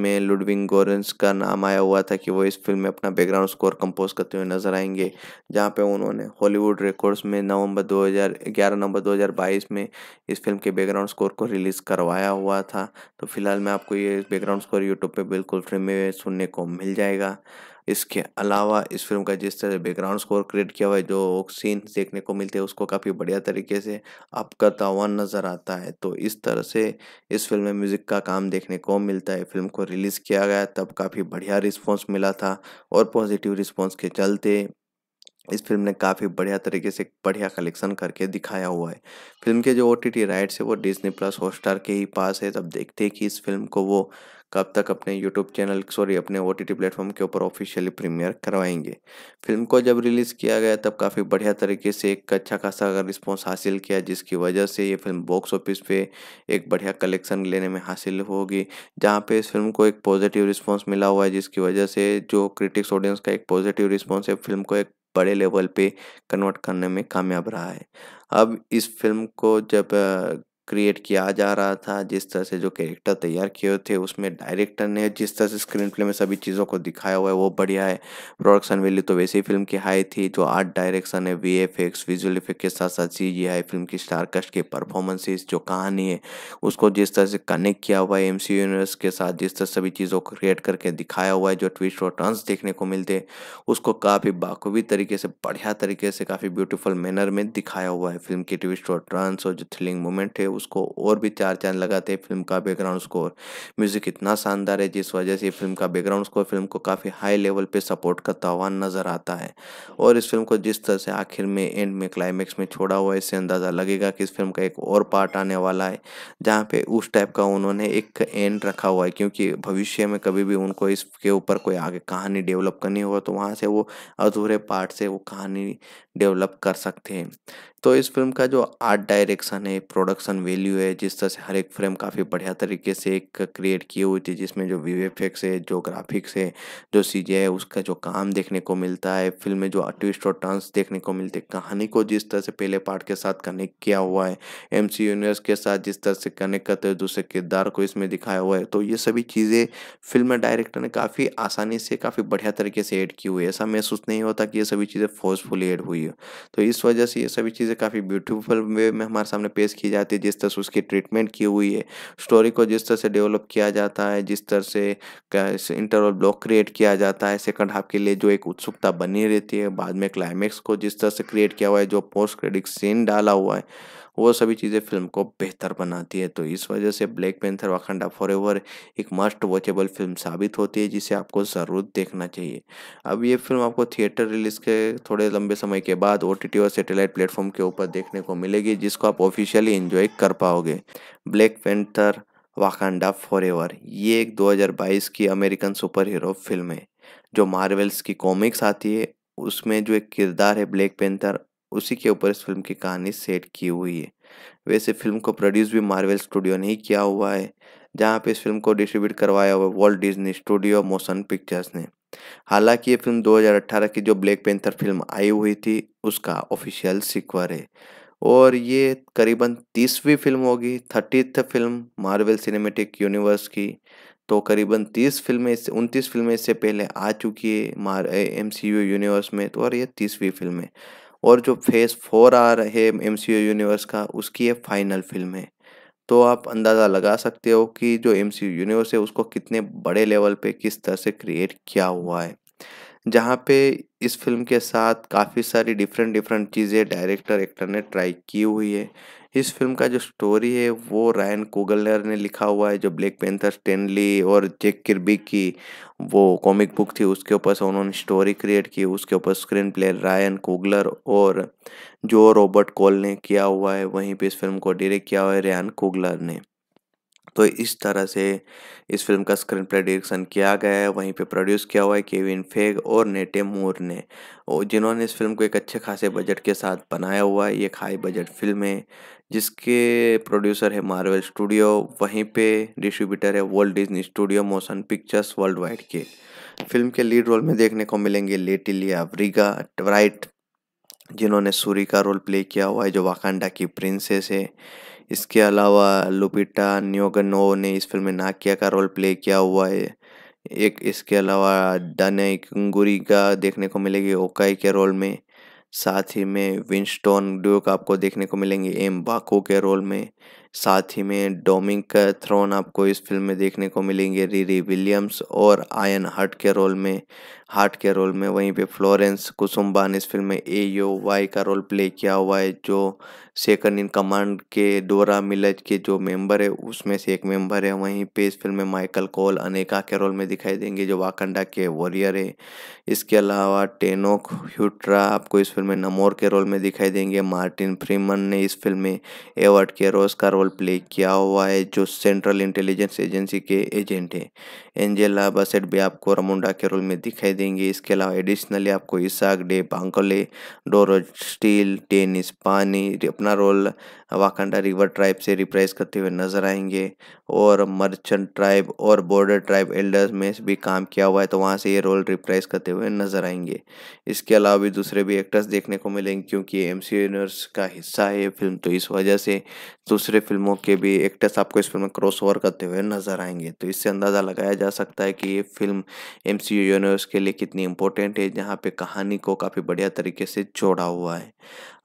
में लुडविंग गोरेंस का नाम आया हुआ था कि वो इस फिल्म में अपना बैकग्राउंड स्कोर कंपोज करते हुए नजर आएंगे जहाँ पे उन्होंने हॉलीवुड रिकॉर्ड्स में नवंबर दो नवंबर 2022 में इस फिल्म के बैकग्राउंड स्कोर को रिलीज़ करवाया हुआ था तो फिलहाल मैं आपको ये बैकग्राउंड स्कोर यूट्यूब पे बिल्कुल फ्री में सुनने को मिल जाएगा इसके अलावा इस फिल्म का जिस तरह बैकग्राउंड स्कोर क्रिएट किया हुआ है जो सीन देखने को मिलते हैं उसको काफ़ी बढ़िया तरीके से आपका करता हुआ नज़र आता है तो इस तरह से इस फिल्म में म्यूज़िक का काम देखने को मिलता है फिल्म को रिलीज़ किया गया तब काफ़ी बढ़िया रिस्पॉन्स मिला था और पॉजिटिव रिस्पॉन्स के चलते इस फिल्म ने काफ़ी बढ़िया तरीके से बढ़िया कलेक्शन करके दिखाया हुआ है फिल्म के जो ओ टी टी राइट्स है वो डिजनी प्लस हॉटस्टार के ही पास है तब देखते हैं कि इस फिल्म को वो कब तक अपने यूट्यूब चैनल सॉरी अपने ओ टी टी प्लेटफॉर्म के ऊपर ऑफिशियली प्रीमियर करवाएंगे फिल्म को जब रिलीज़ किया गया तब काफ़ी बढ़िया तरीके से एक अच्छा खासा अगर रिस्पॉन्स हासिल किया जिसकी वजह से ये फिल्म बॉक्स ऑफिस पे एक बढ़िया कलेक्शन लेने में हासिल होगी जहाँ पे इस फिल्म को एक पॉजिटिव रिस्पॉन्स मिला हुआ है जिसकी वजह से जो क्रिटिक्स ऑडियंस का एक पॉजिटिव रिस्पॉन्स है फिल्म को एक बड़े लेवल पे कन्वर्ट करने में कामयाब रहा है अब इस फिल्म को जब क्रिएट किया जा रहा था जिस तरह से जो कैरेक्टर तैयार किए हुए थे उसमें डायरेक्टर ने जिस तरह से स्क्रीन प्ले में सभी चीज़ों को दिखाया हुआ है वो बढ़िया है प्रोडक्शन वैल्यू तो वैसे ही फिल्म की हाई थी जो आर्ट डायरेक्शन है V F X visual effect के साथ साथ सी जी आई फिल्म की स्टारकास्ट की परफॉर्मेंसेज जो कहानी है उसको जिस तरह से कनेक्ट किया हुआ है एम सी यूनिवर्स के साथ जिस तरह सभी चीज़ों को क्रिएट करके दिखाया हुआ है जो ट्विस्ट और टर्न्स देखने को मिलते हैं उसको काफ़ी बाखूबी तरीके से बढ़िया तरीके से काफ़ी ब्यूटीफुल मैनर में दिखाया हुआ है फिल्म के ट्विस्ट और टर्न्स और जो थ्रिलिंग मोमेंट है उसको और भी चार चांद लगाते हैं फिल्म का बैकग्राउंड स्कोर म्यूज़िक इतना शानदार है जिस वजह से फिल्म का बैकग्राउंड स्कोर फिल्म को काफ़ी हाई लेवल पे सपोर्ट करता हुआ नज़र आता है और इस फिल्म को जिस तरह से आखिर में एंड में क्लाइमैक्स में छोड़ा हुआ है इससे अंदाज़ा लगेगा कि इस फिल्म का एक और पार्ट आने वाला है जहाँ पे उस टाइप का उन्होंने एक एंड रखा हुआ है क्योंकि भविष्य में कभी भी उनको इसके ऊपर कोई आगे कहानी डेवलप करनी हो तो वहाँ से वो अधूरे पार्ट से वो कहानी डेवलप कर सकते हैं तो इस फिल्म का जो आर्ट डायरेक्शन है प्रोडक्शन वैल्यू है जिस तरह से हर एक फ्रेम काफ़ी बढ़िया तरीके से एक क्रिएट की हुई थी जिसमें जो वी एफेक्ट्स है जो ग्राफिक्स है जो चीज़ें है उसका जो काम देखने को मिलता है फिल्म में जो ट्विस्ट और टर्न्स देखने को मिलते हैं कहानी को जिस तरह से पहले पार्ट के साथ कनेक्ट किया हुआ है एम सी यूनिवर्स के साथ जिस तरह से कनेक्ट करते हुए दूसरे किरदार को इसमें दिखाया हुआ है तो ये सभी चीज़ें फिल्म डायरेक्टर ने काफ़ी आसानी से काफ़ी बढ़िया तरीके से ऐड की हुई है ऐसा महसूस नहीं होता कि ये सभी चीज़ें फोर्सफुली ऐड हुई है तो इस वजह से ये सभी चीज़ें चीज़ें काफ़ी ब्यूटीफुल वे में हमारे सामने पेश की जाती है जिस तरह से उसकी ट्रीटमेंट की हुई है स्टोरी को जिस तरह से डेवलप किया जाता है जिस तरह से इंटरवल ब्लॉक क्रिएट किया जाता है सेकंड हाफ के लिए जो एक उत्सुकता बनी रहती है बाद में क्लाइमेक्स को जिस तरह से क्रिएट किया हुआ है जो पोस्ट क्रेडिट सीन डाला हुआ है वो सभी चीज़ें फिल्म को बेहतर बनाती है तो इस वजह से ब्लैक पेंथर वाखंडा फॉर एक मस्ट वॉचेबल फिल्म साबित होती है जिसे आपको ज़रूर देखना चाहिए अब ये फिल्म आपको थिएटर रिलीज के थोड़े लंबे समय के बाद ओ और सेटेलाइट प्लेटफॉर्म के ऊपर देखने को मिलेगी जिसको आप ऑफिशियली इन्जॉय कर पाओगे ब्लैक वाखंडा वाकांडा एवर ये एक 2022 की अमेरिकन सुपर हीरो फिल्म है जो मार्वल्स की कॉमिक्स आती है उसमें जो एक किरदार है ब्लैक पेंथर उसी के ऊपर इस फिल्म की कहानी सेट की हुई है वैसे फिल्म को प्रोड्यूस भी मार्वल स्टूडियो ने ही किया हुआ है जहाँ पे इस फिल्म को डिस्ट्रीब्यूट करवाया हुआ Walt Disney studio motion pictures ने हालांकि ये फिल्म 2018 की जो ब्लैक पेंथर फिल्म आई हुई थी उसका ऑफिशियल सिक्वर है और ये करीबन तीसवीं फिल्म होगी thirtieth film Marvel cinematic universe की तो करीबन तीस फिल्में इससे उनतीस फिल्में इससे पहले आ चुकी है मार एम सी यू यूनिवर्स में तो और ये तीसवीं फिल्म है और जो फेज़ फोर आ रहे एम सी यूनिवर्स का उसकी ये फाइनल फिल्म है तो आप अंदाज़ा लगा सकते हो कि जो एम सी यूनिवर्स है उसको कितने बड़े लेवल पे किस तरह से क्रिएट किया हुआ है जहाँ पे इस फिल्म के साथ काफ़ी सारी डिफरेंट डिफरेंट चीज़ें डायरेक्टर एक्टर ने ट्राई की हुई है इस फिल्म का जो स्टोरी है वो रायन कोगलर ने लिखा हुआ है जो ब्लैक पेंथर स्टेनली और जेक किरबी की वो कॉमिक बुक थी उसके ऊपर से उन्होंने स्टोरी क्रिएट की उसके ऊपर स्क्रीन प्ले रायन कोगलर और जो रॉबर्ट कॉल ने किया हुआ है वहीं पे इस फिल्म को डायरेक्ट किया हुआ है रायन कोगलर ने तो इस तरह से इस फिल्म का स्क्रीन प्ले डायरेक्शन किया गया है वहीं पे प्रोड्यूस किया हुआ है केविन फेग और नेटे मूर ने और जिन्होंने इस फिल्म को एक अच्छे खासे बजट के साथ बनाया हुआ है ये एक हाई बजट फिल्म है जिसके प्रोड्यूसर है मार्वल स्टूडियो वहीं पे डिस्ट्रीब्यूटर है world Disney studio motion pictures world wide के फिल्म के लीड रोल में देखने को मिलेंगे लेटिलिया ब्रिगा ट्राइट जिन्होंने सूरी का रोल प्ले किया हुआ है जो वाकांडा की प्रिंसेस है इसके अलावा लुपिटा न्योगनो ने इस फिल्म में नाकिया का रोल प्ले किया हुआ है एक इसके अलावा डने गुरी का देखने को मिलेगी ओकाई के रोल में साथ ही में विंस्टोन ड्यूक आपको देखने को मिलेंगे एम बाको के रोल में साथ ही में डोमिंग थ्रोन आपको इस फिल्म में देखने को मिलेंगे रीरी विलियम्स और आयन हट के रोल में हार्ट के रोल में वहीं पे फ्लोरेंस कुसुम्बा ने इस फिल्म में ए यो वाई का रोल प्ले किया हुआ है जो सेकंड इन कमांड के डोरा मिलज के जो मेंबर है उसमें से एक मेंबर है वहीं पे इस फिल्म में माइकल कोल अनेका के रोल में दिखाई देंगे जो वाकंडा के वॉरियर है इसके अलावा टेनोक ह्यूट्रा आपको इस फिल्म में नमोर के रोल में दिखाई देंगे मार्टिन फ्रीमन ने इस फिल्म में एवर्ड के रोज का रोल प्ले किया हुआ है जो सेंट्रल इंटेलिजेंस एजेंसी के एजेंट है एंजेला बसेट भी आपको रमुंडा के रोल में दिखाई देंगे इसके अलावा एडिशनली आपको Isaach day Bankole डोरो Steel tennis पानी अपना रोल वाकंडा रिवर ट्राइब से रिप्रेस करते हुए नजर आएंगे और मर्चेंट ट्राइब और बॉर्डर ट्राइब एल्डर्स में भी काम किया हुआ है तो वहाँ से ये रोल रिप्रेस करते हुए नजर आएंगे इसके अलावा भी दूसरे भी एक्टर्स देखने को मिलेंगे क्योंकि एम सी यूनिवर्स का हिस्सा है ये फिल्म तो इस वजह से दूसरे फिल्मों के भी एक्टर्स आपको इस फिल्म में क्रॉस ओवर करते हुए नजर आएंगे तो इससे अंदाज़ा लगाया जा सकता है कि ये फिल्म एम सी यूनिवर्स के लिए कितनी इंपॉर्टेंट है जहाँ पे कहानी को काफ़ी बढ़िया तरीके से जोड़ा हुआ है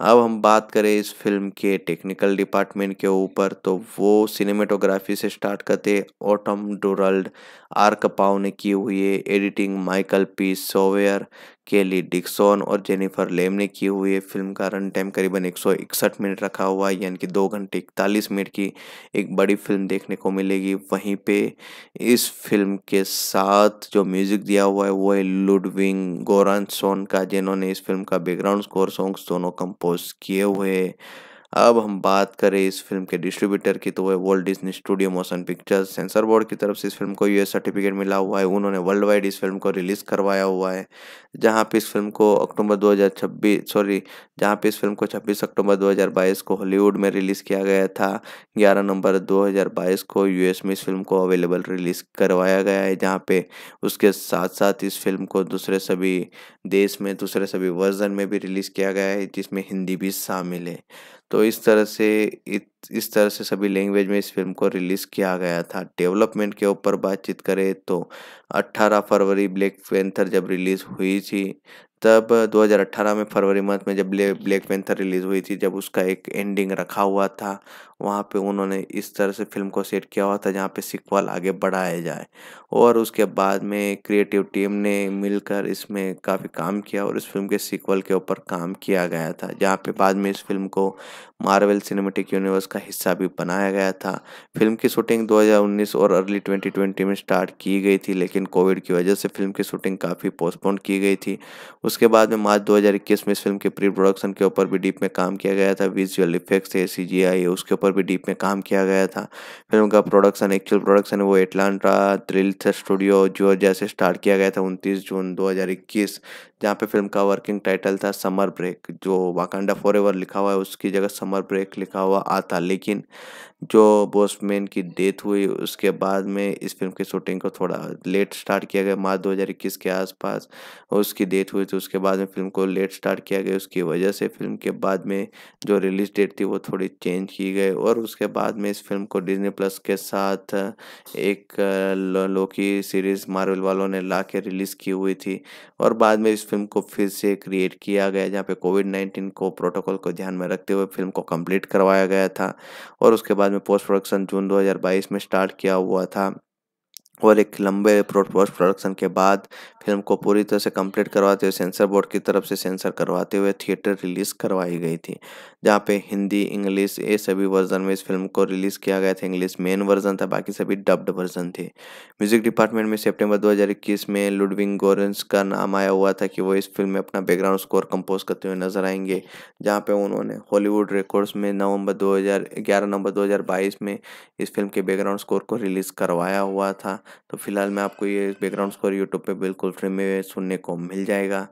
अब हम बात करें इस फिल्म के टेक्निकल डिपार्टमेंट के ऊपर तो वो सिनेमेटोग्राफी से स्टार्ट करते ऑटम डोरल्ड आर्क कपाव ने की हुई है एडिटिंग माइकल पी सोवेयर केली डिक्सन और जेनिफर लेम ने किए हुए फिल्म का रन टाइम करीबन एक मिनट रखा हुआ है यानी कि दो घंटे इकतालीस मिनट की एक बड़ी फिल्म देखने को मिलेगी वहीं पे इस फिल्म के साथ जो म्यूज़िक दिया हुआ है वो है लुडविंग गोरानसोन का जिन्होंने इस फिल्म का बैकग्राउंड स्कोर सॉन्ग्स दोनों कंपोज किए हुए हैं अब हम बात करें इस फिल्म के डिस्ट्रीब्यूटर की तो वह world Disney studio motion pictures censor board की तरफ से इस फिल्म को यूएस सर्टिफिकेट मिला हुआ है उन्होंने वर्ल्ड वाइड इस फिल्म को रिलीज़ करवाया हुआ है जहाँ पे इस फिल्म को अक्टूबर 2026 सॉरी जहाँ पे इस फिल्म को 26 अक्टूबर 2022 को हॉलीवुड में रिलीज़ किया गया था ग्यारह नवंबर दो को यूएस में इस फिल्म को अवेलेबल रिलीज़ करवाया गया है जहाँ पे उसके साथ साथ इस फिल्म को दूसरे सभी देश में दूसरे सभी वर्जन में भी रिलीज़ किया गया है जिसमें हिंदी भी शामिल है तो इस तरह से इत इस तरह से सभी लैंग्वेज में इस फिल्म को रिलीज़ किया गया था डेवलपमेंट के ऊपर बातचीत करें तो 18 फरवरी ब्लैक पेंथर जब रिलीज़ हुई थी तब 2018 में फरवरी मंथ में जब ब्लैक पेंथर रिलीज़ हुई थी जब उसका एक एंडिंग रखा हुआ था वहाँ पे उन्होंने इस तरह से फिल्म को सेट किया हुआ था जहाँ पे सिक्वल आगे बढ़ाया जाए और उसके बाद में क्रिएटिव टीम ने मिलकर इसमें काफ़ी काम किया और इस फिल्म के सिक्वल के ऊपर काम किया गया था जहाँ पे बाद में इस फिल्म को मार्वल सिनेमेटिक यूनिवर्स का हिस्सा भी बनाया गया था फिल्म की शूटिंग 2019 और अर्ली 2020 में स्टार्ट की गई थी लेकिन कोविड की वजह से फिल्म की शूटिंग काफ़ी पोस्टपोन की गई थी उसके बाद में मार्च 2021 में इस फिल्म के प्री प्रोडक्शन के ऊपर भी डीप में काम किया गया था विजुअल इफेक्ट्स ए सी उसके ऊपर भी डीप में काम किया गया था फिल्म का प्रोडक्शन एक्चुअल प्रोडक्शन है वो एटलांटा थ्रिल्थ स्टूडियो जो जैसे स्टार्ट किया गया था उनतीस जून दो जहाँ पे फिल्म का वर्किंग टाइटल था समर ब्रेक जो वाकांडा फॉर लिखा हुआ है उसकी जगह समर ब्रेक लिखा हुआ आता लेकिन जो बॉसमैन की डेथ हुई उसके बाद में इस फिल्म की शूटिंग को थोड़ा लेट स्टार्ट किया गया मार्च 2021 के आसपास उसकी डेथ हुई तो उसके बाद में फिल्म को लेट स्टार्ट किया गया उसकी वजह से फिल्म के बाद में जो रिलीज डेट थी वो थोड़ी चेंज की गई और उसके बाद में इस फिल्म को डिजनी प्लस के साथ एक लोकी सीरीज़ मार्वल वालों ने ला के रिलीज़ की हुई थी और बाद में इस फिल्म को फिर से क्रिएट किया गया जहाँ पे कोविड नाइन्टीन को प्रोटोकॉल को ध्यान में रखते हुए फिल्म को कम्प्लीट करवाया गया था और उसके बाद बाद में पोस्ट प्रोडक्शन जून 2022 में स्टार्ट किया हुआ था और एक लंबे पोस्ट प्रोडक्शन के बाद फिल्म को पूरी तरह से कंप्लीट करवाते हुए सेंसर बोर्ड की तरफ से सेंसर करवाते हुए थिएटर रिलीज़ करवाई गई थी जहाँ पे हिंदी इंग्लिश ये सभी वर्जन में इस फिल्म को रिलीज़ किया गया था इंग्लिश मेन वर्जन था बाकी सभी डब्ड वर्जन थे म्यूजिक डिपार्टमेंट में सितंबर 2021 में लुडविंग गोरेंस का नाम आया हुआ था कि वो इस फिल्म में अपना बैकग्राउंड स्कोर कंपोज करते हुए नजर आएंगे जहाँ पे उन्होंने हॉलीवुड रिकॉर्ड्स में नवंबर 2011 नवंबर 2022 में इस फिल्म के बैकग्राउंड स्कोर को रिलीज़ करवाया हुआ था तो फिलहाल मैं आपको ये बैकग्राउंड स्कोर यूट्यूब पर बिल्कुल फिल्म में सुनने को मिल जाएगा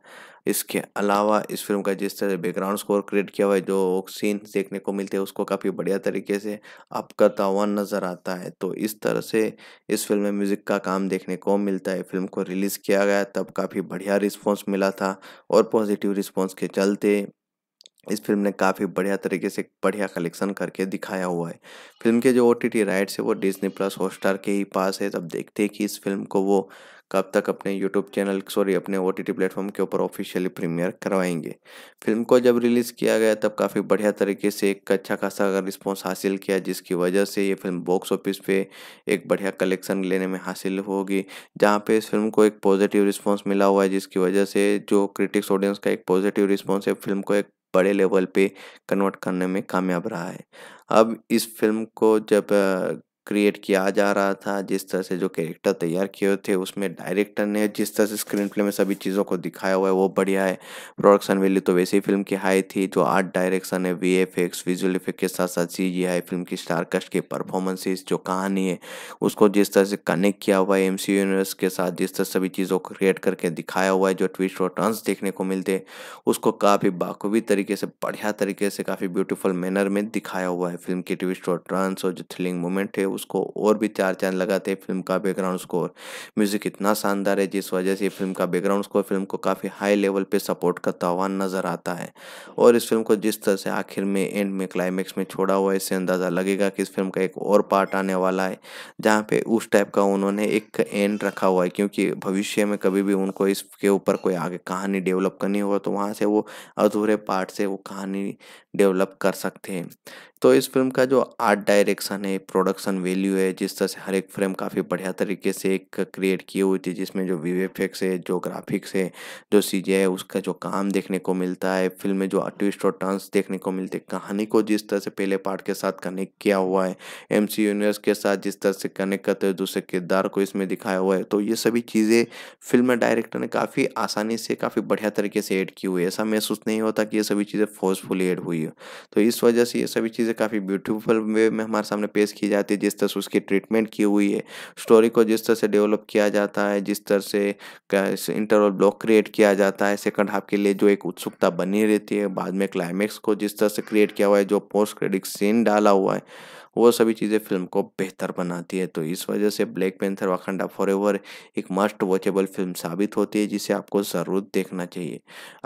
इसके अलावा इस फिल्म का जिस तरह बैकग्राउंड स्कोर क्रिएट किया हुआ है जो सीन देखने को मिलते हैं उसको काफ़ी बढ़िया तरीके से आपका तावन नज़र आता है तो इस तरह से इस फिल्म में म्यूज़िक का काम देखने को मिलता है फिल्म को रिलीज़ किया गया तब काफ़ी बढ़िया रिस्पॉन्स मिला था और पॉजिटिव रिस्पॉन्स के चलते इस फिल्म ने काफ़ी बढ़िया तरीके से बढ़िया कलेक्शन करके दिखाया हुआ है फिल्म के जो ओ टी टी राइट्स है वो डिजनी प्लस हॉटस्टार के ही पास है तब देखते हैं कि इस फिल्म को वो कब तक अपने यूट्यूब चैनल सॉरी अपने ओ टी प्लेटफॉर्म के ऊपर ऑफिशियली प्रीमियर करवाएंगे फिल्म को जब रिलीज़ किया गया तब काफ़ी बढ़िया तरीके से एक अच्छा खासा अगर रिस्पॉन्स हासिल किया जिसकी वजह से ये फिल्म बॉक्स ऑफिस पे एक बढ़िया कलेक्शन लेने में हासिल होगी जहाँ पे इस फिल्म को एक पॉजिटिव रिस्पॉन्स मिला हुआ है जिसकी वजह से जो क्रिटिक्स ऑडियंस का एक पॉजिटिव रिस्पॉन्स है फिल्म को एक बड़े लेवल पे कन्वर्ट करने में कामयाब रहा है अब इस फिल्म को जब क्रिएट किया जा रहा था जिस तरह से जो कैरेक्टर तैयार किए थे उसमें डायरेक्टर ने जिस तरह से स्क्रीन प्ले में सभी चीज़ों को दिखाया हुआ है वो बढ़िया है प्रोडक्शन वैल्यू तो वैसे ही फिल्म की हाई थी जो आर्ट डायरेक्शन है V F X visual effect के साथ साथ सी जी आई फिल्म की स्टारकास्ट की परफॉर्मेंसेज जो कहानी है उसको जिस तरह से कनेक्ट किया हुआ है एम सी यूनिवर्स के साथ जिस तरह सभी चीज़ों को क्रिएट करके दिखाया हुआ है जो ट्विस्ट और टर्न्स देखने को मिलते हैं उसको काफ़ी बाखूबी तरीके से बढ़िया तरीके से काफ़ी ब्यूटीफुल मैनर में दिखाया हुआ है फिल्म के ट्विस्ट और टर्न्स और जो थ्रिलिंग मोमेंट है उसको और भी चार चांद लगाते हैं फिल्म का बैकग्राउंड स्कोर म्यूज़िक इतना शानदार है जिस वजह से फिल्म का बैकग्राउंड स्कोर फिल्म को काफ़ी हाई लेवल पर सपोर्ट करता हुआ नज़र आता है और इस फिल्म को जिस तरह से आखिर में एंड में क्लाइमैक्स में छोड़ा हुआ है इससे अंदाज़ा लगेगा कि इस फिल्म का एक और पार्ट आने वाला है जहाँ पे उस टाइप का उन्होंने एक एंड रखा हुआ है क्योंकि भविष्य में कभी भी उनको इसके ऊपर कोई आगे कहानी डेवलप करनी हो तो वहाँ से वो अधूरे पार्ट से वो कहानी डेवलप कर सकते हैं तो इस फिल्म का जो आर्ट डायरेक्शन है प्रोडक्शन वैल्यू है जिस तरह से हर एक फ्रेम काफ़ी बढ़िया तरीके से एक क्रिएट किए हुई थी जिसमें जो वी एक्स है जो ग्राफिक्स है जो चीज़ें है उसका जो काम देखने को मिलता है फिल्म में जो ट्विस्ट और टर्न्स देखने को मिलते कहानी को जिस तरह से पहले पार्ट के साथ कनेक्ट किया हुआ है एम यूनिवर्स के साथ जिस तरह से कनेक्ट करते हुए दूसरे किरदार को इसमें दिखाया हुआ है तो ये सभी चीज़ें फिल्म डायरेक्टर ने काफ़ी आसानी से काफ़ी बढ़िया तरीके से ऐड की हुई है ऐसा महसूस नहीं होता कि ये सभी चीज़ें फोर्सफुली एड हुई है तो इस वजह से ये सभी चीज़ चीज़ें काफ़ी ब्यूटीफुल वे में हमारे सामने पेश की जाती है जिस तरह से उसकी ट्रीटमेंट की हुई है स्टोरी को जिस तरह से डेवलप किया जाता है जिस तरह से इंटरवल ब्लॉक क्रिएट किया जाता है सेकंड हाफ के लिए जो एक उत्सुकता बनी रहती है बाद में क्लाइमेक्स को जिस तरह से क्रिएट किया हुआ है जो पोस्ट क्रेडिट सीन डाला हुआ है वो सभी चीज़ें फिल्म को बेहतर बनाती है तो इस वजह से ब्लैक पेंथर वाखंडा फॉर एक मस्ट वॉचेबल फिल्म साबित होती है जिसे आपको ज़रूर देखना चाहिए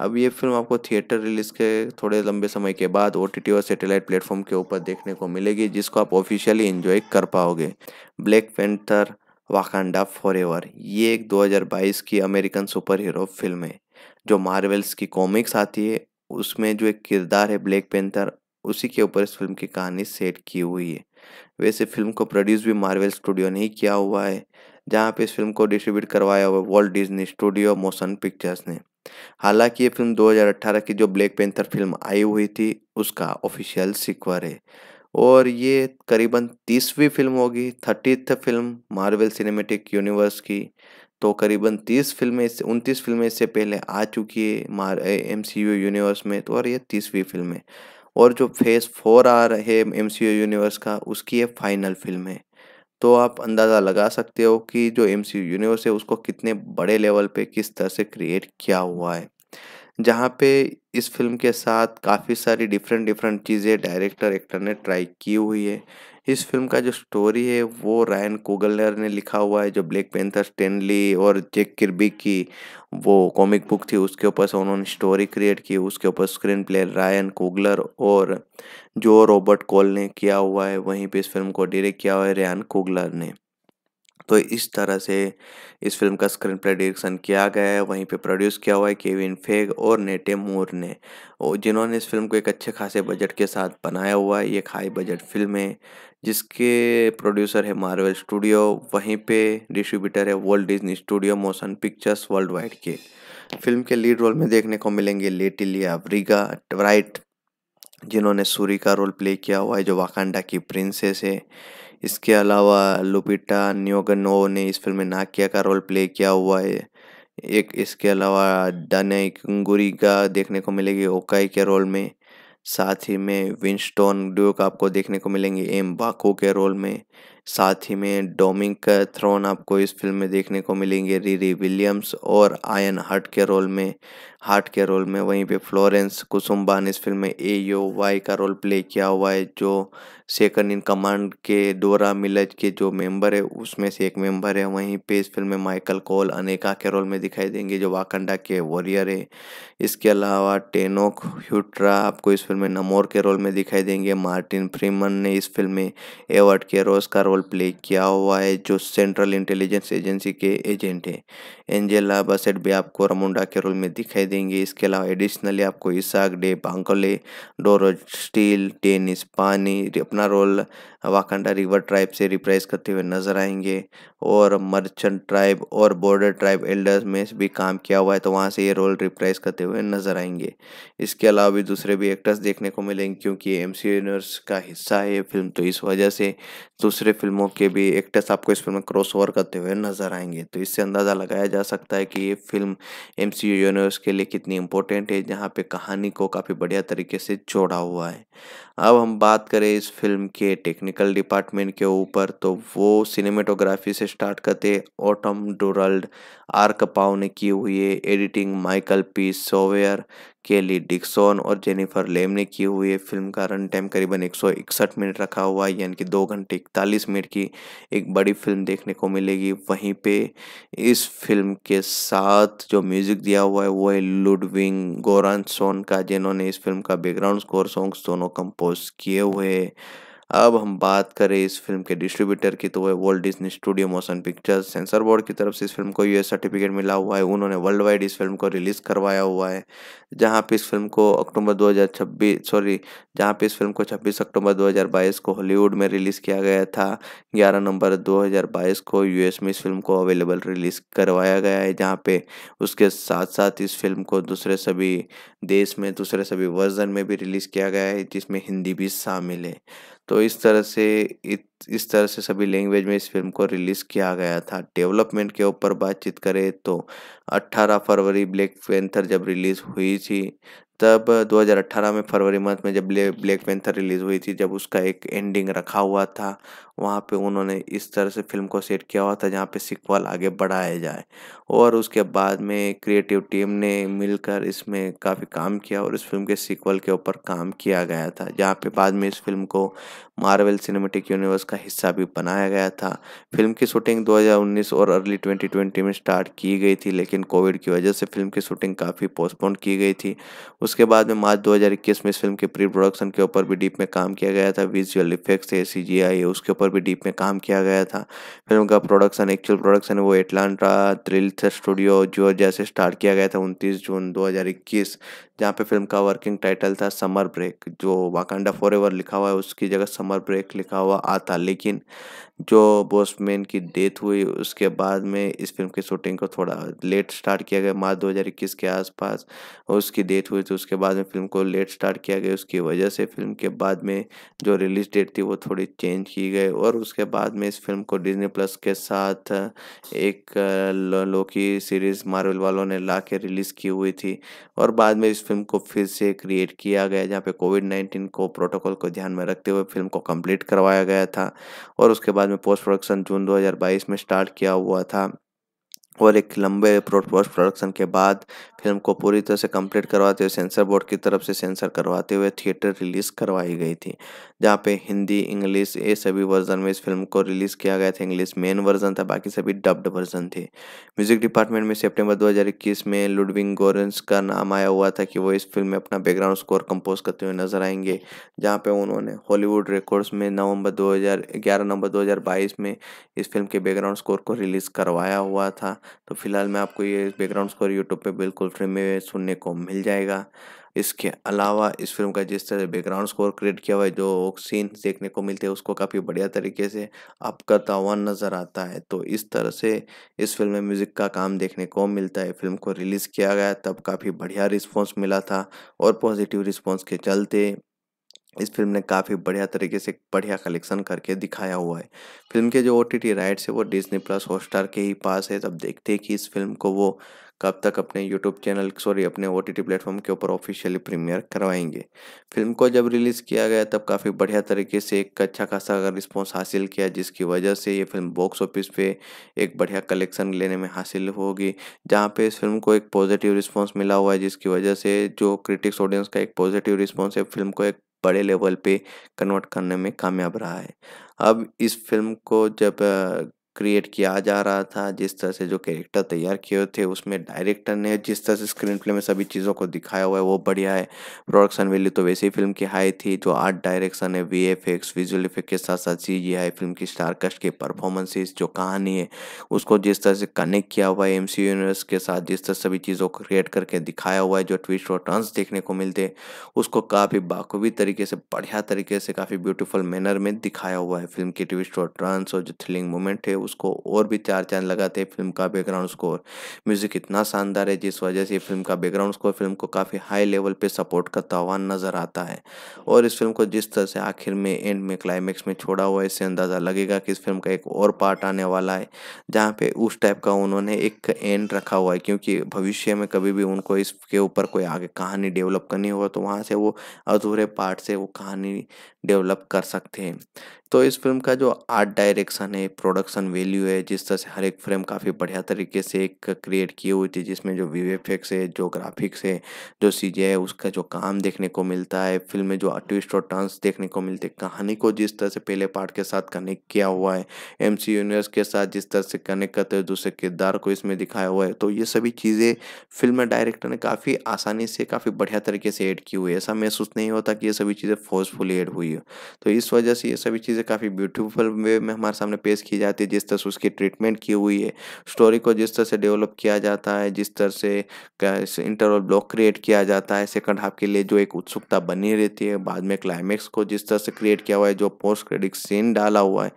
अब ये फिल्म आपको थिएटर रिलीज़ के थोड़े लंबे समय के बाद ओ और सेटेलाइट प्लेटफॉर्म के ऊपर देखने को मिलेगी जिसको आप ऑफिशियली इन्जॉय कर पाओगे ब्लैक वाखंडा वाकांडा एवर ये एक 2022 की अमेरिकन सुपर हीरो फिल्म है जो मार्वल्स की कॉमिक्स आती है उसमें जो एक किरदार है ब्लैक पेंथर उसी के ऊपर इस फिल्म की कहानी सेट की हुई है वैसे फिल्म को प्रोड्यूस भी मार्वल स्टूडियो ने ही किया हुआ है जहाँ पे इस फिल्म को डिस्ट्रीब्यूट करवाया हुआ Walt Disney studio motion pictures ने हालांकि ये फिल्म 2018 की जो ब्लैक पेंथर फिल्म आई हुई थी उसका ऑफिशियल सिक्वर है और ये करीबन तीसवीं फिल्म होगी thirtieth film Marvel cinematic universe की तो करीबन तीस फिल्में इससे उनतीस फिल्में इससे पहले आ चुकी है मार एम सी यू यूनिवर्स में तो और ये तीसवीं फिल्म है और जो फेज़ फोर आ रहे एम सी यूनिवर्स का उसकी ये फाइनल फिल्म है तो आप अंदाज़ा लगा सकते हो कि जो एम सी यूनिवर्स है उसको कितने बड़े लेवल पे किस तरह से क्रिएट किया हुआ है जहाँ पे इस फिल्म के साथ काफ़ी सारी डिफरेंट डिफरेंट चीज़ें डायरेक्टर एक्टर ने ट्राई की हुई है इस फिल्म का जो स्टोरी है वो रायन कोगलर ने लिखा हुआ है जो ब्लैक पेंथर स्टेनली और जेक किरबी की वो कॉमिक बुक थी उसके ऊपर से उन्होंने स्टोरी क्रिएट की उसके ऊपर स्क्रीन प्ले रायन कोगलर और जो रॉबर्ट कॉल ने किया हुआ है वहीं पे इस फिल्म को डायरेक्ट किया हुआ है रायन कोगलर ने तो इस तरह से इस फिल्म का स्क्रीन प्ले डायरेक्शन किया गया है वहीं पे प्रोड्यूस किया हुआ है केविन फेग और नेटे मूर ने और जिन्होंने इस फिल्म को एक अच्छे खासे बजट के साथ बनाया हुआ है ये एक हाई बजट फिल्म है जिसके प्रोड्यूसर है मार्वल स्टूडियो वहीं पे डिस्ट्रीब्यूटर है world Disney studio motion pictures world wide के फिल्म के लीड रोल में देखने को मिलेंगे लेटिलिया ब्रिगा ट्राइट जिन्होंने सूरी का रोल प्ले किया हुआ है जो वाकांडा की प्रिंसेस है इसके अलावा लुपिटा न्योगनो ने इस फिल्म में नाकिया का रोल प्ले किया हुआ है एक इसके अलावा डने गुरी का देखने को मिलेगी ओकाई के रोल में साथ ही में विंस्टोन ड्यूक आपको देखने को मिलेंगे एम बाको के रोल में साथ ही में डोमिंग थ्रोन आपको इस फिल्म में देखने को मिलेंगे रीरी विलियम्स और आयन हार्ट के रोल में हार्ट के रोल में वहीं पे फ्लोरेंस कुसुम्बान इस फिल्म में ए यू वाई का रोल प्ले किया हुआ है जो सेकंड इन कमांड के डोरा मिलज के जो मेंबर है उसमें से एक मेंबर है वहीं पे इस फिल्म में माइकल कोल अनेका के रोल में दिखाई देंगे जो वाकंडा के वॉरियर है इसके अलावा टेनोक ह्यूट्रा आपको इस फिल्म में नमोर के रोल में दिखाई देंगे मार्टिन फ्रीमन ने इस फिल्म में एवर्ड के रोज का रोल प्ले किया हुआ है जो सेंट्रल इंटेलिजेंस एजेंसी के एजेंट है एंजेला बसेट भी आपको रमुंडा के रोल में दिखाई देंगे इसके अलावा एडिशनली आपको Isaach day Bankole Dorothy Steel tennis पानी अपना una roll Wakanda river tribe से रिप्रेस करते हुए नजर आएंगे और मर्चेंट ट्राइब और बॉर्डर ट्राइब एल्डर्स में भी काम किया हुआ है तो वहाँ से ये रोल रिप्रेस करते हुए नजर आएंगे इसके अलावा भी दूसरे भी एक्टर्स देखने को मिलेंगे क्योंकि एम सी यूनिवर्स का हिस्सा है ये फिल्म तो इस वजह से दूसरे फिल्मों के भी एक्टर्स आपको इस फिल्म में क्रॉस ओवर करते हुए नजर आएंगे तो इससे अंदाज़ा लगाया जा सकता है कि ये फिल्म एम सी यूनिवर्स के लिए कितनी इंपॉर्टेंट है जहाँ पे कहानी को काफ़ी बढ़िया तरीके से जोड़ा हुआ है अब हम बात करें इस फिल्म के टेक्निक टेक्निकल डिपार्टमेंट के ऊपर तो वो सिनेमेटोग्राफी से स्टार्ट करते ऑटम डोरल्ड आर्क पाव ने की हुई है एडिटिंग माइकल पी सोवेयर केली डिक्सन और जेनिफर लेम ने की हुई है फिल्म का रन टाइम करीबन एक मिनट रखा हुआ है यानी कि दो घंटे इकतालीस मिनट की एक बड़ी फिल्म देखने को मिलेगी वहीं पे इस फिल्म के साथ जो म्यूज़िक दिया हुआ है वो है लुडविंग गोरानसोन का जिन्होंने इस फिल्म का बैकग्राउंड स्कोर सॉन्ग्स दोनों कंपोज किए हुए अब हम बात करें इस फिल्म के डिस्ट्रीब्यूटर की तो वह world Disney studio motion pictures censor board की तरफ से इस फिल्म को यूएस सर्टिफिकेट मिला हुआ है उन्होंने वर्ल्ड वाइड इस फिल्म को रिलीज़ करवाया हुआ है जहाँ पे इस फिल्म को अक्टूबर 2026 सॉरी जहाँ पे इस फिल्म को 26 अक्टूबर 2022 को हॉलीवुड में रिलीज़ किया गया था 11 नवंबर 2022 को यूएस में इस फिल्म को अवेलेबल रिलीज़ करवाया गया है जहाँ पे उसके साथ साथ इस फिल्म को दूसरे सभी देश में दूसरे सभी वर्जन में भी रिलीज़ किया गया है जिसमें हिंदी भी शामिल है तो इस तरह से इस तरह से सभी लैंग्वेज में इस फिल्म को रिलीज़ किया गया था डेवलपमेंट के ऊपर बातचीत करें तो 18 फरवरी ब्लैक पेंथर जब रिलीज़ हुई थी तब 2018 में फरवरी मंथ में जब ब्लैक पेंथर रिलीज़ हुई थी जब उसका एक एंडिंग रखा हुआ था वहाँ पे उन्होंने इस तरह से फिल्म को सेट किया हुआ था जहाँ पे सिक्वल आगे बढ़ाया जाए और उसके बाद में क्रिएटिव टीम ने मिलकर इसमें काफ़ी काम किया और इस फिल्म के सिक्वल के ऊपर काम किया गया था जहाँ पे बाद में इस फिल्म को मार्वल सिनेमेटिक यूनिवर्स का हिस्सा भी बनाया गया था फिल्म की शूटिंग 2019 और अर्ली 2020 में स्टार्ट की गई थी लेकिन कोविड की वजह से फिल्म की शूटिंग काफ़ी पोस्टपोन की गई थी उसके बाद में मार्च 2021 में इस फिल्म के प्री प्रोडक्शन के ऊपर भी डीप में काम किया गया था विजुअल इफेक्ट्स ए सी आई उसके ऊपर भी डीप में काम किया गया था फिल्म का प्रोडक्शन एक्चुअल प्रोडक्शन वो एटलांटा थ्रिल्थ स्टूडियो जो जैसे स्टार्ट किया गया था उनतीस जून दो जहाँ पे फिल्म का वर्किंग टाइटल था समर ब्रेक जो वाकांडा फॉर लिखा हुआ है उसकी जगह समर समर ब्रेक लिखा हुआ आता लेकिन जो बोस्टमैन की डेथ हुई उसके बाद में इस फिल्म की शूटिंग को थोड़ा लेट स्टार्ट किया गया मार्च दो के आसपास उसकी डेथ हुई थी उसके बाद में फिल्म को लेट स्टार्ट किया गया उसकी वजह से फिल्म के बाद में जो रिलीज डेट थी वो थोड़ी चेंज की गई और उसके बाद में इस फिल्म को डिजनी प्लस के साथ एक लोकी सीरीज़ मार्वल वालों ने ला के रिलीज़ की हुई थी और बाद में इस फिल्म को फिर से क्रिएट किया गया जहाँ पे कोविड नाइन्टीन को प्रोटोकॉल को ध्यान में रखते हुए फिल्म को कंप्लीट करवाया गया था और उसके बाद में पोस्ट प्रोडक्शन जून 2022 में स्टार्ट किया हुआ था और एक लंबे पोस्ट प्रोडक्शन के बाद फिल्म को पूरी तरह से कंप्लीट करवाते हुए सेंसर बोर्ड की तरफ से सेंसर करवाते हुए थिएटर रिलीज़ करवाई गई थी जहाँ पे हिंदी इंग्लिश ये सभी वर्जन में इस फिल्म को रिलीज़ किया गया था इंग्लिश मेन वर्जन था बाकी सभी डब्ड वर्जन थे म्यूज़िक डिपार्टमेंट में सेप्टेम्बर दो में लुडविंग गोरेंस का नाम आया हुआ था कि वो इस फिल्म में अपना बैकग्राउंड स्कोर कंपोज करते हुए नजर आएंगे जहाँ पे उन्होंने हॉलीवुड रिकॉर्ड्स में नवंबर 2011 नवंबर 2022 में इस फिल्म के बैकग्राउंड स्कोर को रिलीज़ करवाया हुआ था तो फिलहाल मैं आपको ये बैकग्राउंड स्कोर यूट्यूब पे बिल्कुल फ्री में सुनने को मिल जाएगा इसके अलावा इस फिल्म का जिस तरह बैकग्राउंड स्कोर क्रिएट किया हुआ है जो सीन देखने को मिलते हैं उसको काफ़ी बढ़िया तरीके से आपका तावन नज़र आता है तो इस तरह से इस फिल्म में म्यूज़िक का काम देखने को मिलता है फिल्म को रिलीज़ किया गया तब काफ़ी बढ़िया रिस्पॉन्स मिला था और पॉजिटिव रिस्पॉन्स के चलते इस फिल्म ने काफ़ी बढ़िया तरीके से बढ़िया कलेक्शन करके दिखाया हुआ है फिल्म के जो ओ टी टी राइट्स है वो डिजनी प्लस हॉटस्टार के ही पास है तब देखते हैं कि इस फिल्म को वो कब तक अपने यूट्यूब चैनल सॉरी अपने ओ टी टी प्लेटफॉर्म के ऊपर ऑफिशियली प्रीमियर करवाएंगे फिल्म को जब रिलीज़ किया गया तब काफ़ी बढ़िया तरीके से एक अच्छा खासा रिस्पॉन्स हासिल किया जिसकी वजह से ये फिल्म बॉक्स ऑफिस पे एक बढ़िया कलेक्शन लेने में हासिल होगी जहाँ पे इस फिल्म को एक पॉजिटिव रिस्पॉन्स मिला हुआ है जिसकी वजह से जो क्रिटिक्स ऑडियंस का एक पॉजिटिव रिस्पॉन्स है फिल्म को एक बड़े लेवल पे कन्वर्ट करने में कामयाब रहा है अब इस फिल्म को जब क्रिएट किया जा रहा था जिस तरह से जो कैरेक्टर तैयार किए हुए थे उसमें डायरेक्टर ने जिस तरह से स्क्रीन प्ले में सभी चीज़ों को दिखाया हुआ है वो बढ़िया है प्रोडक्शन वैल्यू तो वैसे ही फिल्म की हाई थी जो आर्ट डायरेक्शन है V F X visual effect के साथ साथ सी जी आई फिल्म की स्टारकास्ट की परफॉर्मेंसेज जो कहानी है उसको जिस तरह से कनेक्ट किया हुआ है एम सी यूनिवर्स के साथ जिस तरह सभी चीज़ों को क्रिएट करके दिखाया हुआ है जो ट्विस्ट और टर्न्स देखने को मिलते उसको काफ़ी बाखूबी तरीके से बढ़िया तरीके से काफ़ी ब्यूटीफुल मैनर में दिखाया हुआ है फिल्म की ट्विस्ट और टर्न्स और जो थ्रिलिंग मोमेंट है उसको और भी चार चांद लगाते हैं फिल्म का बैकग्राउंड स्कोर म्यूज़िक इतना शानदार है जिस वजह से फिल्म का बैकग्राउंड स्कोर फिल्म को काफ़ी हाई लेवल पर सपोर्ट करता हुआ नज़र आता है और इस फिल्म को जिस तरह से आखिर में एंड में क्लाइमैक्स में छोड़ा हुआ है इससे अंदाज़ा लगेगा कि इस फिल्म का एक और पार्ट आने वाला है जहाँ पे उस टाइप का उन्होंने एक एंड रखा हुआ है क्योंकि भविष्य में कभी भी उनको इसके ऊपर कोई आगे कहानी डेवलप करनी हो तो वहाँ से वो अधूरे पार्ट से वो कहानी डेवलप कर सकते हैं तो इस फिल्म का जो आर्ट डायरेक्शन है प्रोडक्शन वैल्यू है जिस तरह से हर एक फ्रेम काफ़ी बढ़िया तरीके से एक क्रिएट किए हुई थी जिसमें जो वी एफेक्ट्स है जो ग्राफिक्स है जो चीज़ें है उसका जो काम देखने को मिलता है फिल्म में जो ट्विस्ट और टर्न्स देखने को मिलते हैं कहानी को जिस तरह से पहले पार्ट के साथ कनेक्ट किया हुआ है एम सी यूनिवर्स के साथ जिस तरह से कनेक्ट करते हुए दूसरे किरदार को इसमें दिखाया हुआ है तो ये सभी चीज़ें फिल्म डायरेक्टर ने काफ़ी आसानी से काफ़ी बढ़िया तरीके से ऐड की हुई है ऐसा महसूस नहीं होता कि ये सभी चीज़ें फोर्सफुली ऐड हुई है तो इस वजह से ये सभी चीज़ें चीज़ें काफ़ी ब्यूटीफुल वे में हमारे सामने पेश की जाती है जिस तरह से उसकी ट्रीटमेंट की हुई है स्टोरी को जिस तरह से डेवलप किया जाता है जिस तरह से इंटरवल ब्लॉक क्रिएट किया जाता है सेकंड हाफ के लिए जो एक उत्सुकता बनी रहती है बाद में क्लाइमैक्स को जिस तरह से क्रिएट किया हुआ है जो पोस्ट क्रेडिट सीन डाला हुआ है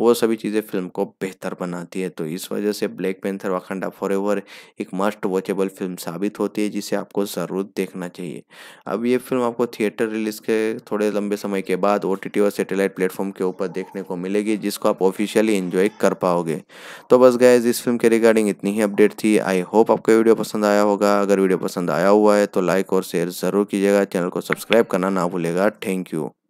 वो सभी चीज़ें फिल्म को बेहतर बनाती है तो इस वजह से ब्लैक पेंथर वाखंडा फॉर एक मस्ट वॉचेबल फिल्म साबित होती है जिसे आपको ज़रूर देखना चाहिए अब ये फिल्म आपको थिएटर रिलीज के थोड़े लंबे समय के बाद ओ और सेटेलाइट प्लेटफॉर्म के ऊपर देखने को मिलेगी जिसको आप ऑफिशियली इन्जॉय कर पाओगे तो बस गए इस फिल्म के रिगार्डिंग इतनी ही अपडेट थी आई होप आपको वीडियो पसंद आया होगा अगर वीडियो पसंद आया हुआ है तो लाइक और शेयर ज़रूर कीजिएगा चैनल को सब्सक्राइब करना ना भूलेगा थैंक यू